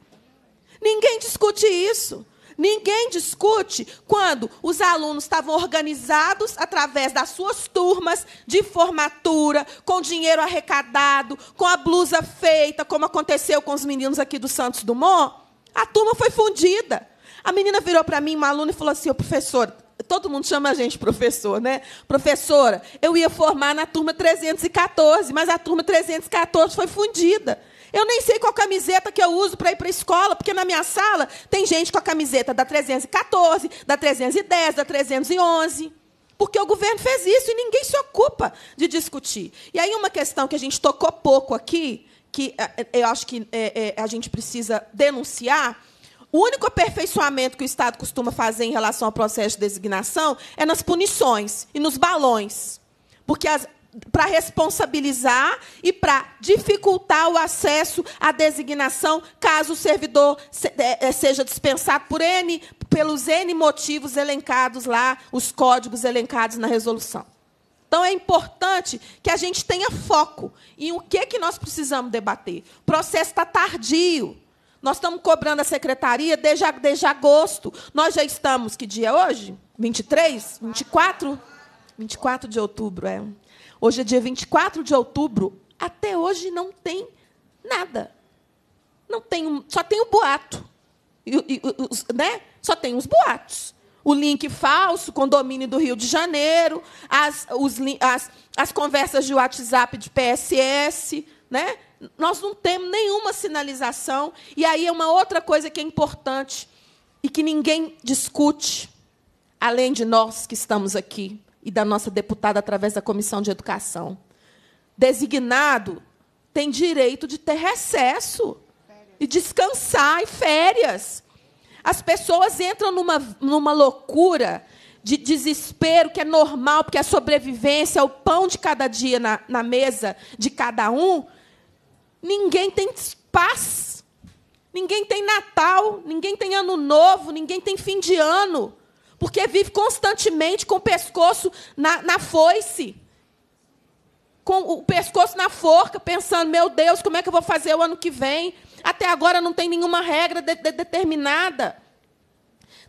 Ninguém discute isso. Ninguém discute quando os alunos estavam organizados através das suas turmas de formatura, com dinheiro arrecadado, com a blusa feita, como aconteceu com os meninos aqui do Santos Dumont. A turma foi fundida. A menina virou para mim, uma aluna, e falou assim: oh, professor, todo mundo chama a gente professor, né? Professora, eu ia formar na turma 314, mas a turma 314 foi fundida. Eu nem sei qual camiseta que eu uso para ir para a escola, porque na minha sala tem gente com a camiseta da 314, da 310, da 311. Porque o governo fez isso e ninguém se ocupa de discutir. E aí uma questão que a gente tocou pouco aqui, que eh, eh, eu acho que eh, a gente precisa denunciar, o único aperfeiçoamento que o Estado costuma fazer em relação ao processo de designação é nas punições e nos balões. Porque as, para responsabilizar e para dificultar o acesso à designação, caso o servidor é, é, seja dispensado por N, pelos N motivos elencados lá, os códigos elencados na resolução. Então é importante que a gente tenha foco em o que que nós precisamos debater. O processo está tardio. Nós estamos cobrando a secretaria desde, desde agosto. Nós já estamos, que dia é hoje? 23? 24? 24 de outubro, é. Hoje é dia 24 de outubro. Até hoje não tem nada. Não tem, só tem o um boato. E, e, os, né? Só tem os boatos. O link falso, condomínio do Rio de Janeiro, as, os, as, as conversas de WhatsApp de PSS. Né? Nós não temos nenhuma sinalização. E aí é uma outra coisa que é importante e que ninguém discute, além de nós que estamos aqui e da nossa deputada através da Comissão de Educação. Designado tem direito de ter recesso e descansar e férias. As pessoas entram numa, numa loucura de desespero que é normal, porque a sobrevivência é o pão de cada dia na, na mesa de cada um. Ninguém tem paz. Ninguém tem Natal, ninguém tem Ano Novo, ninguém tem fim de ano porque vive constantemente com o pescoço na, na foice. Com o pescoço na forca, pensando: meu Deus, como é que eu vou fazer o ano que vem? Até agora não tem nenhuma regra de, de, determinada.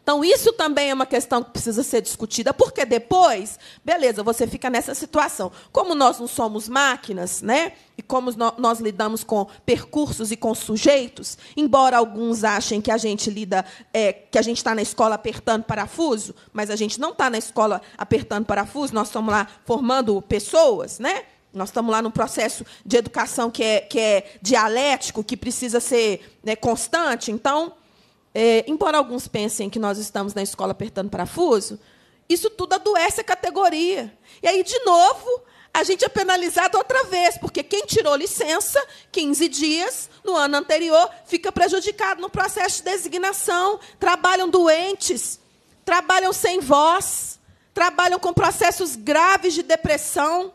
Então, isso também é uma questão que precisa ser discutida, porque depois, beleza, você fica nessa situação. Como nós não somos máquinas, né? E como nós lidamos com percursos e com sujeitos, embora alguns achem que a gente lida, é, que a gente está na escola apertando parafuso, mas a gente não está na escola apertando parafuso, nós estamos lá formando pessoas, né? Nós estamos lá num processo de educação que é, que é dialético, que precisa ser né, constante. Então, é, embora alguns pensem que nós estamos na escola apertando parafuso, isso tudo adoece a categoria. E aí, de novo, a gente é penalizado outra vez, porque quem tirou licença 15 dias no ano anterior fica prejudicado no processo de designação. Trabalham doentes, trabalham sem voz, trabalham com processos graves de depressão.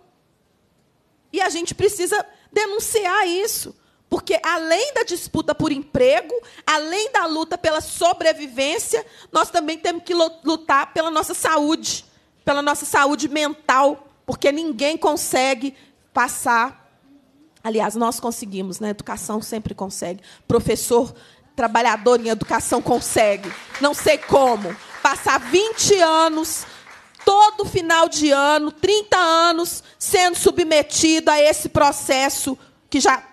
E a gente precisa denunciar isso. Porque além da disputa por emprego, além da luta pela sobrevivência, nós também temos que lutar pela nossa saúde, pela nossa saúde mental, porque ninguém consegue passar. Aliás, nós conseguimos, né? Educação sempre consegue. Professor trabalhador em educação consegue. Não sei como. Passar 20 anos todo final de ano, 30 anos, sendo submetido a esse processo que já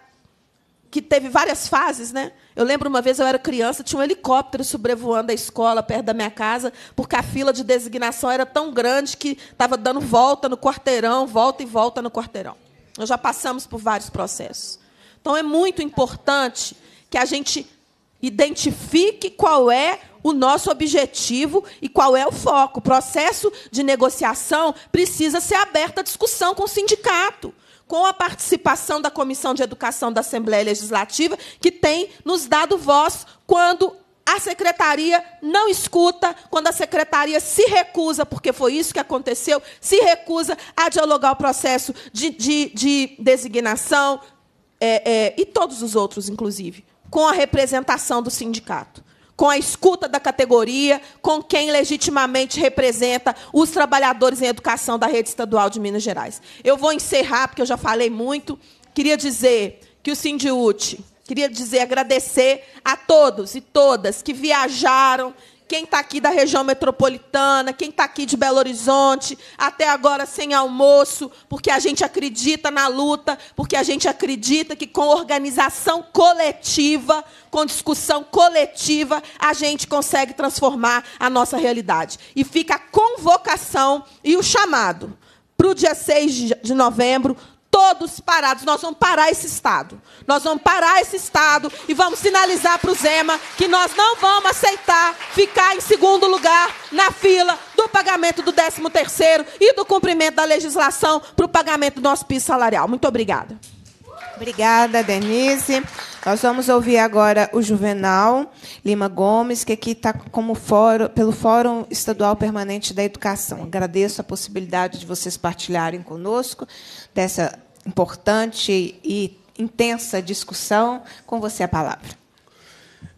que teve várias fases, né? Eu lembro uma vez eu era criança, tinha um helicóptero sobrevoando a escola perto da minha casa, porque a fila de designação era tão grande que estava dando volta no quarteirão, volta e volta no quarteirão. Nós já passamos por vários processos. Então é muito importante que a gente identifique qual é o nosso objetivo e qual é o foco. O processo de negociação precisa ser aberto à discussão com o sindicato com a participação da Comissão de Educação da Assembleia Legislativa, que tem nos dado voz quando a secretaria não escuta, quando a secretaria se recusa, porque foi isso que aconteceu, se recusa a dialogar o processo de, de, de designação é, é, e todos os outros, inclusive, com a representação do sindicato com a escuta da categoria, com quem legitimamente representa os trabalhadores em educação da rede estadual de Minas Gerais. Eu vou encerrar, porque eu já falei muito. Queria dizer que o Sindiúte, queria dizer, agradecer a todos e todas que viajaram, quem está aqui da região metropolitana, quem está aqui de Belo Horizonte, até agora sem almoço, porque a gente acredita na luta, porque a gente acredita que com organização coletiva, com discussão coletiva, a gente consegue transformar a nossa realidade. E fica a convocação e o chamado para o dia 6 de novembro, todos parados. Nós vamos parar esse Estado. Nós vamos parar esse Estado e vamos sinalizar para o Zema que nós não vamos aceitar ficar em segundo lugar na fila do pagamento do 13º e do cumprimento da legislação para o pagamento do nosso piso salarial. Muito obrigada. Obrigada, Denise. Nós vamos ouvir agora o Juvenal Lima Gomes, que aqui está como fórum, pelo Fórum Estadual Permanente da Educação. Agradeço a possibilidade de vocês partilharem conosco dessa importante e intensa discussão. Com você a palavra.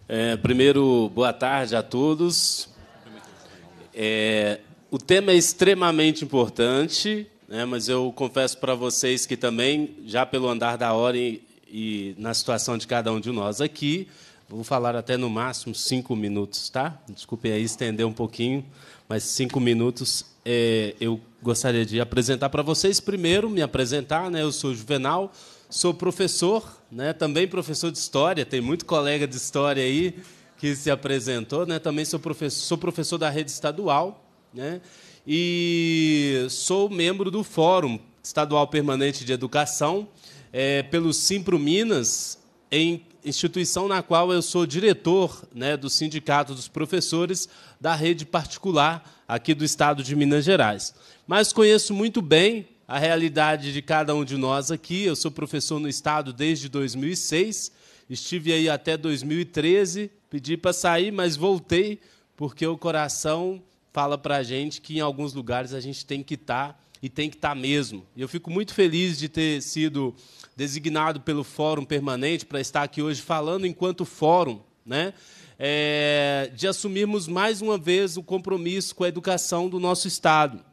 É, primeiro, boa tarde a todos. É, o tema é extremamente importante, né, mas eu confesso para vocês que também, já pelo andar da hora e, e na situação de cada um de nós aqui, vou falar até no máximo cinco minutos, tá? Desculpe aí estender um pouquinho mas cinco minutos é, eu gostaria de apresentar para vocês. Primeiro, me apresentar, né? Eu sou Juvenal, sou professor, né? Também professor de história. Tem muito colega de história aí que se apresentou, né? Também sou professor, sou professor da rede estadual, né? E sou membro do Fórum Estadual Permanente de Educação é, pelo Simpro Minas em instituição na qual eu sou diretor né, do Sindicato dos Professores da rede particular aqui do estado de Minas Gerais. Mas conheço muito bem a realidade de cada um de nós aqui. Eu sou professor no estado desde 2006, estive aí até 2013, pedi para sair, mas voltei porque o coração fala para a gente que em alguns lugares a gente tem que estar tá e tem que estar tá mesmo. E eu fico muito feliz de ter sido designado pelo Fórum Permanente para estar aqui hoje falando enquanto fórum, né? É, de assumirmos mais uma vez o compromisso com a educação do nosso Estado.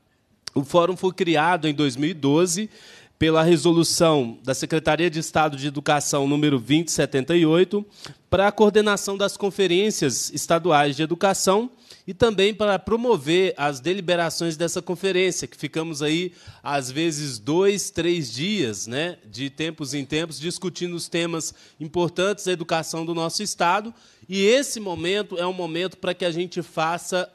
O fórum foi criado em 2012 pela resolução da Secretaria de Estado de Educação número 2078 para a coordenação das conferências estaduais de educação e também para promover as deliberações dessa conferência, que ficamos aí, às vezes, dois, três dias, né, de tempos em tempos, discutindo os temas importantes da educação do nosso Estado. E esse momento é um momento para que a gente faça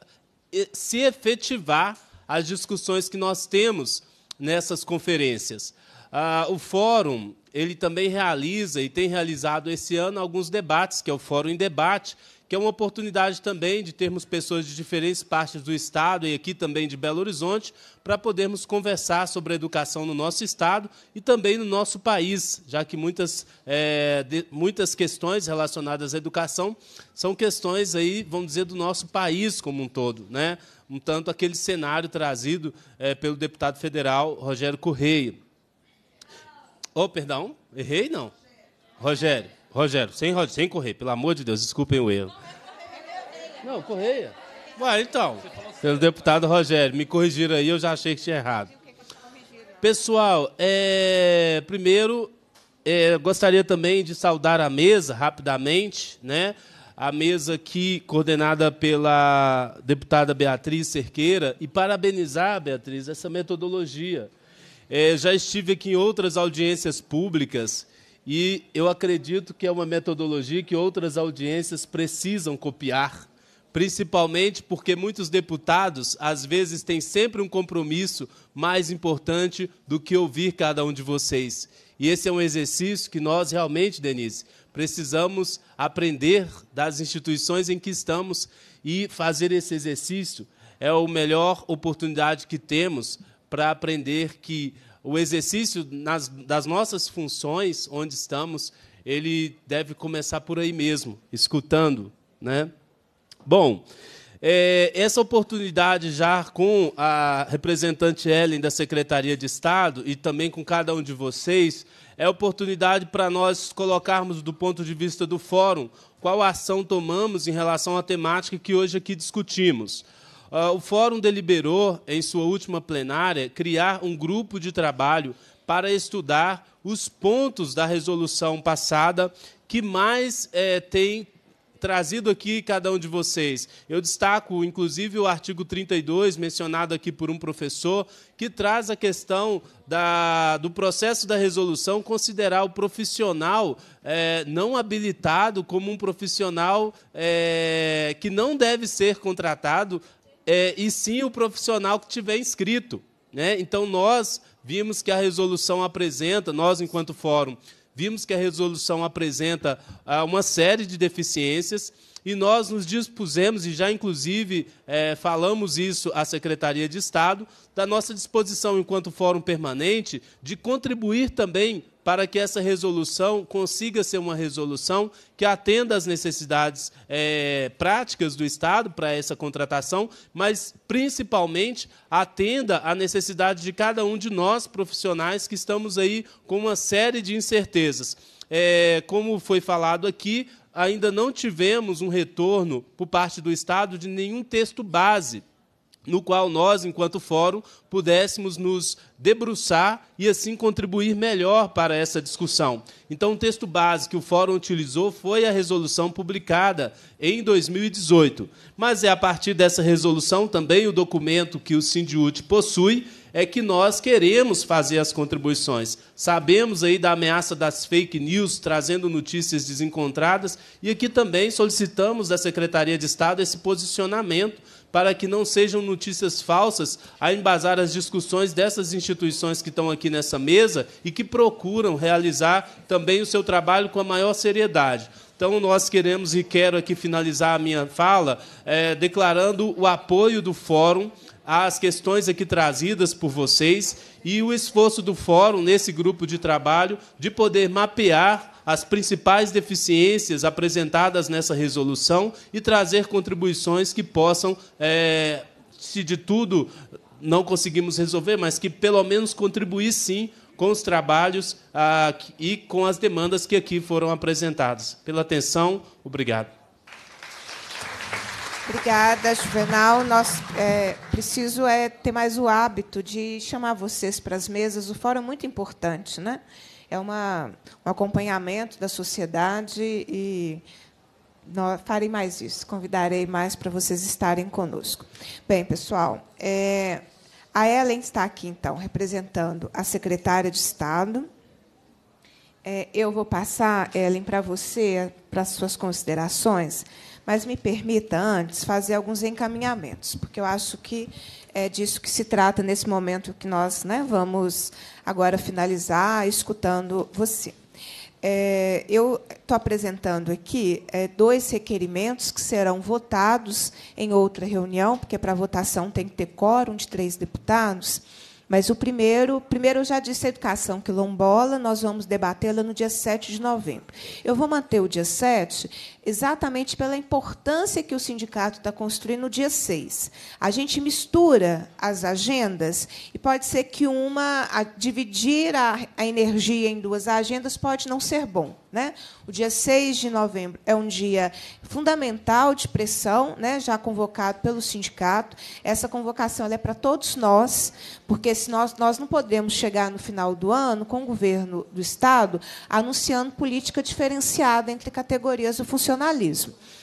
eh, se efetivar as discussões que nós temos nessas conferências. Ah, o fórum ele também realiza e tem realizado esse ano alguns debates, que é o Fórum em Debate, que é uma oportunidade também de termos pessoas de diferentes partes do Estado e aqui também de Belo Horizonte, para podermos conversar sobre a educação no nosso Estado e também no nosso país, já que muitas, é, de, muitas questões relacionadas à educação são questões, aí, vamos dizer, do nosso país como um todo. Né? Um tanto aquele cenário trazido é, pelo deputado federal Rogério Correia. Oh, perdão, errei não. Rogério, Rogério, sem, sem correr, pelo amor de Deus, desculpem o erro. Não, Correia. Ué, então, pelo deputado Rogério, me corrigiram aí, eu já achei que tinha errado. Pessoal, é, primeiro, é, gostaria também de saudar a mesa rapidamente, né? A mesa aqui coordenada pela deputada Beatriz Cerqueira e parabenizar, Beatriz, essa metodologia é, já estive aqui em outras audiências públicas e eu acredito que é uma metodologia que outras audiências precisam copiar, principalmente porque muitos deputados, às vezes, têm sempre um compromisso mais importante do que ouvir cada um de vocês. E esse é um exercício que nós realmente, Denise, precisamos aprender das instituições em que estamos e fazer esse exercício é a melhor oportunidade que temos para aprender que o exercício nas, das nossas funções, onde estamos, ele deve começar por aí mesmo, escutando. Né? Bom, é, essa oportunidade já com a representante Ellen da Secretaria de Estado e também com cada um de vocês, é oportunidade para nós colocarmos do ponto de vista do fórum qual ação tomamos em relação à temática que hoje aqui discutimos. Uh, o Fórum deliberou, em sua última plenária, criar um grupo de trabalho para estudar os pontos da resolução passada que mais é, tem trazido aqui cada um de vocês. Eu destaco, inclusive, o artigo 32, mencionado aqui por um professor, que traz a questão da, do processo da resolução considerar o profissional é, não habilitado como um profissional é, que não deve ser contratado é, e sim o profissional que tiver inscrito. Né? Então, nós vimos que a resolução apresenta, nós, enquanto fórum, vimos que a resolução apresenta ah, uma série de deficiências e nós nos dispusemos, e já inclusive é, falamos isso à Secretaria de Estado, da nossa disposição, enquanto fórum permanente, de contribuir também para que essa resolução consiga ser uma resolução que atenda às necessidades é, práticas do Estado para essa contratação, mas principalmente atenda à necessidade de cada um de nós profissionais que estamos aí com uma série de incertezas. É, como foi falado aqui, ainda não tivemos um retorno por parte do Estado de nenhum texto base no qual nós, enquanto fórum, pudéssemos nos debruçar e assim contribuir melhor para essa discussão. Então, o texto base que o fórum utilizou foi a resolução publicada em 2018, mas é a partir dessa resolução também o documento que o Sindiut possui é que nós queremos fazer as contribuições. Sabemos aí da ameaça das fake news trazendo notícias desencontradas e aqui também solicitamos da Secretaria de Estado esse posicionamento para que não sejam notícias falsas a embasar as discussões dessas instituições que estão aqui nessa mesa e que procuram realizar também o seu trabalho com a maior seriedade. Então, nós queremos e quero aqui finalizar a minha fala é, declarando o apoio do Fórum às questões aqui trazidas por vocês e o esforço do Fórum, nesse grupo de trabalho, de poder mapear as principais deficiências apresentadas nessa resolução e trazer contribuições que possam, é, se de tudo não conseguimos resolver, mas que pelo menos contribuir sim com os trabalhos ah, e com as demandas que aqui foram apresentadas. Pela atenção, obrigado. Obrigada, Juvenal. Nós é, preciso é ter mais o hábito de chamar vocês para as mesas. O fórum é muito importante, né? é uma, um acompanhamento da sociedade e farei mais isso, convidarei mais para vocês estarem conosco. Bem, pessoal, é, a Ellen está aqui, então, representando a secretária de Estado. É, eu vou passar, Ellen, para você, para suas considerações, mas me permita, antes, fazer alguns encaminhamentos, porque eu acho que é disso que se trata nesse momento que nós né, vamos agora finalizar, escutando você. É, eu estou apresentando aqui é, dois requerimentos que serão votados em outra reunião, porque para votação tem que ter quórum de três deputados. Mas o primeiro, primeiro eu já disse a educação quilombola, nós vamos debatê-la no dia 7 de novembro. Eu vou manter o dia 7 exatamente pela importância que o sindicato está construindo no dia 6. A gente mistura as agendas e pode ser que uma a dividir a, a energia em duas agendas pode não ser bom. Né? O dia 6 de novembro é um dia fundamental de pressão, né? já convocado pelo sindicato. Essa convocação é para todos nós, porque se nós, nós não podemos chegar no final do ano com o governo do Estado anunciando política diferenciada entre categorias do funcionamento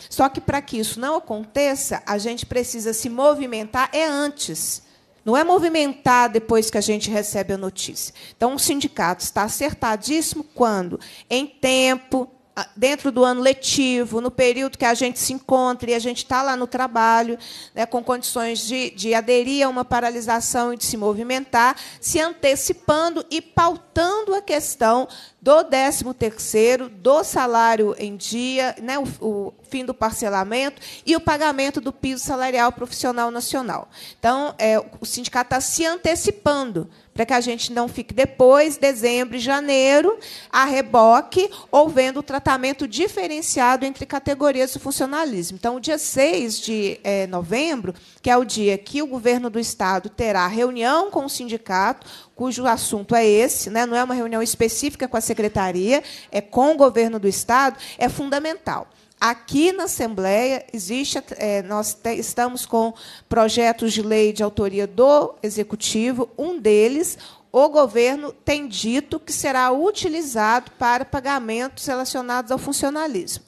só que para que isso não aconteça, a gente precisa se movimentar é antes. Não é movimentar depois que a gente recebe a notícia. Então, o sindicato está acertadíssimo quando, em tempo, dentro do ano letivo, no período que a gente se encontra e a gente está lá no trabalho, né, com condições de, de aderir a uma paralisação e de se movimentar, se antecipando e pautando a questão do 13º, do salário em dia, né, o, o fim do parcelamento e o pagamento do piso salarial profissional nacional. Então, é, o sindicato está se antecipando para que a gente não fique depois, dezembro e janeiro, a reboque ou vendo o tratamento diferenciado entre categorias do funcionalismo. Então, o dia 6 de é, novembro, que é o dia que o governo do Estado terá reunião com o sindicato, cujo assunto é esse, né? não é uma reunião específica com a secretaria, é com o governo do Estado, é fundamental. Aqui na Assembleia existe, é, nós te, estamos com projetos de lei de autoria do Executivo. Um deles, o governo tem dito que será utilizado para pagamentos relacionados ao funcionalismo.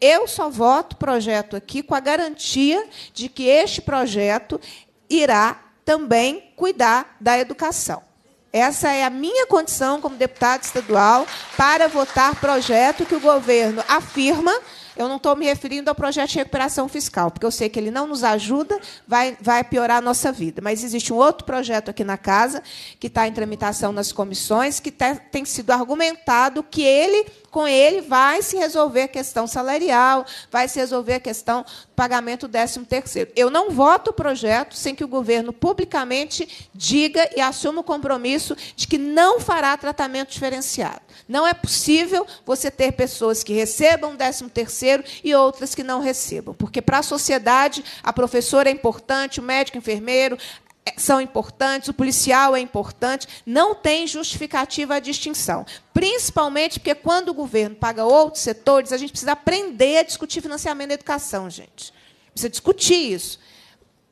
Eu só voto projeto aqui com a garantia de que este projeto irá também cuidar da educação. Essa é a minha condição como deputado estadual para votar projeto que o governo afirma eu não estou me referindo ao projeto de recuperação fiscal, porque eu sei que ele não nos ajuda, vai, vai piorar a nossa vida. Mas existe um outro projeto aqui na casa, que está em tramitação nas comissões, que tá, tem sido argumentado que ele com ele vai se resolver a questão salarial, vai se resolver a questão do pagamento do 13º. Eu não voto o projeto sem que o governo publicamente diga e assuma o compromisso de que não fará tratamento diferenciado. Não é possível você ter pessoas que recebam 13º e outras que não recebam, porque para a sociedade a professora é importante, o médico, o enfermeiro, são importantes, o policial é importante, não tem justificativa a distinção. Principalmente porque quando o governo paga outros setores, a gente precisa aprender a discutir financiamento da educação, gente. Precisa discutir isso.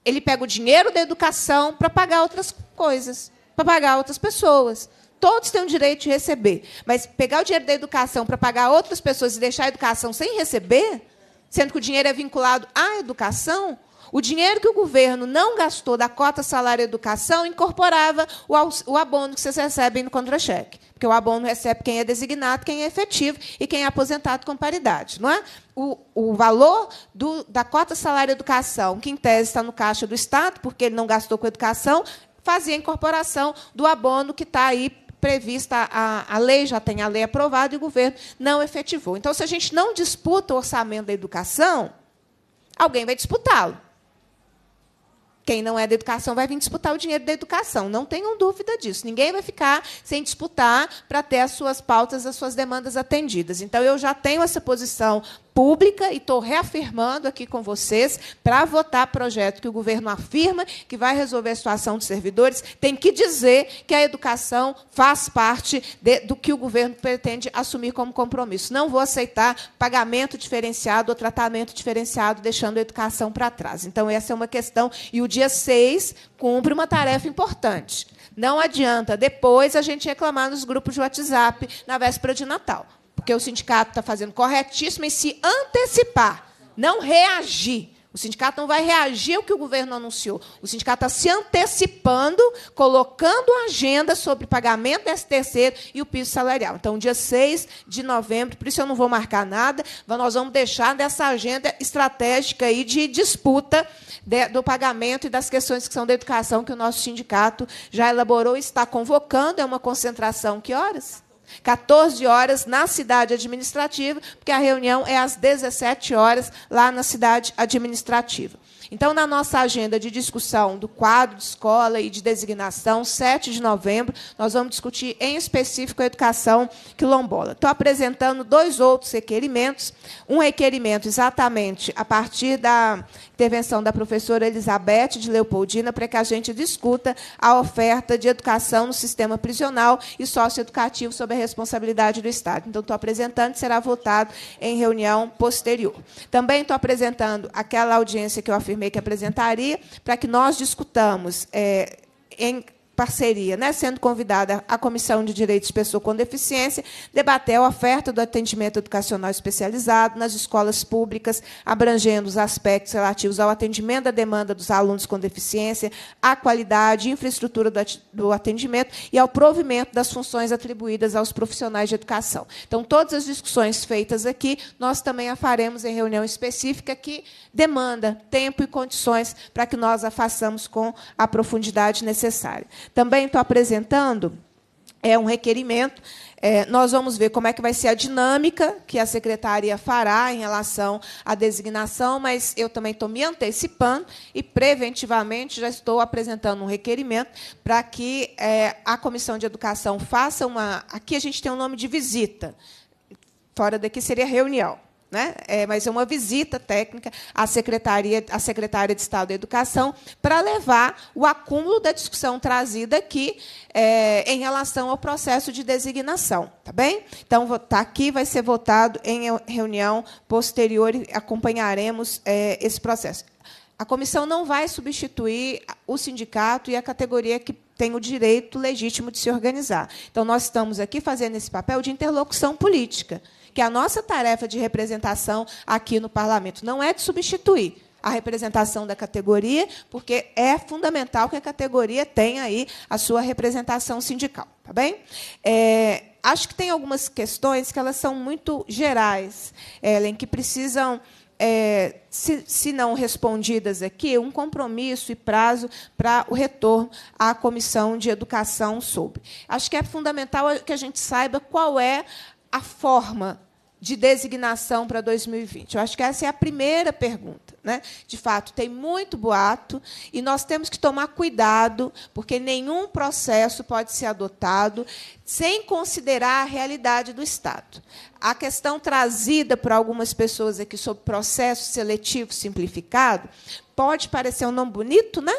Ele pega o dinheiro da educação para pagar outras coisas, para pagar outras pessoas. Todos têm o direito de receber. Mas pegar o dinheiro da educação para pagar outras pessoas e deixar a educação sem receber, sendo que o dinheiro é vinculado à educação, o dinheiro que o governo não gastou da cota salário educação incorporava o, abono que vocês recebem no contra-cheque. Porque o abono recebe quem é designado, quem é efetivo e quem é aposentado com paridade. Não é? o, o valor do, da cota salário educação, que em tese está no caixa do Estado, porque ele não gastou com educação, fazia a incorporação do abono que está aí prevista a, a lei, já tem a lei aprovada e o governo não efetivou. Então, se a gente não disputa o orçamento da educação, alguém vai disputá-lo quem não é da educação vai vir disputar o dinheiro da educação. Não tenham dúvida disso. Ninguém vai ficar sem disputar para ter as suas pautas, as suas demandas atendidas. Então, eu já tenho essa posição pública e estou reafirmando aqui com vocês para votar projeto que o governo afirma que vai resolver a situação dos servidores, tem que dizer que a educação faz parte de, do que o governo pretende assumir como compromisso. Não vou aceitar pagamento diferenciado ou tratamento diferenciado, deixando a educação para trás. Então, essa é uma questão. E o dia 6 cumpre uma tarefa importante. Não adianta depois a gente reclamar nos grupos de WhatsApp na véspera de Natal. Porque o sindicato está fazendo corretíssimo em se antecipar, não reagir. O sindicato não vai reagir ao que o governo anunciou. O sindicato está se antecipando, colocando agenda sobre pagamento desse terceiro e o piso salarial. Então, dia 6 de novembro, por isso eu não vou marcar nada, nós vamos deixar dessa agenda estratégica aí de disputa do pagamento e das questões que são da educação que o nosso sindicato já elaborou e está convocando. É uma concentração, que horas? 14 horas na cidade administrativa, porque a reunião é às 17 horas lá na cidade administrativa. Então, na nossa agenda de discussão do quadro de escola e de designação, 7 de novembro, nós vamos discutir em específico a educação quilombola. Estou apresentando dois outros requerimentos. Um requerimento exatamente a partir da intervenção da professora Elizabeth de Leopoldina, para que a gente discuta a oferta de educação no sistema prisional e socioeducativo sob a responsabilidade do Estado. Então, estou apresentando, será votado em reunião posterior. Também estou apresentando aquela audiência que eu afirmei que apresentaria, para que nós discutamos. É, em parceria, né, sendo convidada a Comissão de Direitos de Pessoa com Deficiência, debater a oferta do atendimento educacional especializado nas escolas públicas, abrangendo os aspectos relativos ao atendimento à demanda dos alunos com deficiência, à qualidade, infraestrutura do atendimento e ao provimento das funções atribuídas aos profissionais de educação. Então, todas as discussões feitas aqui, nós também a faremos em reunião específica que demanda tempo e condições para que nós a façamos com a profundidade necessária. Também estou apresentando é um requerimento. É, nós vamos ver como é que vai ser a dinâmica que a secretaria fará em relação à designação, mas eu também estou me antecipando e, preventivamente, já estou apresentando um requerimento para que é, a Comissão de Educação faça uma. Aqui a gente tem um nome de visita, fora daqui seria reunião né? É, mas é uma visita técnica à secretaria, à secretária de Estado da Educação, para levar o acúmulo da discussão trazida aqui é, em relação ao processo de designação, tá bem? Então está aqui, vai ser votado em reunião posterior e acompanharemos é, esse processo. A comissão não vai substituir o sindicato e a categoria que tem o direito legítimo de se organizar. Então, nós estamos aqui fazendo esse papel de interlocução política que a nossa tarefa de representação aqui no parlamento não é de substituir a representação da categoria, porque é fundamental que a categoria tenha aí a sua representação sindical, tá bem? É, acho que tem algumas questões que elas são muito gerais, Ellen, que precisam é, se, se, não respondidas aqui, um compromisso e prazo para o retorno à Comissão de Educação sobre. Acho que é fundamental que a gente saiba qual é a forma de designação para 2020? Eu acho que essa é a primeira pergunta. Né? De fato, tem muito boato e nós temos que tomar cuidado, porque nenhum processo pode ser adotado sem considerar a realidade do Estado. A questão trazida por algumas pessoas aqui sobre processo seletivo simplificado pode parecer um nome bonito, né?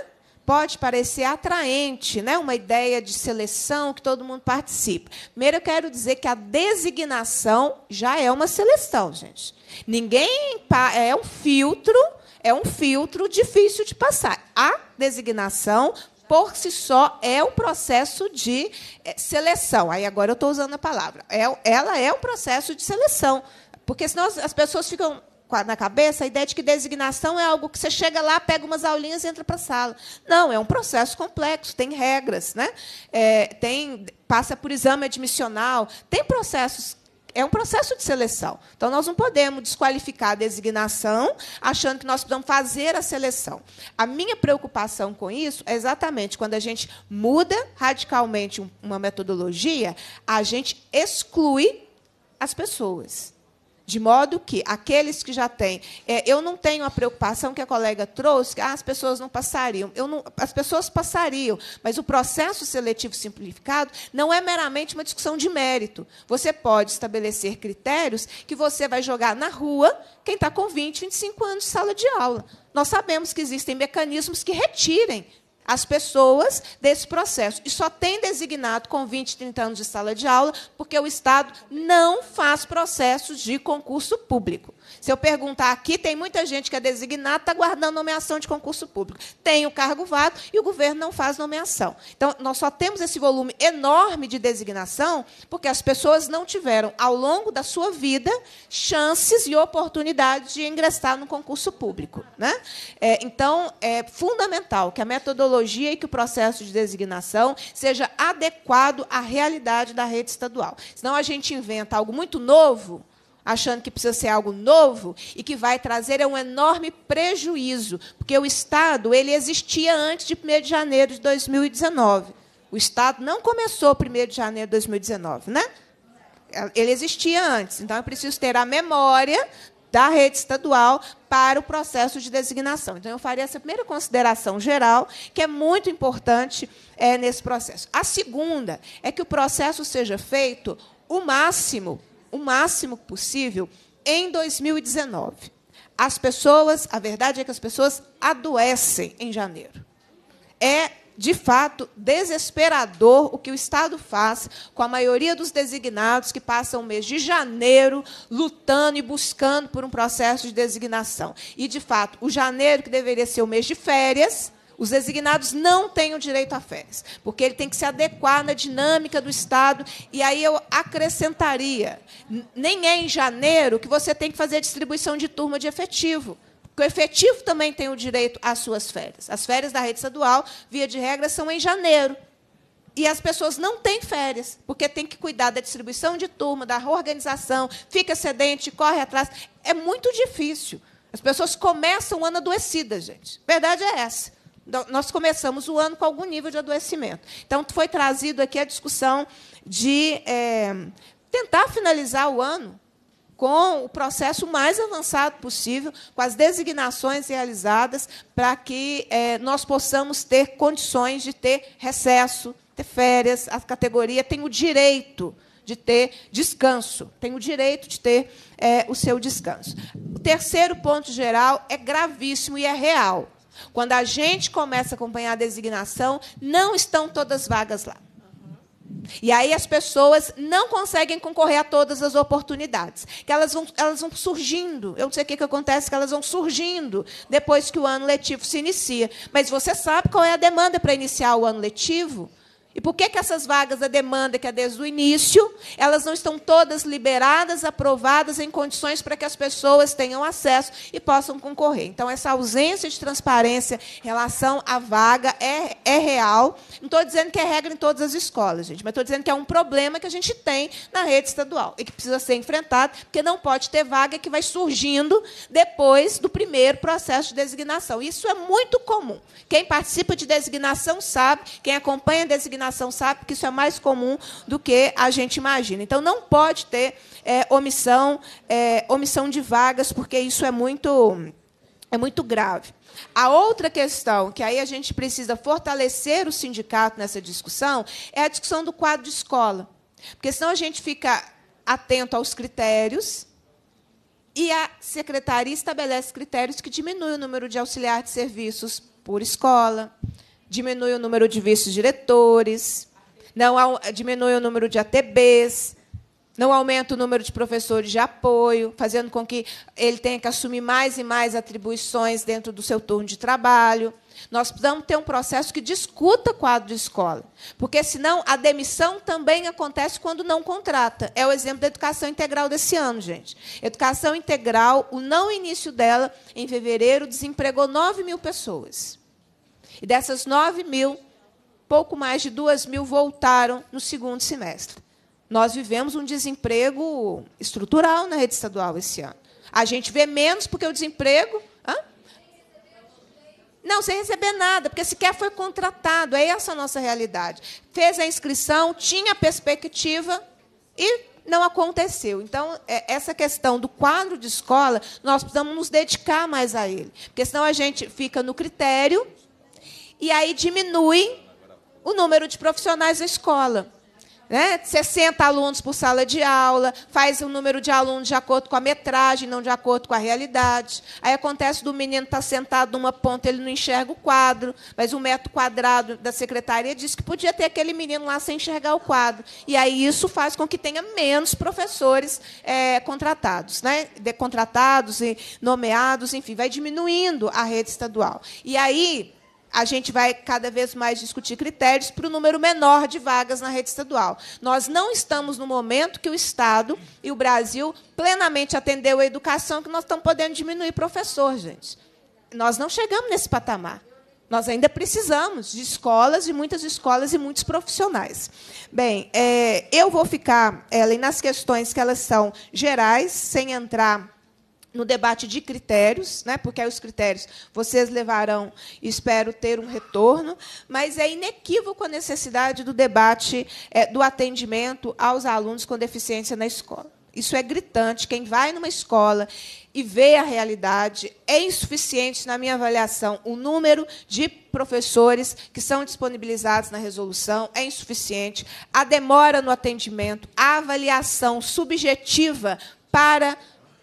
pode parecer atraente, né? uma ideia de seleção que todo mundo participa. Primeiro, eu quero dizer que a designação já é uma seleção, gente. Ninguém é um filtro, é um filtro difícil de passar. A designação por si só é um processo de eh, seleção. Aí agora eu estou usando a palavra. É, ela é um processo de seleção, porque senão as pessoas ficam na cabeça a ideia de que designação é algo que você chega lá, pega umas aulinhas e entra para a sala. Não, é um processo complexo, tem regras, né? É, tem, passa por exame admissional, tem processos é um processo de seleção. Então, nós não podemos desqualificar a designação achando que nós precisamos fazer a seleção. A minha preocupação com isso é exatamente quando a gente muda radicalmente uma metodologia, a gente exclui as pessoas. De modo que aqueles que já têm. É, eu não tenho a preocupação que a colega trouxe, que ah, as pessoas não passariam. Eu não, as pessoas passariam, mas o processo seletivo simplificado não é meramente uma discussão de mérito. Você pode estabelecer critérios que você vai jogar na rua quem está com 20, 25 anos de sala de aula. Nós sabemos que existem mecanismos que retirem as pessoas desse processo. E só tem designado com 20, 30 anos de sala de aula, porque o Estado não faz processos de concurso público. Se eu perguntar aqui, tem muita gente que é designada, está guardando nomeação de concurso público. Tem o cargo vago e o governo não faz nomeação. Então, nós só temos esse volume enorme de designação porque as pessoas não tiveram, ao longo da sua vida, chances e oportunidades de ingressar no concurso público. Né? É, então, é fundamental que a metodologia e que o processo de designação seja adequado à realidade da rede estadual. Senão, a gente inventa algo muito novo achando que precisa ser algo novo e que vai trazer é um enorme prejuízo, porque o Estado ele existia antes de 1 de janeiro de 2019. O Estado não começou 1 de janeiro de 2019, né? Ele existia antes, então é preciso ter a memória da rede estadual para o processo de designação. Então, eu faria essa primeira consideração geral, que é muito importante é, nesse processo. A segunda é que o processo seja feito o máximo o máximo possível em 2019. As pessoas, a verdade é que as pessoas adoecem em janeiro. É de fato, desesperador o que o Estado faz com a maioria dos designados que passam o mês de janeiro lutando e buscando por um processo de designação. E, de fato, o janeiro, que deveria ser o mês de férias, os designados não têm o direito a férias, porque ele tem que se adequar na dinâmica do Estado. E aí eu acrescentaria: nem é em janeiro que você tem que fazer a distribuição de turma de efetivo. Porque o efetivo também tem o direito às suas férias. As férias da rede estadual, via de regra, são em janeiro. E as pessoas não têm férias, porque tem que cuidar da distribuição de turma, da reorganização, fica sedente, corre atrás. É muito difícil. As pessoas começam o ano adoecidas, gente. A verdade é essa. Então, nós começamos o ano com algum nível de adoecimento. Então, foi trazido aqui a discussão de é, tentar finalizar o ano com o processo mais avançado possível, com as designações realizadas, para que é, nós possamos ter condições de ter recesso, ter férias. A categoria tem o direito de ter descanso, tem o direito de ter é, o seu descanso. O terceiro ponto geral é gravíssimo e é real. Quando a gente começa a acompanhar a designação, não estão todas vagas lá. E aí as pessoas não conseguem concorrer a todas as oportunidades, que elas vão, elas vão surgindo. Eu não sei o que, que acontece, que elas vão surgindo depois que o ano letivo se inicia. Mas você sabe qual é a demanda para iniciar o ano letivo? E por que, que essas vagas da demanda, que é desde o início, elas não estão todas liberadas, aprovadas, em condições para que as pessoas tenham acesso e possam concorrer? Então, essa ausência de transparência em relação à vaga é, é real. Não estou dizendo que é regra em todas as escolas, gente, mas estou dizendo que é um problema que a gente tem na rede estadual e que precisa ser enfrentado, porque não pode ter vaga que vai surgindo depois do primeiro processo de designação. Isso é muito comum. Quem participa de designação sabe, quem acompanha a designação, sabe que isso é mais comum do que a gente imagina. Então, não pode ter é, omissão, é, omissão de vagas, porque isso é muito, é muito grave. A outra questão, que aí a gente precisa fortalecer o sindicato nessa discussão, é a discussão do quadro de escola. Porque senão a gente fica atento aos critérios e a secretaria estabelece critérios que diminuem o número de auxiliares de serviços por escola, diminui o número de vice-diretores, não diminui o número de ATBs, não aumenta o número de professores de apoio, fazendo com que ele tenha que assumir mais e mais atribuições dentro do seu turno de trabalho. Nós precisamos ter um processo que discuta quadro de escola, porque senão a demissão também acontece quando não contrata. É o exemplo da educação integral desse ano, gente. Educação integral, o não início dela em fevereiro desempregou 9 mil pessoas. E dessas 9 mil, pouco mais de 2 mil voltaram no segundo semestre. Nós vivemos um desemprego estrutural na rede estadual esse ano. A gente vê menos porque o desemprego. Hã? Não, sem receber nada, porque sequer foi contratado. É essa a nossa realidade. Fez a inscrição, tinha perspectiva e não aconteceu. Então, é, essa questão do quadro de escola, nós precisamos nos dedicar mais a ele. Porque senão a gente fica no critério e aí diminui o número de profissionais da escola. Né? 60 alunos por sala de aula, faz o número de alunos de acordo com a metragem, não de acordo com a realidade. Aí acontece do menino estar tá sentado numa ponta, ele não enxerga o quadro, mas o metro quadrado da secretaria diz que podia ter aquele menino lá sem enxergar o quadro. E aí isso faz com que tenha menos professores é, contratados, né? De, contratados e nomeados, enfim, vai diminuindo a rede estadual. E aí a gente vai cada vez mais discutir critérios para o número menor de vagas na rede estadual. Nós não estamos no momento que o Estado e o Brasil plenamente atendeu a educação, que nós estamos podendo diminuir professor, gente. Nós não chegamos nesse patamar. Nós ainda precisamos de escolas, de muitas escolas e muitos profissionais. Bem, é, eu vou ficar, Ellen, nas questões que elas são gerais, sem entrar no debate de critérios, né? porque aí os critérios vocês levarão, espero ter um retorno, mas é inequívoco a necessidade do debate é, do atendimento aos alunos com deficiência na escola. Isso é gritante. Quem vai numa escola e vê a realidade é insuficiente, na minha avaliação, o número de professores que são disponibilizados na resolução é insuficiente, a demora no atendimento, a avaliação subjetiva para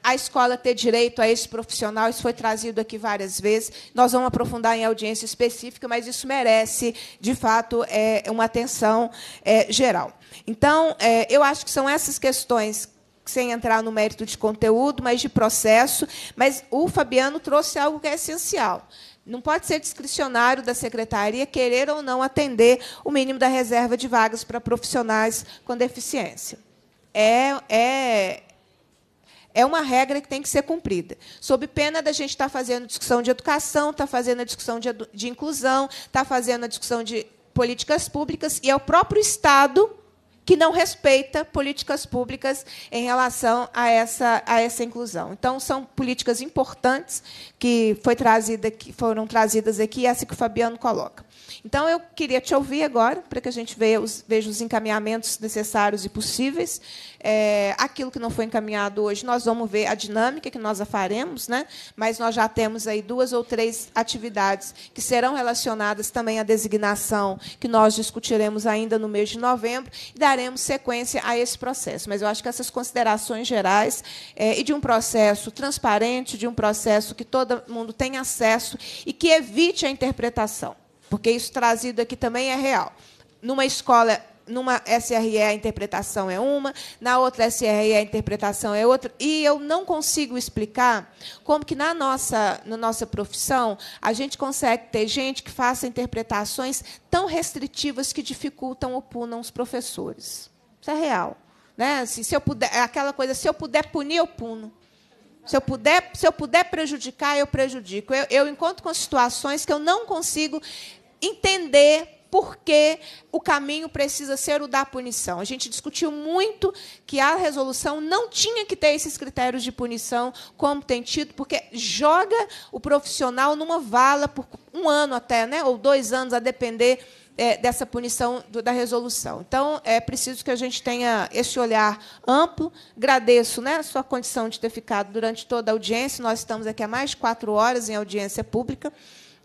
a escola ter direito a esse profissional. Isso foi trazido aqui várias vezes. Nós vamos aprofundar em audiência específica, mas isso merece, de fato, é, uma atenção é, geral. Então, é, eu acho que são essas questões sem entrar no mérito de conteúdo, mas de processo. Mas o Fabiano trouxe algo que é essencial. Não pode ser discricionário da secretaria querer ou não atender o mínimo da reserva de vagas para profissionais com deficiência. É, é, é uma regra que tem que ser cumprida. Sob pena da gente estar tá fazendo discussão de educação, estar tá fazendo a discussão de, de inclusão, estar tá fazendo a discussão de políticas públicas, e é o próprio Estado que não respeita políticas públicas em relação a essa, a essa inclusão. Então, são políticas importantes que foi trazida, que foram trazidas aqui, essa é assim que o Fabiano coloca. Então, eu queria te ouvir agora, para que a gente veja os, veja os encaminhamentos necessários e possíveis. É, aquilo que não foi encaminhado hoje, nós vamos ver a dinâmica que nós a faremos, né? mas nós já temos aí duas ou três atividades que serão relacionadas também à designação, que nós discutiremos ainda no mês de novembro, e daremos sequência a esse processo. Mas eu acho que essas considerações gerais é, e de um processo transparente, de um processo que todo mundo tem acesso e que evite a interpretação porque isso trazido aqui também é real. Numa escola numa SRE a interpretação é uma, na outra SRE a interpretação é outra, e eu não consigo explicar como que na nossa, na nossa profissão a gente consegue ter gente que faça interpretações tão restritivas que dificultam ou punam os professores. Isso é real. Né? Assim, se eu puder, é aquela coisa, se eu puder punir, eu puno. Se eu puder, se eu puder prejudicar, eu prejudico. Eu, eu encontro com situações que eu não consigo entender por que o caminho precisa ser o da punição. A gente discutiu muito que a resolução não tinha que ter esses critérios de punição, como tem tido, porque joga o profissional numa vala por um ano até, né? ou dois anos, a depender é, dessa punição do, da resolução. Então, é preciso que a gente tenha esse olhar amplo. Agradeço né, a sua condição de ter ficado durante toda a audiência. Nós estamos aqui há mais de quatro horas em audiência pública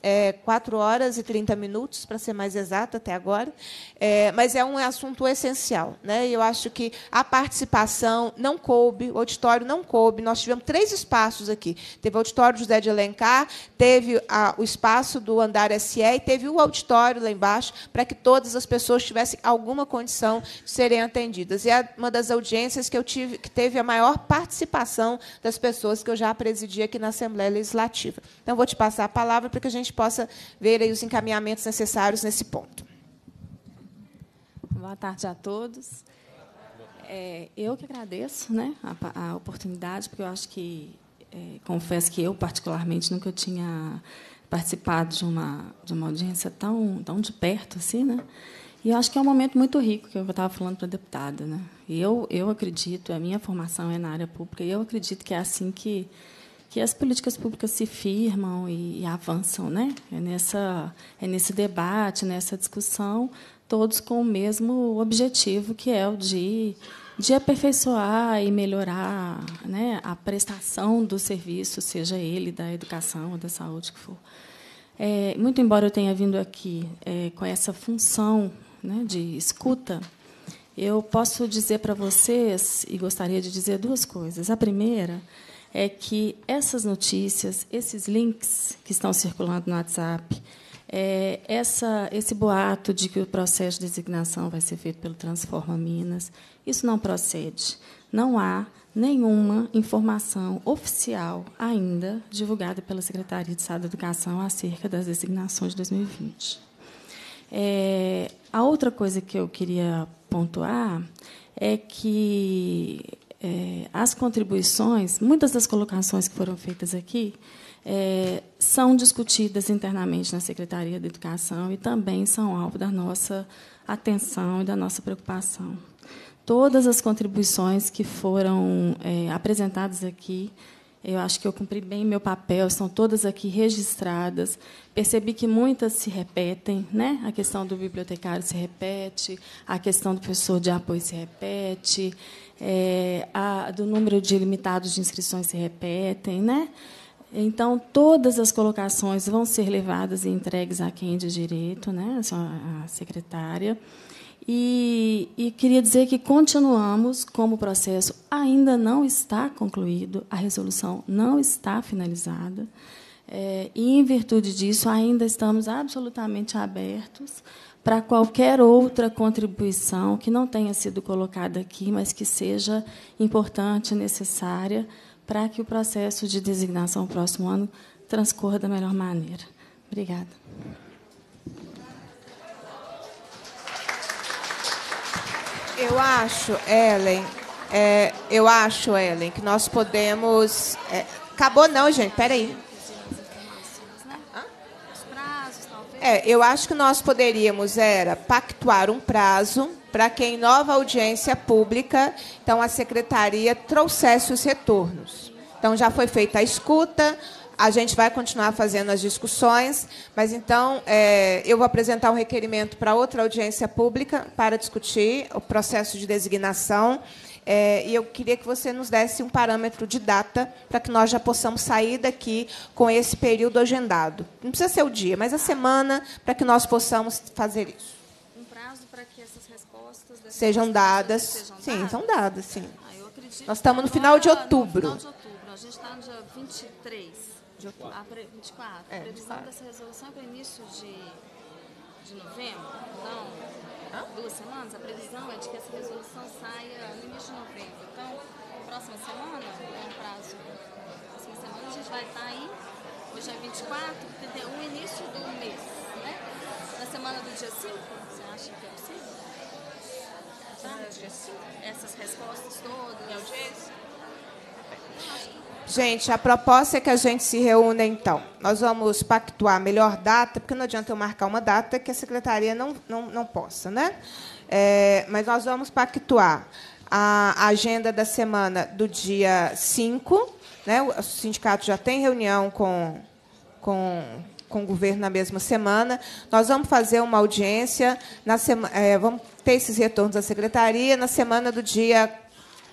é, 4 horas e 30 minutos, para ser mais exato até agora, é, mas é um assunto essencial. Né? Eu acho que a participação não coube, o auditório não coube. Nós tivemos três espaços aqui. Teve o auditório José de Alencar, teve a, o espaço do andar SE e teve o auditório lá embaixo, para que todas as pessoas tivessem alguma condição de serem atendidas. E é uma das audiências que eu tive, que teve a maior participação das pessoas que eu já presidi aqui na Assembleia Legislativa. Então, vou te passar a palavra para que a gente possa ver aí os encaminhamentos necessários nesse ponto. Boa tarde a todos. É, eu que agradeço né, a, a, oportunidade, porque eu acho que, é, confesso que eu, particularmente, nunca tinha participado de uma, de uma audiência tão, tão de perto assim, né? E eu acho que é um momento muito rico que eu estava falando para a deputada, né? Eu eu acredito, a minha formação é na área pública e eu acredito que é assim que que as políticas públicas se firmam e, avançam, né? É nessa, é nesse debate, nessa discussão, todos com o mesmo objetivo, que é o de de aperfeiçoar e melhorar né, a prestação do serviço, seja ele da educação ou da saúde que for. É, muito embora eu tenha vindo aqui é, com essa função né, de escuta, eu posso dizer para vocês, e gostaria de dizer duas coisas. A primeira é que essas notícias, esses links que estão circulando no WhatsApp, é, essa, esse boato de que o processo de designação vai ser feito pelo Transforma Minas, isso não procede. Não há nenhuma informação oficial ainda divulgada pela Secretaria de Estado da Educação acerca das designações de 2020. É, a outra coisa que eu queria pontuar é que é, as contribuições, muitas das colocações que foram feitas aqui, é, são discutidas internamente na Secretaria de Educação e também são alvo da nossa atenção e da nossa preocupação. Todas as contribuições que foram é, apresentadas aqui, eu acho que eu cumpri bem meu papel, estão todas aqui registradas. Percebi que muitas se repetem, né? A questão do bibliotecário se repete, a questão do professor de apoio se repete, é, a, do número de limitados de inscrições se repetem, né? Então, todas as colocações vão ser levadas e entregues a quem é de direito, né? a secretária. E, e, queria dizer que continuamos, como o processo ainda não está concluído, a resolução não está finalizada, é, e, em virtude disso, ainda estamos absolutamente abertos para qualquer outra contribuição que não tenha sido colocada aqui, mas que seja importante, necessária, para que o processo de designação próximo ano transcorra da melhor maneira. Obrigada. Eu acho, Ellen, é, eu acho, Ellen, que nós podemos. É, acabou não, gente. Peraí. aí. É, eu acho que nós poderíamos era pactuar um prazo para que em nova audiência pública, então a secretaria trouxesse os retornos. Então já foi feita a escuta, a gente vai continuar fazendo as discussões, mas então é, eu vou apresentar um requerimento para outra audiência pública para discutir o processo de designação. É, e eu queria que você nos desse um parâmetro de data para que nós já possamos sair daqui com esse período agendado. Não precisa ser o dia, mas a semana para que nós possamos fazer isso. Um prazo para que essas respostas sejam dadas. Sejam sim, são dadas, sim. Ah, nós estamos no final de outubro. No final de outubro. A gente está no dia 23 de outubro. Ah, 24. É, a previsão dessa resolução é para o início de, de novembro? Não. Hã? Duas semanas. A previsão é de que essa resolução saia no início de novembro. Então, próxima semana é né, um prazo. Próxima semana a gente vai estar aí. Hoje é 24, 31, início do mês, né? Na semana do dia 5, você acha que é possível? Tá? Dia 5? Essas respostas todas. É o dia? 5. Eu acho que Gente, a proposta é que a gente se reúna, então. Nós vamos pactuar a melhor data, porque não adianta eu marcar uma data que a secretaria não, não, não possa, né? É, mas nós vamos pactuar a agenda da semana do dia 5. Né? O sindicato já tem reunião com, com, com o governo na mesma semana. Nós vamos fazer uma audiência, na sema, é, vamos ter esses retornos à secretaria na semana do dia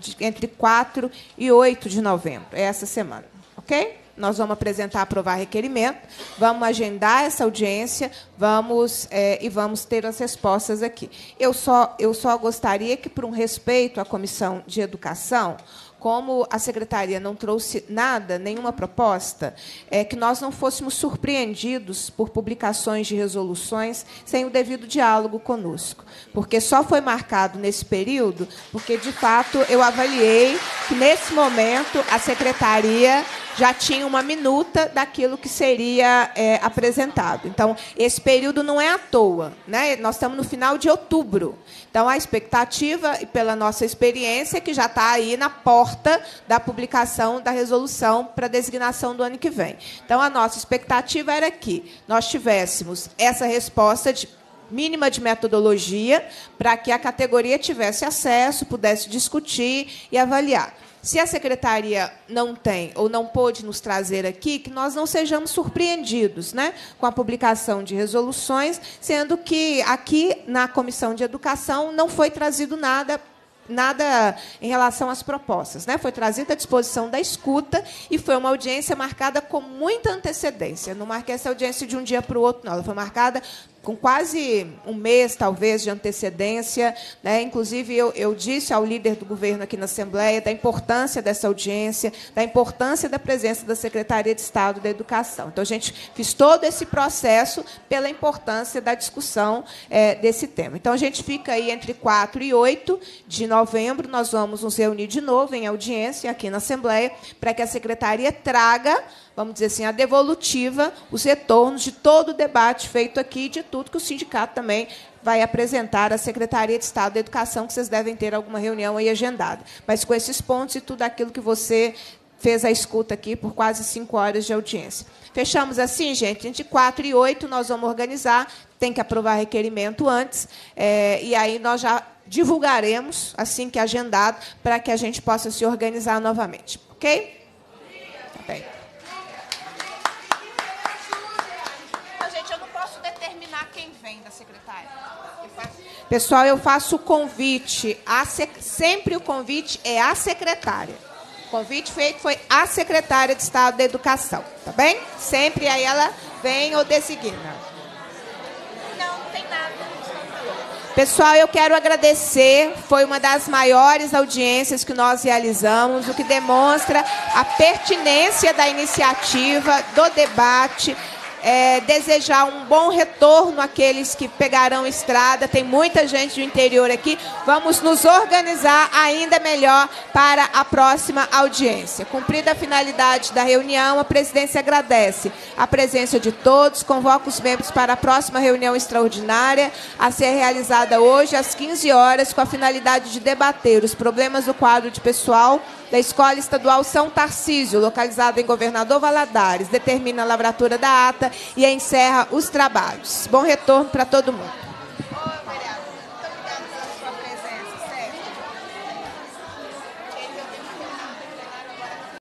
de, entre 4 e 8 de novembro, é essa semana, ok? Nós vamos apresentar, aprovar requerimento, vamos agendar essa audiência, vamos é, e vamos ter as respostas aqui. Eu só, eu só gostaria que, por um respeito à comissão de educação, como a secretaria não trouxe nada, nenhuma proposta, é que nós não fôssemos surpreendidos por publicações de resoluções sem o devido diálogo conosco. Porque só foi marcado nesse período porque, de fato, eu avaliei que, nesse momento, a secretaria já tinha uma minuta daquilo que seria é, apresentado. Então, esse período não é à toa. Né? Nós estamos no final de outubro. Então, a expectativa, pela nossa experiência, é que já está aí na porta da publicação da resolução para designação do ano que vem. Então, a nossa expectativa era que nós tivéssemos essa resposta de mínima de metodologia para que a categoria tivesse acesso, pudesse discutir e avaliar se a secretaria não tem ou não pôde nos trazer aqui, que nós não sejamos surpreendidos né, com a publicação de resoluções, sendo que aqui na Comissão de Educação não foi trazido nada nada em relação às propostas. Né? Foi trazida à disposição da escuta e foi uma audiência marcada com muita antecedência. Não marquei essa audiência de um dia para o outro, não. Ela foi marcada com quase um mês, talvez, de antecedência. Né? Inclusive, eu, eu, disse ao líder do governo aqui na Assembleia da importância dessa audiência, da importância da presença da Secretaria de Estado da Educação. Então, a gente fez todo esse processo pela importância da discussão é, desse tema. Então, a gente fica aí entre 4 e 8 de novembro, nós vamos nos reunir de novo em audiência aqui na Assembleia, para que a Secretaria traga vamos dizer assim, a devolutiva, os retornos de todo o debate feito aqui, de tudo que o sindicato também vai apresentar à Secretaria de Estado da Educação, que vocês devem ter alguma reunião aí agendada. Mas com esses pontos e tudo aquilo que você fez a escuta aqui por quase cinco horas de audiência. Fechamos assim, gente? Entre 4 e 8 nós vamos organizar, tem que aprovar requerimento antes, é, e aí nós já divulgaremos, assim que agendado, para que a gente possa se organizar novamente. Ok? Tá bem. Pessoal, eu faço o convite, a sempre o convite é a secretária. O convite feito foi a secretária de Estado da Educação, tá bem? Sempre aí ela vem ou designa. Não, não tem nada. Pessoal, eu quero agradecer. Foi uma das maiores audiências que nós realizamos, o que demonstra a pertinência da iniciativa, do debate é, desejar um bom retorno àqueles que pegarão estrada. Tem muita gente do interior aqui. Vamos nos organizar ainda melhor para a próxima audiência. Cumprida a finalidade da reunião, a presidência agradece a presença de todos, convoca os membros para a próxima reunião extraordinária a ser realizada hoje às 15 horas com a finalidade de debater os problemas do quadro de pessoal da Escola Estadual São Tarcísio, localizada em Governador Valadares, determina a lavratura da ata e encerra os trabalhos. Bom retorno para todo mundo.